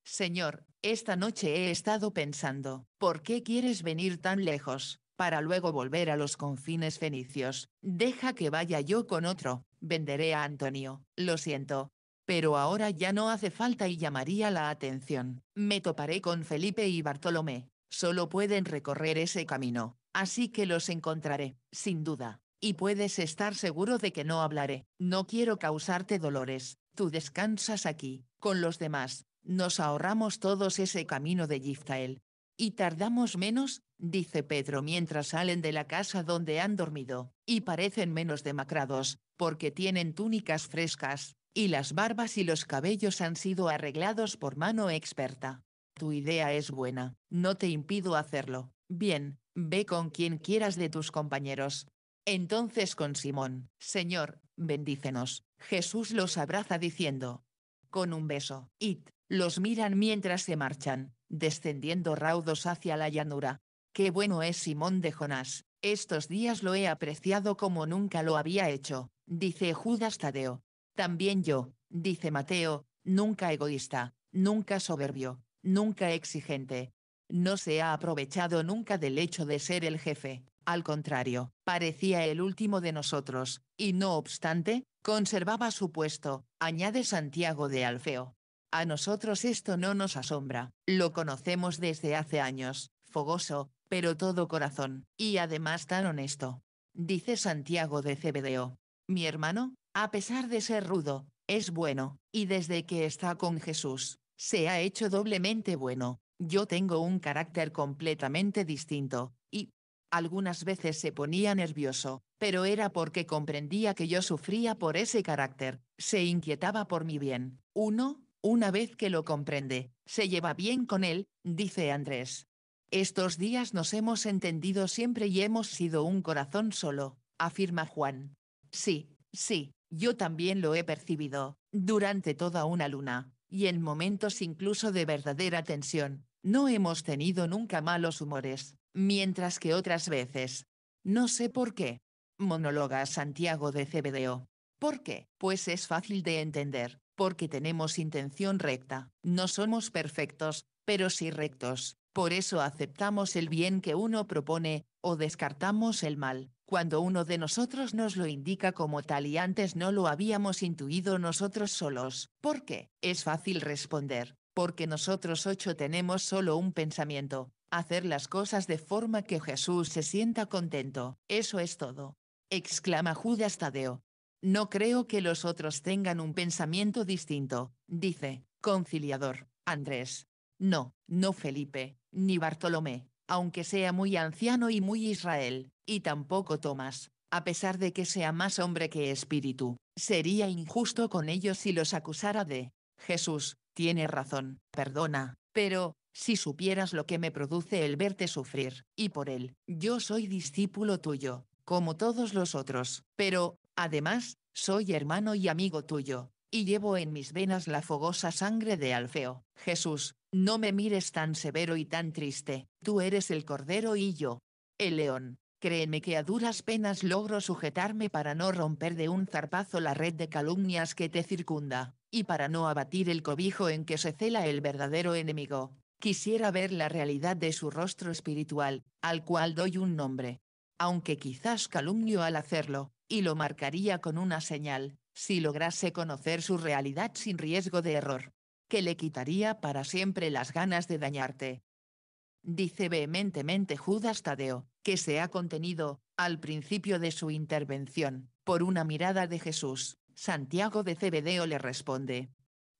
Señor, esta noche he estado pensando, ¿por qué quieres venir tan lejos, para luego volver a los confines fenicios? Deja que vaya yo con otro, venderé a Antonio, lo siento. Pero ahora ya no hace falta y llamaría la atención. Me toparé con Felipe y Bartolomé. Solo pueden recorrer ese camino, así que los encontraré, sin duda. Y puedes estar seguro de que no hablaré. No quiero causarte dolores. Tú descansas aquí, con los demás, nos ahorramos todos ese camino de Yiftael. Y tardamos menos, dice Pedro mientras salen de la casa donde han dormido, y parecen menos demacrados, porque tienen túnicas frescas, y las barbas y los cabellos han sido arreglados por mano experta. Tu idea es buena, no te impido hacerlo. Bien, ve con quien quieras de tus compañeros. Entonces con Simón, Señor, bendícenos. Jesús los abraza diciendo, con un beso, id, los miran mientras se marchan, descendiendo raudos hacia la llanura. Qué bueno es Simón de Jonás, estos días lo he apreciado como nunca lo había hecho, dice Judas Tadeo. También yo, dice Mateo, nunca egoísta, nunca soberbio, nunca exigente. No se ha aprovechado nunca del hecho de ser el jefe, al contrario, parecía el último de nosotros, y no obstante, conservaba su puesto, añade Santiago de Alfeo. A nosotros esto no nos asombra, lo conocemos desde hace años, fogoso, pero todo corazón, y además tan honesto. Dice Santiago de cbdo Mi hermano, a pesar de ser rudo, es bueno, y desde que está con Jesús, se ha hecho doblemente bueno. Yo tengo un carácter completamente distinto, y algunas veces se ponía nervioso, pero era porque comprendía que yo sufría por ese carácter, se inquietaba por mi bien. Uno, una vez que lo comprende, se lleva bien con él, dice Andrés. Estos días nos hemos entendido siempre y hemos sido un corazón solo, afirma Juan. Sí, sí, yo también lo he percibido, durante toda una luna, y en momentos incluso de verdadera tensión, no hemos tenido nunca malos humores, mientras que otras veces. No sé por qué. Monóloga Santiago de CBDO. ¿Por qué? Pues es fácil de entender porque tenemos intención recta, no somos perfectos, pero sí rectos, por eso aceptamos el bien que uno propone, o descartamos el mal, cuando uno de nosotros nos lo indica como tal y antes no lo habíamos intuido nosotros solos. ¿Por qué? Es fácil responder, porque nosotros ocho tenemos solo un pensamiento, hacer las cosas de forma que Jesús se sienta contento. Eso es todo. Exclama Judas Tadeo, no creo que los otros tengan un pensamiento distinto, dice, conciliador, Andrés. No, no Felipe, ni Bartolomé, aunque sea muy anciano y muy Israel, y tampoco Tomás, a pesar de que sea más hombre que espíritu. Sería injusto con ellos si los acusara de, Jesús, tiene razón, perdona, pero, si supieras lo que me produce el verte sufrir, y por él, yo soy discípulo tuyo, como todos los otros, pero, Además, soy hermano y amigo tuyo, y llevo en mis venas la fogosa sangre de Alfeo. Jesús, no me mires tan severo y tan triste, tú eres el cordero y yo. El león, créeme que a duras penas logro sujetarme para no romper de un zarpazo la red de calumnias que te circunda, y para no abatir el cobijo en que se cela el verdadero enemigo. Quisiera ver la realidad de su rostro espiritual, al cual doy un nombre. Aunque quizás calumnio al hacerlo, y lo marcaría con una señal, si lograse conocer su realidad sin riesgo de error, que le quitaría para siempre las ganas de dañarte. Dice vehementemente Judas Tadeo, que se ha contenido, al principio de su intervención, por una mirada de Jesús. Santiago de Cebedeo le responde.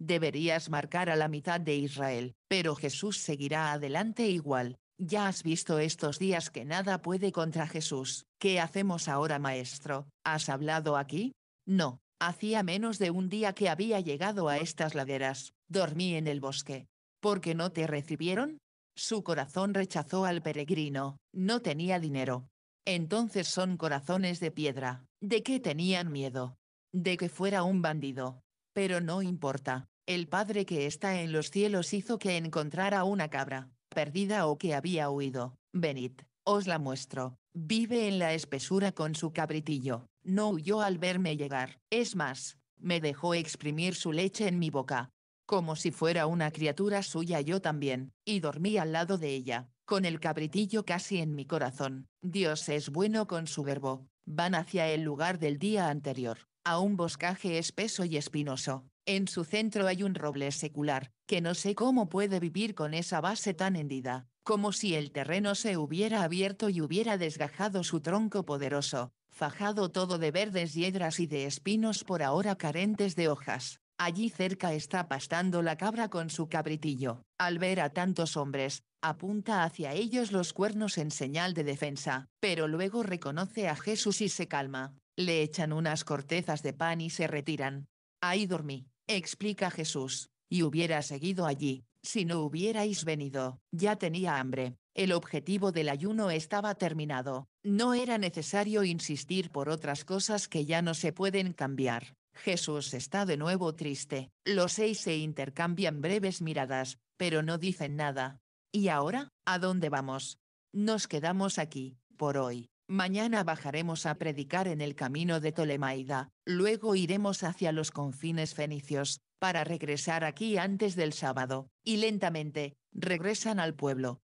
Deberías marcar a la mitad de Israel, pero Jesús seguirá adelante igual, ya has visto estos días que nada puede contra Jesús. ¿Qué hacemos ahora, maestro? ¿Has hablado aquí? No, hacía menos de un día que había llegado a estas laderas, dormí en el bosque. ¿Por qué no te recibieron? Su corazón rechazó al peregrino, no tenía dinero. Entonces son corazones de piedra, ¿de qué tenían miedo? De que fuera un bandido. Pero no importa, el Padre que está en los cielos hizo que encontrara una cabra perdida o que había huido. Venid, os la muestro. Vive en la espesura con su cabritillo. No huyó al verme llegar. Es más, me dejó exprimir su leche en mi boca. Como si fuera una criatura suya yo también, y dormí al lado de ella, con el cabritillo casi en mi corazón. Dios es bueno con su verbo. Van hacia el lugar del día anterior, a un boscaje espeso y espinoso, en su centro hay un roble secular, que no sé cómo puede vivir con esa base tan hendida, como si el terreno se hubiera abierto y hubiera desgajado su tronco poderoso, fajado todo de verdes hiedras y de espinos por ahora carentes de hojas. Allí cerca está pastando la cabra con su cabritillo. Al ver a tantos hombres, apunta hacia ellos los cuernos en señal de defensa, pero luego reconoce a Jesús y se calma. Le echan unas cortezas de pan y se retiran. Ahí dormí explica Jesús, y hubiera seguido allí, si no hubierais venido, ya tenía hambre. El objetivo del ayuno estaba terminado, no era necesario insistir por otras cosas que ya no se pueden cambiar. Jesús está de nuevo triste, los seis se intercambian breves miradas, pero no dicen nada. ¿Y ahora, a dónde vamos? Nos quedamos aquí, por hoy. Mañana bajaremos a predicar en el camino de Tolemaida, luego iremos hacia los confines fenicios, para regresar aquí antes del sábado, y lentamente, regresan al pueblo.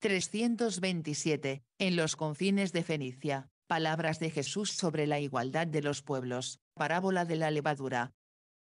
327. En los confines de Fenicia, palabras de Jesús sobre la igualdad de los pueblos, parábola de la levadura.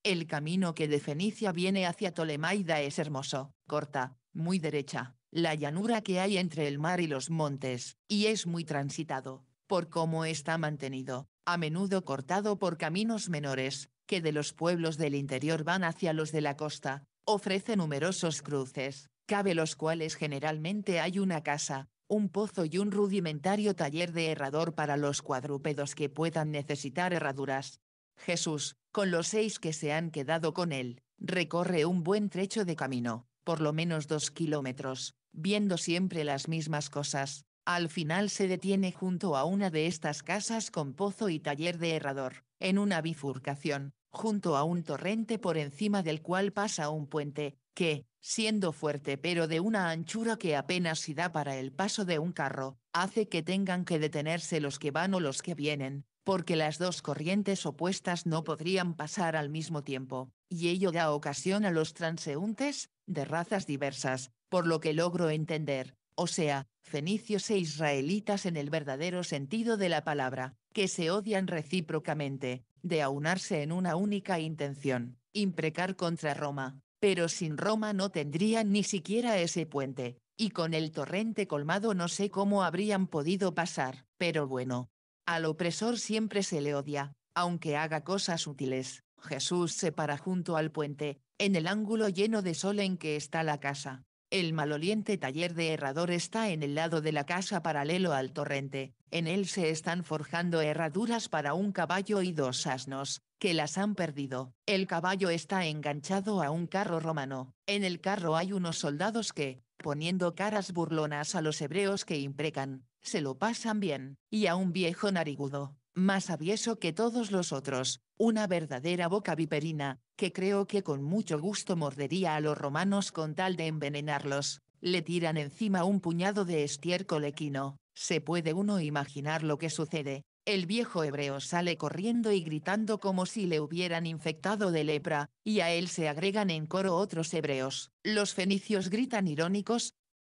El camino que de Fenicia viene hacia Tolemaida es hermoso, corta, muy derecha, la llanura que hay entre el mar y los montes, y es muy transitado, por cómo está mantenido, a menudo cortado por caminos menores, que de los pueblos del interior van hacia los de la costa, ofrece numerosos cruces, cabe los cuales generalmente hay una casa, un pozo y un rudimentario taller de herrador para los cuadrúpedos que puedan necesitar herraduras. Jesús, con los seis que se han quedado con él, recorre un buen trecho de camino, por lo menos dos kilómetros, viendo siempre las mismas cosas, al final se detiene junto a una de estas casas con pozo y taller de herrador, en una bifurcación, junto a un torrente por encima del cual pasa un puente, que, siendo fuerte pero de una anchura que apenas si da para el paso de un carro, hace que tengan que detenerse los que van o los que vienen, porque las dos corrientes opuestas no podrían pasar al mismo tiempo y ello da ocasión a los transeúntes, de razas diversas, por lo que logro entender, o sea, fenicios e israelitas en el verdadero sentido de la palabra, que se odian recíprocamente, de aunarse en una única intención, imprecar contra Roma, pero sin Roma no tendrían ni siquiera ese puente, y con el torrente colmado no sé cómo habrían podido pasar, pero bueno. Al opresor siempre se le odia, aunque haga cosas útiles. Jesús se para junto al puente, en el ángulo lleno de sol en que está la casa. El maloliente taller de herrador está en el lado de la casa paralelo al torrente, en él se están forjando herraduras para un caballo y dos asnos, que las han perdido. El caballo está enganchado a un carro romano, en el carro hay unos soldados que, poniendo caras burlonas a los hebreos que imprecan, se lo pasan bien, y a un viejo narigudo, más avieso que todos los otros, una verdadera boca viperina, que creo que con mucho gusto mordería a los romanos con tal de envenenarlos, le tiran encima un puñado de estiércol equino, se puede uno imaginar lo que sucede, el viejo hebreo sale corriendo y gritando como si le hubieran infectado de lepra, y a él se agregan en coro otros hebreos, los fenicios gritan irónicos,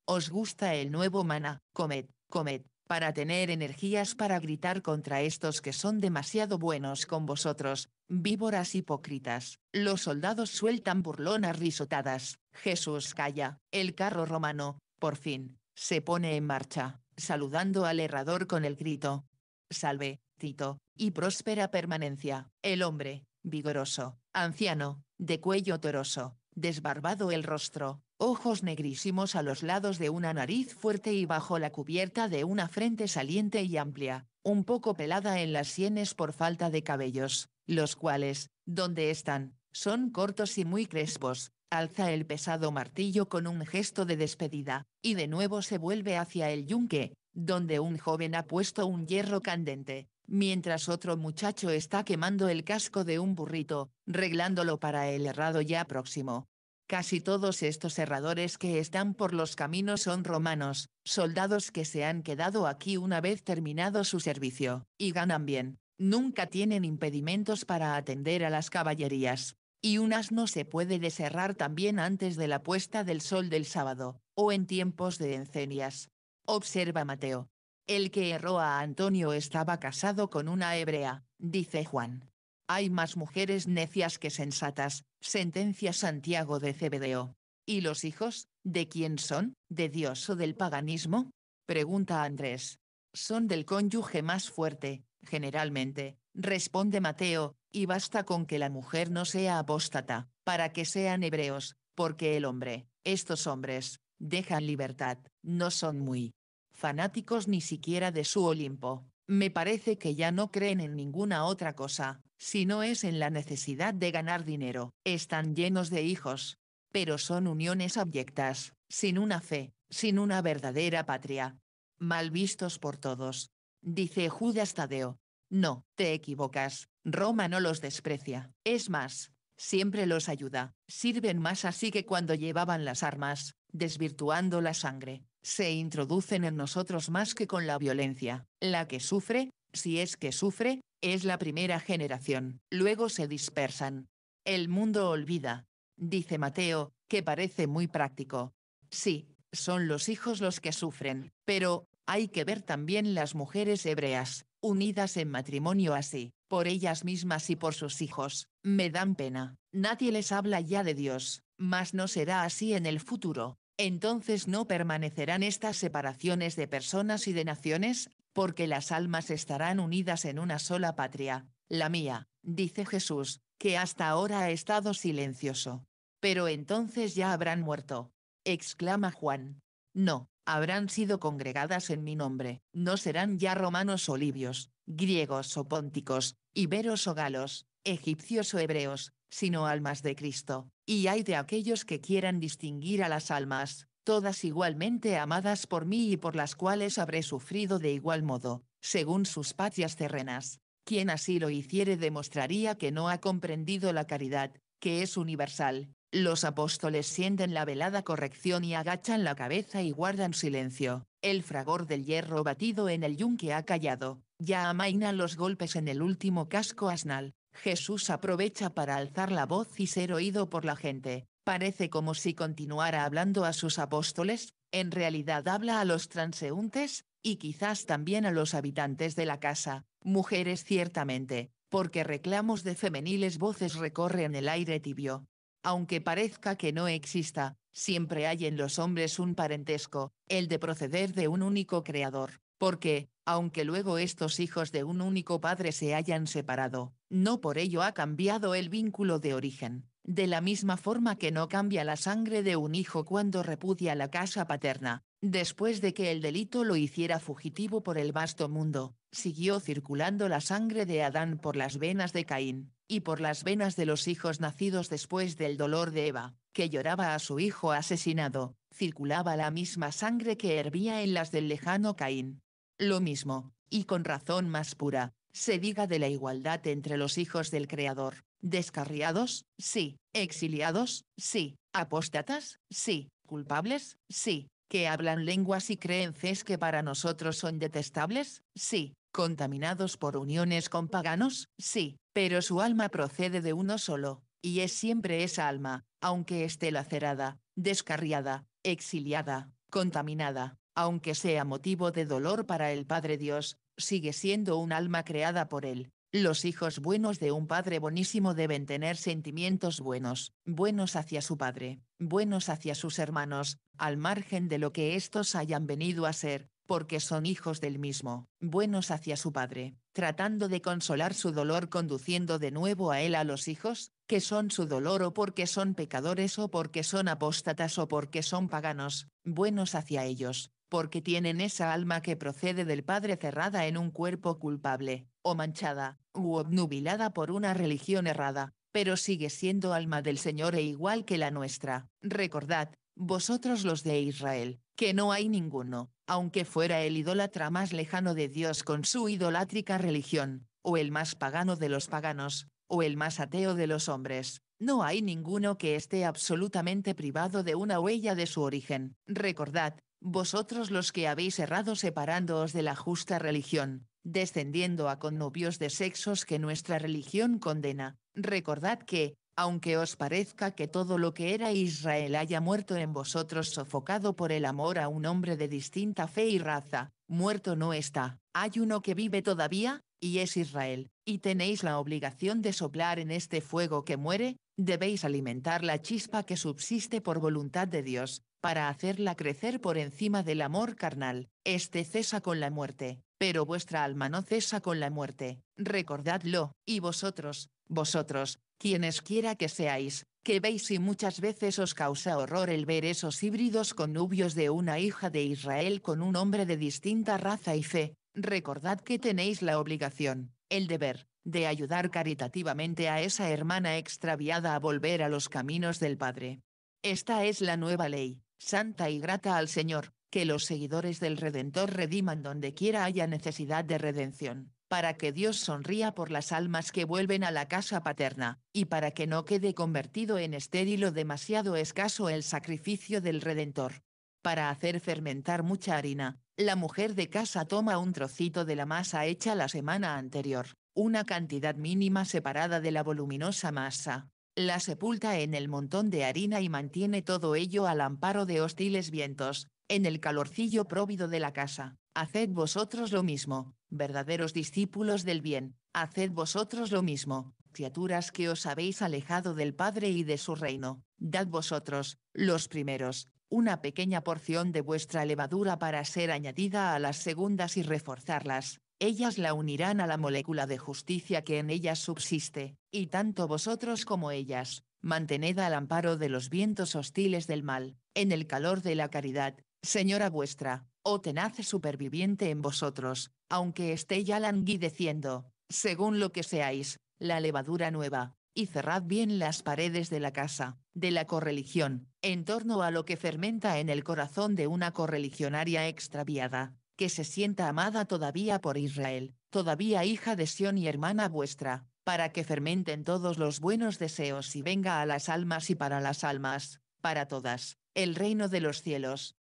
os gusta el nuevo maná, comed, comed, para tener energías para gritar contra estos que son demasiado buenos con vosotros, víboras hipócritas. Los soldados sueltan burlonas risotadas. Jesús calla. El carro romano, por fin, se pone en marcha, saludando al herrador con el grito. Salve, Tito, y próspera permanencia. El hombre, vigoroso, anciano, de cuello toroso, desbarbado el rostro, ojos negrísimos a los lados de una nariz fuerte y bajo la cubierta de una frente saliente y amplia, un poco pelada en las sienes por falta de cabellos, los cuales, donde están, son cortos y muy crespos, alza el pesado martillo con un gesto de despedida, y de nuevo se vuelve hacia el yunque, donde un joven ha puesto un hierro candente, mientras otro muchacho está quemando el casco de un burrito, reglándolo para el errado ya próximo. Casi todos estos herradores que están por los caminos son romanos, soldados que se han quedado aquí una vez terminado su servicio, y ganan bien, nunca tienen impedimentos para atender a las caballerías. Y un asno se puede deserrar también antes de la puesta del sol del sábado, o en tiempos de encenias. Observa Mateo. El que erró a Antonio estaba casado con una hebrea, dice Juan. Hay más mujeres necias que sensatas, sentencia Santiago de Cebedeo. ¿Y los hijos, de quién son, de Dios o del paganismo? Pregunta Andrés. Son del cónyuge más fuerte, generalmente, responde Mateo, y basta con que la mujer no sea apóstata, para que sean hebreos, porque el hombre, estos hombres, dejan libertad, no son muy fanáticos ni siquiera de su Olimpo me parece que ya no creen en ninguna otra cosa, si no es en la necesidad de ganar dinero. Están llenos de hijos. Pero son uniones abyectas, sin una fe, sin una verdadera patria. Mal vistos por todos. Dice Judas Tadeo. No, te equivocas, Roma no los desprecia. Es más, siempre los ayuda. Sirven más así que cuando llevaban las armas, desvirtuando la sangre se introducen en nosotros más que con la violencia. La que sufre, si es que sufre, es la primera generación, luego se dispersan. El mundo olvida, dice Mateo, que parece muy práctico. Sí, son los hijos los que sufren, pero, hay que ver también las mujeres hebreas, unidas en matrimonio así, por ellas mismas y por sus hijos, me dan pena, nadie les habla ya de Dios, mas no será así en el futuro entonces no permanecerán estas separaciones de personas y de naciones, porque las almas estarán unidas en una sola patria, la mía, dice Jesús, que hasta ahora ha estado silencioso. Pero entonces ya habrán muerto, exclama Juan. No, habrán sido congregadas en mi nombre, no serán ya romanos o libios, griegos o pónticos, iberos o galos, egipcios o hebreos, sino almas de Cristo, y hay de aquellos que quieran distinguir a las almas, todas igualmente amadas por mí y por las cuales habré sufrido de igual modo, según sus patrias terrenas. Quien así lo hiciere demostraría que no ha comprendido la caridad, que es universal. Los apóstoles sienten la velada corrección y agachan la cabeza y guardan silencio. El fragor del hierro batido en el yunque ha callado, ya amainan los golpes en el último casco asnal. Jesús aprovecha para alzar la voz y ser oído por la gente. Parece como si continuara hablando a sus apóstoles, en realidad habla a los transeúntes, y quizás también a los habitantes de la casa, mujeres ciertamente, porque reclamos de femeniles voces recorren el aire tibio. Aunque parezca que no exista, siempre hay en los hombres un parentesco, el de proceder de un único creador, porque, aunque luego estos hijos de un único padre se hayan separado, no por ello ha cambiado el vínculo de origen, de la misma forma que no cambia la sangre de un hijo cuando repudia la casa paterna, después de que el delito lo hiciera fugitivo por el vasto mundo, siguió circulando la sangre de Adán por las venas de Caín, y por las venas de los hijos nacidos después del dolor de Eva, que lloraba a su hijo asesinado, circulaba la misma sangre que hervía en las del lejano Caín, lo mismo, y con razón más pura, se diga de la igualdad entre los hijos del Creador, descarriados, sí, exiliados, sí, apóstatas, sí, culpables, sí, que hablan lenguas y creencias que para nosotros son detestables, sí, contaminados por uniones con paganos, sí, pero su alma procede de uno solo, y es siempre esa alma, aunque esté lacerada, descarriada, exiliada, contaminada, aunque sea motivo de dolor para el Padre Dios, sigue siendo un alma creada por Él. Los hijos buenos de un padre buenísimo deben tener sentimientos buenos, buenos hacia su padre, buenos hacia sus hermanos, al margen de lo que estos hayan venido a ser, porque son hijos del mismo, buenos hacia su padre, tratando de consolar su dolor conduciendo de nuevo a él a los hijos, que son su dolor o porque son pecadores o porque son apóstatas o porque son paganos, buenos hacia ellos, porque tienen esa alma que procede del Padre cerrada en un cuerpo culpable, o manchada, u obnubilada por una religión errada, pero sigue siendo alma del Señor e igual que la nuestra. Recordad, vosotros los de Israel, que no hay ninguno, aunque fuera el idólatra más lejano de Dios con su idolátrica religión, o el más pagano de los paganos, o el más ateo de los hombres. No hay ninguno que esté absolutamente privado de una huella de su origen. Recordad, vosotros los que habéis errado separándoos de la justa religión, descendiendo a connubios de sexos que nuestra religión condena, recordad que, aunque os parezca que todo lo que era Israel haya muerto en vosotros sofocado por el amor a un hombre de distinta fe y raza, muerto no está, hay uno que vive todavía, y es Israel, y tenéis la obligación de soplar en este fuego que muere, debéis alimentar la chispa que subsiste por voluntad de Dios, para hacerla crecer por encima del amor carnal, este cesa con la muerte, pero vuestra alma no cesa con la muerte, recordadlo, y vosotros, vosotros, quienes quiera que seáis, que veis y muchas veces os causa horror el ver esos híbridos connubios de una hija de Israel con un hombre de distinta raza y fe, recordad que tenéis la obligación, el deber, de ayudar caritativamente a esa hermana extraviada a volver a los caminos del Padre. Esta es la nueva ley, santa y grata al Señor, que los seguidores del Redentor rediman donde haya necesidad de redención, para que Dios sonría por las almas que vuelven a la casa paterna, y para que no quede convertido en estéril o demasiado escaso el sacrificio del Redentor. Para hacer fermentar mucha harina, la mujer de casa toma un trocito de la masa hecha la semana anterior, una cantidad mínima separada de la voluminosa masa, la sepulta en el montón de harina y mantiene todo ello al amparo de hostiles vientos, en el calorcillo próvido de la casa. Haced vosotros lo mismo, verdaderos discípulos del bien, haced vosotros lo mismo, criaturas que os habéis alejado del Padre y de su reino, dad vosotros, los primeros, una pequeña porción de vuestra levadura para ser añadida a las segundas y reforzarlas, ellas la unirán a la molécula de justicia que en ellas subsiste, y tanto vosotros como ellas, mantened al amparo de los vientos hostiles del mal, en el calor de la caridad, señora vuestra, o oh tenaz superviviente en vosotros, aunque esté ya languideciendo, según lo que seáis, la levadura nueva, y cerrad bien las paredes de la casa, de la correligión, en torno a lo que fermenta en el corazón de una correligionaria extraviada, que se sienta amada todavía por Israel, todavía hija de Sión y hermana vuestra, para que fermenten todos los buenos deseos y venga a las almas y para las almas, para todas, el reino de los cielos.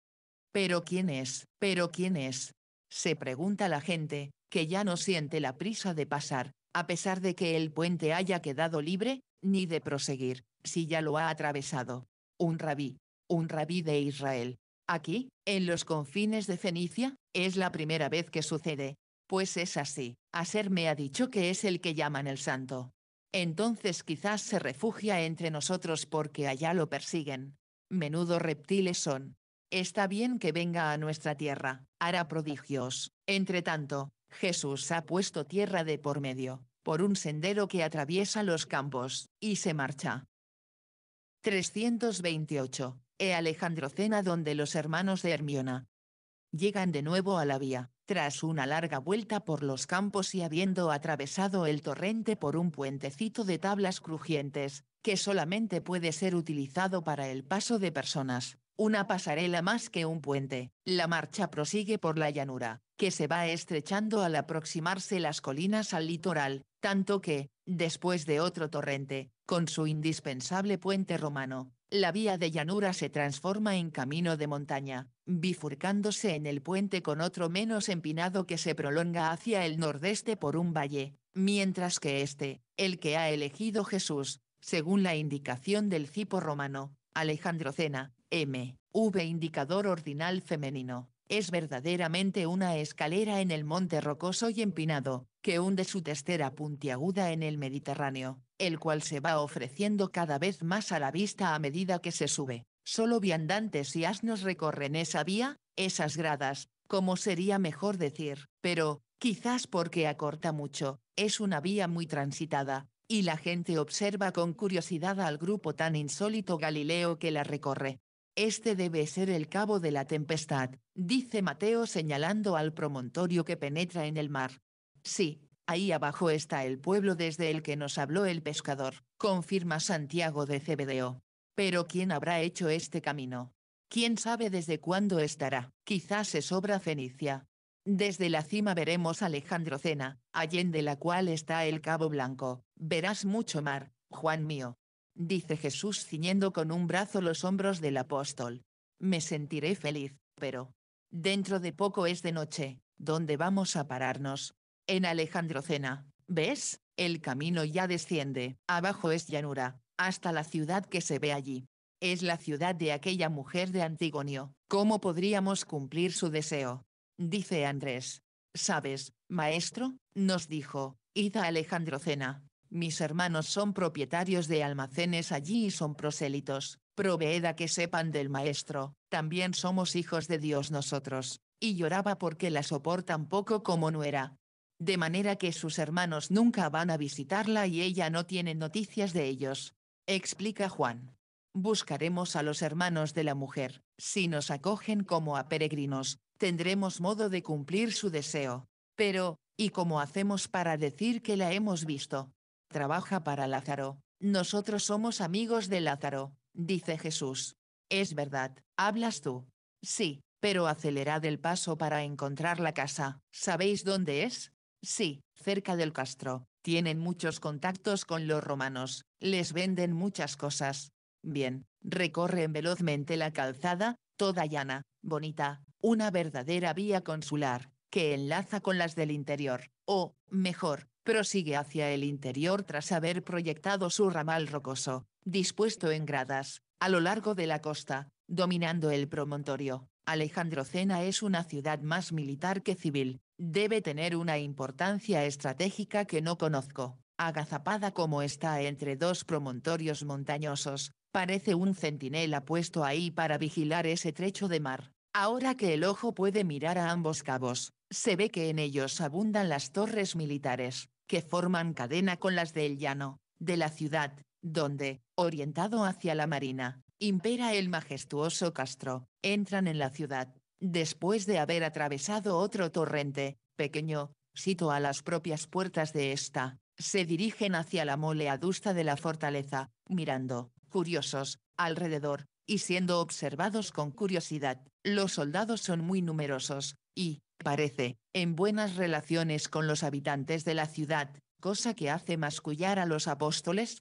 Pero ¿quién es? ¿Pero quién es? Se pregunta la gente, que ya no siente la prisa de pasar, a pesar de que el puente haya quedado libre, ni de proseguir, si ya lo ha atravesado. Un rabí, un rabí de Israel, Aquí, en los confines de Fenicia, es la primera vez que sucede. Pues es así, ser me ha dicho que es el que llaman el santo. Entonces quizás se refugia entre nosotros porque allá lo persiguen. Menudo reptiles son. Está bien que venga a nuestra tierra, hará prodigios. Entre tanto, Jesús ha puesto tierra de por medio, por un sendero que atraviesa los campos, y se marcha. 328 e Alejandrocena donde los hermanos de Hermiona llegan de nuevo a la vía, tras una larga vuelta por los campos y habiendo atravesado el torrente por un puentecito de tablas crujientes, que solamente puede ser utilizado para el paso de personas, una pasarela más que un puente, la marcha prosigue por la llanura, que se va estrechando al aproximarse las colinas al litoral, tanto que, después de otro torrente, con su indispensable puente romano, la vía de llanura se transforma en camino de montaña, bifurcándose en el puente con otro menos empinado que se prolonga hacia el nordeste por un valle, mientras que este, el que ha elegido Jesús, según la indicación del cipo romano, Alejandro Cena, M. V. Indicador ordinal femenino, es verdaderamente una escalera en el monte rocoso y empinado, que hunde su testera puntiaguda en el Mediterráneo, el cual se va ofreciendo cada vez más a la vista a medida que se sube. Solo viandantes y asnos recorren esa vía, esas gradas, como sería mejor decir, pero, quizás porque acorta mucho, es una vía muy transitada, y la gente observa con curiosidad al grupo tan insólito Galileo que la recorre. Este debe ser el cabo de la tempestad, dice Mateo señalando al promontorio que penetra en el mar. Sí, Ahí abajo está el pueblo desde el que nos habló el pescador, confirma Santiago de Cebedeo. Pero ¿quién habrá hecho este camino? ¿Quién sabe desde cuándo estará? Quizás es obra fenicia. Desde la cima veremos Alejandro Cena, allende la cual está el Cabo Blanco. Verás mucho mar, Juan mío. Dice Jesús ciñendo con un brazo los hombros del apóstol. Me sentiré feliz, pero... Dentro de poco es de noche, ¿dónde vamos a pararnos? en Alejandrocena. ¿Ves? El camino ya desciende, abajo es llanura, hasta la ciudad que se ve allí. Es la ciudad de aquella mujer de Antigonio. ¿Cómo podríamos cumplir su deseo? Dice Andrés. ¿Sabes, maestro? Nos dijo, id a Alejandrocena. Mis hermanos son propietarios de almacenes allí y son prosélitos. Proveed a que sepan del maestro, también somos hijos de Dios nosotros. Y lloraba porque la soportan poco como era de manera que sus hermanos nunca van a visitarla y ella no tiene noticias de ellos. Explica Juan. Buscaremos a los hermanos de la mujer, si nos acogen como a peregrinos, tendremos modo de cumplir su deseo. Pero, ¿y cómo hacemos para decir que la hemos visto? Trabaja para Lázaro, nosotros somos amigos de Lázaro, dice Jesús. Es verdad, hablas tú. Sí, pero acelerad el paso para encontrar la casa. ¿Sabéis dónde es? Sí, cerca del Castro. Tienen muchos contactos con los romanos, les venden muchas cosas. Bien, recorren velozmente la calzada, toda llana, bonita, una verdadera vía consular, que enlaza con las del interior, o, mejor, prosigue hacia el interior tras haber proyectado su ramal rocoso, dispuesto en gradas, a lo largo de la costa, dominando el promontorio. Alejandrocena es una ciudad más militar que civil, Debe tener una importancia estratégica que no conozco. Agazapada como está entre dos promontorios montañosos, parece un centinela puesto ahí para vigilar ese trecho de mar. Ahora que el ojo puede mirar a ambos cabos, se ve que en ellos abundan las torres militares, que forman cadena con las del llano, de la ciudad, donde, orientado hacia la marina, impera el majestuoso Castro, entran en la ciudad, Después de haber atravesado otro torrente, pequeño, sito a las propias puertas de esta, se dirigen hacia la mole adusta de la fortaleza, mirando, curiosos, alrededor, y siendo observados con curiosidad. Los soldados son muy numerosos, y, parece, en buenas relaciones con los habitantes de la ciudad, cosa que hace mascullar a los apóstoles.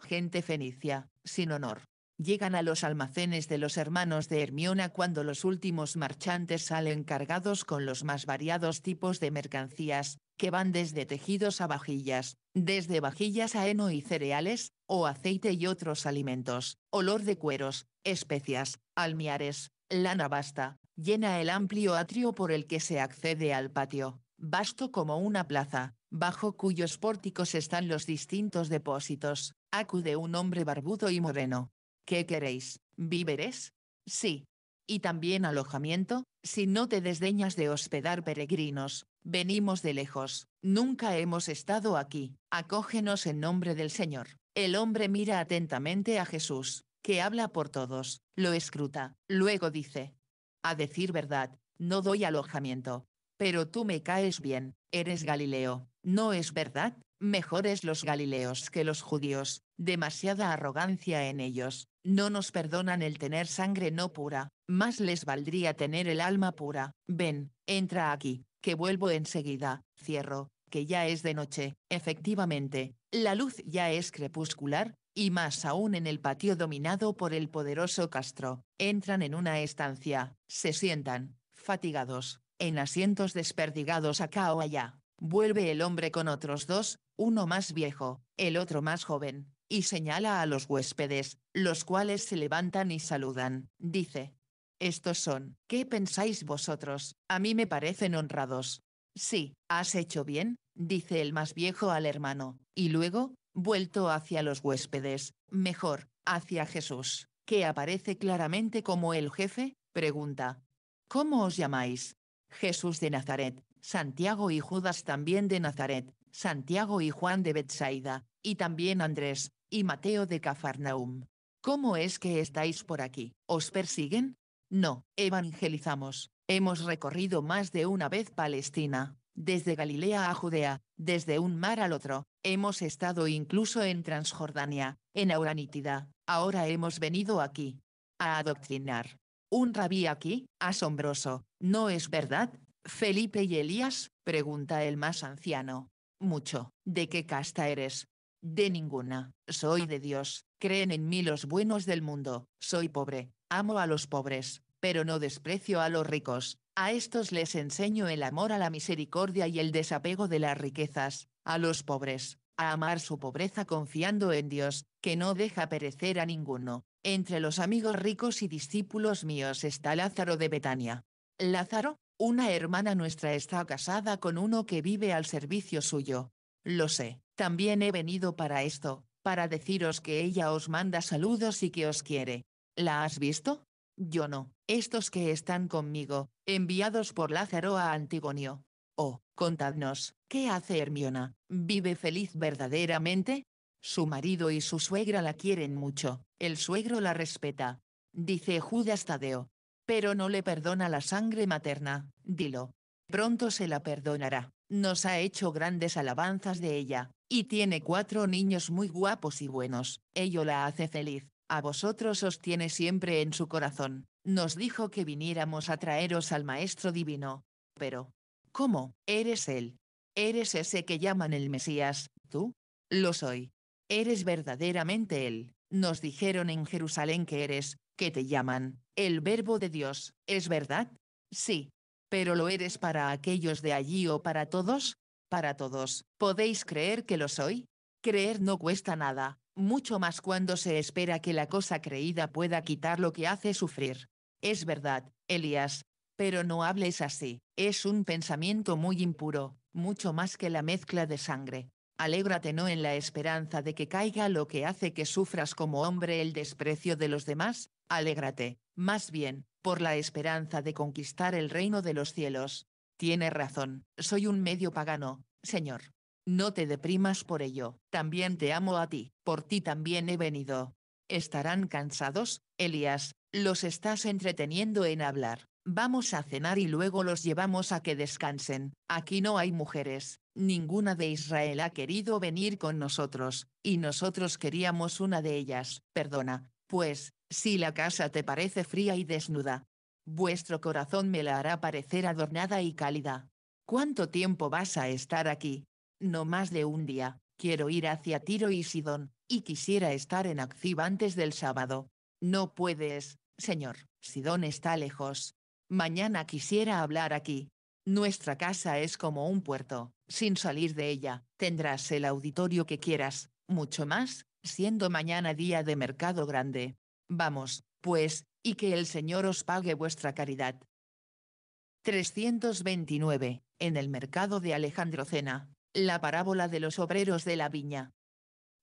Gente fenicia, sin honor, llegan a los almacenes de los hermanos de Hermiona cuando los últimos marchantes salen cargados con los más variados tipos de mercancías, que van desde tejidos a vajillas, desde vajillas a heno y cereales, o aceite y otros alimentos, olor de cueros, especias, almiares, lana basta, llena el amplio atrio por el que se accede al patio, vasto como una plaza, bajo cuyos pórticos están los distintos depósitos, acude un hombre barbudo y moreno, ¿Qué queréis? ¿Víveres? Sí. Y también alojamiento, si no te desdeñas de hospedar peregrinos, venimos de lejos, nunca hemos estado aquí, acógenos en nombre del Señor. El hombre mira atentamente a Jesús, que habla por todos, lo escruta, luego dice, a decir verdad, no doy alojamiento, pero tú me caes bien, eres Galileo, ¿no es verdad? mejores los galileos que los judíos, demasiada arrogancia en ellos, no nos perdonan el tener sangre no pura, más les valdría tener el alma pura, ven, entra aquí, que vuelvo enseguida, cierro, que ya es de noche, efectivamente, la luz ya es crepuscular, y más aún en el patio dominado por el poderoso Castro, entran en una estancia, se sientan, fatigados, en asientos desperdigados acá o allá, Vuelve el hombre con otros dos, uno más viejo, el otro más joven, y señala a los huéspedes, los cuales se levantan y saludan. Dice, estos son, ¿qué pensáis vosotros? A mí me parecen honrados. Sí, has hecho bien, dice el más viejo al hermano, y luego, vuelto hacia los huéspedes, mejor, hacia Jesús, que aparece claramente como el jefe, pregunta, ¿Cómo os llamáis? Jesús de Nazaret, Santiago y Judas también de Nazaret, Santiago y Juan de Betsaida, y también Andrés, y Mateo de Cafarnaum. ¿Cómo es que estáis por aquí? ¿Os persiguen? No, evangelizamos. Hemos recorrido más de una vez Palestina, desde Galilea a Judea, desde un mar al otro, hemos estado incluso en Transjordania, en Auranítida, ahora hemos venido aquí. A adoctrinar. Un rabí aquí, asombroso, ¿no es verdad? Felipe y Elías, pregunta el más anciano. Mucho. ¿De qué casta eres? De ninguna. Soy de Dios. Creen en mí los buenos del mundo. Soy pobre. Amo a los pobres, pero no desprecio a los ricos. A estos les enseño el amor a la misericordia y el desapego de las riquezas, a los pobres, a amar su pobreza confiando en Dios, que no deja perecer a ninguno. Entre los amigos ricos y discípulos míos está Lázaro de Betania. Lázaro, una hermana nuestra está casada con uno que vive al servicio suyo. Lo sé, también he venido para esto, para deciros que ella os manda saludos y que os quiere. ¿La has visto? Yo no, estos que están conmigo, enviados por Lázaro a Antigonio. Oh, contadnos, ¿qué hace Hermiona? ¿Vive feliz verdaderamente? Su marido y su suegra la quieren mucho, el suegro la respeta. Dice Judas Tadeo, pero no le perdona la sangre materna, dilo. Pronto se la perdonará. Nos ha hecho grandes alabanzas de ella, y tiene cuatro niños muy guapos y buenos, ello la hace feliz, a vosotros os tiene siempre en su corazón, nos dijo que viniéramos a traeros al Maestro Divino. Pero, ¿cómo? Eres él. Eres ese que llaman el Mesías, tú. Lo soy. Eres verdaderamente él. Nos dijeron en Jerusalén que eres, que te llaman, el verbo de Dios, ¿es verdad? Sí. Pero lo eres para aquellos de allí o para todos? Para todos. ¿Podéis creer que lo soy? Creer no cuesta nada, mucho más cuando se espera que la cosa creída pueda quitar lo que hace sufrir. Es verdad, Elías. Pero no hables así, es un pensamiento muy impuro, mucho más que la mezcla de sangre. Alégrate no en la esperanza de que caiga lo que hace que sufras como hombre el desprecio de los demás, Alégrate, más bien, por la esperanza de conquistar el reino de los cielos. Tiene razón, soy un medio pagano, Señor. No te deprimas por ello, también te amo a ti, por ti también he venido. Estarán cansados, Elías, los estás entreteniendo en hablar. Vamos a cenar y luego los llevamos a que descansen. Aquí no hay mujeres, ninguna de Israel ha querido venir con nosotros, y nosotros queríamos una de ellas. Perdona, pues, si la casa te parece fría y desnuda, vuestro corazón me la hará parecer adornada y cálida. ¿Cuánto tiempo vas a estar aquí? No más de un día, quiero ir hacia Tiro y Sidón, y quisiera estar en Activa antes del sábado. No puedes, señor, Sidón está lejos. Mañana quisiera hablar aquí. Nuestra casa es como un puerto, sin salir de ella, tendrás el auditorio que quieras, mucho más, siendo mañana día de mercado grande. Vamos, pues, y que el Señor os pague vuestra caridad. 329. En el mercado de Alejandro Cena, la parábola de los obreros de la viña.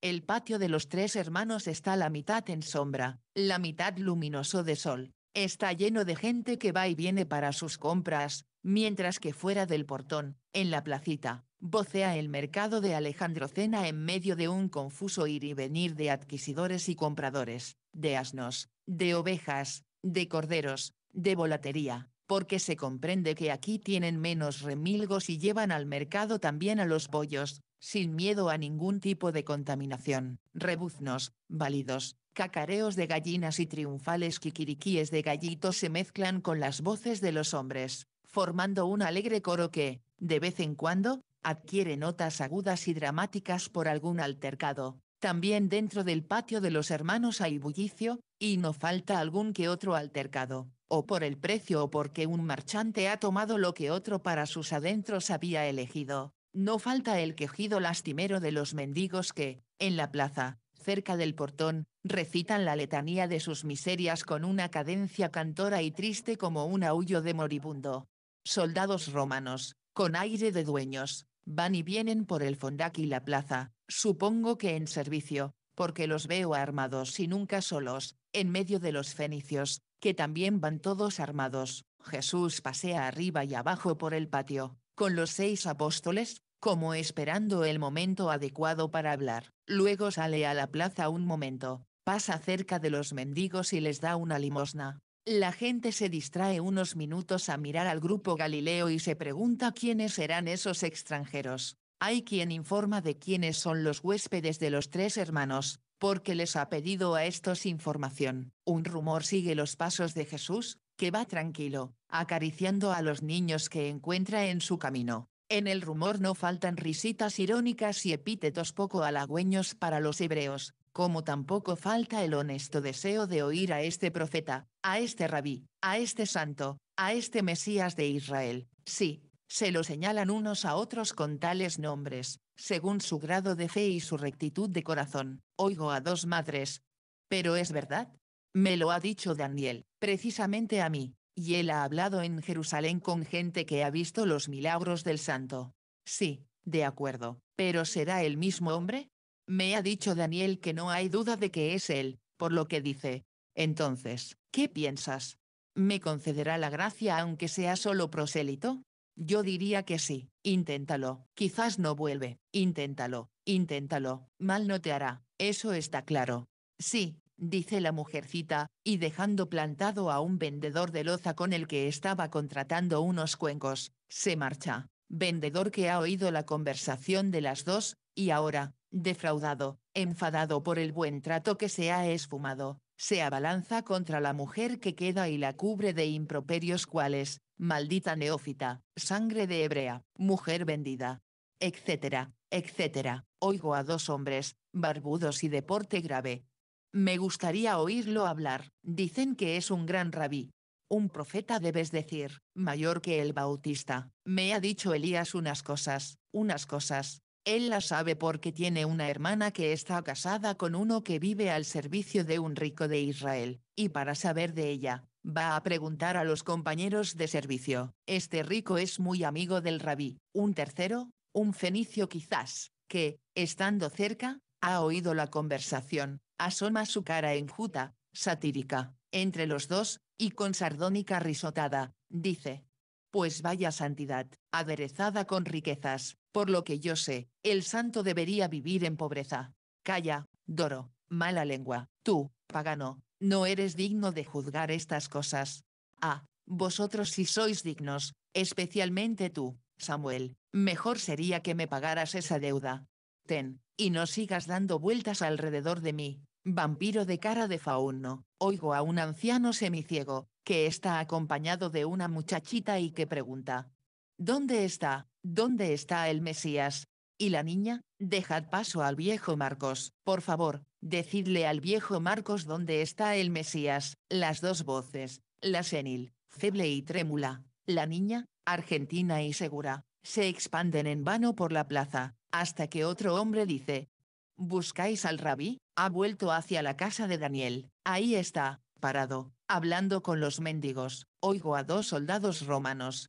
El patio de los tres hermanos está la mitad en sombra, la mitad luminoso de sol. Está lleno de gente que va y viene para sus compras, mientras que fuera del portón, en la placita, vocea el mercado de Alejandro Cena en medio de un confuso ir y venir de adquisidores y compradores de asnos, de ovejas, de corderos, de volatería, porque se comprende que aquí tienen menos remilgos y llevan al mercado también a los pollos, sin miedo a ningún tipo de contaminación, rebuznos, válidos, cacareos de gallinas y triunfales quiquiriquíes de gallitos se mezclan con las voces de los hombres, formando un alegre coro que, de vez en cuando, adquiere notas agudas y dramáticas por algún altercado, también dentro del patio de los hermanos hay bullicio, y no falta algún que otro altercado, o por el precio o porque un marchante ha tomado lo que otro para sus adentros había elegido. No falta el quejido lastimero de los mendigos que, en la plaza, cerca del portón, recitan la letanía de sus miserias con una cadencia cantora y triste como un aullo de moribundo. Soldados romanos, con aire de dueños, van y vienen por el fondac y la plaza, Supongo que en servicio, porque los veo armados y nunca solos, en medio de los fenicios, que también van todos armados. Jesús pasea arriba y abajo por el patio, con los seis apóstoles, como esperando el momento adecuado para hablar. Luego sale a la plaza un momento, pasa cerca de los mendigos y les da una limosna. La gente se distrae unos minutos a mirar al grupo Galileo y se pregunta quiénes serán esos extranjeros. Hay quien informa de quiénes son los huéspedes de los tres hermanos, porque les ha pedido a estos información. Un rumor sigue los pasos de Jesús, que va tranquilo, acariciando a los niños que encuentra en su camino. En el rumor no faltan risitas irónicas y epítetos poco halagüeños para los hebreos, como tampoco falta el honesto deseo de oír a este profeta, a este rabí, a este santo, a este Mesías de Israel. Sí, se lo señalan unos a otros con tales nombres, según su grado de fe y su rectitud de corazón. Oigo a dos madres. Pero es verdad. Me lo ha dicho Daniel, precisamente a mí, y él ha hablado en Jerusalén con gente que ha visto los milagros del santo. Sí, de acuerdo, pero ¿será el mismo hombre? Me ha dicho Daniel que no hay duda de que es él, por lo que dice. Entonces, ¿qué piensas? ¿Me concederá la gracia aunque sea solo prosélito? Yo diría que sí, inténtalo, quizás no vuelve, inténtalo, inténtalo, mal no te hará, eso está claro. Sí, dice la mujercita, y dejando plantado a un vendedor de loza con el que estaba contratando unos cuencos, se marcha. Vendedor que ha oído la conversación de las dos, y ahora, defraudado, enfadado por el buen trato que se ha esfumado, se abalanza contra la mujer que queda y la cubre de improperios cuales, maldita neófita, sangre de hebrea, mujer vendida, etcétera, etcétera. Oigo a dos hombres, barbudos y de porte grave. Me gustaría oírlo hablar, dicen que es un gran rabí. Un profeta debes decir, mayor que el bautista. Me ha dicho Elías unas cosas, unas cosas. Él la sabe porque tiene una hermana que está casada con uno que vive al servicio de un rico de Israel, y para saber de ella, Va a preguntar a los compañeros de servicio. Este rico es muy amigo del rabí. Un tercero, un fenicio quizás, que, estando cerca, ha oído la conversación, asoma su cara enjuta, satírica, entre los dos, y con sardónica risotada, dice. Pues vaya santidad, aderezada con riquezas, por lo que yo sé, el santo debería vivir en pobreza. Calla, Doro, mala lengua, tú, pagano, no eres digno de juzgar estas cosas. Ah, vosotros sí sois dignos, especialmente tú, Samuel, mejor sería que me pagaras esa deuda. Ten, y no sigas dando vueltas alrededor de mí, vampiro de cara de fauno, oigo a un anciano semiciego, que está acompañado de una muchachita y que pregunta, ¿Dónde está, dónde está el Mesías? y la niña, dejad paso al viejo Marcos, por favor, decidle al viejo Marcos dónde está el Mesías, las dos voces, la senil, feble y trémula, la niña, argentina y segura, se expanden en vano por la plaza, hasta que otro hombre dice, ¿Buscáis al rabí? Ha vuelto hacia la casa de Daniel, ahí está, parado, hablando con los mendigos, oigo a dos soldados romanos,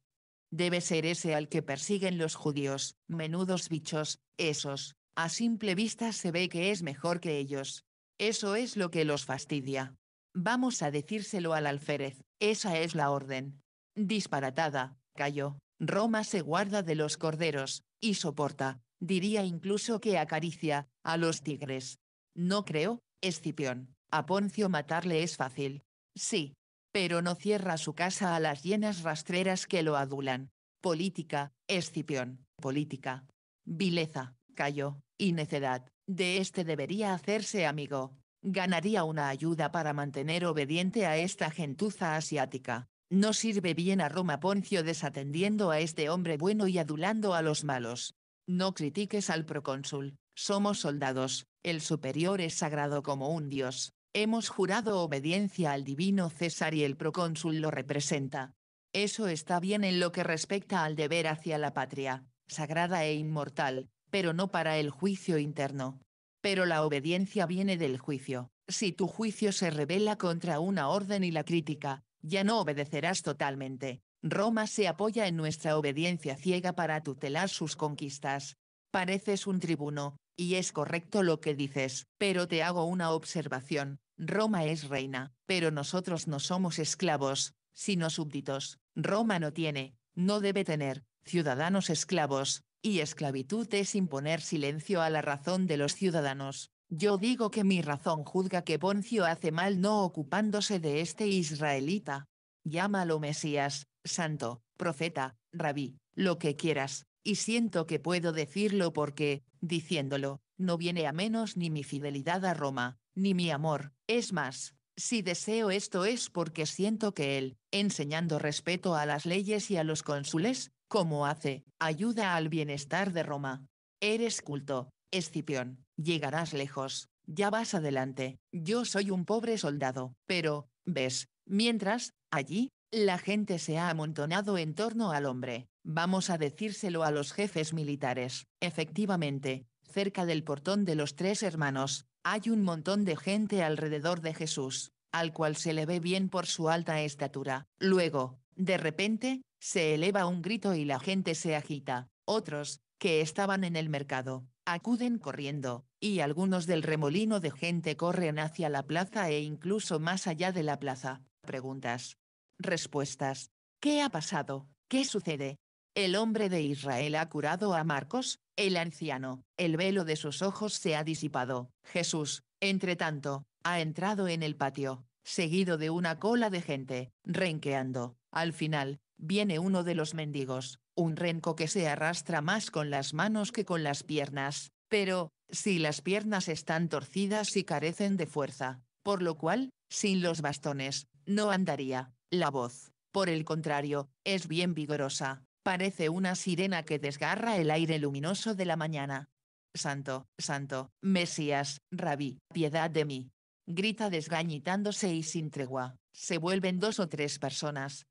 Debe ser ese al que persiguen los judíos, menudos bichos, esos, a simple vista se ve que es mejor que ellos. Eso es lo que los fastidia. Vamos a decírselo al alférez, esa es la orden. Disparatada, cayó. Roma se guarda de los corderos, y soporta, diría incluso que acaricia, a los tigres. No creo, Escipión, a Poncio matarle es fácil. Sí, pero no cierra su casa a las llenas rastreras que lo adulan. Política, Escipión, política. Vileza, callo, y necedad, de este debería hacerse amigo. Ganaría una ayuda para mantener obediente a esta gentuza asiática. No sirve bien a Roma Poncio desatendiendo a este hombre bueno y adulando a los malos. No critiques al procónsul, somos soldados, el superior es sagrado como un dios. Hemos jurado obediencia al divino César y el procónsul lo representa. Eso está bien en lo que respecta al deber hacia la patria, sagrada e inmortal, pero no para el juicio interno. Pero la obediencia viene del juicio. Si tu juicio se revela contra una orden y la crítica, ya no obedecerás totalmente. Roma se apoya en nuestra obediencia ciega para tutelar sus conquistas. Pareces un tribuno, y es correcto lo que dices, pero te hago una observación. Roma es reina, pero nosotros no somos esclavos, sino súbditos. Roma no tiene, no debe tener, ciudadanos esclavos, y esclavitud es imponer silencio a la razón de los ciudadanos. Yo digo que mi razón juzga que Poncio hace mal no ocupándose de este israelita. Llámalo Mesías, santo, profeta, rabí, lo que quieras, y siento que puedo decirlo porque, diciéndolo, no viene a menos ni mi fidelidad a Roma, ni mi amor, es más, si deseo esto es porque siento que él, enseñando respeto a las leyes y a los cónsules, como hace, ayuda al bienestar de Roma. Eres culto, Escipión, llegarás lejos, ya vas adelante, yo soy un pobre soldado, pero, ves, mientras, allí, la gente se ha amontonado en torno al hombre, vamos a decírselo a los jefes militares, efectivamente, cerca del portón de los tres hermanos, hay un montón de gente alrededor de Jesús, al cual se le ve bien por su alta estatura. Luego, de repente, se eleva un grito y la gente se agita. Otros, que estaban en el mercado, acuden corriendo, y algunos del remolino de gente corren hacia la plaza e incluso más allá de la plaza. Preguntas. Respuestas. ¿Qué ha pasado? ¿Qué sucede? ¿El hombre de Israel ha curado a Marcos? El anciano, el velo de sus ojos se ha disipado. Jesús, entre tanto, ha entrado en el patio, seguido de una cola de gente, renqueando. Al final, viene uno de los mendigos, un renco que se arrastra más con las manos que con las piernas, pero, si las piernas están torcidas y carecen de fuerza, por lo cual, sin los bastones, no andaría. La voz, por el contrario, es bien vigorosa, Parece una sirena que desgarra el aire luminoso de la mañana. Santo, Santo, Mesías, Rabí, piedad de mí. Grita desgañitándose y sin tregua, se vuelven dos o tres personas.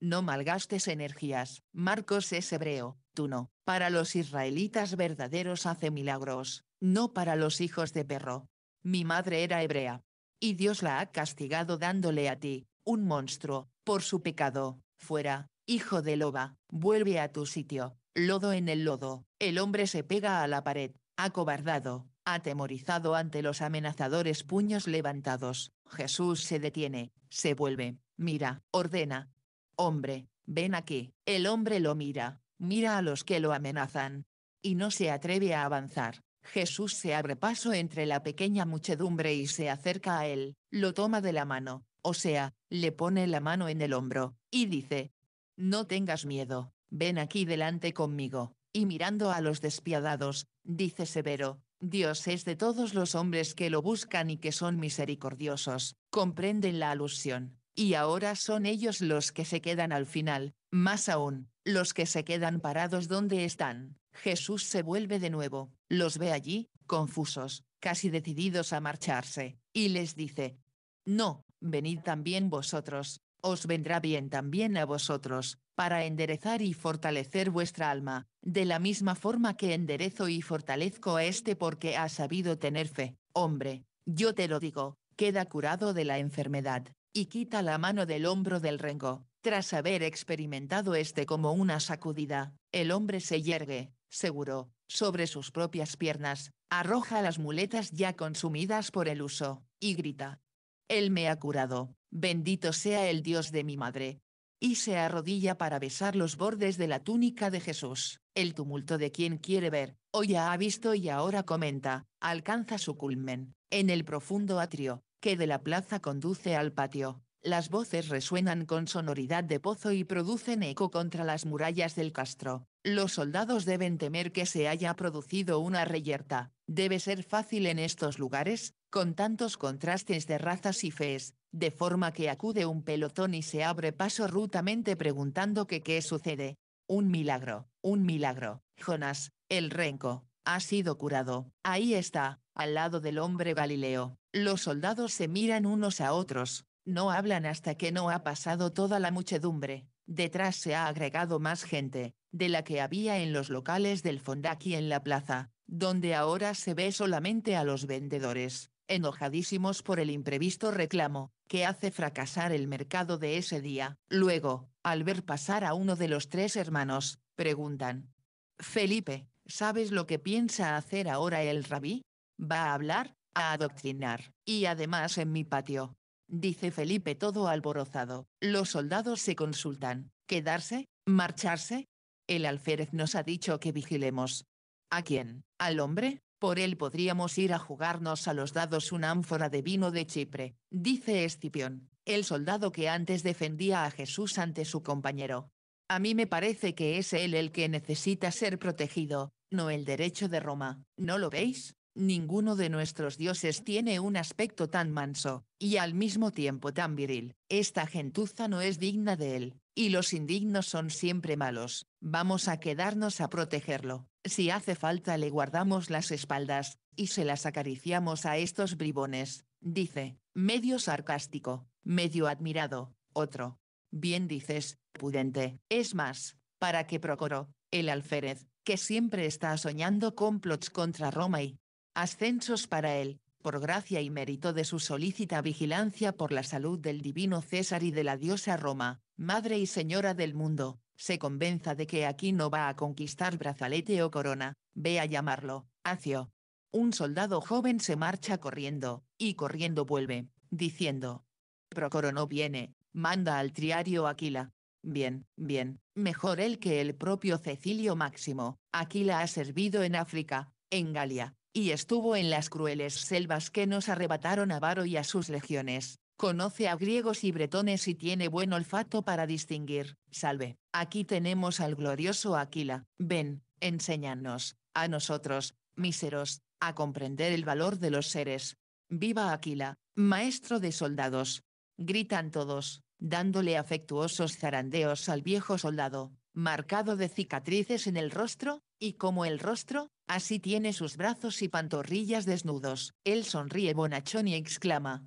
No malgastes energías, Marcos es hebreo, tú no, para los israelitas verdaderos hace milagros, no para los hijos de perro. Mi madre era hebrea. Y Dios la ha castigado dándole a ti, un monstruo, por su pecado, fuera, Hijo de loba, vuelve a tu sitio, lodo en el lodo. El hombre se pega a la pared, acobardado, atemorizado ante los amenazadores puños levantados. Jesús se detiene, se vuelve, mira, ordena. Hombre, ven aquí. El hombre lo mira, mira a los que lo amenazan. Y no se atreve a avanzar. Jesús se abre paso entre la pequeña muchedumbre y se acerca a él, lo toma de la mano, o sea, le pone la mano en el hombro, y dice, no tengas miedo, ven aquí delante conmigo. Y mirando a los despiadados, dice Severo, Dios es de todos los hombres que lo buscan y que son misericordiosos, comprenden la alusión, y ahora son ellos los que se quedan al final, más aún, los que se quedan parados donde están. Jesús se vuelve de nuevo, los ve allí, confusos, casi decididos a marcharse, y les dice, No, venid también vosotros, os vendrá bien también a vosotros, para enderezar y fortalecer vuestra alma, de la misma forma que enderezo y fortalezco a este porque ha sabido tener fe. Hombre, yo te lo digo, queda curado de la enfermedad, y quita la mano del hombro del rengo. Tras haber experimentado este como una sacudida, el hombre se yergue, seguro, sobre sus propias piernas, arroja las muletas ya consumidas por el uso, y grita. Él me ha curado bendito sea el Dios de mi madre. Y se arrodilla para besar los bordes de la túnica de Jesús. El tumulto de quien quiere ver, o ya ha visto y ahora comenta, alcanza su culmen, en el profundo atrio, que de la plaza conduce al patio. Las voces resuenan con sonoridad de pozo y producen eco contra las murallas del castro. Los soldados deben temer que se haya producido una reyerta. Debe ser fácil en estos lugares, con tantos contrastes de razas y fees, de forma que acude un pelotón y se abre paso rutamente preguntando que qué sucede. Un milagro, un milagro. Jonas, el renco, ha sido curado. Ahí está, al lado del hombre Galileo. Los soldados se miran unos a otros, no hablan hasta que no ha pasado toda la muchedumbre. Detrás se ha agregado más gente, de la que había en los locales del Fondaki en la plaza, donde ahora se ve solamente a los vendedores enojadísimos por el imprevisto reclamo, que hace fracasar el mercado de ese día. Luego, al ver pasar a uno de los tres hermanos, preguntan. Felipe, ¿sabes lo que piensa hacer ahora el rabí? Va a hablar, a adoctrinar, y además en mi patio. Dice Felipe todo alborozado. Los soldados se consultan. ¿Quedarse? ¿Marcharse? El alférez nos ha dicho que vigilemos. ¿A quién? ¿Al hombre? Por él podríamos ir a jugarnos a los dados una ánfora de vino de Chipre, dice Escipión, el soldado que antes defendía a Jesús ante su compañero. A mí me parece que es él el que necesita ser protegido, no el derecho de Roma, ¿no lo veis? Ninguno de nuestros dioses tiene un aspecto tan manso, y al mismo tiempo tan viril, esta gentuza no es digna de él, y los indignos son siempre malos, vamos a quedarnos a protegerlo. Si hace falta le guardamos las espaldas, y se las acariciamos a estos bribones, dice, medio sarcástico, medio admirado, otro. Bien dices, pudente, es más, para que Procoro, el alférez, que siempre está soñando complots contra Roma y ascensos para él, por gracia y mérito de su solícita vigilancia por la salud del divino César y de la diosa Roma, madre y señora del mundo, se convenza de que aquí no va a conquistar brazalete o corona, ve a llamarlo, Acio. Un soldado joven se marcha corriendo, y corriendo vuelve, diciendo. Procoro no viene, manda al triario Aquila. Bien, bien, mejor él que el propio Cecilio Máximo, Aquila ha servido en África, en Galia, y estuvo en las crueles selvas que nos arrebataron a Varo y a sus legiones, Conoce a griegos y bretones y tiene buen olfato para distinguir. Salve, aquí tenemos al glorioso Aquila. Ven, enséñanos, a nosotros, míseros, a comprender el valor de los seres. Viva Aquila, maestro de soldados. Gritan todos, dándole afectuosos zarandeos al viejo soldado, marcado de cicatrices en el rostro, y como el rostro, así tiene sus brazos y pantorrillas desnudos. Él sonríe bonachón y exclama,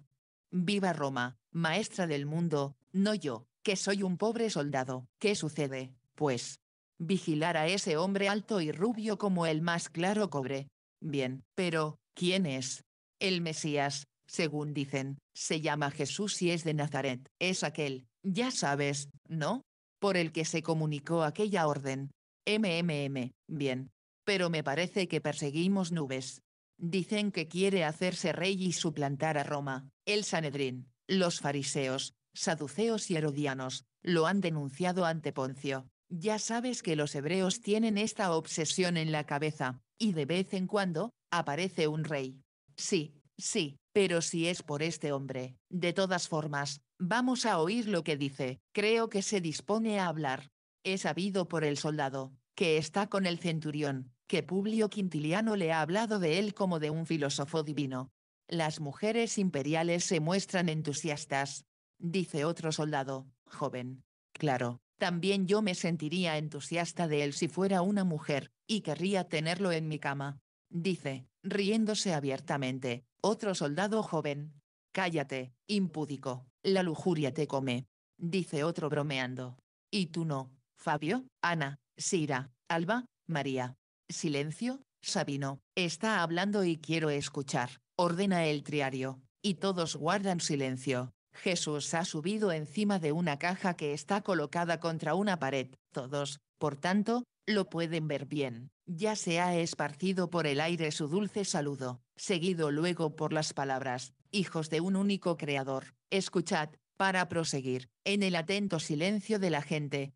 Viva Roma, maestra del mundo, no yo, que soy un pobre soldado. ¿Qué sucede, pues? Vigilar a ese hombre alto y rubio como el más claro cobre. Bien, pero, ¿quién es? El Mesías, según dicen, se llama Jesús y es de Nazaret. Es aquel, ya sabes, ¿no? Por el que se comunicó aquella orden. MMM, bien. Pero me parece que perseguimos nubes. Dicen que quiere hacerse rey y suplantar a Roma. El Sanedrín, los fariseos, saduceos y herodianos, lo han denunciado ante Poncio. Ya sabes que los hebreos tienen esta obsesión en la cabeza, y de vez en cuando, aparece un rey. Sí, sí, pero si es por este hombre, de todas formas, vamos a oír lo que dice, creo que se dispone a hablar. Es sabido por el soldado, que está con el centurión, que Publio Quintiliano le ha hablado de él como de un filósofo divino. Las mujeres imperiales se muestran entusiastas, dice otro soldado, joven. Claro, también yo me sentiría entusiasta de él si fuera una mujer, y querría tenerlo en mi cama. Dice, riéndose abiertamente, otro soldado joven. Cállate, impúdico, la lujuria te come. Dice otro bromeando. Y tú no, Fabio, Ana, Sira, Alba, María. Silencio, Sabino, está hablando y quiero escuchar, ordena el triario, y todos guardan silencio. Jesús ha subido encima de una caja que está colocada contra una pared, todos, por tanto, lo pueden ver bien. Ya se ha esparcido por el aire su dulce saludo, seguido luego por las palabras, hijos de un único creador, escuchad, para proseguir, en el atento silencio de la gente,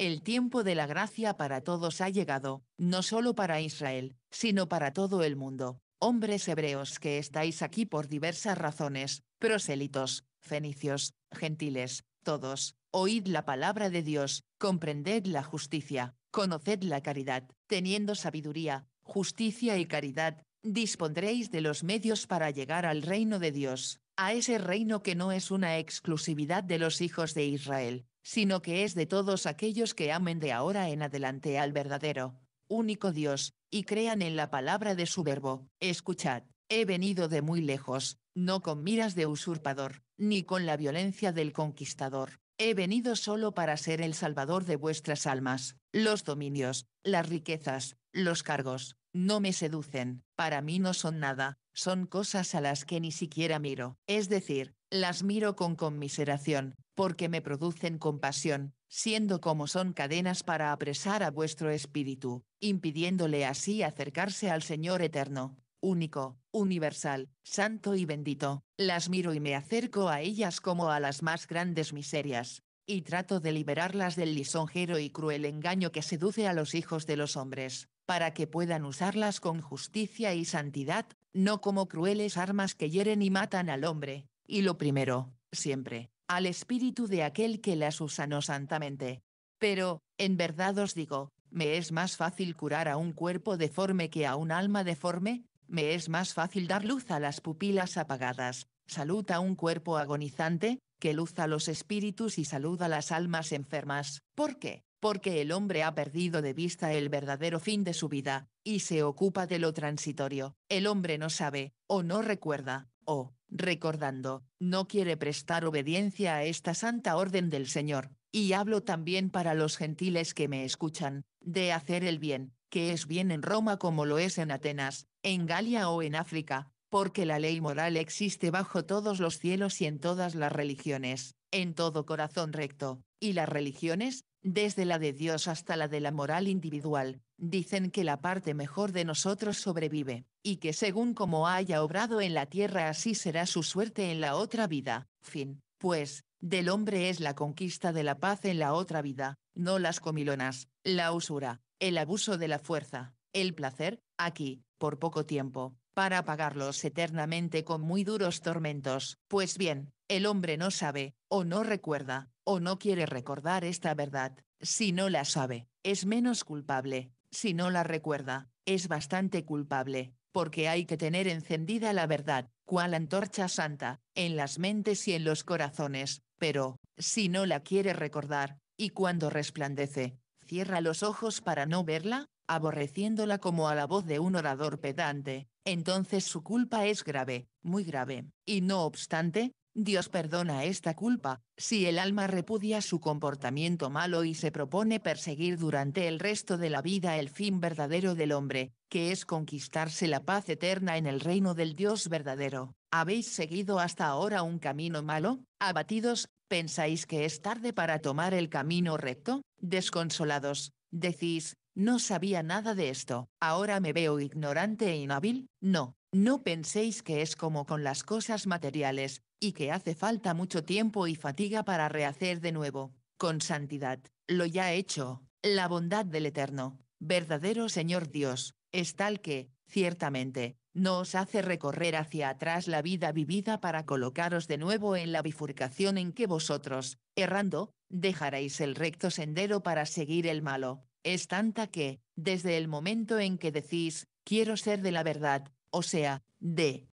el tiempo de la gracia para todos ha llegado, no solo para Israel, sino para todo el mundo. Hombres hebreos que estáis aquí por diversas razones, prosélitos, fenicios, gentiles, todos, oíd la palabra de Dios, comprended la justicia, conoced la caridad, teniendo sabiduría, justicia y caridad, dispondréis de los medios para llegar al reino de Dios, a ese reino que no es una exclusividad de los hijos de Israel, sino que es de todos aquellos que amen de ahora en adelante al verdadero, único Dios, y crean en la palabra de su verbo. Escuchad, he venido de muy lejos, no con miras de usurpador, ni con la violencia del conquistador. He venido solo para ser el salvador de vuestras almas. Los dominios, las riquezas, los cargos, no me seducen, para mí no son nada, son cosas a las que ni siquiera miro. Es decir, las miro con conmiseración, porque me producen compasión, siendo como son cadenas para apresar a vuestro espíritu, impidiéndole así acercarse al Señor eterno, único, universal, santo y bendito. Las miro y me acerco a ellas como a las más grandes miserias, y trato de liberarlas del lisonjero y cruel engaño que seduce a los hijos de los hombres, para que puedan usarlas con justicia y santidad, no como crueles armas que hieren y matan al hombre, y lo primero, siempre, al espíritu de aquel que las usanó santamente. Pero, en verdad os digo, me es más fácil curar a un cuerpo deforme que a un alma deforme, me es más fácil dar luz a las pupilas apagadas, salud a un cuerpo agonizante, que luz a los espíritus y salud a las almas enfermas. ¿Por qué? Porque el hombre ha perdido de vista el verdadero fin de su vida, y se ocupa de lo transitorio. El hombre no sabe, o no recuerda, o, recordando, no quiere prestar obediencia a esta santa orden del Señor, y hablo también para los gentiles que me escuchan, de hacer el bien, que es bien en Roma como lo es en Atenas, en Galia o en África, porque la ley moral existe bajo todos los cielos y en todas las religiones, en todo corazón recto, y las religiones, desde la de Dios hasta la de la moral individual, dicen que la parte mejor de nosotros sobrevive, y que según como haya obrado en la tierra así será su suerte en la otra vida, fin, pues, del hombre es la conquista de la paz en la otra vida, no las comilonas, la usura, el abuso de la fuerza, el placer, aquí, por poco tiempo, para pagarlos eternamente con muy duros tormentos. Pues bien, el hombre no sabe, o no recuerda, o no quiere recordar esta verdad, si no la sabe, es menos culpable, si no la recuerda, es bastante culpable, porque hay que tener encendida la verdad, cual antorcha santa, en las mentes y en los corazones, pero, si no la quiere recordar, y cuando resplandece, cierra los ojos para no verla, aborreciéndola como a la voz de un orador pedante, entonces su culpa es grave, muy grave, y no obstante, Dios perdona esta culpa, si el alma repudia su comportamiento malo y se propone perseguir durante el resto de la vida el fin verdadero del hombre, que es conquistarse la paz eterna en el reino del Dios verdadero. ¿Habéis seguido hasta ahora un camino malo? Abatidos, ¿pensáis que es tarde para tomar el camino recto? Desconsolados, decís, no sabía nada de esto. Ahora me veo ignorante e inhábil. No, no penséis que es como con las cosas materiales, y que hace falta mucho tiempo y fatiga para rehacer de nuevo, con santidad, lo ya hecho, la bondad del Eterno, verdadero Señor Dios, es tal que, ciertamente, no os hace recorrer hacia atrás la vida vivida para colocaros de nuevo en la bifurcación en que vosotros, errando, dejaréis el recto sendero para seguir el malo. Es tanta que, desde el momento en que decís, quiero ser de la verdad, o sea, de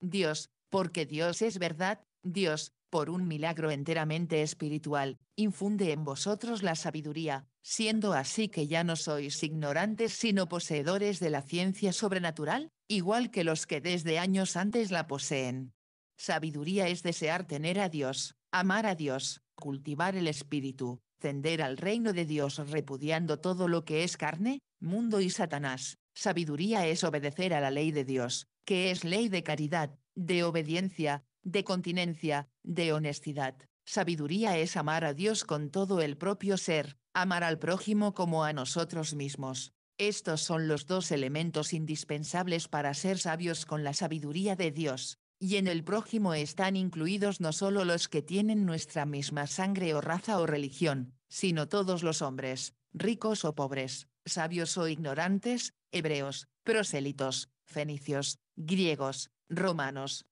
Dios, porque Dios es verdad, Dios, por un milagro enteramente espiritual, infunde en vosotros la sabiduría, siendo así que ya no sois ignorantes sino poseedores de la ciencia sobrenatural, igual que los que desde años antes la poseen. Sabiduría es desear tener a Dios, amar a Dios, cultivar el espíritu, tender al reino de Dios repudiando todo lo que es carne, mundo y Satanás, Sabiduría es obedecer a la ley de Dios, que es ley de caridad, de obediencia, de continencia, de honestidad. Sabiduría es amar a Dios con todo el propio ser, amar al prójimo como a nosotros mismos. Estos son los dos elementos indispensables para ser sabios con la sabiduría de Dios, y en el prójimo están incluidos no solo los que tienen nuestra misma sangre o raza o religión, sino todos los hombres, ricos o pobres, sabios o ignorantes, hebreos, prosélitos, fenicios, griegos, romanos.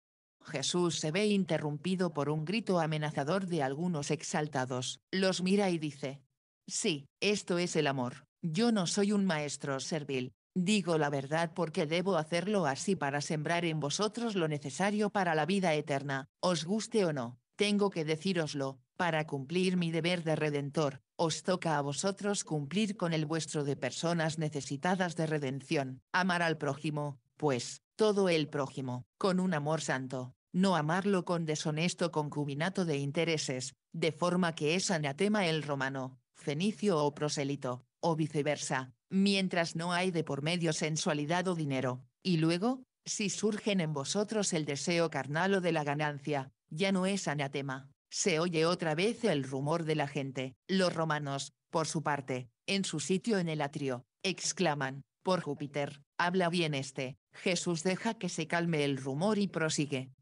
Jesús se ve interrumpido por un grito amenazador de algunos exaltados, los mira y dice, Sí, esto es el amor, yo no soy un maestro servil, digo la verdad porque debo hacerlo así para sembrar en vosotros lo necesario para la vida eterna, os guste o no, tengo que decíroslo, para cumplir mi deber de redentor, os toca a vosotros cumplir con el vuestro de personas necesitadas de redención, amar al prójimo, pues, todo el prójimo, con un amor santo, no amarlo con deshonesto concubinato de intereses, de forma que es anatema el romano, fenicio o prosélito, o viceversa, mientras no hay de por medio sensualidad o dinero, y luego, si surgen en vosotros el deseo carnal o de la ganancia, ya no es anatema, se oye otra vez el rumor de la gente. Los romanos, por su parte, en su sitio en el atrio, exclaman, por Júpiter, habla bien este. Jesús deja que se calme el rumor y prosigue.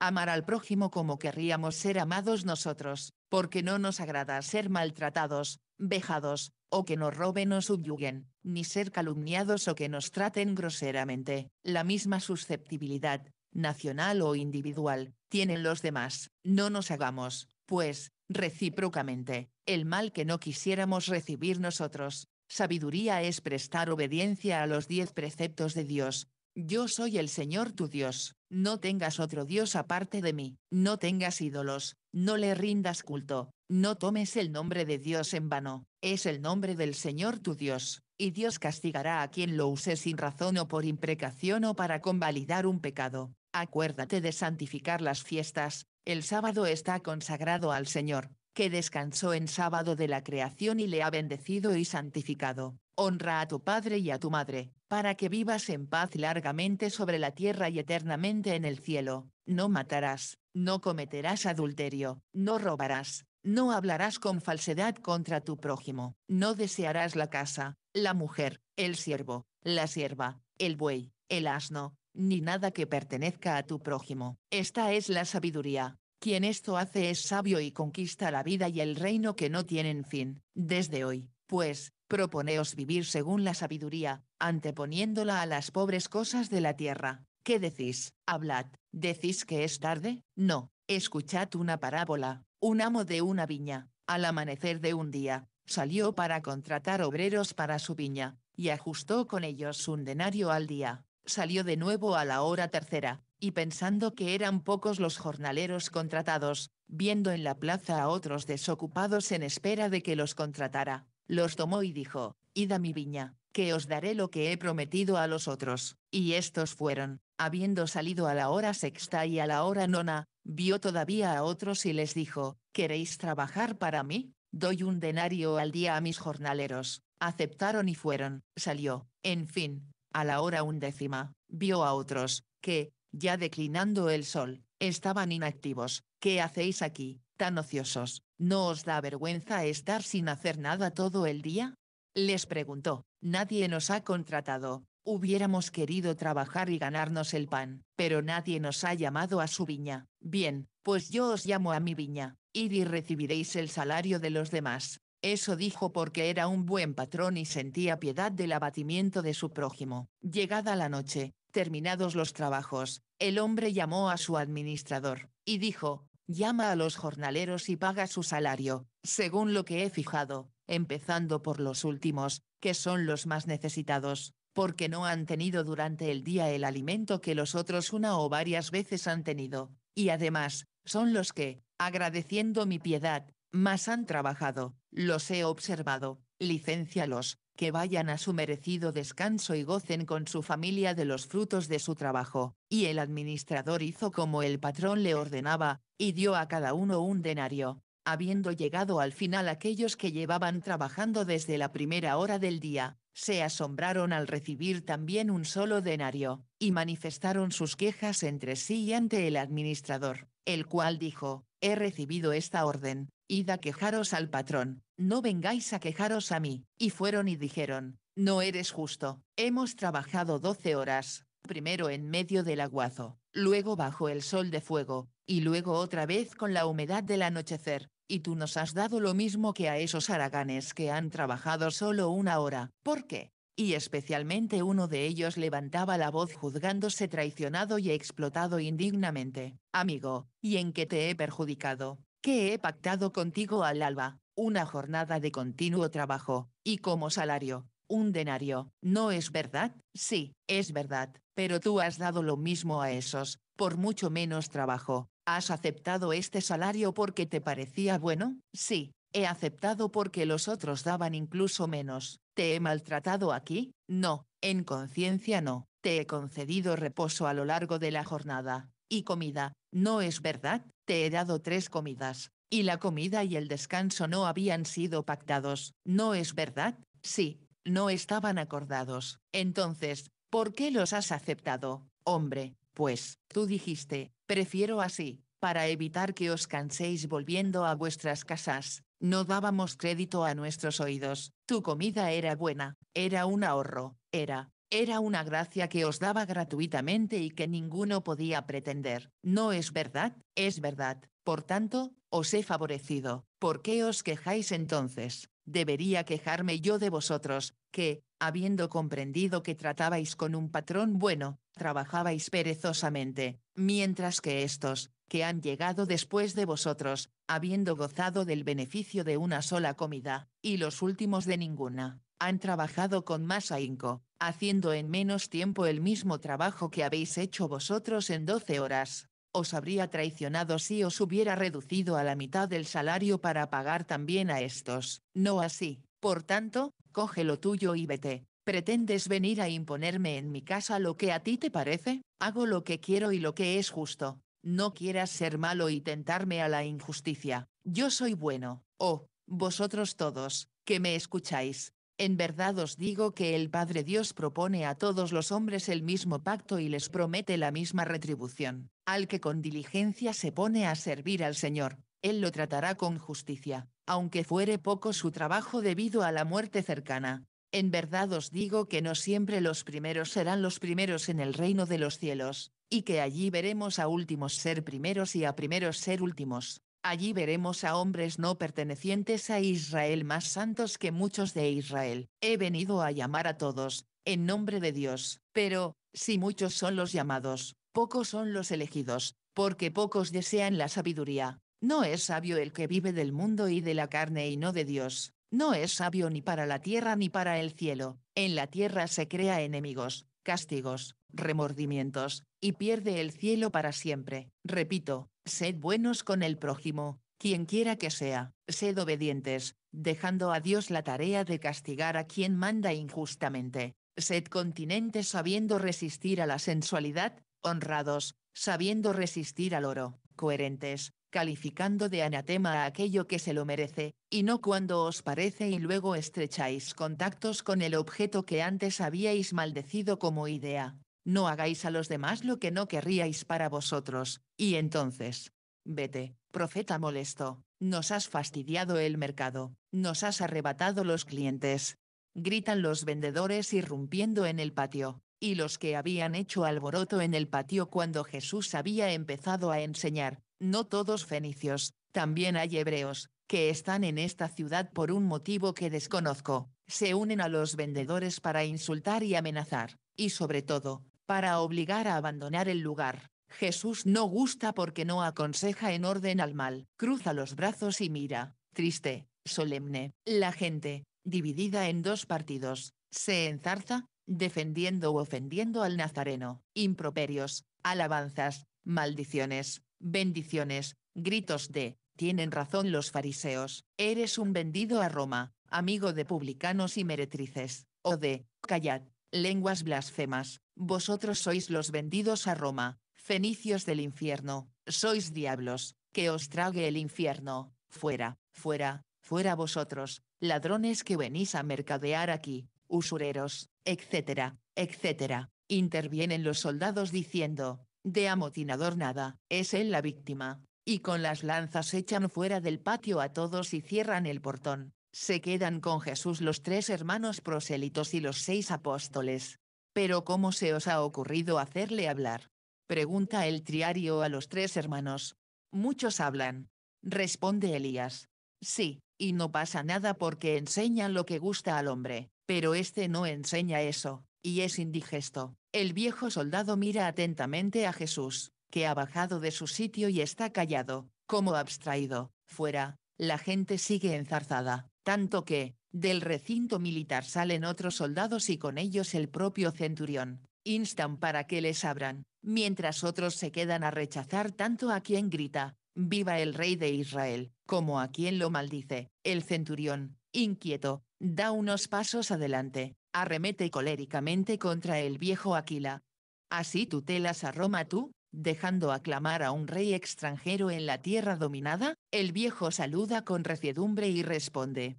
Amar al prójimo como querríamos ser amados nosotros, porque no nos agrada ser maltratados, vejados, o que nos roben o subyuguen, ni ser calumniados o que nos traten groseramente. La misma susceptibilidad, nacional o individual, tienen los demás. No nos hagamos, pues, recíprocamente, el mal que no quisiéramos recibir nosotros. Sabiduría es prestar obediencia a los diez preceptos de Dios. Yo soy el Señor tu Dios, no tengas otro Dios aparte de mí, no tengas ídolos, no le rindas culto, no tomes el nombre de Dios en vano, es el nombre del Señor tu Dios, y Dios castigará a quien lo use sin razón o por imprecación o para convalidar un pecado. Acuérdate de santificar las fiestas, el sábado está consagrado al Señor, que descansó en sábado de la creación y le ha bendecido y santificado. Honra a tu padre y a tu madre, para que vivas en paz largamente sobre la tierra y eternamente en el cielo. No matarás, no cometerás adulterio, no robarás, no hablarás con falsedad contra tu prójimo, no desearás la casa, la mujer, el siervo, la sierva, el buey, el asno, ni nada que pertenezca a tu prójimo. Esta es la sabiduría. Quien esto hace es sabio y conquista la vida y el reino que no tienen fin. Desde hoy, pues, proponeos vivir según la sabiduría, anteponiéndola a las pobres cosas de la tierra. ¿Qué decís? Hablad. ¿Decís que es tarde? No. Escuchad una parábola. Un amo de una viña, al amanecer de un día, salió para contratar obreros para su viña, y ajustó con ellos un denario al día, salió de nuevo a la hora tercera, y pensando que eran pocos los jornaleros contratados, viendo en la plaza a otros desocupados en espera de que los contratara, los tomó y dijo, Id a mi viña, que os daré lo que he prometido a los otros. Y estos fueron, habiendo salido a la hora sexta y a la hora nona, vio todavía a otros y les dijo, ¿queréis trabajar para mí? Doy un denario al día a mis jornaleros. Aceptaron y fueron, salió, en fin, a la hora undécima, vio a otros, que, ya declinando el sol, estaban inactivos. ¿Qué hacéis aquí, tan ociosos? ¿No os da vergüenza estar sin hacer nada todo el día? Les preguntó, nadie nos ha contratado, hubiéramos querido trabajar y ganarnos el pan, pero nadie nos ha llamado a su viña. Bien, pues yo os llamo a mi viña, ir y recibiréis el salario de los demás. Eso dijo porque era un buen patrón y sentía piedad del abatimiento de su prójimo. Llegada la noche, terminados los trabajos, el hombre llamó a su administrador, y dijo, llama a los jornaleros y paga su salario, según lo que he fijado, empezando por los últimos, que son los más necesitados, porque no han tenido durante el día el alimento que los otros una o varias veces han tenido, y además, son los que, agradeciendo mi piedad, más han trabajado, los he observado, licéncialos, que vayan a su merecido descanso y gocen con su familia de los frutos de su trabajo. Y el administrador hizo como el patrón le ordenaba, y dio a cada uno un denario. Habiendo llegado al final aquellos que llevaban trabajando desde la primera hora del día, se asombraron al recibir también un solo denario, y manifestaron sus quejas entre sí y ante el administrador, el cual dijo, he recibido esta orden, Id a quejaros al patrón, no vengáis a quejaros a mí. Y fueron y dijeron, no eres justo, hemos trabajado doce horas, primero en medio del aguazo, luego bajo el sol de fuego, y luego otra vez con la humedad del anochecer, y tú nos has dado lo mismo que a esos araganes que han trabajado solo una hora. ¿Por qué? y especialmente uno de ellos levantaba la voz juzgándose traicionado y explotado indignamente. Amigo, ¿y en qué te he perjudicado? «¿Qué he pactado contigo al alba, una jornada de continuo trabajo, y como salario, un denario. ¿No es verdad? Sí, es verdad, pero tú has dado lo mismo a esos, por mucho menos trabajo. ¿Has aceptado este salario porque te parecía bueno? Sí, he aceptado porque los otros daban incluso menos. ¿Te he maltratado aquí? No, en conciencia no. Te he concedido reposo a lo largo de la jornada, y comida. No es verdad, te he dado tres comidas, y la comida y el descanso no habían sido pactados. No es verdad, sí, no estaban acordados. Entonces, ¿por qué los has aceptado, hombre? Pues, tú dijiste, prefiero así, para evitar que os canséis volviendo a vuestras casas. No dábamos crédito a nuestros oídos. Tu comida era buena, era un ahorro, era, era una gracia que os daba gratuitamente y que ninguno podía pretender. No es verdad, es verdad. Por tanto, os he favorecido. ¿Por qué os quejáis entonces? Debería quejarme yo de vosotros, que, habiendo comprendido que tratabais con un patrón bueno, trabajabais perezosamente, mientras que estos, que han llegado después de vosotros, habiendo gozado del beneficio de una sola comida, y los últimos de ninguna, han trabajado con más ahínco, haciendo en menos tiempo el mismo trabajo que habéis hecho vosotros en 12 horas. Os habría traicionado si os hubiera reducido a la mitad el salario para pagar también a estos, no así. Por tanto, coge lo tuyo y vete. ¿Pretendes venir a imponerme en mi casa lo que a ti te parece? Hago lo que quiero y lo que es justo. No quieras ser malo y tentarme a la injusticia. Yo soy bueno, oh, vosotros todos, que me escucháis. En verdad os digo que el Padre Dios propone a todos los hombres el mismo pacto y les promete la misma retribución. Al que con diligencia se pone a servir al Señor, Él lo tratará con justicia, aunque fuere poco su trabajo debido a la muerte cercana. En verdad os digo que no siempre los primeros serán los primeros en el reino de los cielos, y que allí veremos a últimos ser primeros y a primeros ser últimos. Allí veremos a hombres no pertenecientes a Israel más santos que muchos de Israel. He venido a llamar a todos, en nombre de Dios. Pero, si muchos son los llamados, pocos son los elegidos, porque pocos desean la sabiduría. No es sabio el que vive del mundo y de la carne y no de Dios. No es sabio ni para la tierra ni para el cielo. En la tierra se crea enemigos, castigos, remordimientos, y pierde el cielo para siempre. Repito, Sed buenos con el prójimo, quien quiera que sea, sed obedientes, dejando a Dios la tarea de castigar a quien manda injustamente. Sed continentes sabiendo resistir a la sensualidad, honrados, sabiendo resistir al oro, coherentes, calificando de anatema a aquello que se lo merece, y no cuando os parece y luego estrecháis contactos con el objeto que antes habíais maldecido como idea, no hagáis a los demás lo que no querríais para vosotros, y entonces, vete, profeta molesto, nos has fastidiado el mercado, nos has arrebatado los clientes. Gritan los vendedores irrumpiendo en el patio, y los que habían hecho alboroto en el patio cuando Jesús había empezado a enseñar, no todos fenicios, también hay hebreos, que están en esta ciudad por un motivo que desconozco, se unen a los vendedores para insultar y amenazar, y sobre todo, para obligar a abandonar el lugar. Jesús no gusta porque no aconseja en orden al mal. Cruza los brazos y mira, triste, solemne. La gente, dividida en dos partidos, se enzarza, defendiendo u ofendiendo al nazareno. Improperios, alabanzas, maldiciones, bendiciones, gritos de, tienen razón los fariseos, eres un vendido a Roma, amigo de publicanos y meretrices, o de, callad, lenguas blasfemas, vosotros sois los vendidos a Roma, fenicios del infierno, sois diablos, que os trague el infierno, fuera, fuera, fuera vosotros, ladrones que venís a mercadear aquí, usureros, etcétera, etcétera. Intervienen los soldados diciendo, de amotinador nada, es él la víctima, y con las lanzas echan fuera del patio a todos y cierran el portón. Se quedan con Jesús los tres hermanos prosélitos y los seis apóstoles, ¿Pero cómo se os ha ocurrido hacerle hablar? Pregunta el triario a los tres hermanos. Muchos hablan. Responde Elías. Sí, y no pasa nada porque enseñan lo que gusta al hombre, pero este no enseña eso, y es indigesto. El viejo soldado mira atentamente a Jesús, que ha bajado de su sitio y está callado, como abstraído, fuera, la gente sigue enzarzada tanto que, del recinto militar salen otros soldados y con ellos el propio centurión, instan para que les abran, mientras otros se quedan a rechazar tanto a quien grita, viva el rey de Israel, como a quien lo maldice, el centurión, inquieto, da unos pasos adelante, arremete coléricamente contra el viejo Aquila. Así tutelas a Roma tú, dejando aclamar a un rey extranjero en la tierra dominada, el viejo saluda con reciedumbre y responde.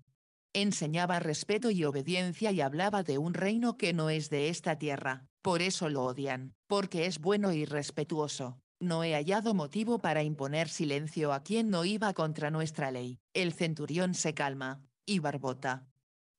Enseñaba respeto y obediencia y hablaba de un reino que no es de esta tierra, por eso lo odian, porque es bueno y respetuoso. No he hallado motivo para imponer silencio a quien no iba contra nuestra ley. El centurión se calma, y barbota.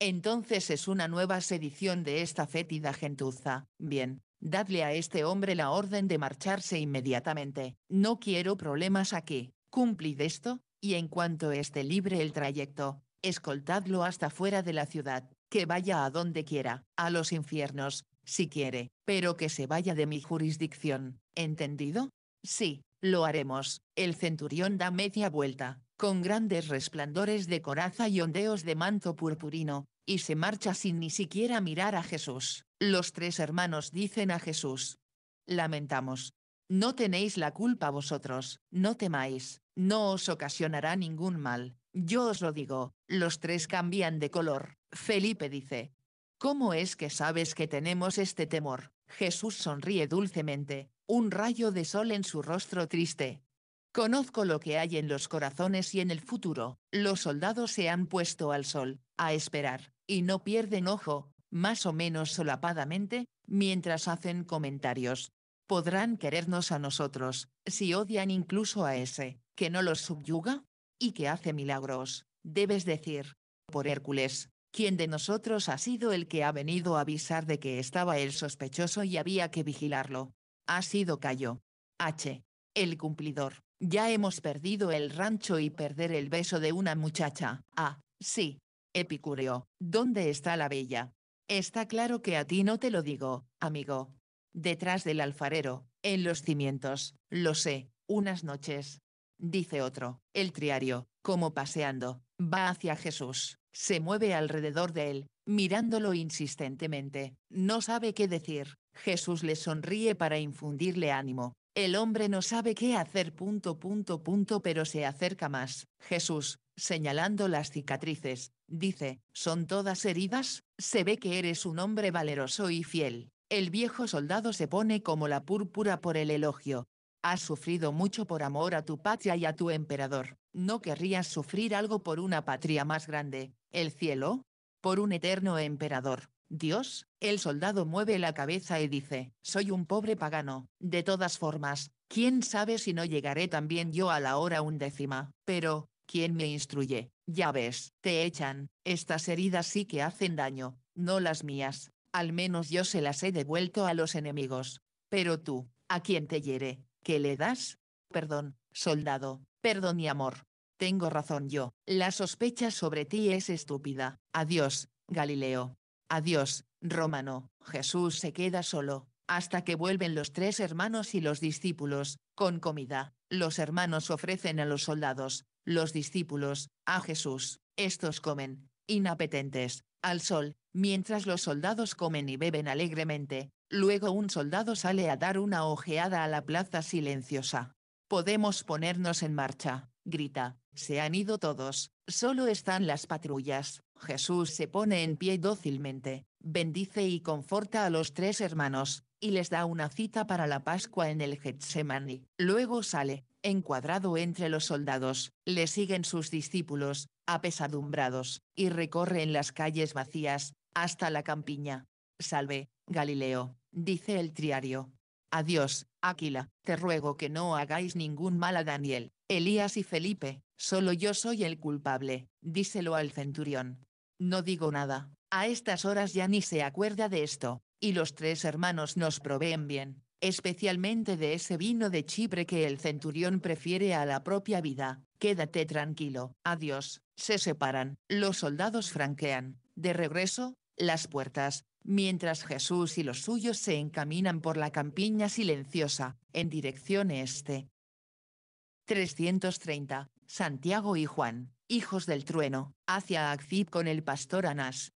Entonces es una nueva sedición de esta fétida gentuza. Bien, dadle a este hombre la orden de marcharse inmediatamente, no quiero problemas aquí, cumplid esto, y en cuanto esté libre el trayecto, escoltadlo hasta fuera de la ciudad, que vaya a donde quiera, a los infiernos, si quiere, pero que se vaya de mi jurisdicción, ¿entendido? Sí, lo haremos. El centurión da media vuelta, con grandes resplandores de coraza y ondeos de manto purpurino, y se marcha sin ni siquiera mirar a Jesús. Los tres hermanos dicen a Jesús, lamentamos, no tenéis la culpa vosotros, no temáis, no os ocasionará ningún mal, yo os lo digo, los tres cambian de color, Felipe dice, ¿cómo es que sabes que tenemos este temor? Jesús sonríe dulcemente, un rayo de sol en su rostro triste. Conozco lo que hay en los corazones y en el futuro, los soldados se han puesto al sol, a esperar, y no pierden ojo, más o menos solapadamente, mientras hacen comentarios. Podrán querernos a nosotros, si odian incluso a ese, que no los subyuga, y que hace milagros, debes decir. Por Hércules, ¿quién de nosotros ha sido el que ha venido a avisar de que estaba el sospechoso y había que vigilarlo? Ha sido Cayo. H. El cumplidor. Ya hemos perdido el rancho y perder el beso de una muchacha. Ah, sí. Epicureo, ¿dónde está la bella? Está claro que a ti no te lo digo, amigo. Detrás del alfarero, en los cimientos, lo sé, unas noches. Dice otro, el triario, como paseando, va hacia Jesús, se mueve alrededor de él, mirándolo insistentemente, no sabe qué decir, Jesús le sonríe para infundirle ánimo. El hombre no sabe qué hacer punto punto punto pero se acerca más. Jesús, señalando las cicatrices, dice, son todas heridas, se ve que eres un hombre valeroso y fiel. El viejo soldado se pone como la púrpura por el elogio. Has sufrido mucho por amor a tu patria y a tu emperador. ¿No querrías sufrir algo por una patria más grande, el cielo? Por un eterno emperador. Dios, el soldado mueve la cabeza y dice, soy un pobre pagano, de todas formas, quién sabe si no llegaré también yo a la hora undécima, pero, ¿Quién me instruye, ya ves, te echan, estas heridas sí que hacen daño, no las mías, al menos yo se las he devuelto a los enemigos. Pero tú, ¿a quién te hiere? ¿Qué le das? Perdón, soldado, perdón y amor. Tengo razón yo, la sospecha sobre ti es estúpida. Adiós, Galileo. Adiós, Romano. Jesús se queda solo, hasta que vuelven los tres hermanos y los discípulos, con comida. Los hermanos ofrecen a los soldados, los discípulos, a Jesús, estos comen, inapetentes, al sol, mientras los soldados comen y beben alegremente, luego un soldado sale a dar una ojeada a la plaza silenciosa. Podemos ponernos en marcha, grita, se han ido todos, solo están las patrullas. Jesús se pone en pie dócilmente, bendice y conforta a los tres hermanos, y les da una cita para la Pascua en el Getsemani. Luego sale, encuadrado entre los soldados, le siguen sus discípulos, apesadumbrados, y recorren las calles vacías, hasta la campiña. Salve, Galileo, dice el triario. Adiós, Áquila, te ruego que no hagáis ningún mal a Daniel, Elías y Felipe, solo yo soy el culpable, díselo al centurión. No digo nada, a estas horas ya ni se acuerda de esto, y los tres hermanos nos proveen bien especialmente de ese vino de Chipre que el centurión prefiere a la propia vida. Quédate tranquilo. Adiós. Se separan. Los soldados franquean, de regreso, las puertas, mientras Jesús y los suyos se encaminan por la campiña silenciosa, en dirección este. 330. Santiago y Juan, hijos del trueno, hacia Acib con el pastor Anás.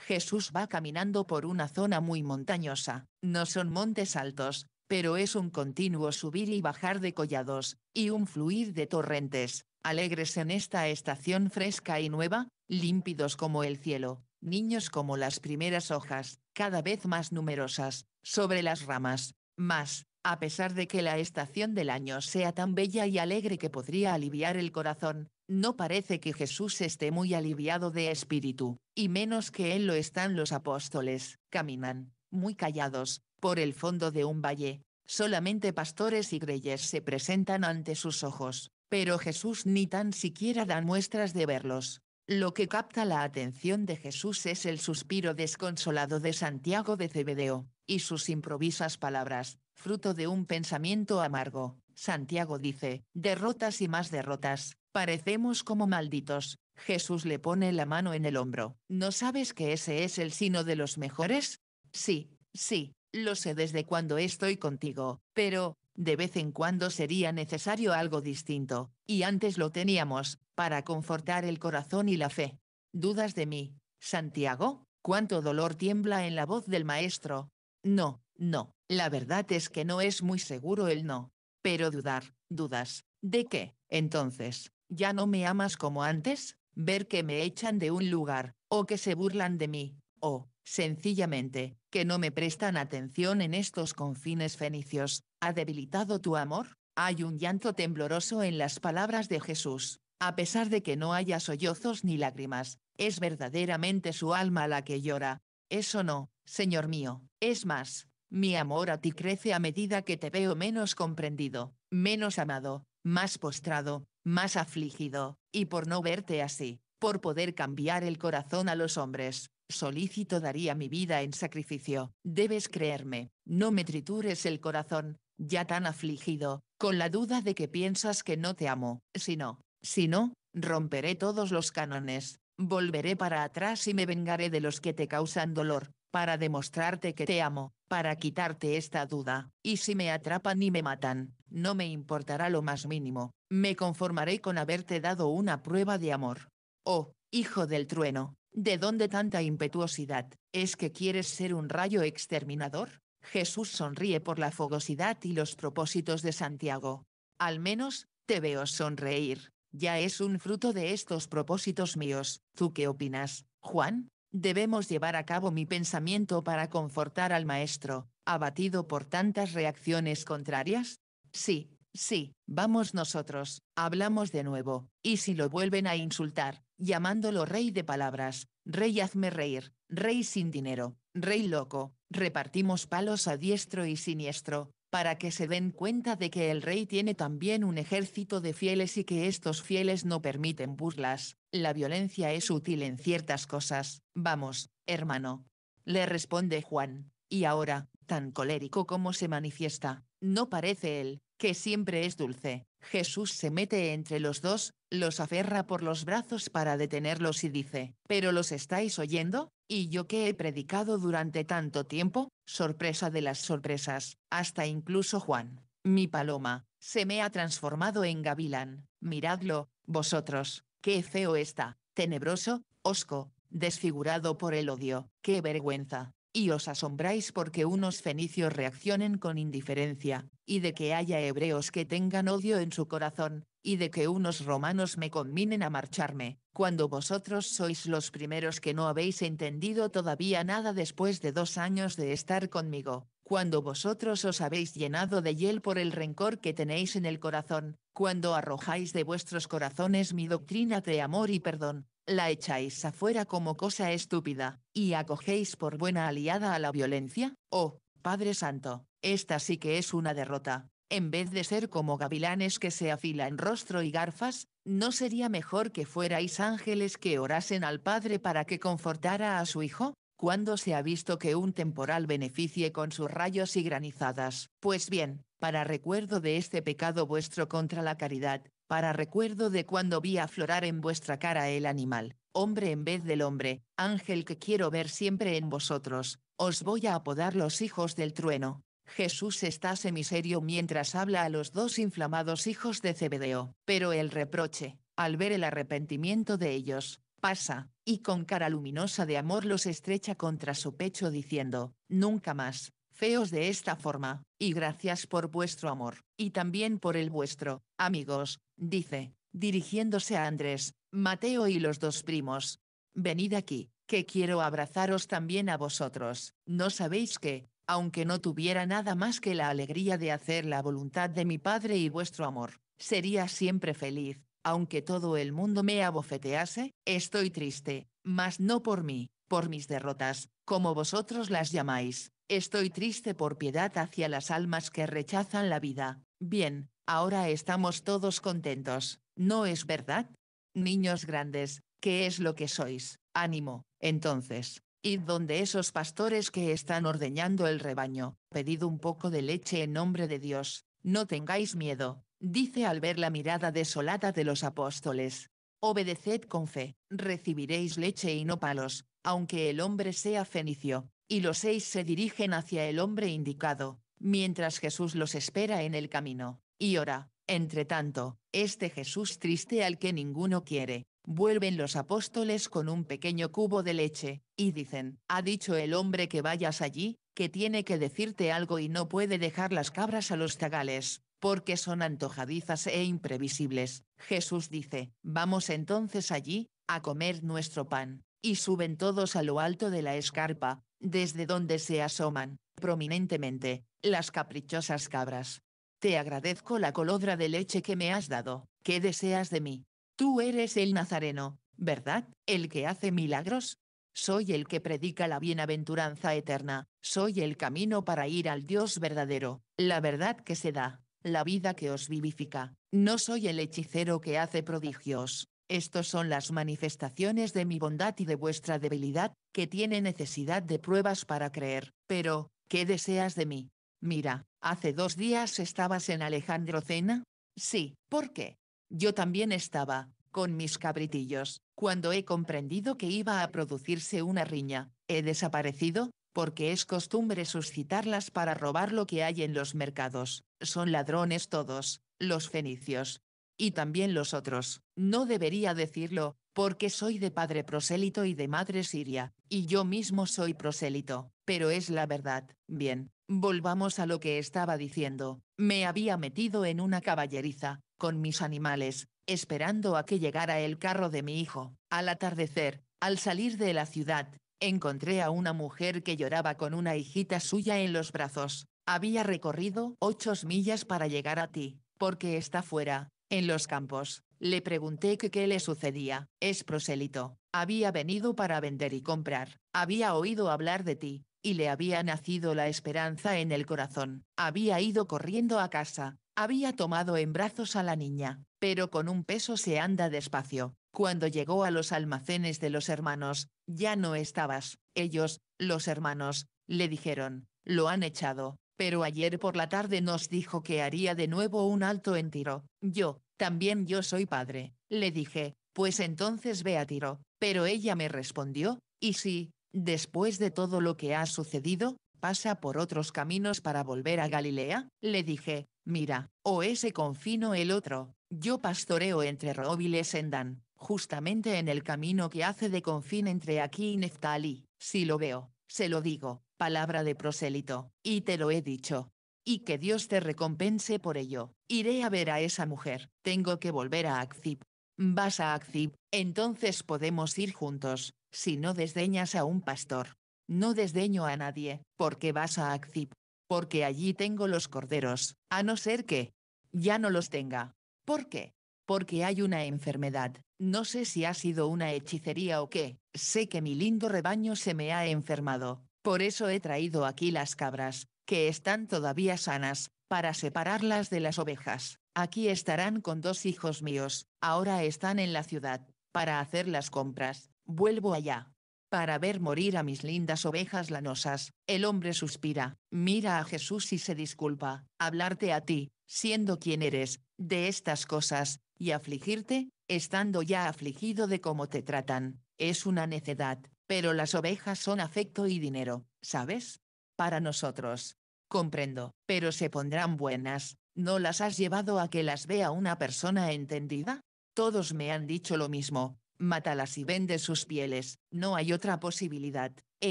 Jesús va caminando por una zona muy montañosa, no son montes altos, pero es un continuo subir y bajar de collados, y un fluir de torrentes, alegres en esta estación fresca y nueva, límpidos como el cielo, niños como las primeras hojas, cada vez más numerosas, sobre las ramas, Mas, a pesar de que la estación del año sea tan bella y alegre que podría aliviar el corazón, no parece que Jesús esté muy aliviado de espíritu, y menos que él lo están los apóstoles, caminan, muy callados, por el fondo de un valle, solamente pastores y greyes se presentan ante sus ojos, pero Jesús ni tan siquiera da muestras de verlos. Lo que capta la atención de Jesús es el suspiro desconsolado de Santiago de Cebedeo, y sus improvisas palabras, fruto de un pensamiento amargo. Santiago dice, derrotas y más derrotas, Parecemos como malditos. Jesús le pone la mano en el hombro. ¿No sabes que ese es el sino de los mejores? Sí, sí, lo sé desde cuando estoy contigo, pero, de vez en cuando sería necesario algo distinto, y antes lo teníamos, para confortar el corazón y la fe. ¿Dudas de mí, Santiago? ¿Cuánto dolor tiembla en la voz del maestro? No, no, la verdad es que no es muy seguro el no. Pero dudar, dudas, ¿de qué, entonces? ya no me amas como antes, ver que me echan de un lugar, o que se burlan de mí, o, sencillamente, que no me prestan atención en estos confines fenicios, ¿ha debilitado tu amor? Hay un llanto tembloroso en las palabras de Jesús, a pesar de que no haya sollozos ni lágrimas, es verdaderamente su alma la que llora. Eso no, Señor mío, es más, mi amor a ti crece a medida que te veo menos comprendido, menos amado, más postrado, más afligido, y por no verte así, por poder cambiar el corazón a los hombres, solícito daría mi vida en sacrificio. Debes creerme, no me tritures el corazón, ya tan afligido, con la duda de que piensas que no te amo, si no, si no, romperé todos los cánones, volveré para atrás y me vengaré de los que te causan dolor, para demostrarte que te amo, para quitarte esta duda, y si me atrapan y me matan, no me importará lo más mínimo, me conformaré con haberte dado una prueba de amor. Oh, hijo del trueno, ¿de dónde tanta impetuosidad? ¿Es que quieres ser un rayo exterminador? Jesús sonríe por la fogosidad y los propósitos de Santiago. Al menos, te veo sonreír. Ya es un fruto de estos propósitos míos. ¿Tú qué opinas, Juan? Debemos llevar a cabo mi pensamiento para confortar al maestro, abatido por tantas reacciones contrarias. Sí, sí, vamos nosotros, hablamos de nuevo, y si lo vuelven a insultar, llamándolo rey de palabras, rey hazme reír, rey sin dinero, rey loco, repartimos palos a diestro y siniestro, para que se den cuenta de que el rey tiene también un ejército de fieles y que estos fieles no permiten burlas, la violencia es útil en ciertas cosas, vamos, hermano. Le responde Juan, y ahora, tan colérico como se manifiesta, no parece él, que siempre es dulce. Jesús se mete entre los dos, los aferra por los brazos para detenerlos y dice, ¿pero los estáis oyendo? y yo que he predicado durante tanto tiempo, sorpresa de las sorpresas, hasta incluso Juan, mi paloma, se me ha transformado en gavilán, miradlo, vosotros, qué feo está, tenebroso, osco, desfigurado por el odio, qué vergüenza, y os asombráis porque unos fenicios reaccionen con indiferencia, y de que haya hebreos que tengan odio en su corazón, y de que unos romanos me conminen a marcharme, cuando vosotros sois los primeros que no habéis entendido todavía nada después de dos años de estar conmigo, cuando vosotros os habéis llenado de hiel por el rencor que tenéis en el corazón, cuando arrojáis de vuestros corazones mi doctrina de amor y perdón, la echáis afuera como cosa estúpida, y acogéis por buena aliada a la violencia, oh, Padre Santo, esta sí que es una derrota. En vez de ser como gavilanes que se afilan rostro y garfas, ¿no sería mejor que fuerais ángeles que orasen al Padre para que confortara a su Hijo? cuando se ha visto que un temporal beneficie con sus rayos y granizadas. Pues bien, para recuerdo de este pecado vuestro contra la caridad, para recuerdo de cuando vi aflorar en vuestra cara el animal, hombre en vez del hombre, ángel que quiero ver siempre en vosotros, os voy a apodar los hijos del trueno. Jesús está semiserio mientras habla a los dos inflamados hijos de Cebedeo, pero el reproche, al ver el arrepentimiento de ellos, pasa, y con cara luminosa de amor los estrecha contra su pecho diciendo, Nunca más, feos de esta forma, y gracias por vuestro amor, y también por el vuestro, amigos, dice, dirigiéndose a Andrés, Mateo y los dos primos. Venid aquí, que quiero abrazaros también a vosotros, no sabéis que, aunque no tuviera nada más que la alegría de hacer la voluntad de mi Padre y vuestro amor, sería siempre feliz, aunque todo el mundo me abofetease, estoy triste, mas no por mí, por mis derrotas, como vosotros las llamáis, Estoy triste por piedad hacia las almas que rechazan la vida. Bien, ahora estamos todos contentos, ¿no es verdad? Niños grandes, ¿qué es lo que sois? Ánimo, entonces. Id donde esos pastores que están ordeñando el rebaño, pedid un poco de leche en nombre de Dios, no tengáis miedo, dice al ver la mirada desolada de los apóstoles. Obedeced con fe, recibiréis leche y no palos, aunque el hombre sea fenicio, y los seis se dirigen hacia el hombre indicado, mientras Jesús los espera en el camino, y ora. Entre tanto, este Jesús triste al que ninguno quiere, vuelven los apóstoles con un pequeño cubo de leche, y dicen, ha dicho el hombre que vayas allí, que tiene que decirte algo y no puede dejar las cabras a los zagales, porque son antojadizas e imprevisibles. Jesús dice, vamos entonces allí, a comer nuestro pan, y suben todos a lo alto de la escarpa, desde donde se asoman, prominentemente, las caprichosas cabras. Te agradezco la colodra de leche que me has dado, ¿qué deseas de mí? Tú eres el Nazareno, ¿verdad? El que hace milagros. Soy el que predica la bienaventuranza eterna, soy el camino para ir al Dios verdadero, la verdad que se da, la vida que os vivifica, no soy el hechicero que hace prodigios, estos son las manifestaciones de mi bondad y de vuestra debilidad, que tiene necesidad de pruebas para creer. Pero, ¿qué deseas de mí? Mira, hace dos días estabas en Alejandro Cena. Sí, ¿por qué? Yo también estaba, con mis cabritillos, cuando he comprendido que iba a producirse una riña, he desaparecido, porque es costumbre suscitarlas para robar lo que hay en los mercados. Son ladrones todos, los fenicios, y también los otros. No debería decirlo, porque soy de padre prosélito y de madre siria, y yo mismo soy prosélito, pero es la verdad. Bien, volvamos a lo que estaba diciendo. Me había metido en una caballeriza, con mis animales, esperando a que llegara el carro de mi hijo. Al atardecer, al salir de la ciudad, encontré a una mujer que lloraba con una hijita suya en los brazos. Había recorrido ocho millas para llegar a ti, porque está fuera, en los campos. Le pregunté que qué le sucedía. Es prosélito. Había venido para vender y comprar. Había oído hablar de ti, y le había nacido la esperanza en el corazón. Había ido corriendo a casa. Había tomado en brazos a la niña, pero con un peso se anda despacio. Cuando llegó a los almacenes de los hermanos, ya no estabas. Ellos, los hermanos, le dijeron, lo han echado pero ayer por la tarde nos dijo que haría de nuevo un alto en tiro. Yo, también yo soy padre, le dije, pues entonces ve a tiro. Pero ella me respondió, y si, después de todo lo que ha sucedido, pasa por otros caminos para volver a Galilea, le dije, mira, o ese confino el otro, yo pastoreo entre Rob en Dan, justamente en el camino que hace de confín entre aquí y Neftali. si lo veo, se lo digo, palabra de prosélito, y te lo he dicho. Y que Dios te recompense por ello. Iré a ver a esa mujer, tengo que volver a Akzip. Vas a Akzip? entonces podemos ir juntos, si no desdeñas a un pastor. No desdeño a nadie, porque vas a Akzip? Porque allí tengo los corderos, a no ser que ya no los tenga. ¿Por qué? Porque hay una enfermedad, no sé si ha sido una hechicería o qué, sé que mi lindo rebaño se me ha enfermado, por eso he traído aquí las cabras, que están todavía sanas, para separarlas de las ovejas. Aquí estarán con dos hijos míos, ahora están en la ciudad, para hacer las compras, vuelvo allá. Para ver morir a mis lindas ovejas lanosas, el hombre suspira, mira a Jesús y se disculpa, hablarte a ti, siendo quien eres, de estas cosas, y afligirte, estando ya afligido de cómo te tratan, es una necedad, pero las ovejas son afecto y dinero, ¿sabes? Para nosotros. Comprendo, pero se pondrán buenas, ¿no las has llevado a que las vea una persona entendida? Todos me han dicho lo mismo, mátalas y vende sus pieles, no hay otra posibilidad, e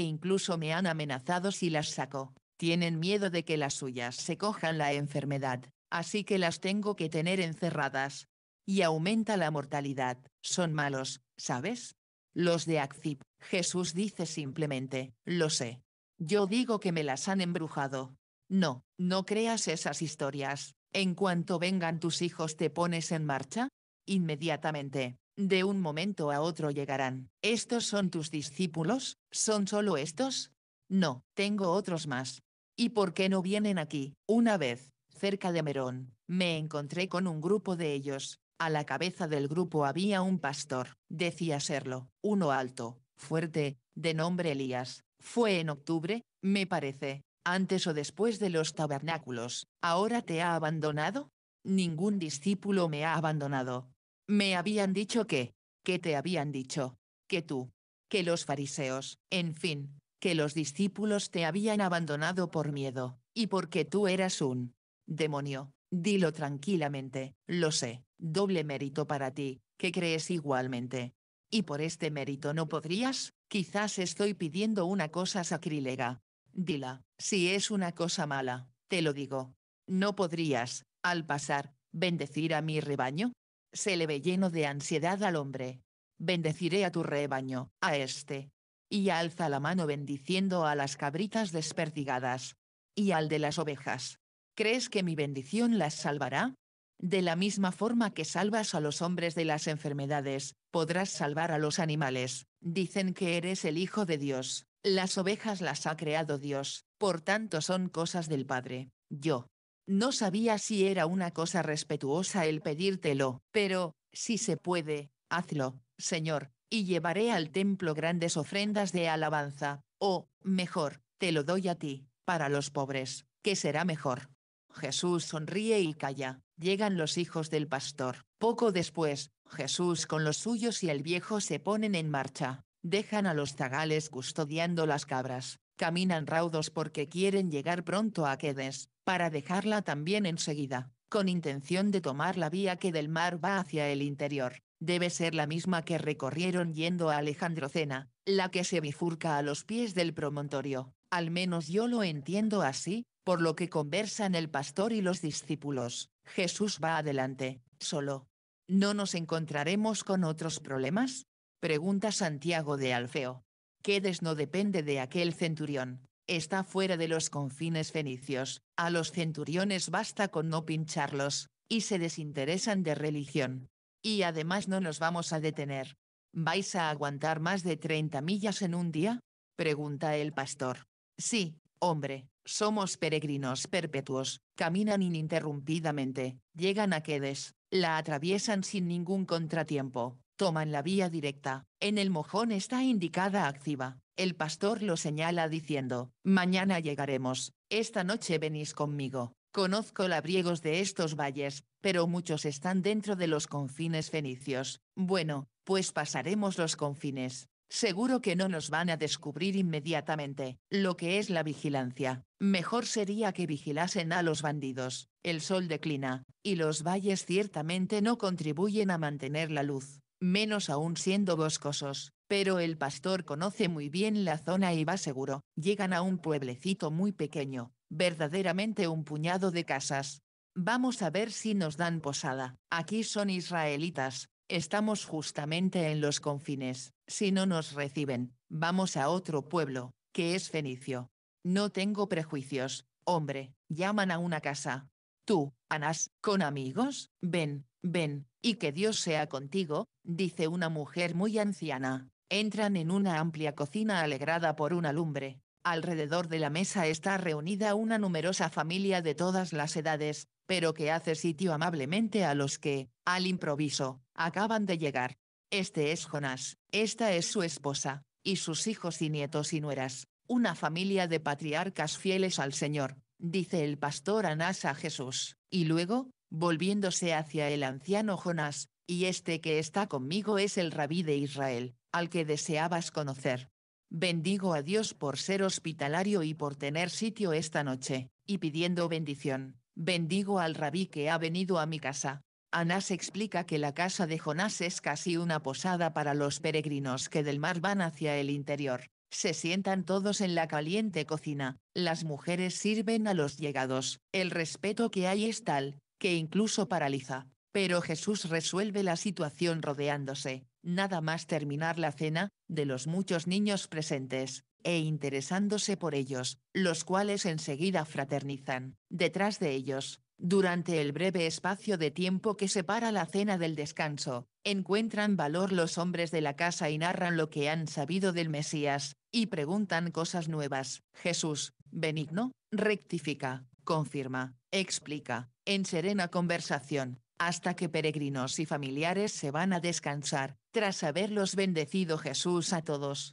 incluso me han amenazado si las saco. Tienen miedo de que las suyas se cojan la enfermedad, así que las tengo que tener encerradas. Y aumenta la mortalidad, son malos, ¿sabes? Los de Akzip. Jesús dice simplemente, lo sé. Yo digo que me las han embrujado. No, no creas esas historias. En cuanto vengan tus hijos te pones en marcha. Inmediatamente, de un momento a otro llegarán. ¿Estos son tus discípulos? ¿Son solo estos? No, tengo otros más. ¿Y por qué no vienen aquí? Una vez, cerca de Merón, me encontré con un grupo de ellos, a la cabeza del grupo había un pastor, decía serlo, uno alto, fuerte, de nombre Elías. Fue en octubre, me parece, antes o después de los tabernáculos. ¿Ahora te ha abandonado? Ningún discípulo me ha abandonado. Me habían dicho que, que te habían dicho, que tú, que los fariseos, en fin, que los discípulos te habían abandonado por miedo, y porque tú eras un demonio. Dilo tranquilamente, lo sé, doble mérito para ti, que crees igualmente. Y por este mérito no podrías, quizás estoy pidiendo una cosa sacrílega. Dila, si es una cosa mala, te lo digo. No podrías, al pasar, bendecir a mi rebaño. Se le ve lleno de ansiedad al hombre. Bendeciré a tu rebaño, a este. Y alza la mano bendiciendo a las cabritas desperdigadas. Y al de las ovejas. ¿Crees que mi bendición las salvará? De la misma forma que salvas a los hombres de las enfermedades, podrás salvar a los animales. Dicen que eres el Hijo de Dios. Las ovejas las ha creado Dios, por tanto son cosas del Padre. Yo. No sabía si era una cosa respetuosa el pedírtelo, pero, si se puede, hazlo, Señor, y llevaré al templo grandes ofrendas de alabanza, o, oh, mejor, te lo doy a ti, para los pobres, que será mejor. Jesús sonríe y calla. Llegan los hijos del pastor. Poco después, Jesús con los suyos y el viejo se ponen en marcha. Dejan a los zagales custodiando las cabras. Caminan raudos porque quieren llegar pronto a Quedes, para dejarla también enseguida, con intención de tomar la vía que del mar va hacia el interior. Debe ser la misma que recorrieron yendo a Alejandrocena, la que se bifurca a los pies del promontorio. Al menos yo lo entiendo así, por lo que conversan el pastor y los discípulos, Jesús va adelante, solo. ¿No nos encontraremos con otros problemas? Pregunta Santiago de Alfeo. Quedes no depende de aquel centurión, está fuera de los confines fenicios, a los centuriones basta con no pincharlos, y se desinteresan de religión. Y además no nos vamos a detener. ¿Vais a aguantar más de 30 millas en un día? Pregunta el pastor. Sí, hombre, somos peregrinos perpetuos, caminan ininterrumpidamente, llegan a Quedes, la atraviesan sin ningún contratiempo, toman la vía directa, en el mojón está indicada activa, el pastor lo señala diciendo, mañana llegaremos, esta noche venís conmigo. Conozco labriegos de estos valles, pero muchos están dentro de los confines fenicios. Bueno, pues pasaremos los confines. Seguro que no nos van a descubrir inmediatamente, lo que es la vigilancia. Mejor sería que vigilasen a los bandidos. El sol declina, y los valles ciertamente no contribuyen a mantener la luz, menos aún siendo boscosos. Pero el pastor conoce muy bien la zona y va seguro. Llegan a un pueblecito muy pequeño, verdaderamente un puñado de casas. Vamos a ver si nos dan posada. Aquí son israelitas, Estamos justamente en los confines, si no nos reciben, vamos a otro pueblo, que es Fenicio. No tengo prejuicios, hombre, llaman a una casa. Tú, Anás, con amigos, ven, ven, y que Dios sea contigo, dice una mujer muy anciana. Entran en una amplia cocina alegrada por una lumbre. Alrededor de la mesa está reunida una numerosa familia de todas las edades, pero que hace sitio amablemente a los que, al improviso, acaban de llegar. Este es Jonás, esta es su esposa, y sus hijos y nietos y nueras, una familia de patriarcas fieles al Señor, dice el pastor Anás a Jesús, y luego, volviéndose hacia el anciano Jonás, y este que está conmigo es el rabí de Israel, al que deseabas conocer, Bendigo a Dios por ser hospitalario y por tener sitio esta noche, y pidiendo bendición, bendigo al rabí que ha venido a mi casa. Anás explica que la casa de Jonás es casi una posada para los peregrinos que del mar van hacia el interior. Se sientan todos en la caliente cocina, las mujeres sirven a los llegados, el respeto que hay es tal, que incluso paraliza. Pero Jesús resuelve la situación rodeándose, nada más terminar la cena, de los muchos niños presentes, e interesándose por ellos, los cuales enseguida fraternizan, detrás de ellos. Durante el breve espacio de tiempo que separa la cena del descanso, encuentran valor los hombres de la casa y narran lo que han sabido del Mesías, y preguntan cosas nuevas. Jesús, benigno, rectifica, confirma, explica, en serena conversación, hasta que peregrinos y familiares se van a descansar, tras haberlos bendecido Jesús a todos.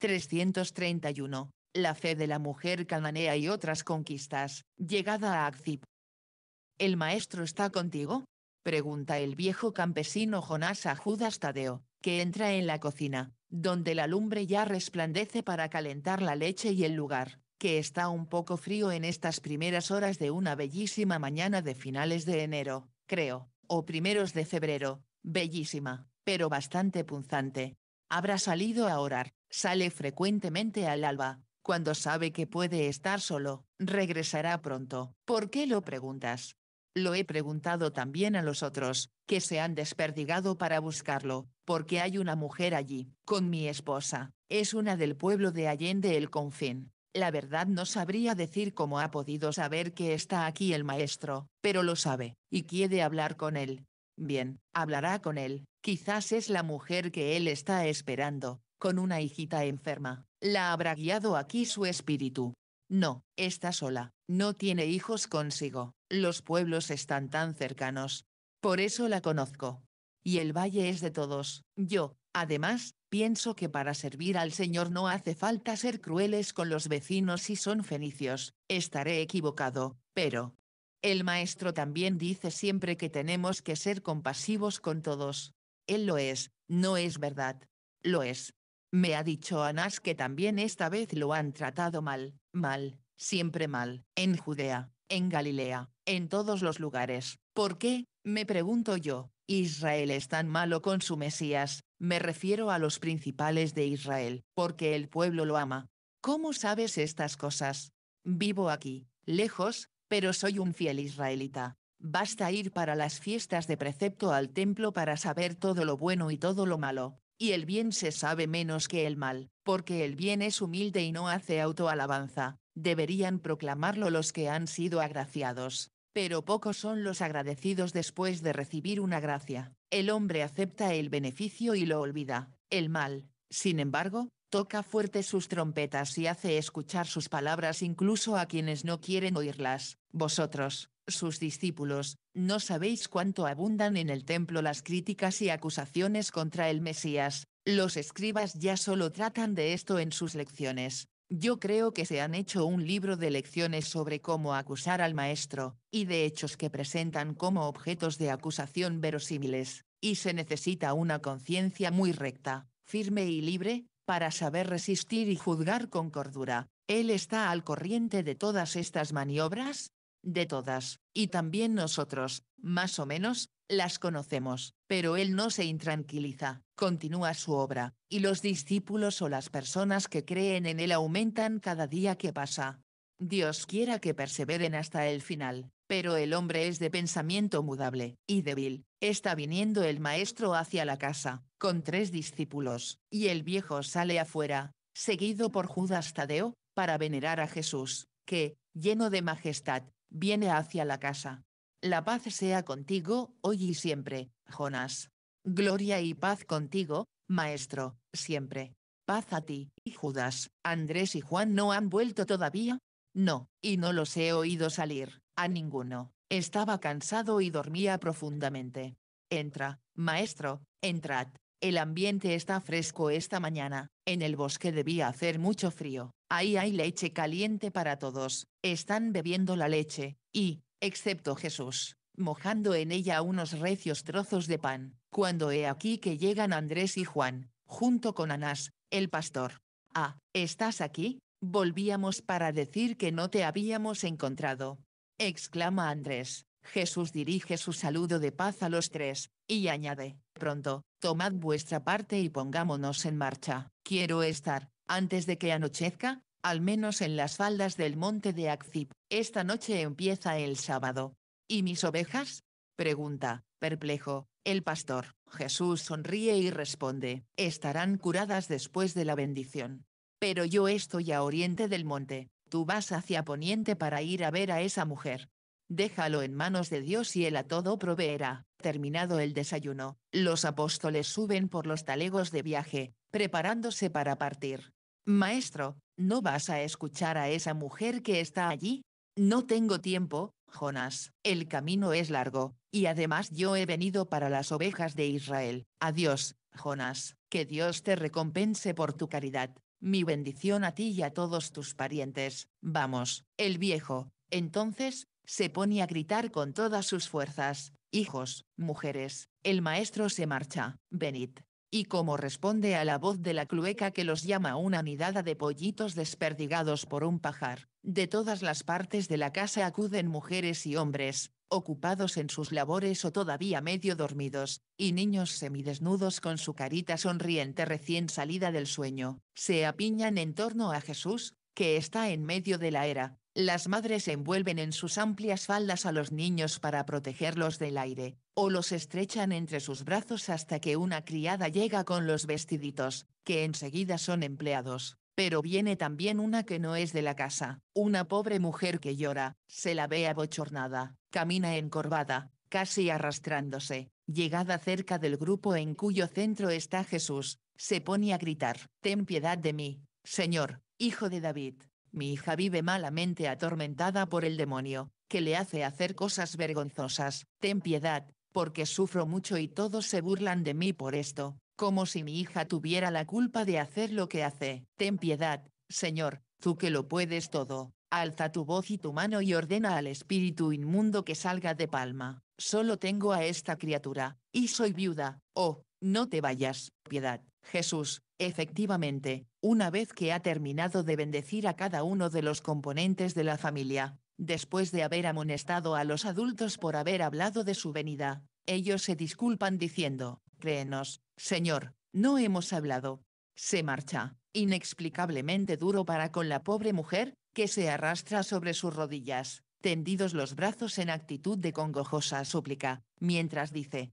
331. La fe de la mujer cananea y otras conquistas, llegada a Akzip. ¿El maestro está contigo? Pregunta el viejo campesino Jonás a Judas Tadeo, que entra en la cocina, donde la lumbre ya resplandece para calentar la leche y el lugar que está un poco frío en estas primeras horas de una bellísima mañana de finales de enero, creo, o primeros de febrero, bellísima, pero bastante punzante. Habrá salido a orar, sale frecuentemente al alba, cuando sabe que puede estar solo, regresará pronto. ¿Por qué lo preguntas? Lo he preguntado también a los otros, que se han desperdigado para buscarlo, porque hay una mujer allí, con mi esposa, es una del pueblo de Allende el Confín, la verdad no sabría decir cómo ha podido saber que está aquí el maestro, pero lo sabe, y quiere hablar con él. Bien, hablará con él, quizás es la mujer que él está esperando, con una hijita enferma, la habrá guiado aquí su espíritu. No, está sola, no tiene hijos consigo, los pueblos están tan cercanos. Por eso la conozco. Y el valle es de todos, yo, además, Pienso que para servir al Señor no hace falta ser crueles con los vecinos si son fenicios, estaré equivocado, pero... El Maestro también dice siempre que tenemos que ser compasivos con todos. Él lo es, no es verdad. Lo es. Me ha dicho Anás que también esta vez lo han tratado mal, mal, siempre mal, en Judea, en Galilea, en todos los lugares. ¿Por qué? Me pregunto yo. Israel es tan malo con su Mesías, me refiero a los principales de Israel, porque el pueblo lo ama. ¿Cómo sabes estas cosas? Vivo aquí, lejos, pero soy un fiel israelita. Basta ir para las fiestas de precepto al templo para saber todo lo bueno y todo lo malo, y el bien se sabe menos que el mal, porque el bien es humilde y no hace autoalabanza. Deberían proclamarlo los que han sido agraciados pero pocos son los agradecidos después de recibir una gracia. El hombre acepta el beneficio y lo olvida. El mal, sin embargo, toca fuerte sus trompetas y hace escuchar sus palabras incluso a quienes no quieren oírlas. Vosotros, sus discípulos, no sabéis cuánto abundan en el templo las críticas y acusaciones contra el Mesías. Los escribas ya solo tratan de esto en sus lecciones. Yo creo que se han hecho un libro de lecciones sobre cómo acusar al maestro, y de hechos que presentan como objetos de acusación verosímiles, y se necesita una conciencia muy recta, firme y libre, para saber resistir y juzgar con cordura. Él está al corriente de todas estas maniobras, de todas, y también nosotros, más o menos, las conocemos, pero él no se intranquiliza, continúa su obra, y los discípulos o las personas que creen en él aumentan cada día que pasa. Dios quiera que perseveren hasta el final, pero el hombre es de pensamiento mudable y débil. Está viniendo el maestro hacia la casa, con tres discípulos, y el viejo sale afuera, seguido por Judas Tadeo, para venerar a Jesús, que, lleno de majestad, viene hacia la casa. La paz sea contigo, hoy y siempre, Jonás. Gloria y paz contigo, Maestro, siempre. Paz a ti, y Judas. Andrés y Juan no han vuelto todavía. No, y no los he oído salir, a ninguno. Estaba cansado y dormía profundamente. Entra, maestro, entrad. El ambiente está fresco esta mañana. En el bosque debía hacer mucho frío. Ahí hay leche caliente para todos. Están bebiendo la leche, y, excepto Jesús, mojando en ella unos recios trozos de pan, cuando he aquí que llegan Andrés y Juan, junto con Anás, el pastor. Ah, ¿estás aquí? Volvíamos para decir que no te habíamos encontrado. Exclama Andrés. Jesús dirige su saludo de paz a los tres, y añade, pronto, tomad vuestra parte y pongámonos en marcha. Quiero estar, antes de que anochezca, al menos en las faldas del monte de Akzip. Esta noche empieza el sábado. ¿Y mis ovejas? Pregunta, perplejo, el pastor. Jesús sonríe y responde, estarán curadas después de la bendición. Pero yo estoy a oriente del monte, tú vas hacia poniente para ir a ver a esa mujer. Déjalo en manos de Dios y Él a todo proveerá. Terminado el desayuno, los apóstoles suben por los talegos de viaje, preparándose para partir. Maestro, ¿no vas a escuchar a esa mujer que está allí? No tengo tiempo, Jonás, el camino es largo, y además yo he venido para las ovejas de Israel. Adiós, Jonás, que Dios te recompense por tu caridad. Mi bendición a ti y a todos tus parientes. Vamos, el viejo, entonces, se pone a gritar con todas sus fuerzas, hijos, mujeres, el maestro se marcha, venid, y cómo responde a la voz de la clueca que los llama una nidada de pollitos desperdigados por un pajar. De todas las partes de la casa acuden mujeres y hombres, ocupados en sus labores o todavía medio dormidos, y niños semidesnudos con su carita sonriente recién salida del sueño, se apiñan en torno a Jesús, que está en medio de la era, las madres envuelven en sus amplias faldas a los niños para protegerlos del aire, o los estrechan entre sus brazos hasta que una criada llega con los vestiditos, que enseguida son empleados. Pero viene también una que no es de la casa, una pobre mujer que llora, se la ve abochornada, camina encorvada, casi arrastrándose, llegada cerca del grupo en cuyo centro está Jesús, se pone a gritar, Ten piedad de mí, Señor, Hijo de David. Mi hija vive malamente atormentada por el demonio, que le hace hacer cosas vergonzosas. Ten piedad, porque sufro mucho y todos se burlan de mí por esto, como si mi hija tuviera la culpa de hacer lo que hace. Ten piedad, Señor, tú que lo puedes todo. Alza tu voz y tu mano y ordena al espíritu inmundo que salga de palma. Solo tengo a esta criatura, y soy viuda. Oh, no te vayas. Piedad, Jesús, Efectivamente, una vez que ha terminado de bendecir a cada uno de los componentes de la familia, después de haber amonestado a los adultos por haber hablado de su venida, ellos se disculpan diciendo, créenos, Señor, no hemos hablado. Se marcha, inexplicablemente duro para con la pobre mujer, que se arrastra sobre sus rodillas, tendidos los brazos en actitud de congojosa súplica, mientras dice,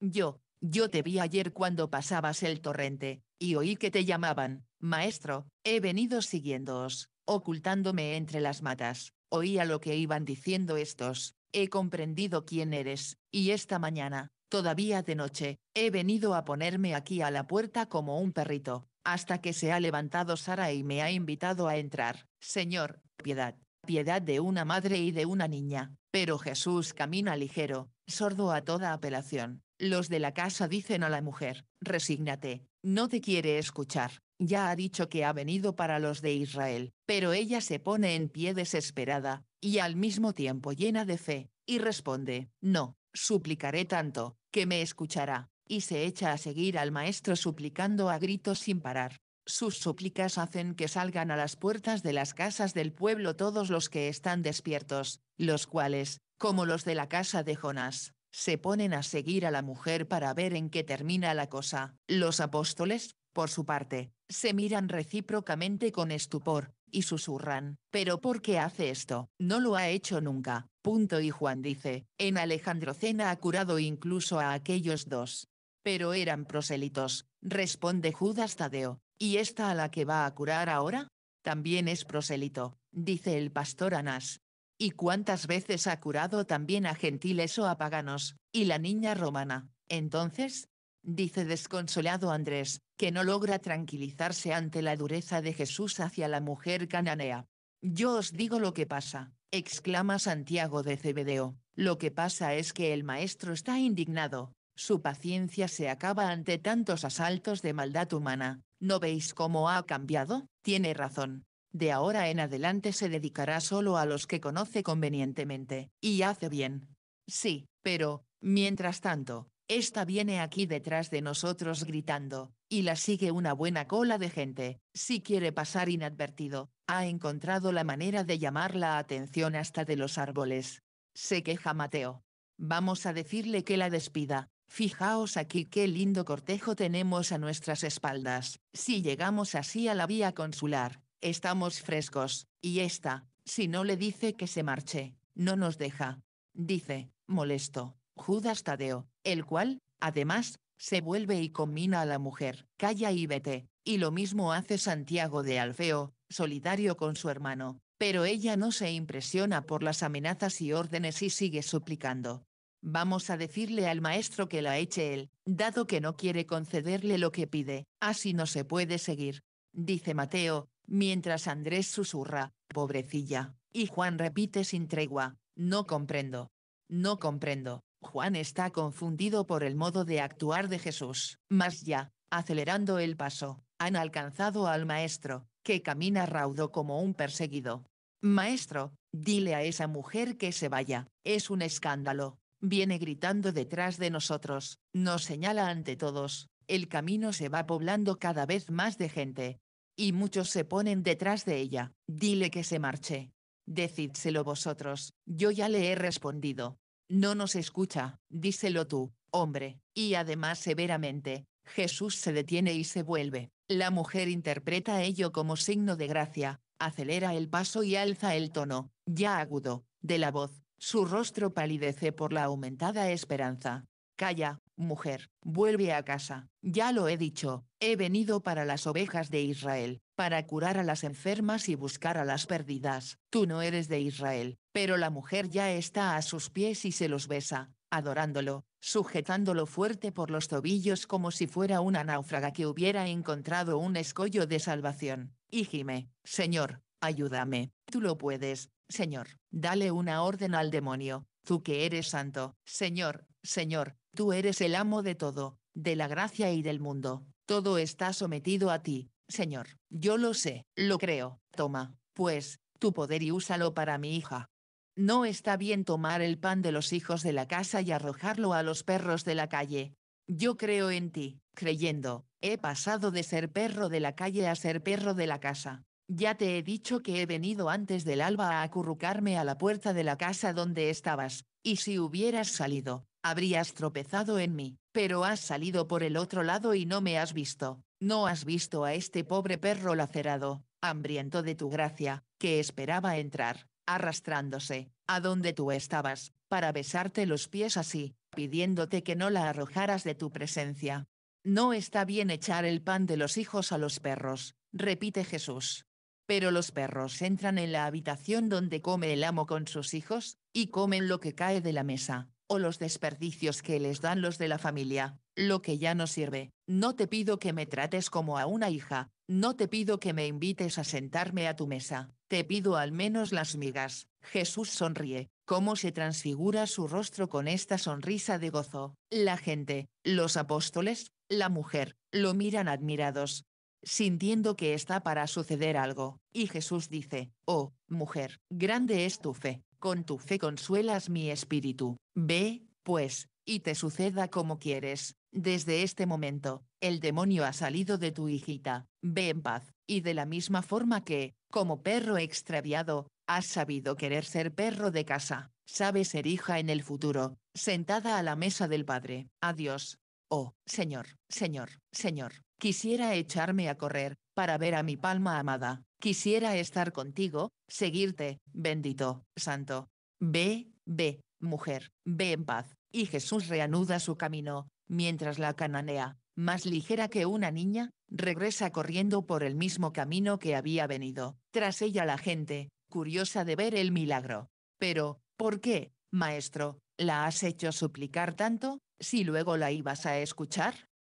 Yo, yo te vi ayer cuando pasabas el torrente, y oí que te llamaban, Maestro, he venido siguiéndoos, ocultándome entre las matas, oía lo que iban diciendo estos, he comprendido quién eres, y esta mañana, todavía de noche, he venido a ponerme aquí a la puerta como un perrito, hasta que se ha levantado Sara y me ha invitado a entrar, Señor, piedad, piedad de una madre y de una niña, pero Jesús camina ligero, sordo a toda apelación los de la casa dicen a la mujer, resígnate, no te quiere escuchar, ya ha dicho que ha venido para los de Israel, pero ella se pone en pie desesperada, y al mismo tiempo llena de fe, y responde, no, suplicaré tanto, que me escuchará, y se echa a seguir al maestro suplicando a gritos sin parar. Sus súplicas hacen que salgan a las puertas de las casas del pueblo todos los que están despiertos, los cuales, como los de la casa de Jonás, se ponen a seguir a la mujer para ver en qué termina la cosa. Los apóstoles, por su parte, se miran recíprocamente con estupor, y susurran, ¿pero por qué hace esto? No lo ha hecho nunca. Punto y Juan dice, en Alejandro Cena ha curado incluso a aquellos dos. Pero eran prosélitos, responde Judas Tadeo, ¿y esta a la que va a curar ahora? También es prosélito, dice el pastor Anás, y cuántas veces ha curado también a gentiles o a paganos, y la niña romana, entonces, dice desconsolado Andrés, que no logra tranquilizarse ante la dureza de Jesús hacia la mujer cananea. Yo os digo lo que pasa, exclama Santiago de Cebedeo, lo que pasa es que el maestro está indignado, su paciencia se acaba ante tantos asaltos de maldad humana, ¿no veis cómo ha cambiado? Tiene razón, de ahora en adelante se dedicará solo a los que conoce convenientemente, y hace bien. Sí, pero, mientras tanto, esta viene aquí detrás de nosotros gritando, y la sigue una buena cola de gente, si quiere pasar inadvertido, ha encontrado la manera de llamar la atención hasta de los árboles. Se queja Mateo. Vamos a decirle que la despida. Fijaos aquí qué lindo cortejo tenemos a nuestras espaldas. Si llegamos así a la vía consular, Estamos frescos, y esta, si no le dice que se marche, no nos deja. Dice, molesto, Judas Tadeo, el cual, además, se vuelve y combina a la mujer, calla y vete, y lo mismo hace Santiago de Alfeo, solidario con su hermano, pero ella no se impresiona por las amenazas y órdenes y sigue suplicando. Vamos a decirle al maestro que la eche él, dado que no quiere concederle lo que pide, así no se puede seguir. Dice Mateo, Mientras Andrés susurra, pobrecilla, y Juan repite sin tregua, no comprendo. No comprendo. Juan está confundido por el modo de actuar de Jesús. Más ya, acelerando el paso, han alcanzado al maestro, que camina raudo como un perseguido. Maestro, dile a esa mujer que se vaya, es un escándalo. Viene gritando detrás de nosotros, nos señala ante todos, el camino se va poblando cada vez más de gente, y muchos se ponen detrás de ella. Dile que se marche. Decídselo vosotros, yo ya le he respondido. No nos escucha, díselo tú, hombre. Y además severamente, Jesús se detiene y se vuelve. La mujer interpreta ello como signo de gracia, acelera el paso y alza el tono, ya agudo, de la voz. Su rostro palidece por la aumentada esperanza. Calla, Mujer, vuelve a casa, ya lo he dicho, he venido para las ovejas de Israel, para curar a las enfermas y buscar a las perdidas, tú no eres de Israel, pero la mujer ya está a sus pies y se los besa, adorándolo, sujetándolo fuerte por los tobillos como si fuera una náufraga que hubiera encontrado un escollo de salvación, híjime, Señor, ayúdame, tú lo puedes, Señor, dale una orden al demonio, tú que eres santo, Señor, Señor, tú eres el amo de todo, de la gracia y del mundo, todo está sometido a ti, Señor, yo lo sé, lo creo, toma, pues, tu poder y úsalo para mi hija. No está bien tomar el pan de los hijos de la casa y arrojarlo a los perros de la calle. Yo creo en ti, creyendo, he pasado de ser perro de la calle a ser perro de la casa. Ya te he dicho que he venido antes del alba a acurrucarme a la puerta de la casa donde estabas, y si hubieras salido, habrías tropezado en mí, pero has salido por el otro lado y no me has visto, no has visto a este pobre perro lacerado, hambriento de tu gracia, que esperaba entrar, arrastrándose, a donde tú estabas, para besarte los pies así, pidiéndote que no la arrojaras de tu presencia. No está bien echar el pan de los hijos a los perros, repite Jesús pero los perros entran en la habitación donde come el amo con sus hijos, y comen lo que cae de la mesa, o los desperdicios que les dan los de la familia, lo que ya no sirve. No te pido que me trates como a una hija, no te pido que me invites a sentarme a tu mesa, te pido al menos las migas. Jesús sonríe, cómo se transfigura su rostro con esta sonrisa de gozo. La gente, los apóstoles, la mujer, lo miran admirados, sintiendo que está para suceder algo. Y Jesús dice, oh, mujer, grande es tu fe, con tu fe consuelas mi espíritu. Ve, pues, y te suceda como quieres. Desde este momento, el demonio ha salido de tu hijita, ve en paz, y de la misma forma que, como perro extraviado, has sabido querer ser perro de casa, sabes ser hija en el futuro, sentada a la mesa del Padre. Adiós. Oh, Señor, Señor, Señor, Quisiera echarme a correr, para ver a mi palma amada. Quisiera estar contigo, seguirte, bendito, santo. Ve, ve, mujer, ve en paz. Y Jesús reanuda su camino, mientras la cananea, más ligera que una niña, regresa corriendo por el mismo camino que había venido. Tras ella la gente, curiosa de ver el milagro. Pero, ¿por qué, maestro, la has hecho suplicar tanto, si luego la ibas a escuchar?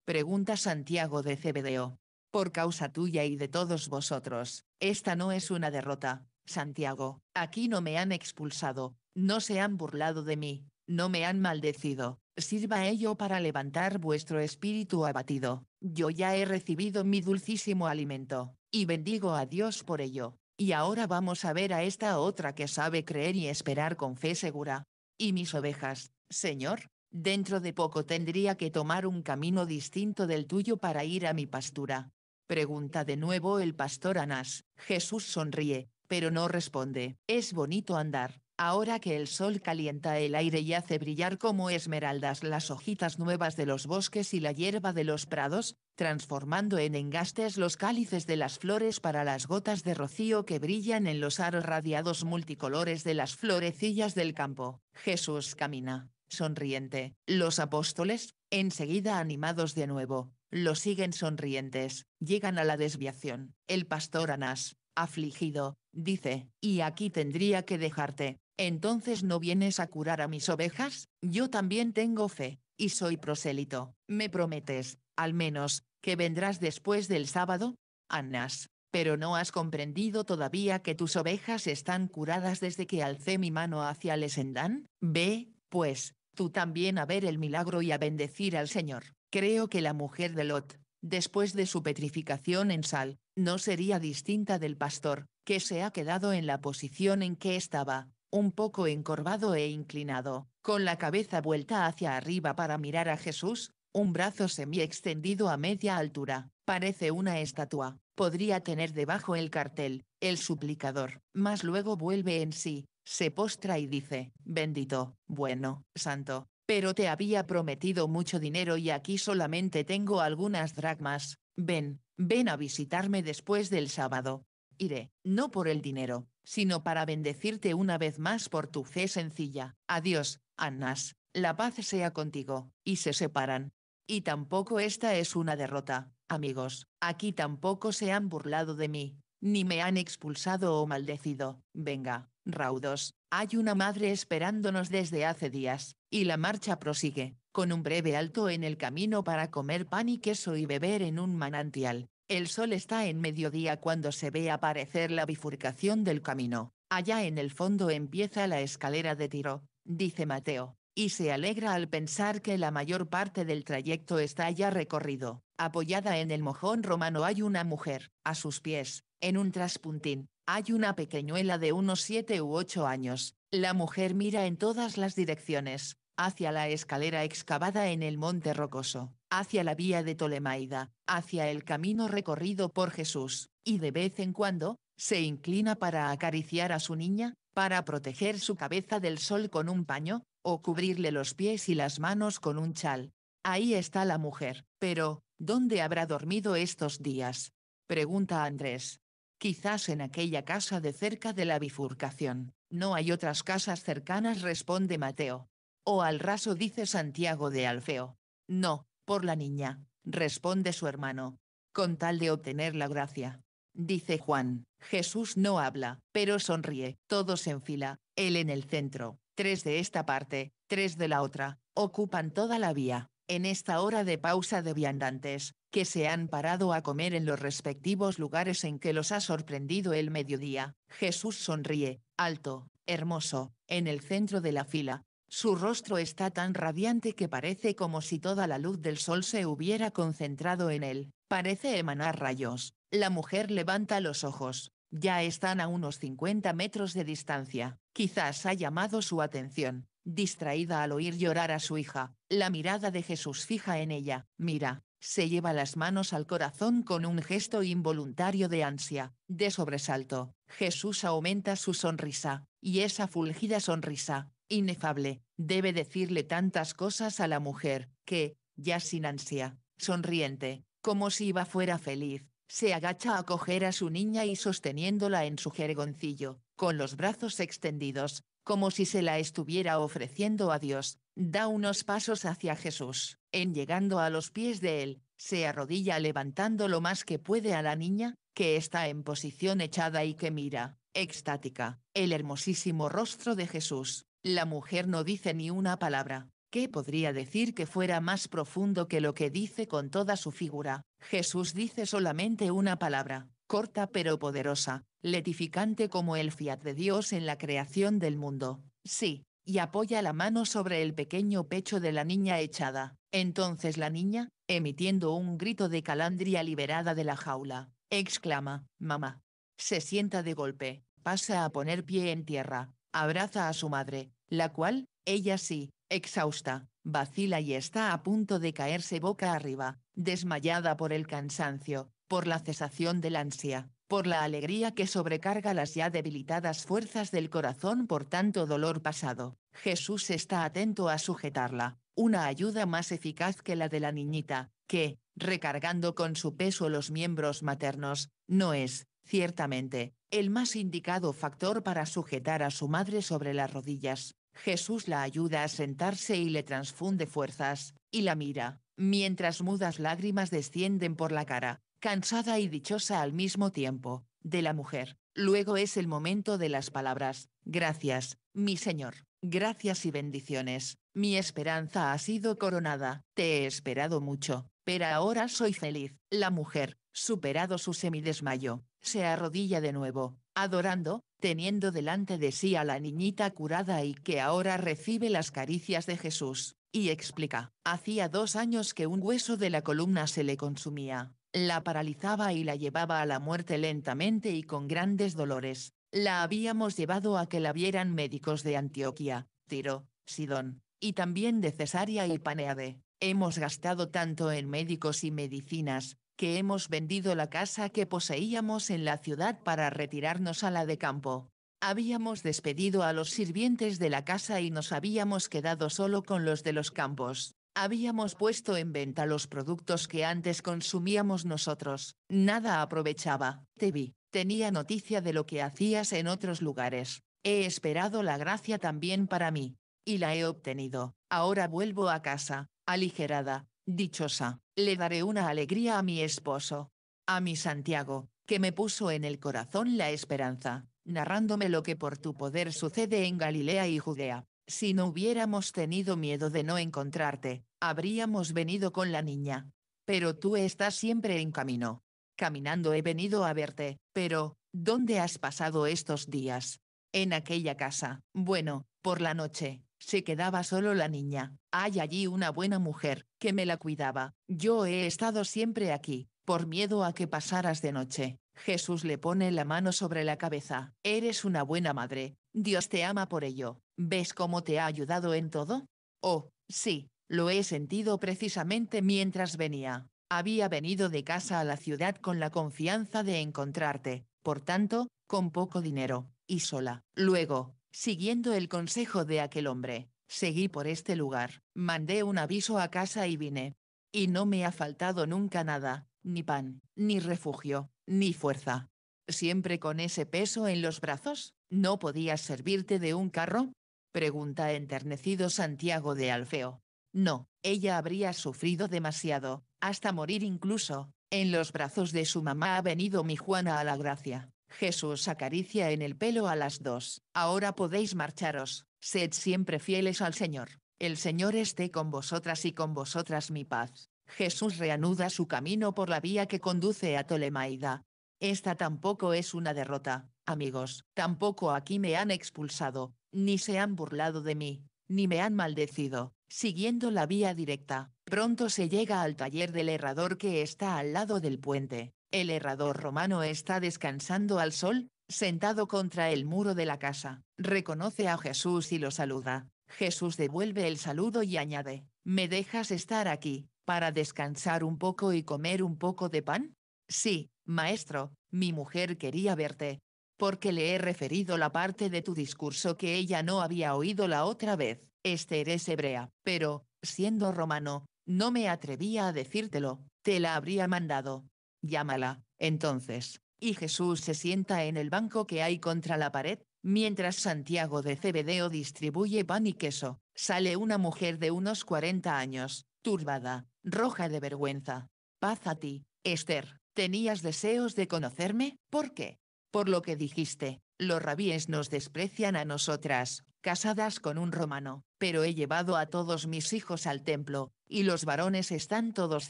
pregunta Santiago de CBDO. Por causa tuya y de todos vosotros, esta no es una derrota, Santiago, aquí no me han expulsado, no se han burlado de mí, no me han maldecido, sirva ello para levantar vuestro espíritu abatido, yo ya he recibido mi dulcísimo alimento, y bendigo a Dios por ello. Y ahora vamos a ver a esta otra que sabe creer y esperar con fe segura. Y mis ovejas, Señor, Dentro de poco tendría que tomar un camino distinto del tuyo para ir a mi pastura. Pregunta de nuevo el pastor Anás. Jesús sonríe, pero no responde. Es bonito andar, ahora que el sol calienta el aire y hace brillar como esmeraldas las hojitas nuevas de los bosques y la hierba de los prados, transformando en engastes los cálices de las flores para las gotas de rocío que brillan en los aros radiados multicolores de las florecillas del campo. Jesús camina sonriente. Los apóstoles, enseguida animados de nuevo, lo siguen sonrientes, llegan a la desviación. El pastor Anás, afligido, dice, y aquí tendría que dejarte. Entonces no vienes a curar a mis ovejas, yo también tengo fe, y soy prosélito. Me prometes, al menos, que vendrás después del sábado? Anás, pero no has comprendido todavía que tus ovejas están curadas desde que alcé mi mano hacia el Lesendán. Ve, pues, tú también a ver el milagro y a bendecir al Señor. Creo que la mujer de Lot, después de su petrificación en sal, no sería distinta del pastor, que se ha quedado en la posición en que estaba, un poco encorvado e inclinado, con la cabeza vuelta hacia arriba para mirar a Jesús, un brazo semi-extendido a media altura, parece una estatua, podría tener debajo el cartel, el suplicador, más luego vuelve en sí, se postra y dice, bendito, bueno, santo, pero te había prometido mucho dinero y aquí solamente tengo algunas dracmas, ven, ven a visitarme después del sábado. Iré, no por el dinero, sino para bendecirte una vez más por tu fe sencilla. Adiós, annas, la paz sea contigo, y se separan. Y tampoco esta es una derrota, amigos, aquí tampoco se han burlado de mí, ni me han expulsado o maldecido, venga, raudos, hay una madre esperándonos desde hace días, y la marcha prosigue, con un breve alto en el camino para comer pan y queso y beber en un manantial. El sol está en mediodía cuando se ve aparecer la bifurcación del camino. Allá en el fondo empieza la escalera de tiro, dice Mateo, y se alegra al pensar que la mayor parte del trayecto está ya recorrido. Apoyada en el mojón romano hay una mujer, a sus pies, en un traspuntín, hay una pequeñuela de unos siete u ocho años, la mujer mira en todas las direcciones, hacia la escalera excavada en el monte rocoso, hacia la vía de Tolemaida, hacia el camino recorrido por Jesús, y de vez en cuando, se inclina para acariciar a su niña, para proteger su cabeza del sol con un paño, o cubrirle los pies y las manos con un chal. Ahí está la mujer, pero, ¿dónde habrá dormido estos días? Pregunta Andrés. Quizás en aquella casa de cerca de la bifurcación. No hay otras casas cercanas, responde Mateo. O al raso dice Santiago de Alfeo. No, por la niña, responde su hermano. Con tal de obtener la gracia. Dice Juan, Jesús no habla, pero sonríe, todos en fila, él en el centro, tres de esta parte, tres de la otra, ocupan toda la vía, en esta hora de pausa de viandantes, que se han parado a comer en los respectivos lugares en que los ha sorprendido el mediodía. Jesús sonríe, alto, hermoso, en el centro de la fila. Su rostro está tan radiante que parece como si toda la luz del sol se hubiera concentrado en él. Parece emanar rayos. La mujer levanta los ojos. Ya están a unos 50 metros de distancia. Quizás ha llamado su atención, distraída al oír llorar a su hija, la mirada de Jesús fija en ella. Mira, se lleva las manos al corazón con un gesto involuntario de ansia, de sobresalto. Jesús aumenta su sonrisa, y esa fulgida sonrisa, inefable, debe decirle tantas cosas a la mujer, que, ya sin ansia, sonriente, como si iba fuera feliz, se agacha a coger a su niña y sosteniéndola en su jergoncillo, con los brazos extendidos, como si se la estuviera ofreciendo a Dios, da unos pasos hacia Jesús en llegando a los pies de él, se arrodilla levantando lo más que puede a la niña, que está en posición echada y que mira, extática, el hermosísimo rostro de Jesús. La mujer no dice ni una palabra. ¿Qué podría decir que fuera más profundo que lo que dice con toda su figura? Jesús dice solamente una palabra, corta pero poderosa, letificante como el fiat de Dios en la creación del mundo. Sí, y apoya la mano sobre el pequeño pecho de la niña echada. Entonces la niña, emitiendo un grito de calandria liberada de la jaula, exclama, Mamá. Se sienta de golpe, pasa a poner pie en tierra, abraza a su madre, la cual, ella sí, exhausta, vacila y está a punto de caerse boca arriba, desmayada por el cansancio, por la cesación del ansia, por la alegría que sobrecarga las ya debilitadas fuerzas del corazón por tanto dolor pasado. Jesús está atento a sujetarla, una ayuda más eficaz que la de la niñita, que, recargando con su peso los miembros maternos, no es, ciertamente, el más indicado factor para sujetar a su madre sobre las rodillas. Jesús la ayuda a sentarse y le transfunde fuerzas, y la mira, mientras mudas lágrimas descienden por la cara, cansada y dichosa al mismo tiempo, de la mujer. Luego es el momento de las palabras, gracias, mi Señor, gracias y bendiciones, mi esperanza ha sido coronada, te he esperado mucho, pero ahora soy feliz. La mujer, superado su semidesmayo, se arrodilla de nuevo, adorando, teniendo delante de sí a la niñita curada y que ahora recibe las caricias de Jesús, y explica, hacía dos años que un hueso de la columna se le consumía, la paralizaba y la llevaba a la muerte lentamente y con grandes dolores. La habíamos llevado a que la vieran médicos de Antioquia, Tiro, Sidón, y también de Cesarea y Paneade. Hemos gastado tanto en médicos y medicinas, que hemos vendido la casa que poseíamos en la ciudad para retirarnos a la de campo. Habíamos despedido a los sirvientes de la casa y nos habíamos quedado solo con los de los campos. Habíamos puesto en venta los productos que antes consumíamos nosotros, nada aprovechaba, te vi, tenía noticia de lo que hacías en otros lugares, he esperado la gracia también para mí, y la he obtenido, ahora vuelvo a casa, aligerada, dichosa, le daré una alegría a mi esposo, a mi Santiago, que me puso en el corazón la esperanza, narrándome lo que por tu poder sucede en Galilea y Judea, si no hubiéramos tenido miedo de no encontrarte, habríamos venido con la niña. Pero tú estás siempre en camino. Caminando he venido a verte, pero, ¿dónde has pasado estos días? En aquella casa. Bueno, por la noche, se quedaba solo la niña. Hay allí una buena mujer, que me la cuidaba. Yo he estado siempre aquí, por miedo a que pasaras de noche. Jesús le pone la mano sobre la cabeza. Eres una buena madre, Dios te ama por ello. ¿Ves cómo te ha ayudado en todo? Oh, sí, lo he sentido precisamente mientras venía. Había venido de casa a la ciudad con la confianza de encontrarte, por tanto, con poco dinero, y sola. Luego, siguiendo el consejo de aquel hombre, seguí por este lugar, mandé un aviso a casa y vine. Y no me ha faltado nunca nada, ni pan, ni refugio, ni fuerza. Siempre con ese peso en los brazos, ¿No podías servirte de un carro? pregunta enternecido Santiago de Alfeo. No, ella habría sufrido demasiado, hasta morir incluso. En los brazos de su mamá ha venido mi Juana a la gracia. Jesús acaricia en el pelo a las dos. Ahora podéis marcharos, sed siempre fieles al Señor. El Señor esté con vosotras y con vosotras mi paz. Jesús reanuda su camino por la vía que conduce a Tolemaida. Esta tampoco es una derrota, Amigos, tampoco aquí me han expulsado, ni se han burlado de mí, ni me han maldecido, siguiendo la vía directa. Pronto se llega al taller del herrador que está al lado del puente. El herrador romano está descansando al sol, sentado contra el muro de la casa. Reconoce a Jesús y lo saluda. Jesús devuelve el saludo y añade, ¿me dejas estar aquí, para descansar un poco y comer un poco de pan? Sí, maestro, mi mujer quería verte, porque le he referido la parte de tu discurso que ella no había oído la otra vez. Esther es hebrea, pero, siendo romano, no me atrevía a decírtelo, te la habría mandado. Llámala, entonces. Y Jesús se sienta en el banco que hay contra la pared, mientras Santiago de Cebedeo distribuye pan y queso. Sale una mujer de unos 40 años, turbada, roja de vergüenza. Paz a ti, Esther. ¿Tenías deseos de conocerme? ¿Por qué? Por lo que dijiste, los rabíes nos desprecian a nosotras, casadas con un romano, pero he llevado a todos mis hijos al templo, y los varones están todos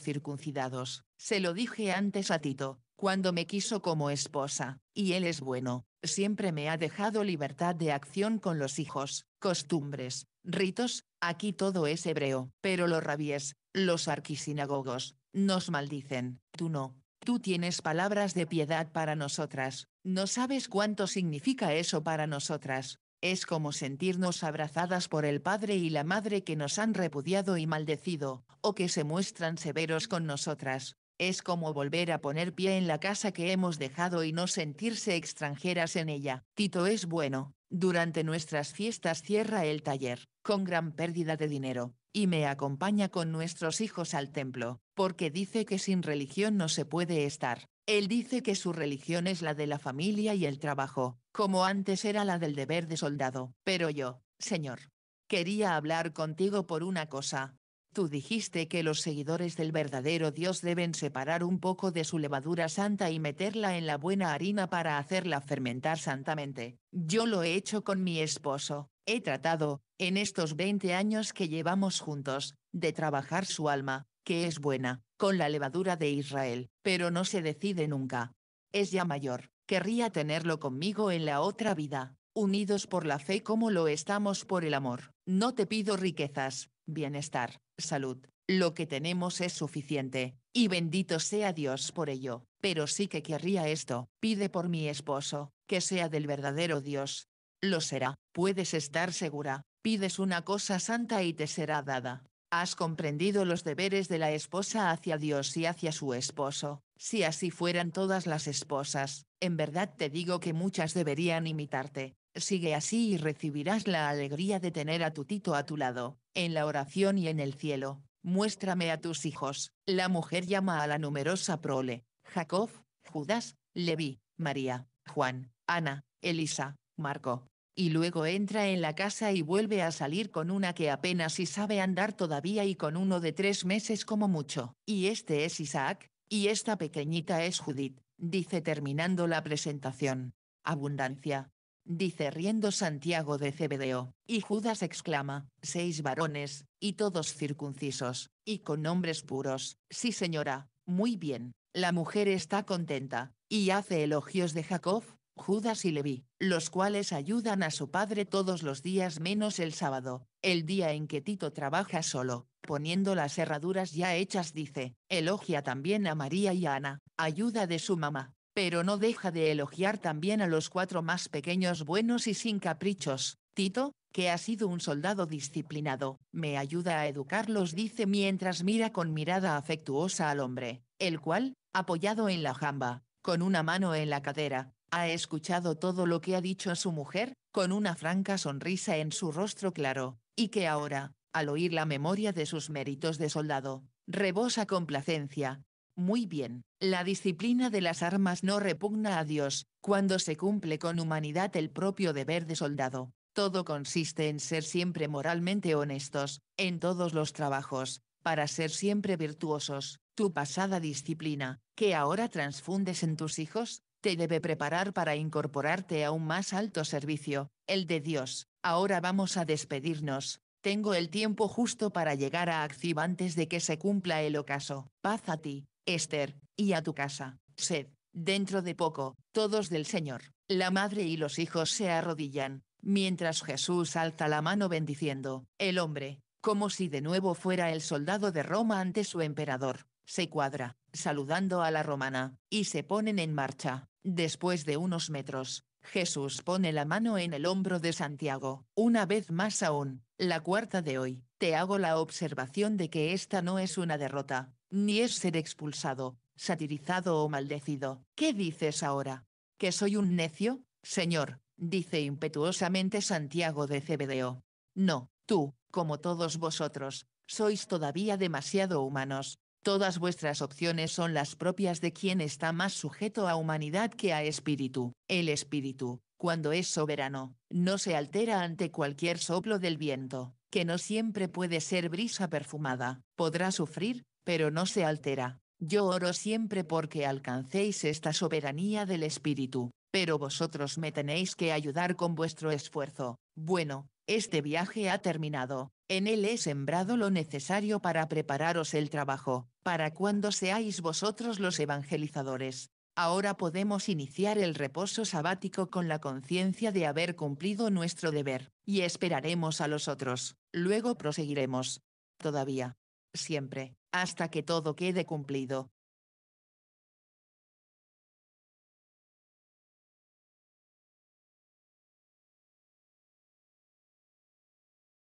circuncidados. Se lo dije antes a Tito, cuando me quiso como esposa, y él es bueno, siempre me ha dejado libertad de acción con los hijos, costumbres, ritos, aquí todo es hebreo, pero los rabíes, los arquisinagogos, nos maldicen, tú no, Tú tienes palabras de piedad para nosotras, no sabes cuánto significa eso para nosotras. Es como sentirnos abrazadas por el Padre y la Madre que nos han repudiado y maldecido, o que se muestran severos con nosotras. Es como volver a poner pie en la casa que hemos dejado y no sentirse extranjeras en ella. Tito es bueno, durante nuestras fiestas cierra el taller, con gran pérdida de dinero, y me acompaña con nuestros hijos al templo, porque dice que sin religión no se puede estar. Él dice que su religión es la de la familia y el trabajo, como antes era la del deber de soldado. Pero yo, señor, quería hablar contigo por una cosa, Tú dijiste que los seguidores del verdadero Dios deben separar un poco de su levadura santa y meterla en la buena harina para hacerla fermentar santamente. Yo lo he hecho con mi esposo. He tratado, en estos 20 años que llevamos juntos, de trabajar su alma, que es buena, con la levadura de Israel, pero no se decide nunca. Es ya mayor, querría tenerlo conmigo en la otra vida, unidos por la fe como lo estamos por el amor. No te pido riquezas, bienestar, salud, lo que tenemos es suficiente, y bendito sea Dios por ello, pero sí que querría esto, pide por mi esposo, que sea del verdadero Dios. Lo será, puedes estar segura, pides una cosa santa y te será dada. Has comprendido los deberes de la esposa hacia Dios y hacia su esposo, si así fueran todas las esposas, en verdad te digo que muchas deberían imitarte, Sigue así y recibirás la alegría de tener a tu Tito a tu lado, en la oración y en el cielo. Muéstrame a tus hijos. La mujer llama a la numerosa prole, Jacob, Judas, Levi, María, Juan, Ana, Elisa, Marco. Y luego entra en la casa y vuelve a salir con una que apenas si sabe andar todavía y con uno de tres meses como mucho. Y este es Isaac, y esta pequeñita es Judith, dice terminando la presentación. Abundancia, dice riendo Santiago de Cebedeo, y Judas exclama, seis varones, y todos circuncisos, y con nombres puros, sí señora, muy bien, la mujer está contenta, y hace elogios de Jacob, Judas y Levi, los cuales ayudan a su padre todos los días menos el sábado, el día en que Tito trabaja solo, poniendo las herraduras ya hechas dice, elogia también a María y Ana, ayuda de su mamá, pero no deja de elogiar también a los cuatro más pequeños buenos y sin caprichos. Tito, que ha sido un soldado disciplinado, me ayuda a educarlos, dice mientras mira con mirada afectuosa al hombre, el cual, apoyado en la jamba, con una mano en la cadera, ha escuchado todo lo que ha dicho a su mujer, con una franca sonrisa en su rostro claro, y que ahora, al oír la memoria de sus méritos de soldado, rebosa complacencia, muy bien, la disciplina de las armas no repugna a Dios, cuando se cumple con humanidad el propio deber de soldado. Todo consiste en ser siempre moralmente honestos, en todos los trabajos, para ser siempre virtuosos. Tu pasada disciplina, que ahora transfundes en tus hijos, te debe preparar para incorporarte a un más alto servicio, el de Dios. Ahora vamos a despedirnos. Tengo el tiempo justo para llegar a Active antes de que se cumpla el ocaso. Paz a ti. Esther, y a tu casa, sed, dentro de poco, todos del Señor. La madre y los hijos se arrodillan, mientras Jesús alza la mano bendiciendo, el hombre, como si de nuevo fuera el soldado de Roma ante su emperador, se cuadra, saludando a la romana, y se ponen en marcha. Después de unos metros, Jesús pone la mano en el hombro de Santiago, una vez más aún, la cuarta de hoy, te hago la observación de que esta no es una derrota, ni es ser expulsado, satirizado o maldecido. ¿Qué dices ahora? ¿Que soy un necio? Señor, dice impetuosamente Santiago de Cebedeo. No, tú, como todos vosotros, sois todavía demasiado humanos. Todas vuestras opciones son las propias de quien está más sujeto a humanidad que a espíritu. El espíritu, cuando es soberano, no se altera ante cualquier soplo del viento, que no siempre puede ser brisa perfumada. Podrá sufrir, pero no se altera. Yo oro siempre porque alcancéis esta soberanía del Espíritu, pero vosotros me tenéis que ayudar con vuestro esfuerzo. Bueno, este viaje ha terminado, en él he sembrado lo necesario para prepararos el trabajo, para cuando seáis vosotros los evangelizadores. Ahora podemos iniciar el reposo sabático con la conciencia de haber cumplido nuestro deber, y esperaremos a los otros, luego proseguiremos. Todavía. Siempre hasta que todo quede cumplido.